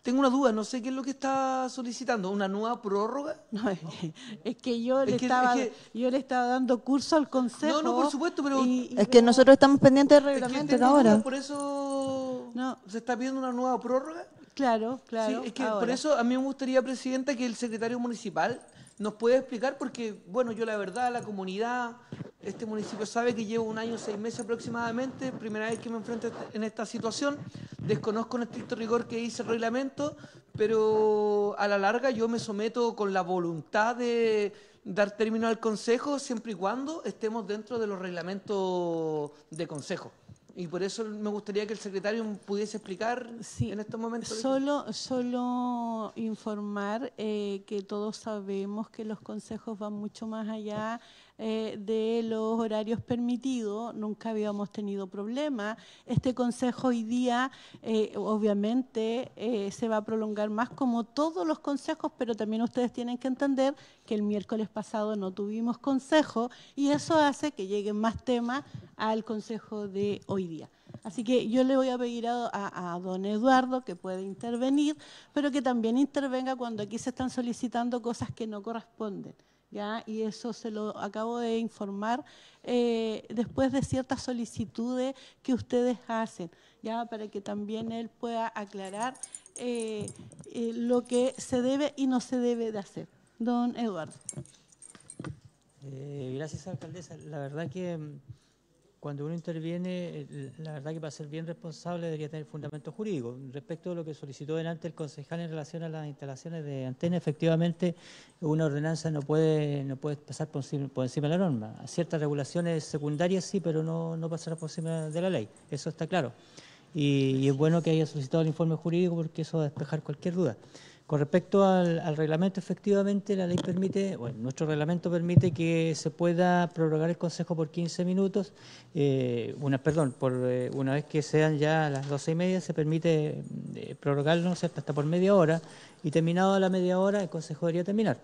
tengo una duda, no sé qué es lo que está solicitando, ¿una nueva prórroga? No, es, que, yo, le estaba, yo le estaba dando curso al Consejo. No, no, por supuesto, pero... es que nosotros estamos pendientes del reglamento ahora. por eso no. se está pidiendo una nueva prórroga. Claro, claro. es que por eso a mí me gustaría, Presidenta, que el secretario municipal ¿Nos puede explicar? Porque, bueno, yo la verdad, la comunidad, este municipio sabe que llevo un año, seis meses aproximadamente, primera vez que me enfrento en esta situación, desconozco en estricto rigor que dice el reglamento, pero a la larga yo me someto con la voluntad de dar término al consejo siempre y cuando estemos dentro de los reglamentos de consejo. Y por eso me gustaría que el secretario pudiese explicar en estos momentos. Solo, solo informar eh, que todos sabemos que los consejos van mucho más allá eh, de los horarios permitidos. Nunca habíamos tenido problemas. Este consejo hoy día, eh, obviamente, se va a prolongar más como todos los consejos, pero también ustedes tienen que entender que el miércoles pasado no tuvimos consejo y eso hace que lleguen más temas al Consejo de hoy día. Así que yo le voy a pedir a, don Eduardo que puede intervenir, pero que también intervenga cuando aquí se están solicitando cosas que no corresponden. ¿ya? Y eso se lo acabo de informar eh, después de ciertas solicitudes que ustedes hacen, ¿ya? para que también él pueda aclarar eh, eh, lo que se debe y no se debe de hacer. Don Eduardo. gracias, alcaldesa. La verdad que... Mm, cuando uno interviene, eh, la verdad que para ser bien responsable debería tener fundamento jurídico. Respecto a lo que solicitó delante el concejal en relación a las instalaciones de antena, efectivamente una ordenanza no puede, no puede pasar por encima, de la norma. ciertas regulaciones secundarias sí, pero no, no pasará por encima de la ley, eso está claro. y es bueno que haya solicitado el informe jurídico porque eso va a despejar cualquier duda. Con respecto al, reglamento, efectivamente, la ley permite, bueno, nuestro reglamento permite que se pueda prorrogar el Consejo por 15 minutos, eh, una, perdón, por eh, una vez que sean ya las 12 y media, se permite eh, prorrogarlo hasta por media hora y terminado la media hora el Consejo debería terminar.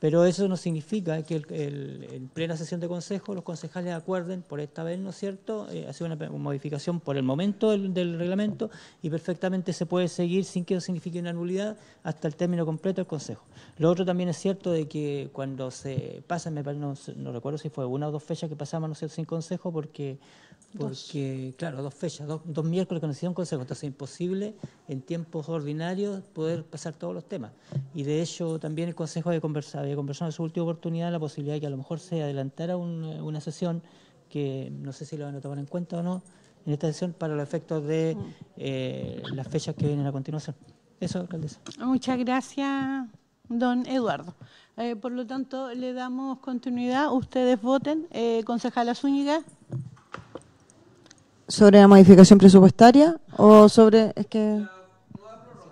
Pero eso no significa que en plena sesión de consejo los concejales acuerden por esta vez, ¿no es cierto?, eh, hacer una modificación por el momento del, reglamento y perfectamente se puede seguir sin que eso signifique una nulidad hasta el término completo del consejo. Lo otro también es cierto de que cuando se pasa, me, no, recuerdo si fue una o dos fechas que pasamos, ¿no es cierto?, sin consejo porque porque, claro, dos fechas, dos, miércoles que nos hicieron consejo, entonces es imposible en tiempos ordinarios poder pasar todos los temas. Y de hecho también el consejo había conversado, había conversado en su última oportunidad la posibilidad de que a lo mejor se adelantara una sesión que no sé si lo van a tomar en cuenta o no en esta sesión para los efectos de mm. eh, las fechas que vienen a continuación. Eso, alcaldesa. Muchas gracias, don Eduardo. Eh, por lo tanto, le damos continuidad. Ustedes voten. Eh, concejala Zúñiga. ¿Sobre la modificación presupuestaria? ¿O sobre.? Es que.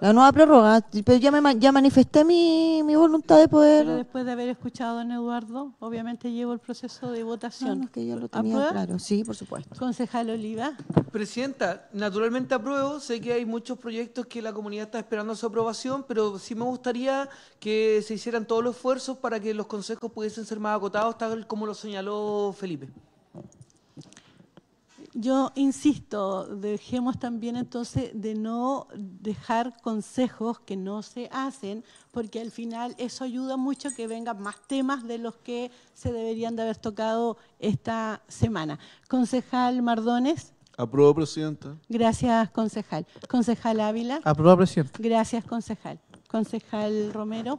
La nueva prórroga, pero ya, me, ya manifesté mi, voluntad de poder. después de haber escuchado a Eduardo, obviamente llevo el proceso de votación. Ah, que yo lo tenía claro, sí, por supuesto. Concejal Oliva. Presidenta, naturalmente apruebo. Sé que hay muchos proyectos que la comunidad está esperando su aprobación, pero sí me gustaría que se hicieran todos los esfuerzos para que los consejos pudiesen ser más acotados, tal como lo señaló Felipe. Yo insisto, dejemos también entonces de no dejar consejos que no se hacen, porque al final eso ayuda mucho que vengan más temas de los que se deberían de haber tocado esta semana. Concejal Mardones. Aprobo, Presidenta. Gracias, concejal. Concejal Ávila. Aprobo, Presidenta. Gracias, concejal. Concejal Romero.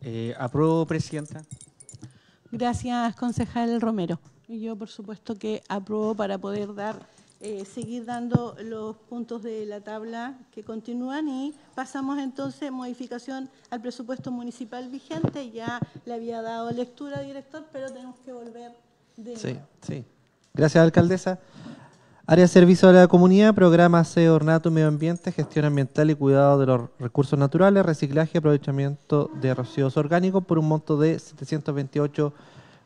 Eh, Aprobo, Presidenta. Gracias, concejal Romero. Y Yo, por supuesto, que apruebo para poder dar, eh, seguir dando los puntos de la tabla que continúan y pasamos entonces modificación al presupuesto municipal vigente. Ya le había dado lectura, director, pero tenemos que volver de... Sí, sí. Gracias, alcaldesa. Área de Servicio a la Comunidad, Programa C, Ornato, Medio Ambiente, Gestión Ambiental y Cuidado de los Recursos Naturales, Reciclaje y Aprovechamiento de Residuos Orgánicos por un monto de 728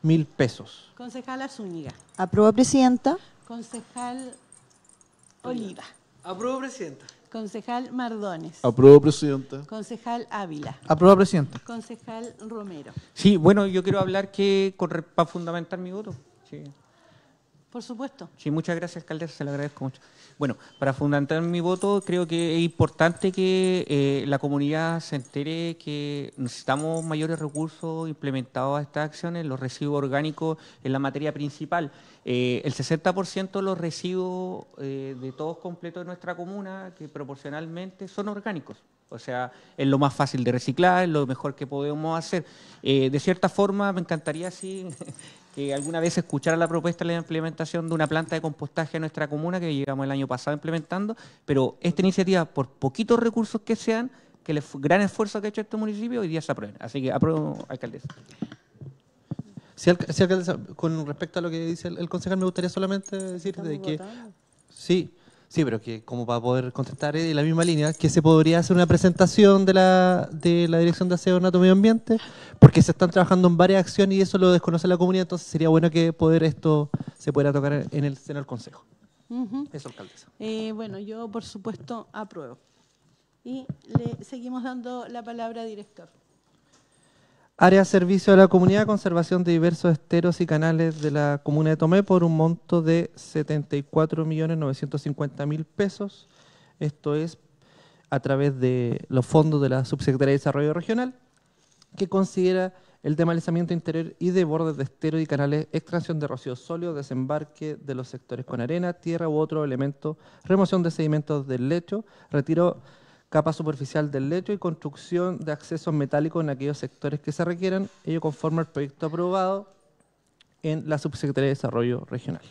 mil pesos. Concejal Azúñiga. Aproba, presidenta. Concejal Oliva. Aproba, presidenta. Concejal Mardones. Aproba, Presidenta. Concejal Ávila. Aproba, Presidenta. Concejal Romero. Sí, bueno, yo quiero hablar que para fundamentar mi voto. Sí. Por supuesto. Sí, muchas gracias, Caldera, se lo agradezco mucho. Bueno, para fundamentar mi voto, creo que es importante que eh, la comunidad se entere que necesitamos mayores recursos implementados a estas acciones, los residuos orgánicos en la materia principal. Eh, el 60% de los residuos eh, de todos completos de nuestra comuna, que proporcionalmente son orgánicos. O sea, es lo más fácil de reciclar, es lo mejor que podemos hacer. de cierta forma, me encantaría si que alguna vez escuchara la propuesta de la implementación de una planta de compostaje en nuestra comuna que llegamos el año pasado implementando, pero esta iniciativa, por poquitos recursos que sean, que el gran esfuerzo que ha hecho este municipio, hoy día se aprueba. Así que apruebo, alcaldesa. Sí, alcaldesa, con respecto a lo que dice el, concejal, me gustaría solamente decir de que... Sí, Sí, pero que como para poder contestar en la misma línea, que se podría hacer una presentación de la, de la Dirección de Aseo Nato Medio Ambiente, porque se están trabajando en varias acciones y eso lo desconoce la comunidad, entonces sería bueno que poder esto se pueda tocar en el seno del Consejo. alcaldesa. Eh, bueno, yo por supuesto apruebo. Y le seguimos dando la palabra al director. Área servicio a la comunidad, conservación de diversos esteros y canales de la comuna de Tomé por un monto de 74.950.000 pesos. Esto es a través de los fondos de la Subsecretaría de Desarrollo Regional, que considera el desmalezamiento interior y de bordes de esteros y canales, extracción de rocío sólido, desembarque de los sectores con arena, tierra u otro elemento, remoción de sedimentos del lecho, retiro capa superficial del lecho y construcción de accesos metálicos en aquellos sectores que se requieran, ello conforma el proyecto aprobado en la Subsecretaría de Desarrollo Regional.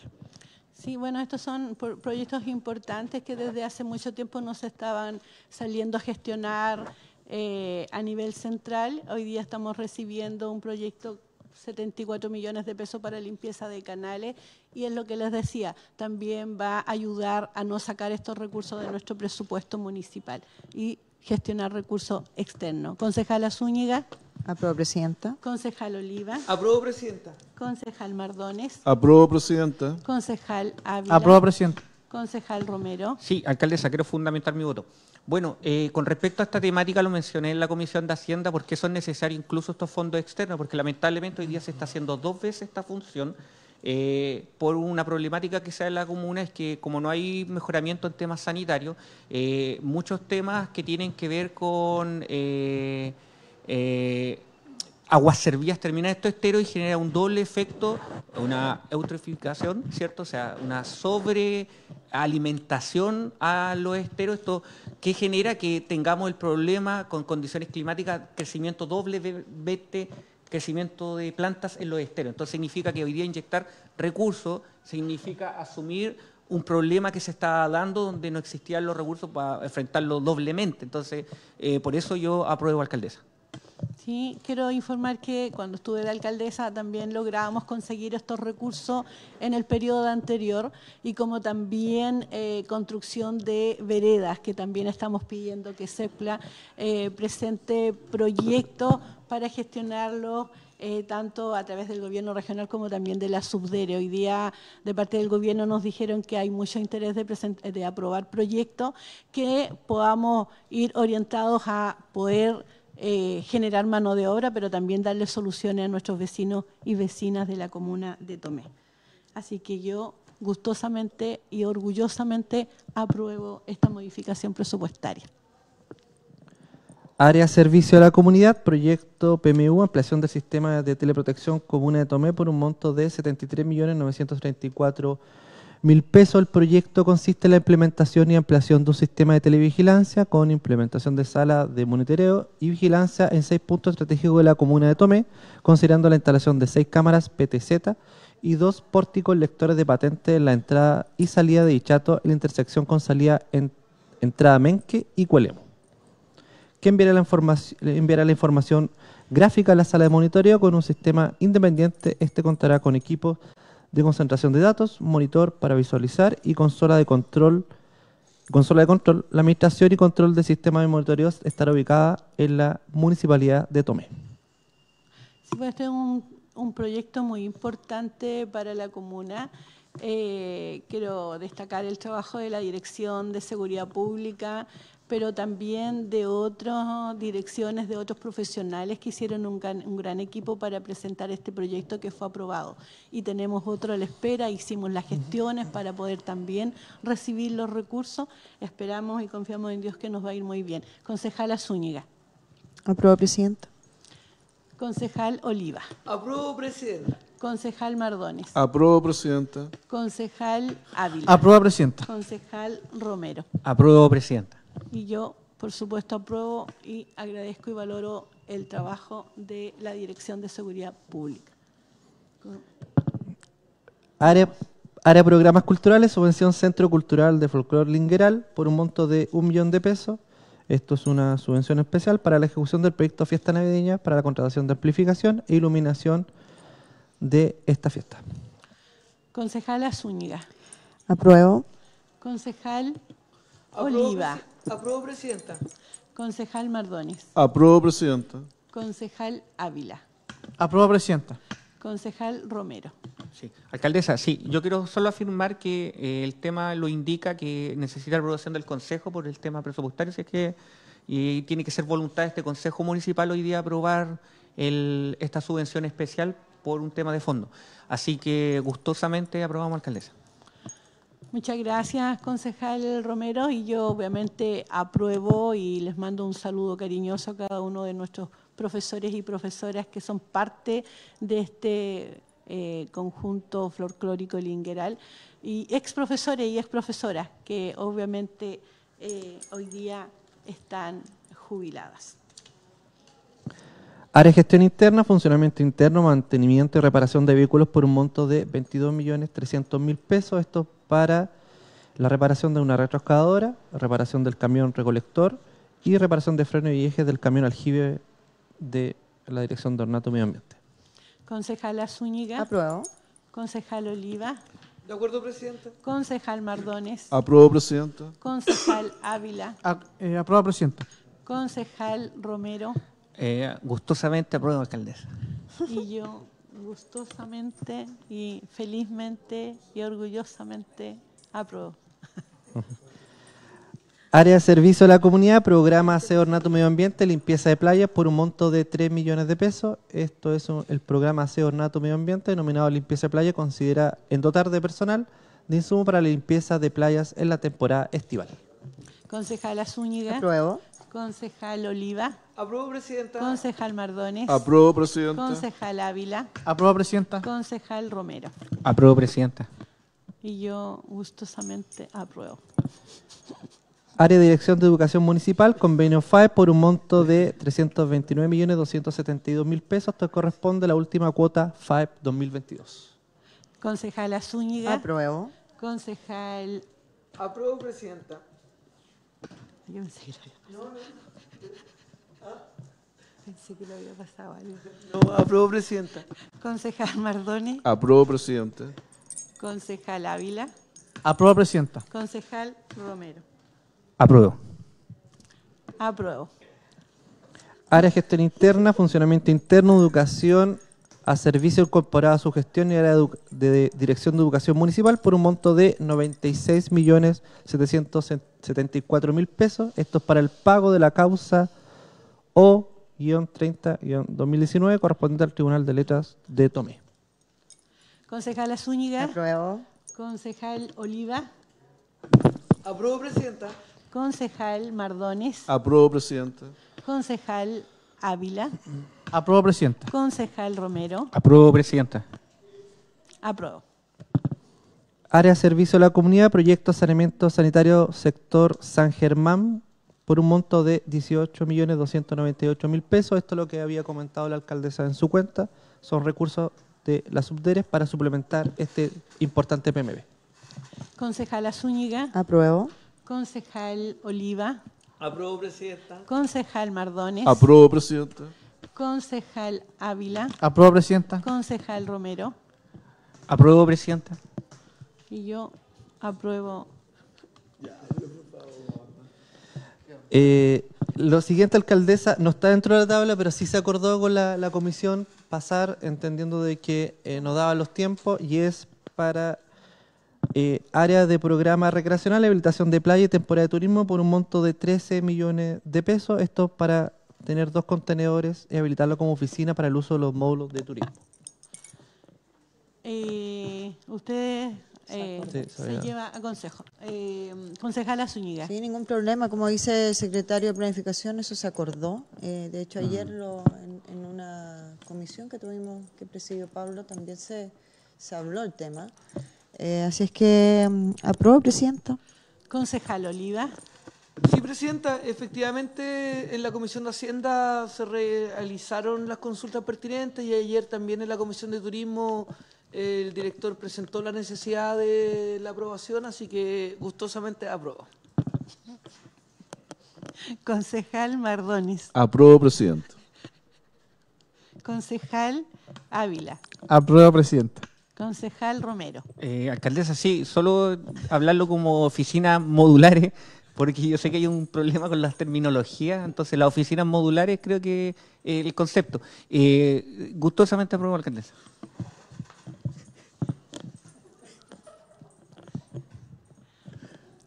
Sí, bueno, estos son proyectos importantes que desde hace mucho tiempo no se estaban saliendo a gestionar eh, a nivel central. Hoy día estamos recibiendo un proyecto 74 millones de pesos para limpieza de canales y es lo que les decía, también va a ayudar a no sacar estos recursos de nuestro presupuesto municipal y gestionar recursos externos. concejal Azúñiga? aproba Presidenta. Concejal Oliva. aproba Presidenta. Concejal Mardones. aprueba Presidenta. Concejal Ávila. Aprobo, Presidenta. Concejal Romero. Sí, alcalde, quiero fundamental mi voto. Bueno, eh, con respecto a esta temática lo mencioné en la Comisión de Hacienda porque son necesarios incluso estos fondos externos, porque lamentablemente hoy día se está haciendo dos veces esta función. Eh, por una problemática que se da en la comuna es que como no hay mejoramiento en temas sanitarios, eh, muchos temas que tienen que ver con... Eh, aguas servidas termina esto estero y genera un doble efecto, una eutroficación, ¿cierto? O sea, una sobrealimentación a los esteros, esto que genera que tengamos el problema con condiciones climáticas, crecimiento doble, vete, crecimiento de plantas en los esteros. Entonces significa que hoy día inyectar recursos significa asumir un problema que se está dando donde no existían los recursos para enfrentarlo doblemente. Entonces, eh, por eso yo apruebo alcaldesa. Sí, quiero informar que cuando estuve de alcaldesa también lográbamos conseguir estos recursos en el periodo anterior y como también eh, construcción de veredas, que también estamos pidiendo que CEPLA eh, presente proyectos para gestionarlos eh, tanto a través del gobierno regional como también de la subdere. Hoy día de parte del gobierno nos dijeron que hay mucho interés de, de aprobar proyectos que podamos ir orientados a poder eh, generar mano de obra, pero también darle soluciones a nuestros vecinos y vecinas de la comuna de Tomé. Así que yo gustosamente y orgullosamente apruebo esta modificación presupuestaria. Área Servicio a la Comunidad, proyecto PMU, ampliación del sistema de teleprotección Comuna de Tomé por un monto de 73.934.000 mil pesos. El proyecto consiste en la implementación y ampliación de un sistema de televigilancia con implementación de sala de monitoreo y vigilancia en seis puntos estratégicos de la comuna de Tomé, considerando la instalación de seis cámaras PTZ y dos pórticos lectores de patente en la entrada y salida de Ichato en la intersección con salida en, entrada Menque y Cuelemo. Que enviará la, información, enviará la información gráfica a la sala de monitoreo con un sistema independiente. Este contará con equipos de concentración de datos, monitor para visualizar y consola de control. Consola de control, la administración y control del sistema de monitoreos estará ubicada en la municipalidad de Tomé. Sí, pues este es un, proyecto muy importante para la comuna. Eh, quiero destacar el trabajo de la Dirección de Seguridad Pública, pero también de otras direcciones, de otros profesionales que hicieron un gran, equipo para presentar este proyecto que fue aprobado. Y tenemos otro a la espera, hicimos las gestiones para poder también recibir los recursos. Esperamos y confiamos en Dios que nos va a ir muy bien. Concejal Zúñiga. Aprobo, Presidenta. Concejal Oliva. Aprobo, Presidenta. Concejal Mardones. Aprobo, Presidenta. Concejal Ávila. Aprobo, Presidenta. Concejal Romero. Aprobo, Presidenta. Y yo, por supuesto, apruebo y agradezco y valoro el trabajo de la Dirección de Seguridad Pública. Área, Programas Culturales, subvención Centro Cultural de Folclor Lingeral por un monto de un millón de pesos. Esto es una subvención especial para la ejecución del proyecto Fiesta Navideña para la contratación de amplificación e iluminación de esta fiesta. Concejal Azúñiga. Apruebo. Concejal Oliva. Aprobo, Presidenta. Concejal Mardones. Aprobo, Presidenta. Concejal Ávila. Apruebo, Presidenta. Concejal Romero. Sí. Alcaldesa, sí, yo quiero solo afirmar que eh, el tema lo indica que necesita aprobación del Consejo por el tema presupuestario, si es que tiene que ser voluntad de este Consejo Municipal hoy día aprobar esta subvención especial por un tema de fondo. Así que gustosamente aprobamos, alcaldesa. Muchas gracias, concejal Romero, y yo obviamente apruebo y les mando un saludo cariñoso a cada uno de nuestros profesores y profesoras que son parte de este eh, conjunto folclórico lingueral, y ex profesores y ex profesoras que obviamente eh, hoy día están jubiladas. Área de gestión interna, funcionamiento interno, mantenimiento y reparación de vehículos por un monto de 22.300.000 pesos. Esto para la reparación de una retroscadora, reparación del camión recolector y reparación de freno y ejes del camión aljibe de la Dirección de Ornato Medio Ambiente. Concejal Azúñiga? Aprobado. Concejal Oliva. De acuerdo, presidente. Concejal Mardones. Aprobado, Presidenta. Concejal Ávila. Ah, eh, aprobado, presidente. Presidenta. Concejal Romero. Eh, gustosamente apruebo, alcaldesa. Y yo, gustosamente y felizmente y orgullosamente aprobó. Área de servicio a la comunidad, programa Aseo Ornato Medio Ambiente, limpieza de playas por un monto de 3 millones de pesos. Esto es el programa Aseo Ornato Medio Ambiente, denominado limpieza de playa, considera en dotar de personal de insumo para la limpieza de playas en la temporada estival. Concejal Azúñiga. Apruebo. Concejal Oliva. Aprobo, presidenta. Concejal Mardones. Aprobo, presidenta. Concejal Ávila. Aprobo, presidenta. Concejal Romero. Aprobo, presidenta. Y yo gustosamente apruebo. Área de Dirección de Educación Municipal, convenio FAE por un monto de 329.272.000 pesos. Esto corresponde a la última cuota FAE 2022. Concejal Azúñiga. Apruebo. Concejal. Aprobo, presidenta. Yo no. Pensé que lo había pasado Presidenta. Concejal Mardoni. Aprobo, presidente. Concejal Ávila. Aprobo, Presidenta. Concejal Romero. Aprobo. Apruebo. Área de gestión interna, funcionamiento interno, educación a servicio incorporado a su gestión y área de Dirección de Educación Municipal por un monto de 96.774.000 pesos. Esto es para el pago de la causa o 30-2019, correspondiente al Tribunal de Letras de Tomé. Concejal Azúñiga. Apruebo. Concejal Oliva. Apruebo, Presidenta. Concejal Mardones. Apruebo, Presidenta. Concejal Ávila. Apruebo, Presidenta. Concejal Romero. Apruebo, Presidenta. Apruebo. Área Servicio a la Comunidad, Proyecto Saneamiento Sanitario Sector San Germán, por un monto de 18.298.000 pesos. Esto es lo que había comentado la alcaldesa en su cuenta. Son recursos de las subderes para suplementar este importante PMB. concejal Azúñiga. Apruebo. Concejal Oliva. Apruebo, Presidenta. Concejal Mardones. Apruebo, Presidenta. Concejal Ávila. Apruebo, Presidenta. Concejal Romero. Apruebo, Presidenta. Y yo apruebo. Eh, lo siguiente, alcaldesa, no está dentro de la tabla, pero sí se acordó con la, comisión pasar, entendiendo de que eh, nos daba los tiempos, y es para eh, área de programa recreacional, habilitación de playa y temporada de turismo por un monto de 13 millones de pesos. Esto para tener dos contenedores y habilitarlo como oficina para el uso de los módulos de turismo. Eh, ustedes se lleva a consejo. Eh, concejala Zúñiga. Sin ningún problema, como dice el secretario de Planificación, eso se acordó. Eh, de hecho, ayer lo, en, una comisión que tuvimos, que presidió Pablo, también se, habló el tema. Eh, así es que mm, apruebo, Presidenta. Concejal Oliva. Sí, Presidenta, efectivamente en la Comisión de Hacienda se realizaron las consultas pertinentes y ayer también en la Comisión de Turismo el director presentó la necesidad de la aprobación, así que gustosamente apruebo. Concejal Mardones. Apruebo, presidente. Concejal Ávila. Apruebo, presidente. Concejal Romero. Eh, alcaldesa, sí, solo hablarlo como oficinas modulares, porque yo sé que hay un problema con las terminologías, entonces las oficinas modulares creo que el concepto. Eh, gustosamente apruebo, alcaldesa.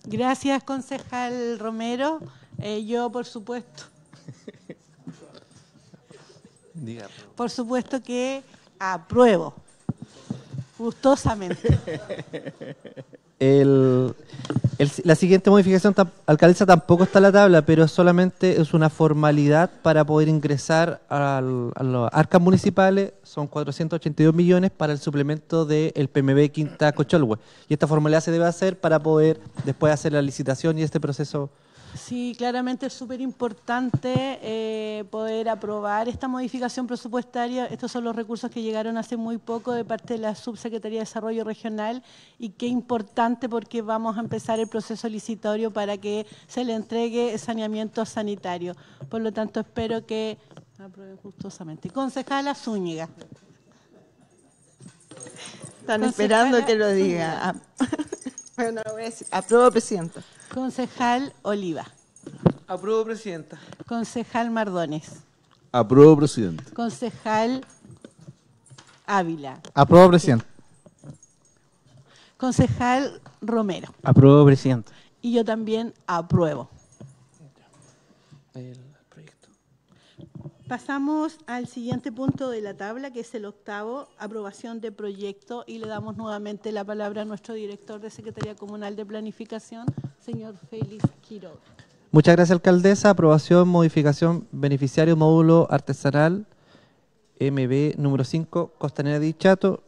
Gracias, concejal Romero. Eh, yo, por supuesto. por supuesto que apruebo, gustosamente. la siguiente modificación, alcaldesa, tampoco está en la tabla, pero solamente es una formalidad para poder ingresar a los arcas municipales. Son 482 millones para el suplemento del PMB Quinta Cocholhue. Y esta formalidad se debe hacer para poder después hacer la licitación y este proceso Sí, claramente es súper importante eh, poder aprobar esta modificación presupuestaria. Estos son los recursos que llegaron hace muy poco de parte de la Subsecretaría de Desarrollo Regional y qué importante porque vamos a empezar el proceso licitorio para que se le entregue saneamiento sanitario. Por lo tanto, espero que aprueben justosamente. Concejala Zúñiga. Están esperando que lo diga. bueno, lo voy presidenta. Concejal Oliva. Aprobo, Presidenta. Concejal Mardones. Apruebo, Presidente. Concejal Ávila. Aprobo, Presidenta. Concejal Romero. Aprobo, Presidenta. Y yo también apruebo. El proyecto. Pasamos al siguiente punto de la tabla, que es el octavo, aprobación de proyecto, y le damos nuevamente la palabra a nuestro director de Secretaría Comunal de Planificación, Muchas gracias, alcaldesa. Aprobación, modificación, beneficiario, módulo artesanal, MB número 5, Costanera de Chato.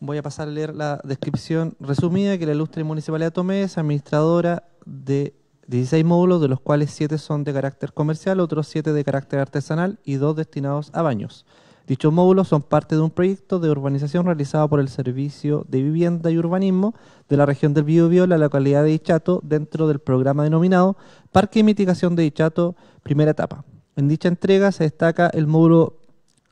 Voy a pasar a leer la descripción resumida que la ilustre Municipalidad Tomé es administradora de 16 módulos, de los cuales 7 son de carácter comercial, otros 7 de carácter artesanal y 2 destinados a baños. Dichos módulos son parte de un proyecto de urbanización realizado por el Servicio de Vivienda y Urbanismo de la región del Biobío, la localidad de Ichato, dentro del programa denominado Parque y Mitigación de Ichato, primera etapa. En dicha entrega se destaca el módulo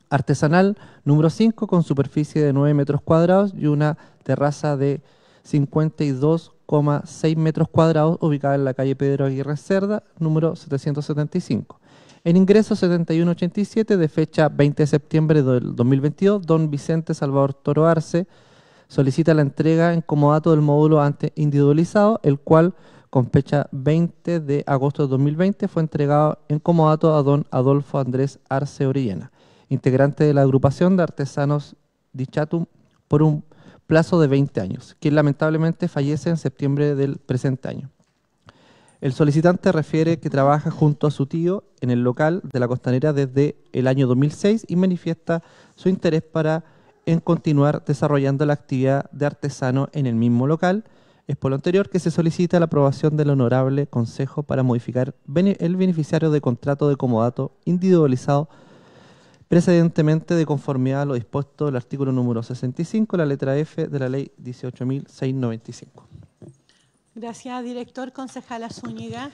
artesanal número 5 con superficie de 9 metros cuadrados y una terraza de 52,6 metros cuadrados ubicada en la calle Pedro Aguirre Cerda, número 775. En ingreso 7187 de fecha 20 de septiembre del 2022, don Vicente Salvador Toro Arce solicita la entrega en comodato del módulo antes individualizado, el cual con fecha 20 de agosto de 2020 fue entregado en comodato a don Adolfo Andrés Arce Orellana, integrante de la agrupación de artesanos Dichatum, por un plazo de 20 años, quien lamentablemente fallece en septiembre del presente año. El solicitante refiere que trabaja junto a su tío en el local de la costanera desde el año 2006 y manifiesta su interés para en continuar desarrollando la actividad de artesano en el mismo local. Es por lo anterior que se solicita la aprobación del Honorable Consejo para modificar el beneficiario de contrato de comodato individualizado precedentemente de conformidad a lo dispuesto del artículo número 65, la letra F de la Ley 18.695. Gracias, director. concejal Zúñiga.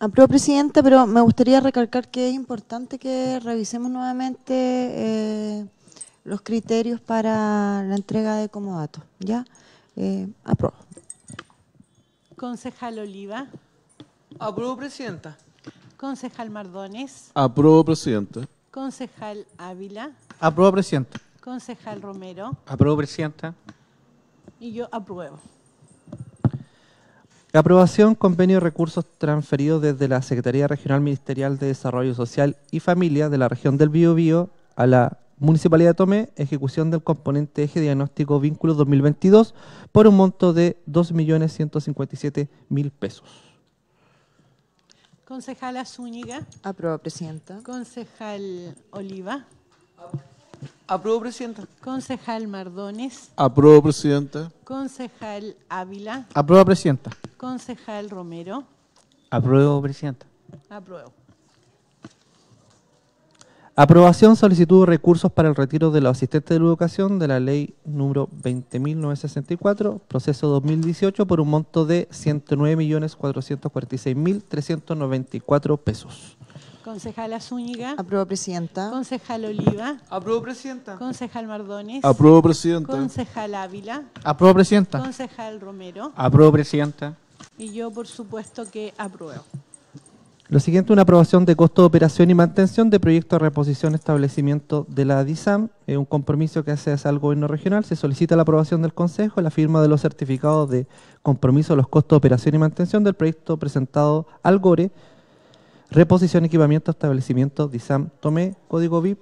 Aprobo, ah, Presidenta, pero me gustaría recalcar que es importante que revisemos nuevamente eh, los criterios para la entrega de comodatos. ¿Ya? Eh, apruebo. Concejal Oliva. Aprobo, Presidenta. Concejal Mardones. Aprobo, Presidenta. Concejal Ávila. Aprobo, Presidenta. Concejal Romero. Aprobo, Presidenta. Y yo apruebo. Aprobación convenio de recursos transferidos desde la Secretaría Regional Ministerial de Desarrollo Social y Familia de la región del Bío a la Municipalidad de Tomé, ejecución del componente eje diagnóstico vínculo 2022 por un monto de 2.157.000 pesos. Concejala Zúñiga. Aproba, Presidenta. Concejal Oliva. Aprobo, Presidenta. Concejal Mardones. Aprobo, Presidenta. Concejal Ávila. Aprobo, Presidenta. Concejal Romero. Aprobo, Presidenta. Apruebo. Aprobación solicitud de recursos para el retiro de los asistentes de la educación de la ley número 20.964, proceso 2018, por un monto de 109.446.394 pesos. Concejal Zúñiga. Aproba, Presidenta. Concejal Oliva. Aprobo, Presidenta. Concejal Mardones. Aprobo, Presidenta. Concejal Ávila. Aprobo, Presidenta. Concejal Romero. Aprobo, Presidenta. Y yo, por supuesto, que apruebo. Lo siguiente, una aprobación de costo de operación y mantención de proyecto de reposición establecimiento de la DISAM, Es un compromiso que hace al gobierno regional, se solicita la aprobación del Consejo, la firma de los certificados de compromiso de los costos de operación y mantención del proyecto presentado al GORE, Reposición equipamiento establecimiento DISAM Tomé, código VIP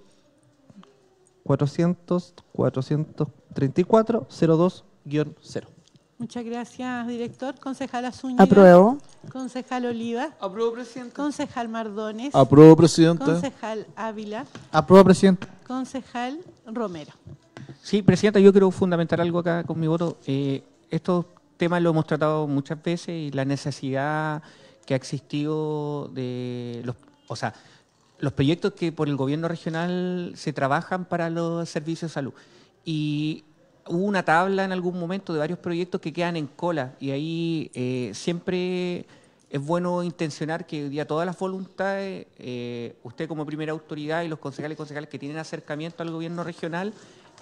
400-434-02-0. Muchas gracias, director. Concejal Azuña. Apruebo. Concejal Oliva. Apruebo, presidente. Concejal Mardones. Apruebo, presidente. Concejal Ávila. Apruebo, presidente. Concejal Romero. Sí, presidenta, yo quiero fundamentar algo acá con mi voto. Eh, estos temas los hemos tratado muchas veces y la necesidad que ha existido de los, o sea, los proyectos que por el gobierno regional se trabajan para los servicios de salud. Y hubo una tabla en algún momento de varios proyectos que quedan en cola y ahí eh, siempre es bueno intencionar que día todas las voluntades, eh, usted como primera autoridad y los concejales y concejales que tienen acercamiento al gobierno regional,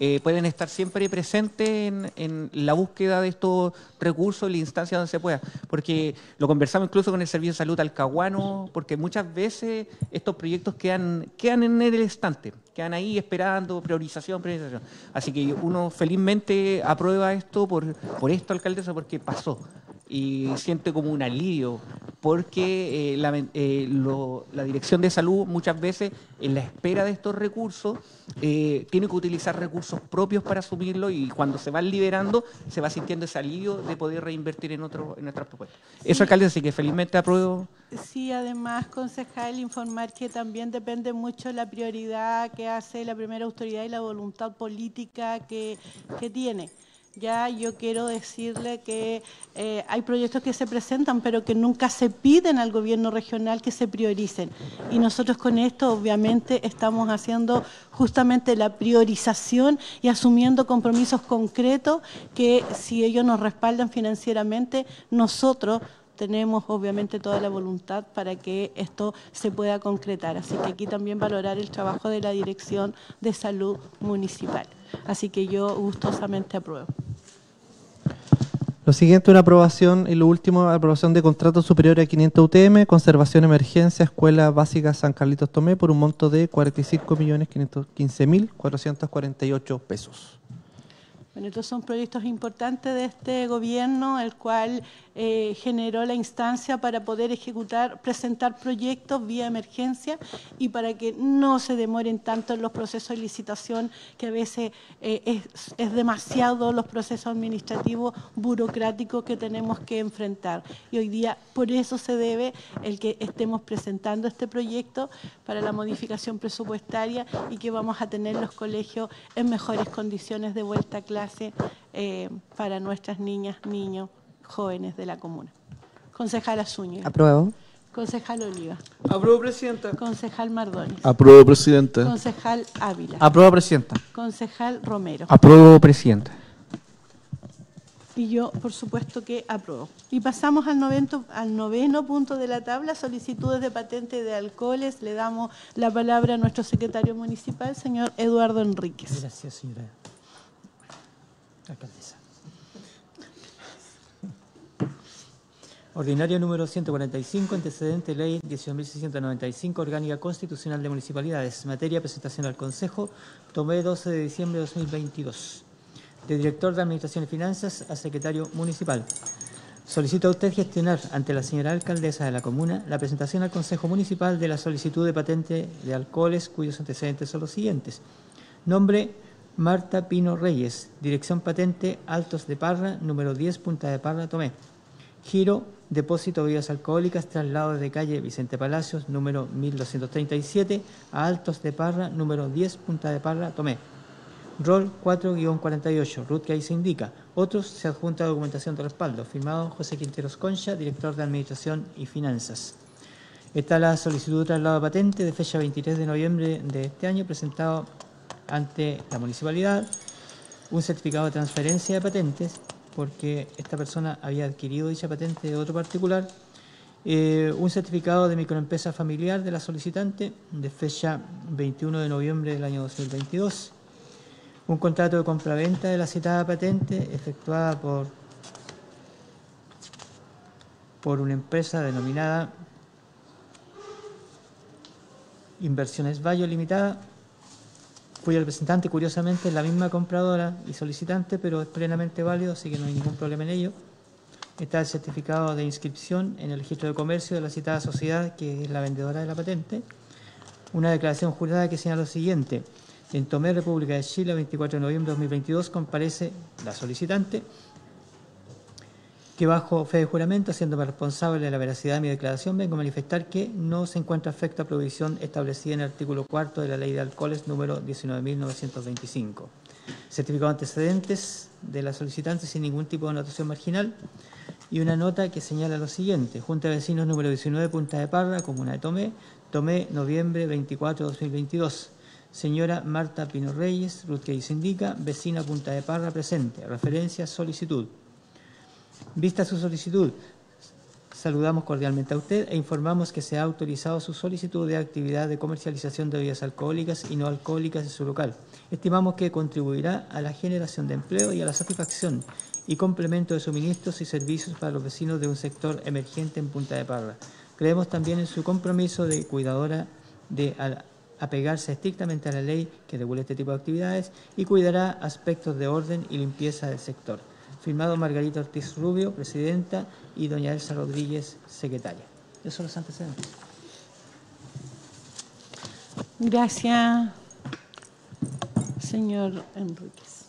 eh, pueden estar siempre presentes en, la búsqueda de estos recursos en la instancia donde se pueda. Porque lo conversamos incluso con el Servicio de Salud Alcahuano, porque muchas veces estos proyectos quedan, quedan en el estante, quedan ahí esperando priorización, priorización. Así que uno felizmente aprueba esto por, por esto, alcaldesa, porque pasó y siente como un alivio, porque eh, eh, la, Dirección de Salud muchas veces en la espera de estos recursos eh, tiene que utilizar recursos propios para asumirlo y cuando se van liberando se va sintiendo ese alivio de poder reinvertir en, otro, en otras propuestas. Eso, alcalde, así que felizmente apruebo. Sí, además, concejal, informar que también depende mucho la prioridad que hace la primera autoridad y la voluntad política que, que tiene. Ya yo quiero decirle que eh, hay proyectos que se presentan, pero que nunca se piden al gobierno regional que se prioricen. Y nosotros con esto, obviamente, estamos haciendo justamente la priorización y asumiendo compromisos concretos que si ellos nos respaldan financieramente, nosotros tenemos obviamente toda la voluntad para que esto se pueda concretar. Así que aquí también valorar el trabajo de la Dirección de Salud Municipal. Así que yo gustosamente apruebo. Lo siguiente, una aprobación, y lo último, aprobación de contrato superior a 500 UTM, conservación emergencia, Escuela Básica San Carlitos Tomé, por un monto de 45.515.448 pesos. Bueno, estos son proyectos importantes de este gobierno, el cual eh, generó la instancia para poder ejecutar, presentar proyectos vía emergencia y para que no se demoren tanto en los procesos de licitación, que a veces eh, es, es, demasiado los procesos administrativos burocráticos que tenemos que enfrentar. Y hoy día por eso se debe el que estemos presentando este proyecto para la modificación presupuestaria y que vamos a tener los colegios en mejores condiciones de vuelta a clase eh, para nuestras niñas, niños, jóvenes de la comuna. Concejal Azúñez. Apruebo. Concejal Oliva. Apruebo, Presidenta. Concejal Mardones. Apruebo, Presidenta. Concejal Ávila. Apruebo, Presidenta. Concejal Romero. Apruebo, Presidenta. Y yo, por supuesto, que apruebo. Y pasamos al noveno, al noveno punto de la tabla, solicitudes de patente de alcoholes. Le damos la palabra a nuestro secretario municipal, señor Eduardo Enríquez. Gracias, señora Alcaldesa. Ordinario número 145, antecedente ley 18.695, orgánica constitucional de municipalidades. Materia presentación al Consejo, tomé 12 de diciembre de 2022. De director de Administración y Finanzas a secretario municipal. Solicito a usted gestionar ante la señora alcaldesa de la comuna la presentación al Consejo Municipal de la solicitud de patente de alcoholes cuyos antecedentes son los siguientes. Nombre Marta Pino Reyes, dirección patente Altos de Parra, número 10, Punta de Parra, Tomé. Giro, depósito de bebidas alcohólicas, traslado de calle Vicente Palacios, número 1237, a Altos de Parra, número 10, Punta de Parra, Tomé. Rol 4-48, RUT que ahí se indica. Otros se adjunta documentación de respaldo. Firmado José Quinteros Concha, director de Administración y Finanzas. Está la solicitud de traslado de patente de fecha 23 de noviembre de este año, presentado ante la municipalidad un certificado de transferencia de patentes, porque esta persona había adquirido dicha patente de otro particular, eh, un certificado de microempresa familiar de la solicitante de fecha 21 de noviembre del año 2022, un contrato de compraventa de la citada patente efectuada por, por una empresa denominada Inversiones Valle Limitada cuyo representante, curiosamente, es la misma compradora y solicitante, pero es plenamente válido, así que no hay ningún problema en ello. Está el certificado de inscripción en el registro de comercio de la citada sociedad, que es la vendedora de la patente. Una declaración jurada que señala lo siguiente. En Tomé, República de Chile, 24 de noviembre de 2022, comparece la solicitante que bajo fe de juramento, haciéndome responsable de la veracidad de mi declaración, vengo a manifestar que no se encuentra afecta a provisión establecida en el artículo 4 de la Ley de Alcoholes número 19.925. Certificado antecedentes de la solicitante sin ningún tipo de anotación marginal y una nota que señala lo siguiente. Junta de Vecinos número 19, Punta de Parra, Comuna de Tomé, Tomé, noviembre 24 de 2022. Señora Marta Pino Reyes, Ruth que indica, vecina Punta de Parra, presente. Referencia, solicitud. Vista su solicitud, saludamos cordialmente a usted e informamos que se ha autorizado su solicitud de actividad de comercialización de bebidas alcohólicas y no alcohólicas en su local. Estimamos que contribuirá a la generación de empleo y a la satisfacción y complemento de suministros y servicios para los vecinos de un sector emergente en Punta de Parra. Creemos también en su compromiso de cuidadora de apegarse estrictamente a la ley que regula este tipo de actividades y cuidará aspectos de orden y limpieza del sector firmado Margarita Ortiz Rubio, presidenta, y doña Elsa Rodríguez, secretaria. Esos son los antecedentes. Gracias, señor Enríquez.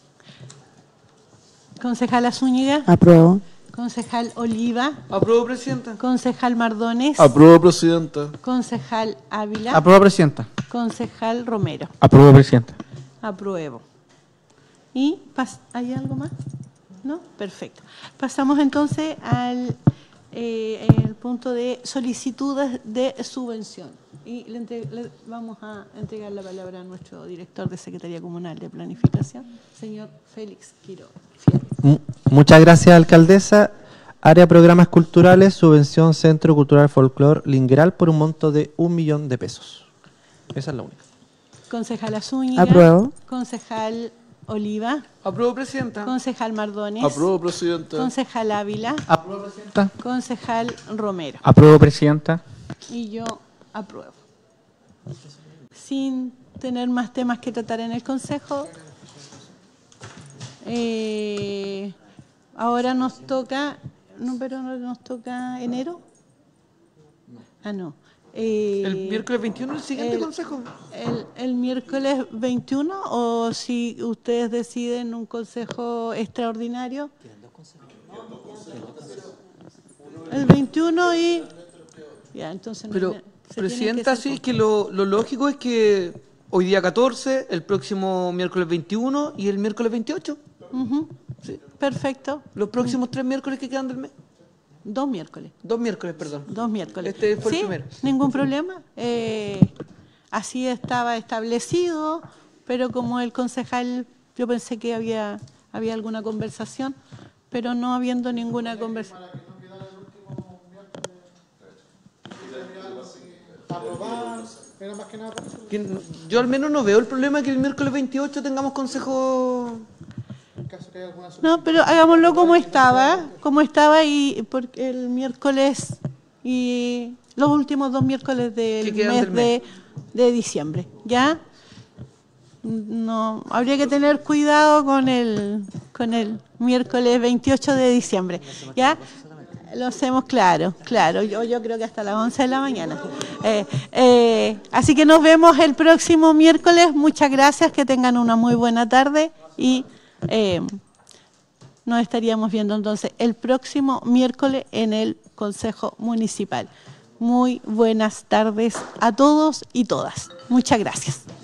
Concejal Azúñiga? Aprobo. Concejal Oliva. Aprobo, Presidenta. Concejal Mardones. Aprobo, Presidenta. Concejal Ávila. Aprobo, Presidenta. Concejal Romero. Aprobo, Presidenta. Apruebo. ¿Y hay algo más? ¿No? Perfecto. Pasamos entonces al eh, punto de solicitudes de subvención. Y le, vamos a entregar la palabra a nuestro director de Secretaría Comunal de Planificación, señor Félix Quiro. Muchas gracias, alcaldesa. Área Programas Culturales, subvención Centro Cultural Folclor Lingeral por un monto de un millón de pesos. Esa es la única. Concejal Azúñiga. Apruebo. Concejal Oliva. Aprobo, Presidenta. Concejal Mardones. Aprobo, Presidenta. Concejal Ávila. Aprobo, Presidenta. Concejal Romero. Aprobo, Presidenta. Y yo apruebo. Sin tener más temas que tratar en el Consejo, eh, ahora nos toca, no, pero no nos toca enero. Ah, no. Eh, ¿El miércoles 21 el siguiente consejo? El, miércoles 21 o si ustedes deciden un consejo extraordinario. dos consejos? El 21 y... Ya, entonces Pero, Presidenta, que sí, que lo, lógico es que hoy día 14, el próximo miércoles 21 y el miércoles 28. Perfecto. Los próximos tres miércoles que quedan del mes. Dos miércoles. Dos miércoles, perdón. Dos miércoles. Este fue el ¿Sí? primero. Ningún problema. Eh, así estaba establecido, pero como el concejal, yo pensé que había, había alguna conversación, pero no habiendo ninguna conversación. Yo al menos no veo el problema que el miércoles 28 tengamos consejo no, pero hagámoslo como estaba, como estaba y porque el miércoles y los últimos dos miércoles del mes, De, diciembre, ¿ya? No, habría que tener cuidado con el con el miércoles 28 de diciembre, ¿ya? Lo hacemos claro, claro. Yo, yo creo que hasta las 11 de la mañana. Eh, eh, así que nos vemos el próximo miércoles. Muchas gracias, que tengan una muy buena tarde y... Eh, nos estaríamos viendo entonces el próximo miércoles en el Consejo Municipal. Muy buenas tardes a todos y todas. Muchas gracias.